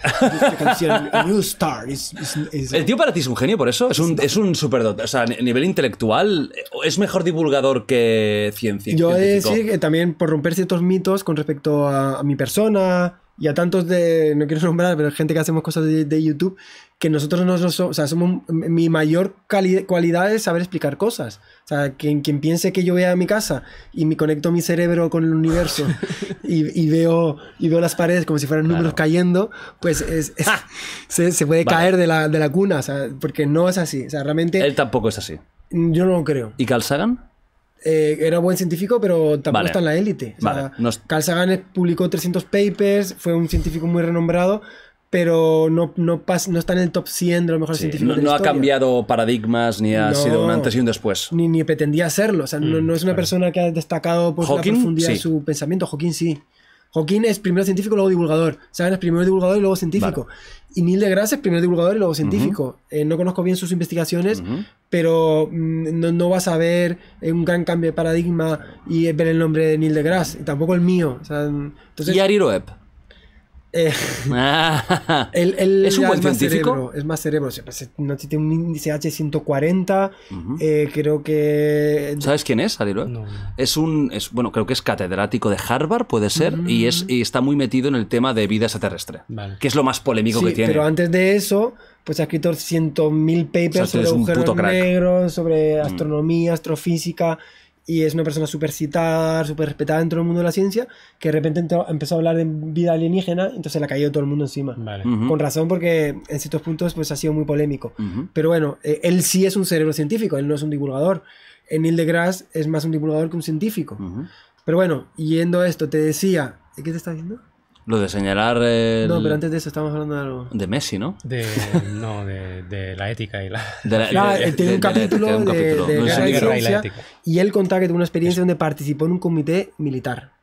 Speaker 2: a new star.
Speaker 3: El
Speaker 2: tío
Speaker 1: para ti es un genio por eso, es un, es un superdot, o sea, a nivel intelectual, es mejor divulgador que ciencia. Yo he de decir que
Speaker 2: también por romper ciertos mitos con respecto a mi persona, y a tantos de, no quiero nombrar, pero gente que hacemos cosas de, YouTube, que nosotros no, somos, o sea, somos, mi mayor cualidad es saber explicar cosas. O sea, quien, quien piense que yo voy a mi casa y me conecto mi cerebro con el universo y, veo, y veo las paredes como si fueran números cayendo, pues ah. se, puede caer de la, de la cuna, o sea, porque no es así. O sea, realmente... Él
Speaker 1: tampoco es así.
Speaker 2: Yo no lo creo. ¿Y Carl Sagan? Eh, era buen científico, pero tampoco está en la élite. Carl Sagan publicó 300 papers, fue un científico muy renombrado, pero no, no, no está en el top 100 de los mejores científicos. No, de no ha
Speaker 1: cambiado paradigmas, ni ha sido un antes y un después.
Speaker 2: Ni, ni pretendía serlo. O sea, no, mm, es una persona que ha destacado por la profundidad de su pensamiento. Hawking sí. joaquín es primero científico, luego divulgador. Sagan es primero divulgador y luego científico. Y Neil deGrasse es primer divulgador y luego científico. Eh, no conozco bien sus investigaciones, pero mm, no, vas a ver un gran cambio de paradigma y ver el nombre de Neil deGrasse. tampoco el mío. Mm, y Ari eh,
Speaker 1: ah. ¿Es un buen científico?
Speaker 2: es más cerebro. No tiene un índice H140. Eh, creo que.
Speaker 1: ¿Sabes quién es, Es un. bueno, creo que es catedrático de Harvard, puede ser. y, mm. es, y está muy metido en el tema de vida extraterrestre. Que es lo más polémico que tiene. Pero
Speaker 2: antes de eso, pues ha escrito 100.000 papers sobre sobre mm. astronomía, astrofísica y es una persona súper citada, súper respetada dentro del mundo de la ciencia, que de repente empezó a hablar de vida alienígena, entonces le ha caído todo el mundo encima. Con razón, porque en ciertos puntos pues, ha sido muy polémico. Pero bueno, eh, él sí es un cerebro científico, él no es un divulgador. En Neil deGrasse es más un divulgador que un científico. Pero bueno, yendo a esto, te decía. ¿Qué te está diciendo?
Speaker 1: Lo de señalar. No, pero antes
Speaker 2: de eso estamos hablando de algo. De
Speaker 1: Messi, ¿no? De, no, de, la ética y la.
Speaker 4: De tiene un capítulo de,
Speaker 2: Y él contaba que tuvo una experiencia donde participó en un comité militar.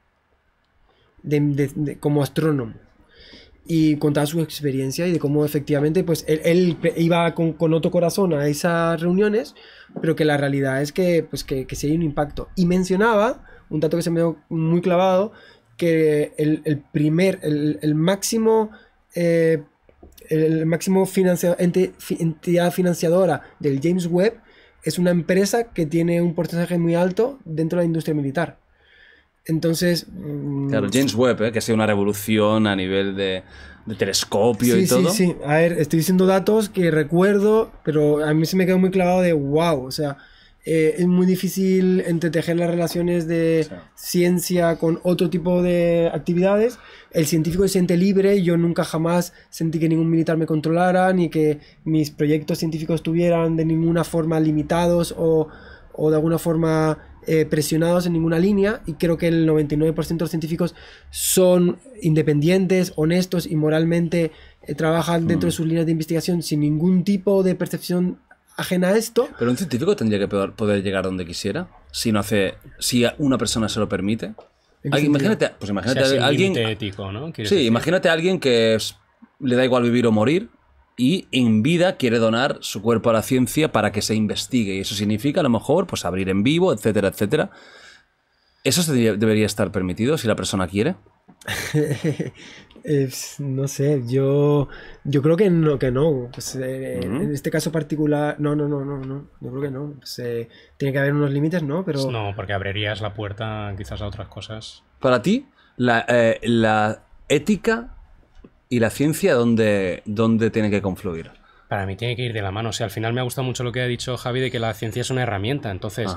Speaker 2: como astrónomo y contaba su experiencia y de cómo efectivamente pues él, iba con, otro corazón a esas reuniones, pero que la realidad es que pues que, que sí hay un impacto. Y mencionaba, un dato que se me dio muy clavado, que el, primer, el, máximo, el máximo eh, entidad financiadora del James Webb es una empresa que tiene un porcentaje muy alto dentro de la industria militar. Entonces. Mm, claro, James
Speaker 1: Webb, eh, que ha sido una revolución a nivel de, telescopio y sí, todo. Sí,
Speaker 2: sí, A ver, estoy diciendo datos que recuerdo, pero a mí se me quedó muy clavado de wow. O sea, eh, es muy difícil entretejer las relaciones de ciencia con otro tipo de actividades. El científico se siente libre, yo nunca jamás sentí que ningún militar me controlara, ni que mis proyectos científicos estuvieran de ninguna forma limitados o, o de alguna forma eh, presionados en ninguna línea y creo que el 99% de los científicos son independientes, honestos y moralmente eh, trabajan mm. dentro de sus líneas de investigación sin ningún tipo de percepción ajena a esto.
Speaker 1: Pero un científico tendría que poder, llegar donde quisiera, si no hace, si una persona se lo permite.
Speaker 2: Alguien, imagínate, imagínate a
Speaker 1: alguien. Sí, imagínate alguien que le da igual vivir o morir y en vida quiere donar su cuerpo a la ciencia para que se investigue. Y eso significa, a lo mejor, pues abrir en vivo, etcétera, etcétera. ¿Eso debería estar permitido si la persona quiere?
Speaker 2: no sé, yo, yo creo que no, que no. Pues, eh, En este caso particular, no, no, no, no, no. Yo creo que no. Pues, eh, tiene que haber unos límites, ¿no? Pero...
Speaker 4: No, porque abrirías la puerta quizás a otras cosas.
Speaker 1: Para ti, la, eh, la ética y la ciencia, ¿dónde, ¿dónde tiene que confluir?
Speaker 4: Para mí tiene que ir de la mano. O sea, al final me ha gustado mucho lo que ha dicho Javi de que la ciencia es una herramienta. Entonces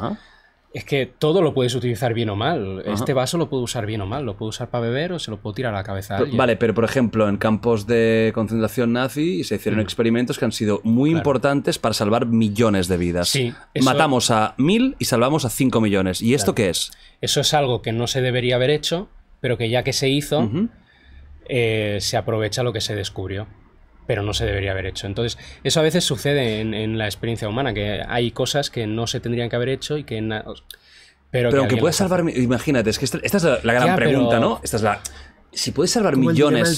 Speaker 4: es que todo lo puedes utilizar bien o mal. Este vaso lo puedo usar bien o mal. Lo puedo usar para beber o se lo puedo tirar a la cabeza. Vale, pero
Speaker 1: por ejemplo, en campos de concentración nazi se hicieron mm. experimentos que han sido muy importantes para salvar millones de vidas. Matamos a mil y salvamos a cinco millones. ¿Y esto qué es?
Speaker 4: Eso es algo que no se debería haber hecho, pero que ya que se hizo, eh, se aprovecha lo que se descubrió pero no se debería haber hecho. Entonces, eso a veces sucede en, la experiencia humana, que hay cosas que no se tendrían que haber hecho y que...
Speaker 1: Pero, que aunque puedas salvar, imagínate, es que esta, es la, gran pregunta, ¿no? Esta es la... Si puedes salvar millones... Es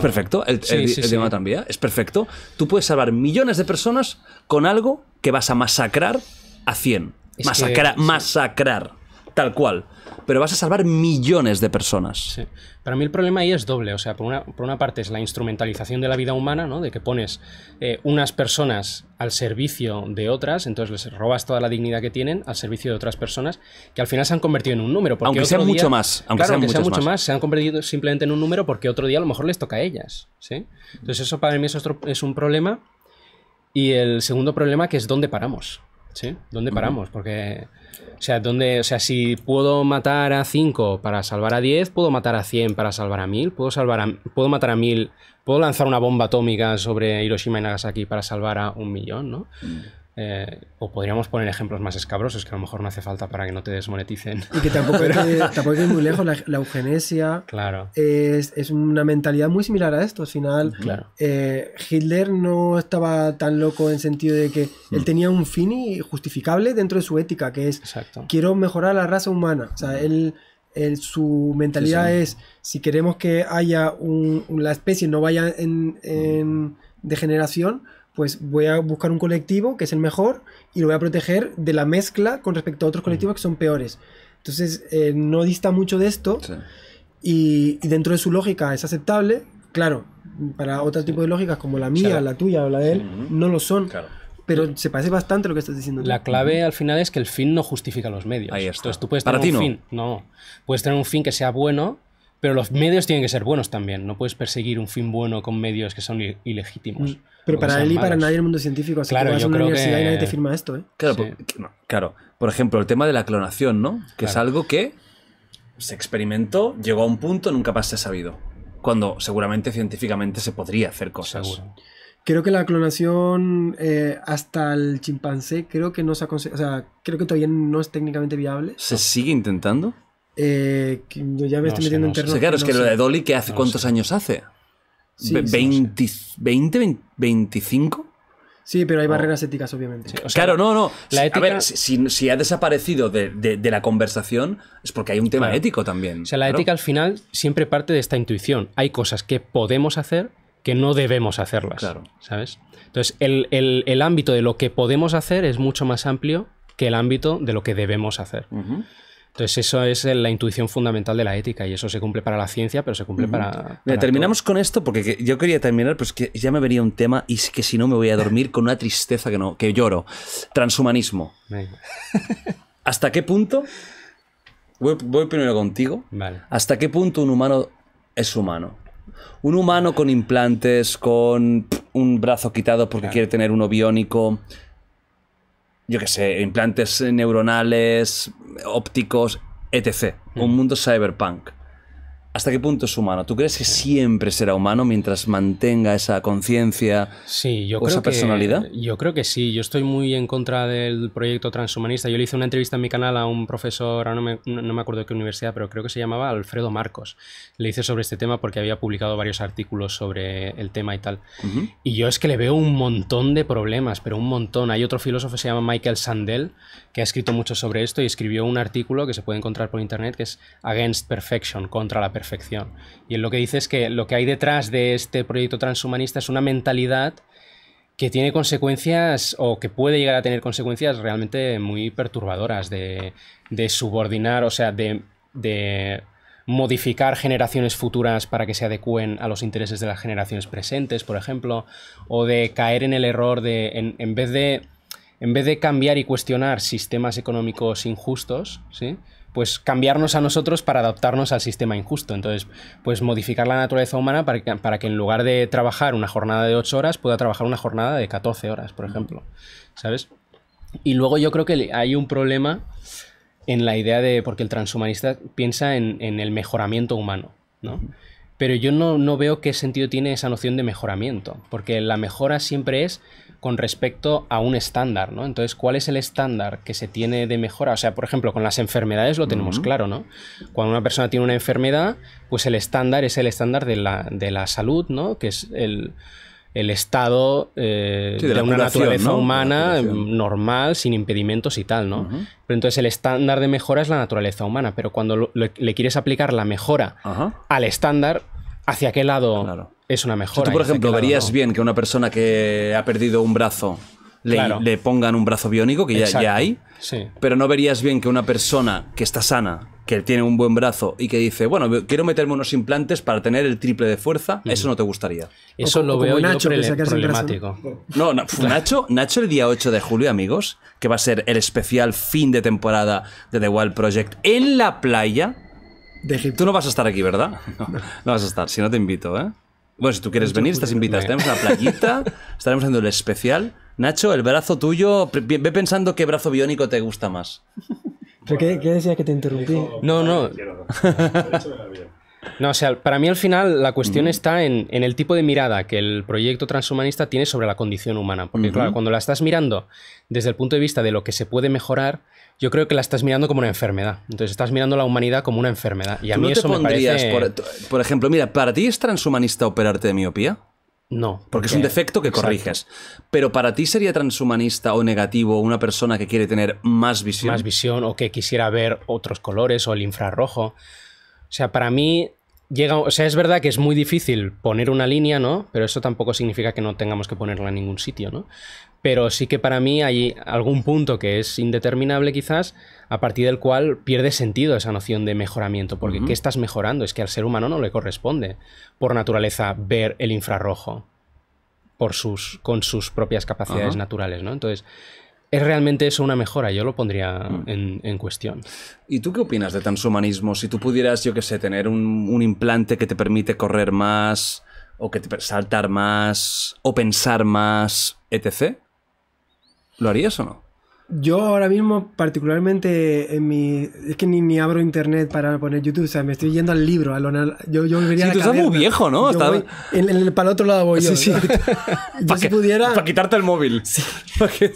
Speaker 1: perfecto, el, sí, tranvía, es perfecto. Tú puedes salvar millones de personas con algo que vas a masacrar a 100. Masacrar, masacrar tal cual. Pero vas a salvar millones de personas. Sí.
Speaker 4: Para mí el problema ahí es doble. O sea, por una, parte es la instrumentalización de la vida humana, ¿no? De que pones eh, unas personas al servicio de otras, entonces les robas toda la dignidad que tienen al servicio de otras personas, que al final se han convertido en un número. aunque sean mucho más. se han convertido simplemente en un número porque otro día a lo mejor les toca a ellas. ¿sí? Entonces eso para mí es, es un problema. Y el segundo problema que es dónde paramos. ¿Sí? ¿Dónde paramos? Porque o sea, o sea, si puedo matar a 5 para salvar a 10, puedo matar a 100 para salvar a 1000, puedo, salvar puedo matar a 1000, puedo lanzar una bomba atómica sobre Hiroshima y Nagasaki para salvar a un millón, ¿no? Mm. Eh, o podríamos poner ejemplos más escabrosos que a lo mejor no hace falta para que no te desmoneticen.
Speaker 2: Y que tampoco, es, muy lejos, la, eugenesia. Claro. Es, es, una mentalidad muy similar a esto. Al final, eh, Hitler no estaba tan loco en sentido de que él tenía un fin justificable dentro de su ética, que es: quiero mejorar la raza humana. O sea, él. su mentalidad es si queremos que haya un, la especie no vaya en degeneración pues voy a buscar un colectivo que es el mejor y lo voy a proteger de la mezcla con respecto a otros colectivos que son peores. Entonces, eh, no dista mucho de esto y, dentro de su lógica es aceptable, claro, para otro tipo de lógicas como la mía, la tuya o la de él, no lo son. pero se parece bastante lo que estás diciendo. La clave
Speaker 4: al final es que el fin no justifica los medios. Ahí Entonces tú puedes tener un fin, no, puedes tener un fin que sea bueno, pero los medios tienen que ser buenos también. No puedes perseguir un fin bueno con medios que son
Speaker 1: ilegítimos.
Speaker 2: Mm. Pero para él y para nadie en el mundo científico, así que vas a una universidad y nadie te firma esto, ¿eh?
Speaker 1: Claro, por, ejemplo, el tema de la clonación, ¿no? Que es algo que se experimentó, llegó a un punto, nunca más se ha sabido. Cuando seguramente científicamente se podría hacer cosas.
Speaker 2: Creo que la clonación eh, hasta el chimpancé creo que no se o sea, creo que todavía no es técnicamente viable. ¿Se
Speaker 1: sigue intentando?
Speaker 2: Eh, ya me estoy metiendo en terreno. claro, es que lo de Dolly,
Speaker 1: ¿qué hace, ¿cuántos años hace?
Speaker 2: 20,
Speaker 1: 25.
Speaker 2: Sí, pero hay barreras éticas, obviamente.
Speaker 1: claro, no, no. La A ver, si, ha desaparecido de, la conversación es porque hay un tema ético también. O sea, la ética
Speaker 4: al final siempre parte de esta intuición. Hay cosas que podemos hacer que no debemos hacerlas. Claro. ¿Sabes? Entonces, el, ámbito de lo que podemos hacer es mucho más amplio que el ámbito de lo que debemos hacer. Entonces, eso es la intuición fundamental de la ética y eso se cumple para la ciencia, pero se cumple para. terminamos
Speaker 1: con esto porque yo quería terminar, pues que ya me venía un tema y es que si no me voy a dormir con una tristeza que, no, que lloro. Transhumanismo. ¿Hasta qué punto? Voy, primero contigo. ¿Hasta qué punto un humano es humano? Un humano con implantes, con un brazo quitado porque quiere tener uno biónico yo qué sé, implantes neuronales, ópticos, etc. Un mundo cyberpunk. ¿Hasta qué punto es humano? ¿Tú crees que siempre será humano mientras mantenga esa conciencia o esa personalidad?
Speaker 4: yo creo que sí. Yo estoy muy en contra del proyecto transhumanista. Yo le hice una entrevista en mi canal a un profesor, no me, acuerdo de qué universidad, pero creo que se llamaba Alfredo Marcos. Le hice sobre este tema porque había publicado varios artículos sobre el tema y tal. Y yo es que le veo un montón de problemas, pero un montón. Hay otro filósofo que se llama Michael Sandel que ha escrito mucho sobre esto y escribió un artículo que se puede encontrar por internet que es Against Perfection, contra la perfección y él lo que dice es que lo que hay detrás de este proyecto transhumanista es una mentalidad que tiene consecuencias o que puede llegar a tener consecuencias realmente muy perturbadoras de, subordinar, o sea, de, modificar generaciones futuras para que se adecúen a los intereses de las generaciones presentes, por ejemplo, o de caer en el error de, en, vez de, en vez de cambiar y cuestionar sistemas económicos injustos, ¿sí? pues cambiarnos a nosotros para adaptarnos al sistema injusto. Entonces, pues modificar la naturaleza humana para que, para que en lugar de trabajar una jornada de 8 horas, pueda trabajar una jornada de 14 horas, por ejemplo. ¿Sabes? Y luego yo creo que hay un problema en la idea de, porque el transhumanista piensa en, el mejoramiento humano, ¿no? Pero yo no, no, veo qué sentido tiene esa noción de mejoramiento, porque la mejora siempre es con respecto a un estándar, ¿no? Entonces, ¿cuál es el estándar que se tiene de mejora? O sea, por ejemplo, con las enfermedades lo tenemos claro, ¿no? Cuando una persona tiene una enfermedad, pues el estándar es el estándar de la, salud, ¿no? Que es el, estado eh, de, una naturaleza humana normal, sin impedimentos y tal, ¿no? Pero entonces el estándar de mejora es la naturaleza humana, pero cuando le, quieres aplicar la mejora al estándar, hacia qué lado es una mejor Tú, por ejemplo, verías
Speaker 1: bien que una persona que ha perdido un brazo le, pongan un brazo biónico, que ya, hay, pero no verías bien que una persona que está sana, que tiene un buen brazo y que dice, bueno, quiero meterme unos implantes para tener el triple de fuerza, mm. eso no te gustaría. Eso lo veo yo Nacho, problemático. No, no Nacho, Nacho el día 8 de julio, amigos, que va a ser el especial fin de temporada de The Wild Project en la playa, Tú no vas a estar aquí, ¿verdad? No, vas a estar, si no te invito, ¿eh? Bueno, si tú quieres venir, estás invitado. Tenemos la playita, estaremos haciendo el especial. Nacho, el brazo tuyo, ve pensando qué brazo biónico te gusta más.
Speaker 2: ¿Pero qué, decía? que te interrumpí?
Speaker 1: No, no.
Speaker 4: No, o sea, para mí al final la cuestión está en, el tipo de mirada que el proyecto transhumanista tiene sobre la condición humana. Porque, claro, cuando la estás mirando desde el punto de vista de lo que se puede mejorar, yo creo que la estás mirando como una enfermedad. Entonces estás mirando a la humanidad como una enfermedad. Y a mí
Speaker 1: eso pondrías, me parece... E-, por, ejemplo, mira, ¿para ti es transhumanista operarte de miopía? No. Porque, es un defecto que corriges. Pero para ti sería transhumanista o negativo una persona que quiere tener más visión. Más visión o que quisiera ver otros colores o el infrarrojo.
Speaker 4: O sea, para mí llega, o sea, es verdad que es muy difícil poner una línea, ¿no? Pero eso tampoco significa que no tengamos que ponerla en ningún sitio, ¿no? pero sí que para mí hay algún punto que es indeterminable quizás, a partir del cual pierde sentido esa noción de mejoramiento, porque ¿qué estás mejorando? Es que al ser humano no le corresponde por naturaleza ver el infrarrojo por sus, con sus propias capacidades naturales, ¿no? Entonces, ¿es realmente eso una mejora?
Speaker 1: Yo lo pondría mm. en, cuestión. ¿Y tú qué opinas de transhumanismo? Si tú pudieras, yo qué sé, tener un, un implante que te permite correr más o que te saltar más o pensar más, etc. ¿Lo harías o no?
Speaker 2: Yo ahora mismo, particularmente en mi. Es que ni, ni abro internet para poner YouTube, o sea, me estoy yendo al libro. A lo, yo, yo tú estás muy viejo, ¿no? para el otro lado voy yo. Sí, sí. si pudiera. Para quitarte el móvil.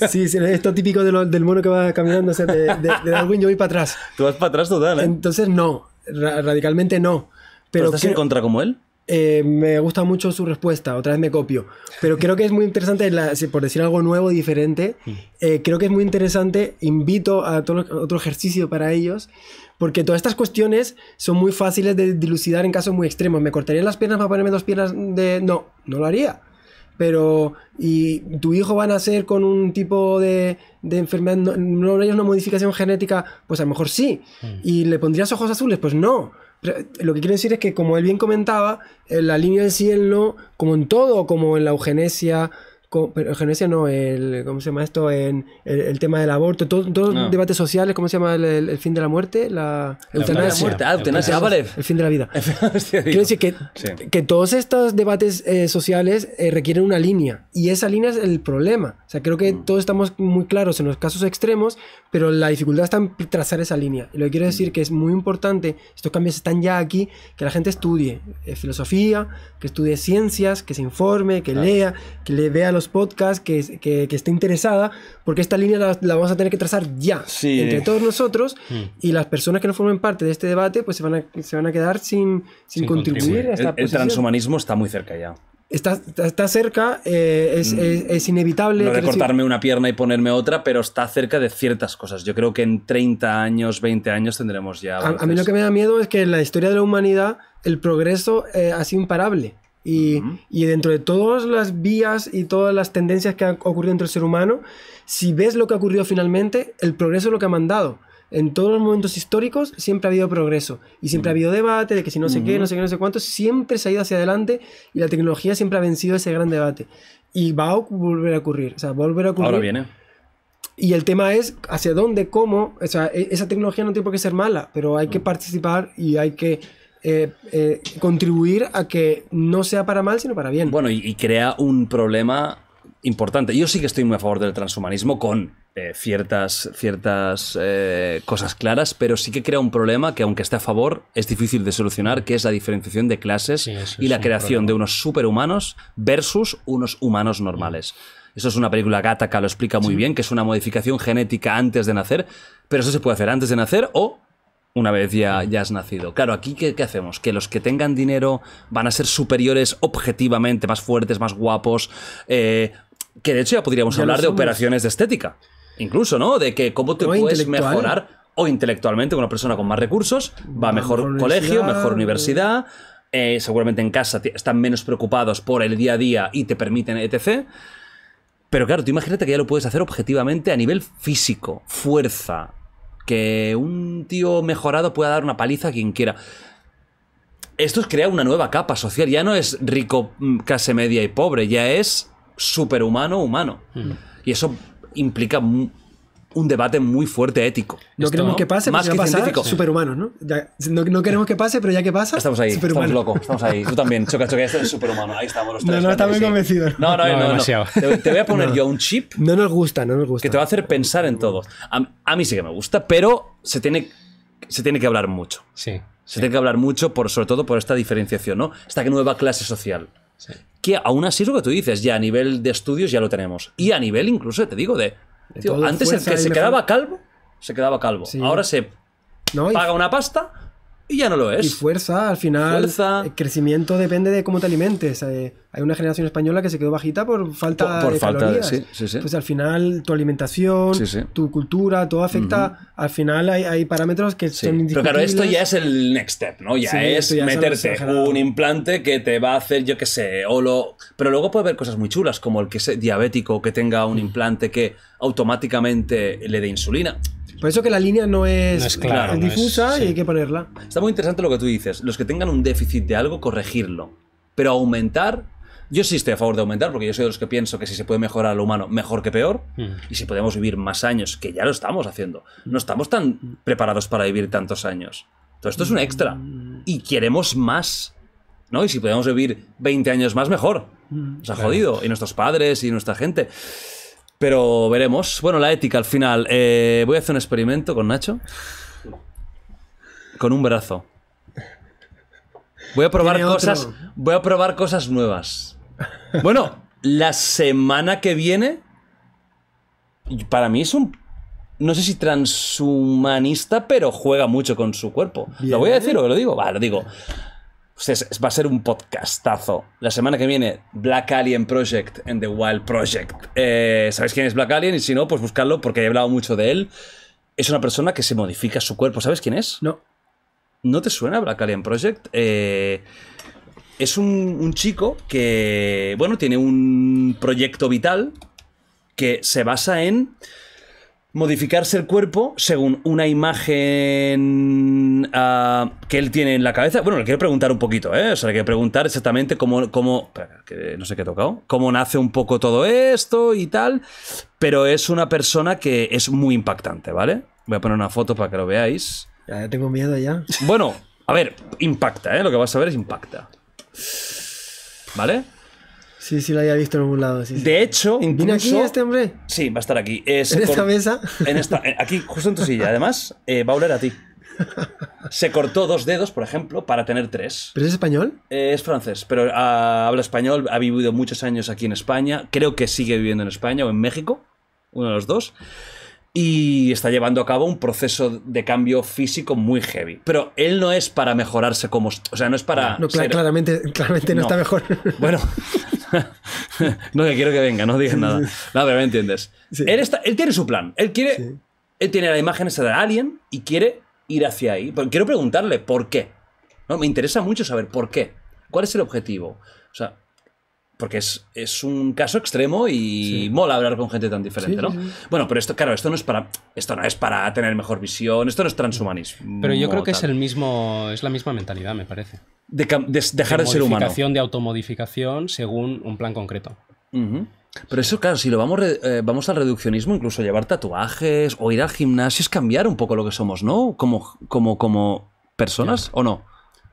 Speaker 2: Sí, sí, esto típico del mono que va caminando, o sea, de, Darwin, yo voy para atrás. Tú vas para atrás total, ¿eh? Entonces, no. radicalmente no. Pero, ¿Estás en
Speaker 1: contra como él?
Speaker 2: Eh, me gusta mucho su respuesta, otra vez me copio, pero creo que es muy interesante, por decir algo nuevo, diferente, mm. eh, creo que es muy interesante, invito a todo, otro ejercicio para ellos, porque todas estas cuestiones son muy fáciles de dilucidar en casos muy extremos, me cortaría las piernas para ponerme dos piernas de... No, no lo haría pero y tu hijo va a nacer con un tipo de, enfermedad, no, no, una modificación genética, pues a lo mejor sí. Mm. ¿Y le pondrías ojos azules? Pues no. Eh, lo que quiero decir es que, como él bien comentaba, eh, la línea del cielo, como en todo, como en la eugenesia, pero no, el, ¿cómo se llama esto? En, el, tema del aborto, todos los ah. debates sociales, ¿cómo se llama el, fin de la muerte? La, eutanasia. El fin de la vida. Quiero decir que, que todos estos debates eh, sociales eh, requieren una línea y esa línea es el problema. O sea, creo que mm. todos estamos muy claros en los casos extremos, pero la dificultad está en trazar esa línea. Y lo que quiero decir mm. que es muy importante, estos cambios están ya aquí, que la gente estudie eh, filosofía, que estudie ciencias, que se informe, que lea, que le vea los podcast que, esté interesada, porque esta línea la, vamos a tener que trazar ya, entre todos nosotros, hmm. y las personas que no formen parte de este debate, pues se van a, quedar sin, contribuir. el, transhumanismo
Speaker 1: está muy cerca ya.
Speaker 2: Está, está, cerca, eh, hmm. es, inevitable. No cortarme
Speaker 1: una pierna y ponerme otra, pero está cerca de ciertas cosas. Yo creo que en 30 años, 20 años tendremos ya. A, mí lo que
Speaker 2: me da miedo es que en la historia de la humanidad el progreso eh, ha sido imparable. Y, dentro de todas las vías y todas las tendencias que han ocurrido entre el ser humano, si ves lo que ha ocurrido finalmente, el progreso es lo que ha mandado. En todos los momentos históricos siempre ha habido progreso y siempre ha habido debate de que si no sé qué, no sé qué, no sé cuánto, siempre se ha ido hacia adelante y la tecnología siempre ha vencido ese gran debate. Y va a volver a ocurrir, o sea, volver a ocurrir. Ahora viene. Y el tema es hacia dónde, cómo, o sea, e-, esa tecnología no tiene por qué ser mala, pero hay que mm. participar y hay que eh, eh, contribuir a que no sea para mal, sino para bien. Bueno, y, crea un
Speaker 1: problema importante. Yo sí que estoy muy a favor del transhumanismo con eh, ciertas, cosas claras, pero sí que crea un problema que, aunque esté a favor, es difícil de solucionar, que es la diferenciación de clases y la creación de unos superhumanos versus unos humanos normales. Mm. Eso es una película gata que lo explica muy bien, que es una modificación genética antes de nacer, pero eso se puede hacer antes de nacer o una vez ya, ya has nacido. Claro, aquí ¿qué, hacemos? Que los que tengan dinero van a ser superiores objetivamente, más fuertes, más guapos. Eh, que de hecho ya podríamos hablar de operaciones de estética. Incluso, ¿no? De que cómo te puedes mejorar o intelectualmente con una persona con más recursos va a mejor, colegio, mejor universidad. Eh, seguramente en casa están menos preocupados por el día a día y te permiten etc. Pero claro, tú imagínate que ya lo puedes hacer objetivamente a nivel físico, fuerza, que un tío mejorado pueda dar una paliza a quien quiera. Esto crea una nueva capa social. Ya no es rico, mm, clase media y pobre, ya es superhumano, humano. Mm. Y eso implica un debate muy fuerte ético. No queremos que pase, más que pasa,
Speaker 2: superhumanos, ¿no? ¿no? queremos que pase, pero ya que pasa, estamos ahí, estamos locos, estamos ahí. Tú también,
Speaker 1: choca, choca, esto es superhumano. Ahí estamos
Speaker 2: No, no, No, no, no, te, voy
Speaker 1: a poner yo un chip. No nos gusta, no nos gusta. Que te va a hacer pensar en todo. A, mí sí que me gusta, pero se tiene, se tiene que hablar mucho. Sí. Se tiene que hablar mucho, por, sobre todo por esta diferenciación, ¿no? Esta nueva clase social. Sí. Que aún así es lo que tú dices, ya a nivel de estudios ya lo tenemos. Y a nivel incluso, te digo, de antes el que se quedaba calvo, se quedaba calvo. Ahora se paga una pasta y ya no lo es. Y
Speaker 2: fuerza, al final, el eh, crecimiento depende de cómo te alimentes. Eh, hay una generación española que se quedó bajita por falta de falta, calorías. Pues al final, tu alimentación, tu cultura, todo afecta. Al final hay, parámetros que son Pero claro, esto ya es
Speaker 1: el next step, ¿no? Ya es meterte un implante que te va a hacer, yo qué sé, holo Pero luego puede haber cosas muy chulas, como el que sea diabético, que tenga un mm. implante que automáticamente le dé insulina.
Speaker 2: Por eso que la línea no es, difusa y hay que ponerla.
Speaker 1: Está muy interesante lo que tú dices. Los que tengan un déficit de algo, corregirlo. Pero aumentar yo sí estoy a favor de aumentar, porque yo soy de los que pienso que si se puede mejorar lo humano, mejor que peor. Hmm. Y si podemos vivir más años, que ya lo estamos haciendo. No estamos tan preparados para vivir tantos años. Todo esto es un extra. Y queremos más. ¿No? Y si podemos vivir 20 años más, mejor.
Speaker 3: Hmm. Nos ha jodido.
Speaker 1: Y nuestros padres y nuestra gente. Pero veremos. Bueno, la ética al final. Eh, voy a hacer un experimento con Nacho. Con un brazo. Voy a probar cosas. Voy a probar cosas nuevas. Bueno, la semana que viene. Para mí es un. No sé si transhumanista, pero juega mucho con su cuerpo. ¿Lo voy a decir o lo digo? Vale, lo digo va a ser un podcastazo. La semana que viene, Black Alien Project and The Wild Project. Eh, ¿Sabéis quién es Black Alien? Y si no, pues buscarlo porque he hablado mucho de él. Es una persona que se modifica su cuerpo. ¿Sabes quién es? No. ¿No te suena Black Alien Project? Eh, es un, un chico que, bueno, tiene un proyecto vital que se basa en modificarse el cuerpo según una imagen Ah, que él tiene en la cabeza. Bueno, le quiero preguntar un poquito, ¿eh? O sea, le quiero preguntar exactamente cómo. no sé qué he tocado. Cómo nace un poco todo esto y tal. Pero es una persona que es muy impactante, ¿vale? Voy a poner una foto para que lo veáis.
Speaker 2: Ya, tengo miedo ya.
Speaker 1: Bueno, a ver, impacta, ¿eh? Lo que vas a ver es impacta. ¿Vale?
Speaker 2: Sí, sí, lo había visto en algún lado. de hecho, ¿Viene aquí este
Speaker 1: hombre? Sí, va a estar aquí. ¿En esta mesa? En aquí, justo en tu silla. Además, eh, va a oler a ti. Se cortó dos dedos, por ejemplo, para tener tres.
Speaker 2: ¿Pero es español?
Speaker 1: Eh, es francés, pero ah, habla español, ha vivido muchos años aquí en España, creo que sigue viviendo en España o en México, uno de los dos, y está llevando a cabo un proceso de cambio físico muy heavy. Pero él no es para mejorarse como... O sea, no es para... No, claramente,
Speaker 2: no, está mejor. Bueno,
Speaker 1: no te quiero que venga, no digas nada. No, pero me entiendes. Él, tiene su plan, él quiere... Él tiene la imagen esa de Alien y quiere ir hacia ahí? quiero preguntarle por qué. ¿no? Me interesa mucho saber por qué. ¿Cuál es el objetivo? O sea, porque es, un caso extremo y mola hablar con gente tan diferente, ¿no? bueno, pero esto, claro, esto no es para. Esto no es para tener mejor visión, esto no es transhumanismo. Pero yo creo que es
Speaker 4: el mismo. Es la misma mentalidad, me parece. De, dejar de, ser humano. de automodificación según un plan
Speaker 1: concreto. Pero eso, claro, si lo vamos, eh, vamos al reduccionismo, incluso llevar tatuajes o ir al gimnasio es cambiar un poco lo que somos, ¿no? Como, personas, ¿o no?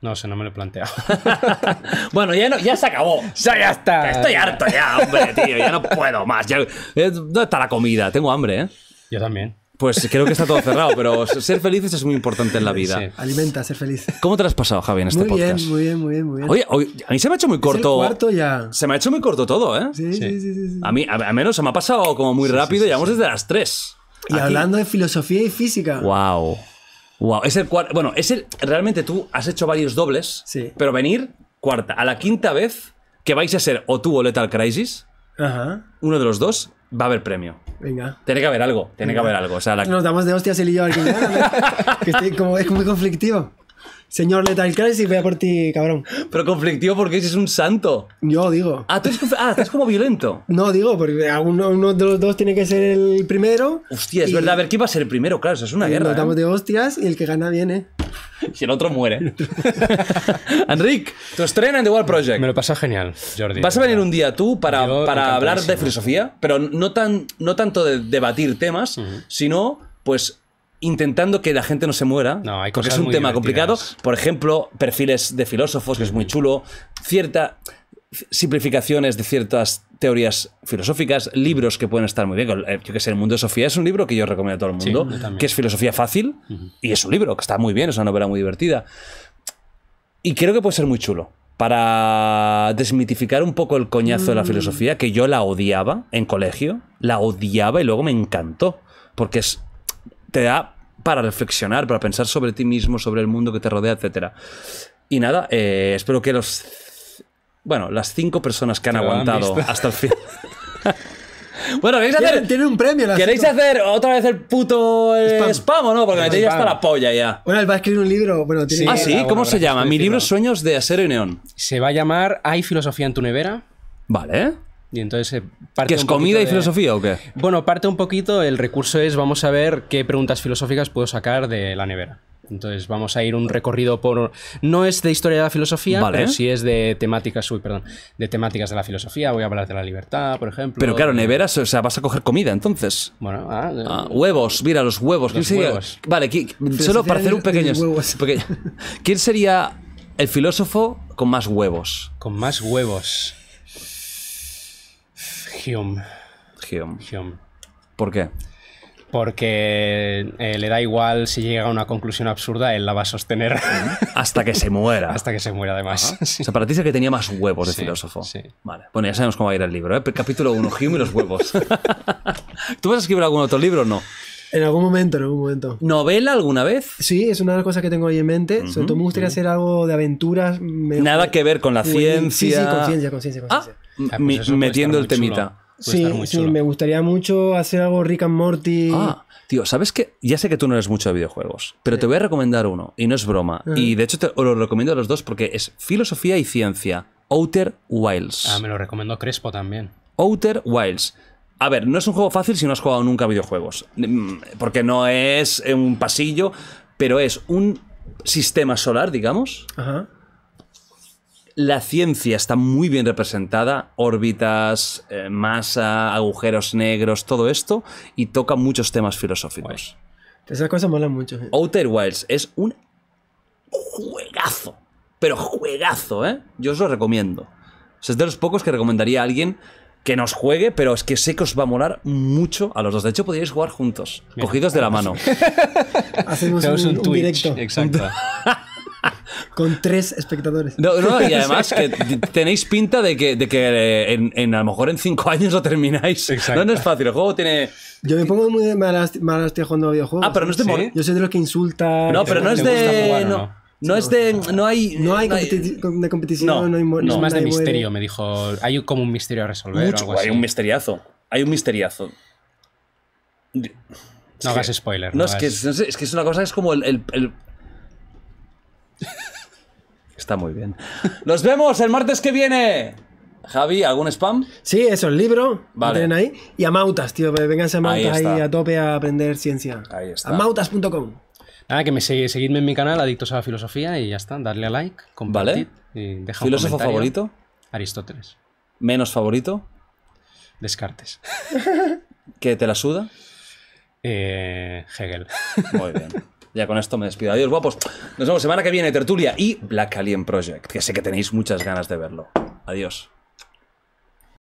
Speaker 1: No sé, no me lo he planteado. bueno, ya, ya se acabó. Ya, está. Estoy harto ya, hombre, tío. Ya no puedo más. Eh, ¿Dónde está la comida? Tengo hambre, ¿eh? Yo también. Pues creo que está todo cerrado, pero ser felices es muy importante en la vida.
Speaker 2: Alimenta, ser feliz.
Speaker 1: ¿Cómo te lo has pasado, Javier, en este podcast?
Speaker 2: Muy bien, muy bien, muy bien, muy bien.
Speaker 1: Oye, a mí se me ha hecho muy corto. ya. Se me ha hecho muy corto todo, ¿eh? Sí, sí, sí. sí, A mí, al menos, se me ha pasado como muy rápido. Llevamos desde las tres. Y hablando de filosofía y física. ¡Wow! Wow, es el cuarto. Bueno, es el. Realmente tú has hecho varios dobles. Pero venir, cuarta. A la quinta vez que vais a ser o tú o Lethal Crisis, uno de los dos, va a haber premio. Venga. Tiene que haber algo, tiene que haber algo. O sea, Nos
Speaker 2: damos de hostias el y yo al que, como, es muy conflictivo. Señor Lethal Crisis, voy a por ti, cabrón. Pero conflictivo porque ese es un santo. Yo digo. Ah, tú eres, ah, como violento. No, digo, porque uno, de los dos tiene que ser el primero.
Speaker 1: Hostia, es verdad. A ver, quién va a ser el primero? Claro, eso es una guerra. Nos damos ¿eh? de
Speaker 2: hostias y el que gana viene
Speaker 1: si el otro muere. Enric, tu estrena en The Wall Project. Me lo pasa genial, Jordi. Vas a venir un día tú para, hablar de filosofía, pero no, tan, no tanto de debatir temas, mhm. sino pues intentando que la gente no se muera, porque es un tema complicado. Por ejemplo, perfiles de filósofos, que es muy chulo. Cierta, simplificaciones de ciertas teorías filosóficas, libros que pueden estar muy bien. Eh, yo que sé, El Mundo de Sofía es un libro que yo recomiendo a todo el mundo, que es filosofía fácil y es un libro que está muy bien, es una novela muy divertida. Y creo que puede ser muy chulo para desmitificar un poco el coñazo de la mm. filosofía, que yo la odiaba en colegio, la odiaba y luego me encantó, porque es, te da para reflexionar, para pensar sobre ti mismo, sobre el mundo que te rodea, etc. Y nada, eh, espero que los bueno, las cinco personas que han aguantado hasta el final.
Speaker 2: Bueno, ¿queréis hacer. Tiene un premio. ¿Queréis hacer otra vez el puto spam. o no? Porque me ya hasta la polla ya. Bueno, él va a escribir un libro. Bueno, ah, sí, ¿cómo se llama? Mi libro
Speaker 4: Sueños de Acero y Neón. Se va a llamar Hay filosofía en tu nevera. Vale. Y entonces eh, parte es comida y filosofía o qué? Bueno, parte un poquito, el recurso es vamos a ver qué preguntas filosóficas puedo sacar de la nevera. Entonces vamos a ir un recorrido por... No es de historia de la filosofía, vale. pero es de temáticas... Uy, perdón. De temáticas de la filosofía. Voy a hablar de la libertad, por ejemplo. Pero claro,
Speaker 1: neveras, o sea, vas a coger comida, entonces. Bueno, ah, ah, huevos. Mira, los huevos. Los huevos. Vale, solo para hacer un pequeño... ¿Quién sería el filósofo con más huevos? Con más huevos. Hume. Hume. ¿Por qué? porque
Speaker 4: eh, le da igual si llega a una conclusión absurda, él la va a sostener. Hasta que se
Speaker 1: muera. Hasta que se muera, además. O sea, para ti es el que tenía más huevos de filósofo. Vale. Bueno, ya sabemos cómo va a ir el libro, ¿eh? Capítulo 1, Hume y los huevos. ¿Tú vas a escribir algún otro libro o no?
Speaker 2: En algún momento, en algún momento. ¿Novela alguna vez? Sí, es una de las cosas que tengo ahí en mente. Sobre todo me gustaría hacer algo de aventuras. Nada que ver con la ciencia. Sí,
Speaker 1: sí, metiendo el temita sí, sí, me
Speaker 2: gustaría mucho hacer algo Rick and Morty. Ah,
Speaker 1: tío, ¿sabes qué? Ya sé que tú no eres mucho de videojuegos, pero te voy a recomendar uno, y no es broma. Y de hecho te lo recomiendo a los dos porque es filosofía y ciencia. Outer Wilds. Ah,
Speaker 4: me lo recomendó Crespo también.
Speaker 1: Outer Wilds. A ver, no es un juego fácil si no has jugado nunca videojuegos. Mm, porque no es un pasillo, pero es un sistema solar, digamos, Ajá la ciencia está muy bien representada, órbitas, eh, masa, agujeros negros, todo esto, y toca muchos temas filosóficos.
Speaker 2: Esa cosa mola mucho. Eh.
Speaker 1: Outer Wilds es un
Speaker 2: juegazo,
Speaker 1: pero juegazo, ¿eh? Yo os lo recomiendo. es de los pocos que recomendaría a alguien que nos juegue, pero es que sé que os va a molar mucho a los dos. De hecho, podríais jugar juntos, cogidos de la mano.
Speaker 2: Hacemos un, Directo. Exacto. Con tres espectadores. y además que
Speaker 1: tenéis pinta de que, de que eh, en, a lo mejor en cinco años lo termináis. No, es fácil, el juego tiene...
Speaker 2: Yo me pongo muy malas, malas jugando a videojuegos. Ah, pero no es de... ¿Sí? Yo soy de los que insulta... No, pero no es de... no. es de. No hay. No hay, de competición, no, hay no, Es más de misterio,
Speaker 4: me dijo. Hay como un misterio a resolver. hay un
Speaker 1: misteriazo. Hay un misteriazo. No
Speaker 4: hagas spoiler.
Speaker 1: No, es, que, es, que es una cosa que es como el Está muy bien. Nos vemos el martes que viene. Javi, ¿algún spam? Sí, eso, el libro. Vale. ahí. Y a Mautas, tío. vengan a
Speaker 4: Mautas ahí,
Speaker 2: a tope a aprender ciencia. Ahí está. A mautas.com.
Speaker 4: Nada, que me segu seguidme en mi canal, Adictos a la Filosofía, y ya está. Darle a like, compartir. ¿Vale? ¿Filósofo favorito? Aristóteles.
Speaker 1: ¿Menos favorito? Descartes. ¿Que te la suda? Eh, Hegel. Muy bien. Ya con esto me despido. Adiós, guapos. Nos vemos semana que viene, Tertulia y Black Alien Project, que sé que tenéis muchas ganas de verlo. Adiós.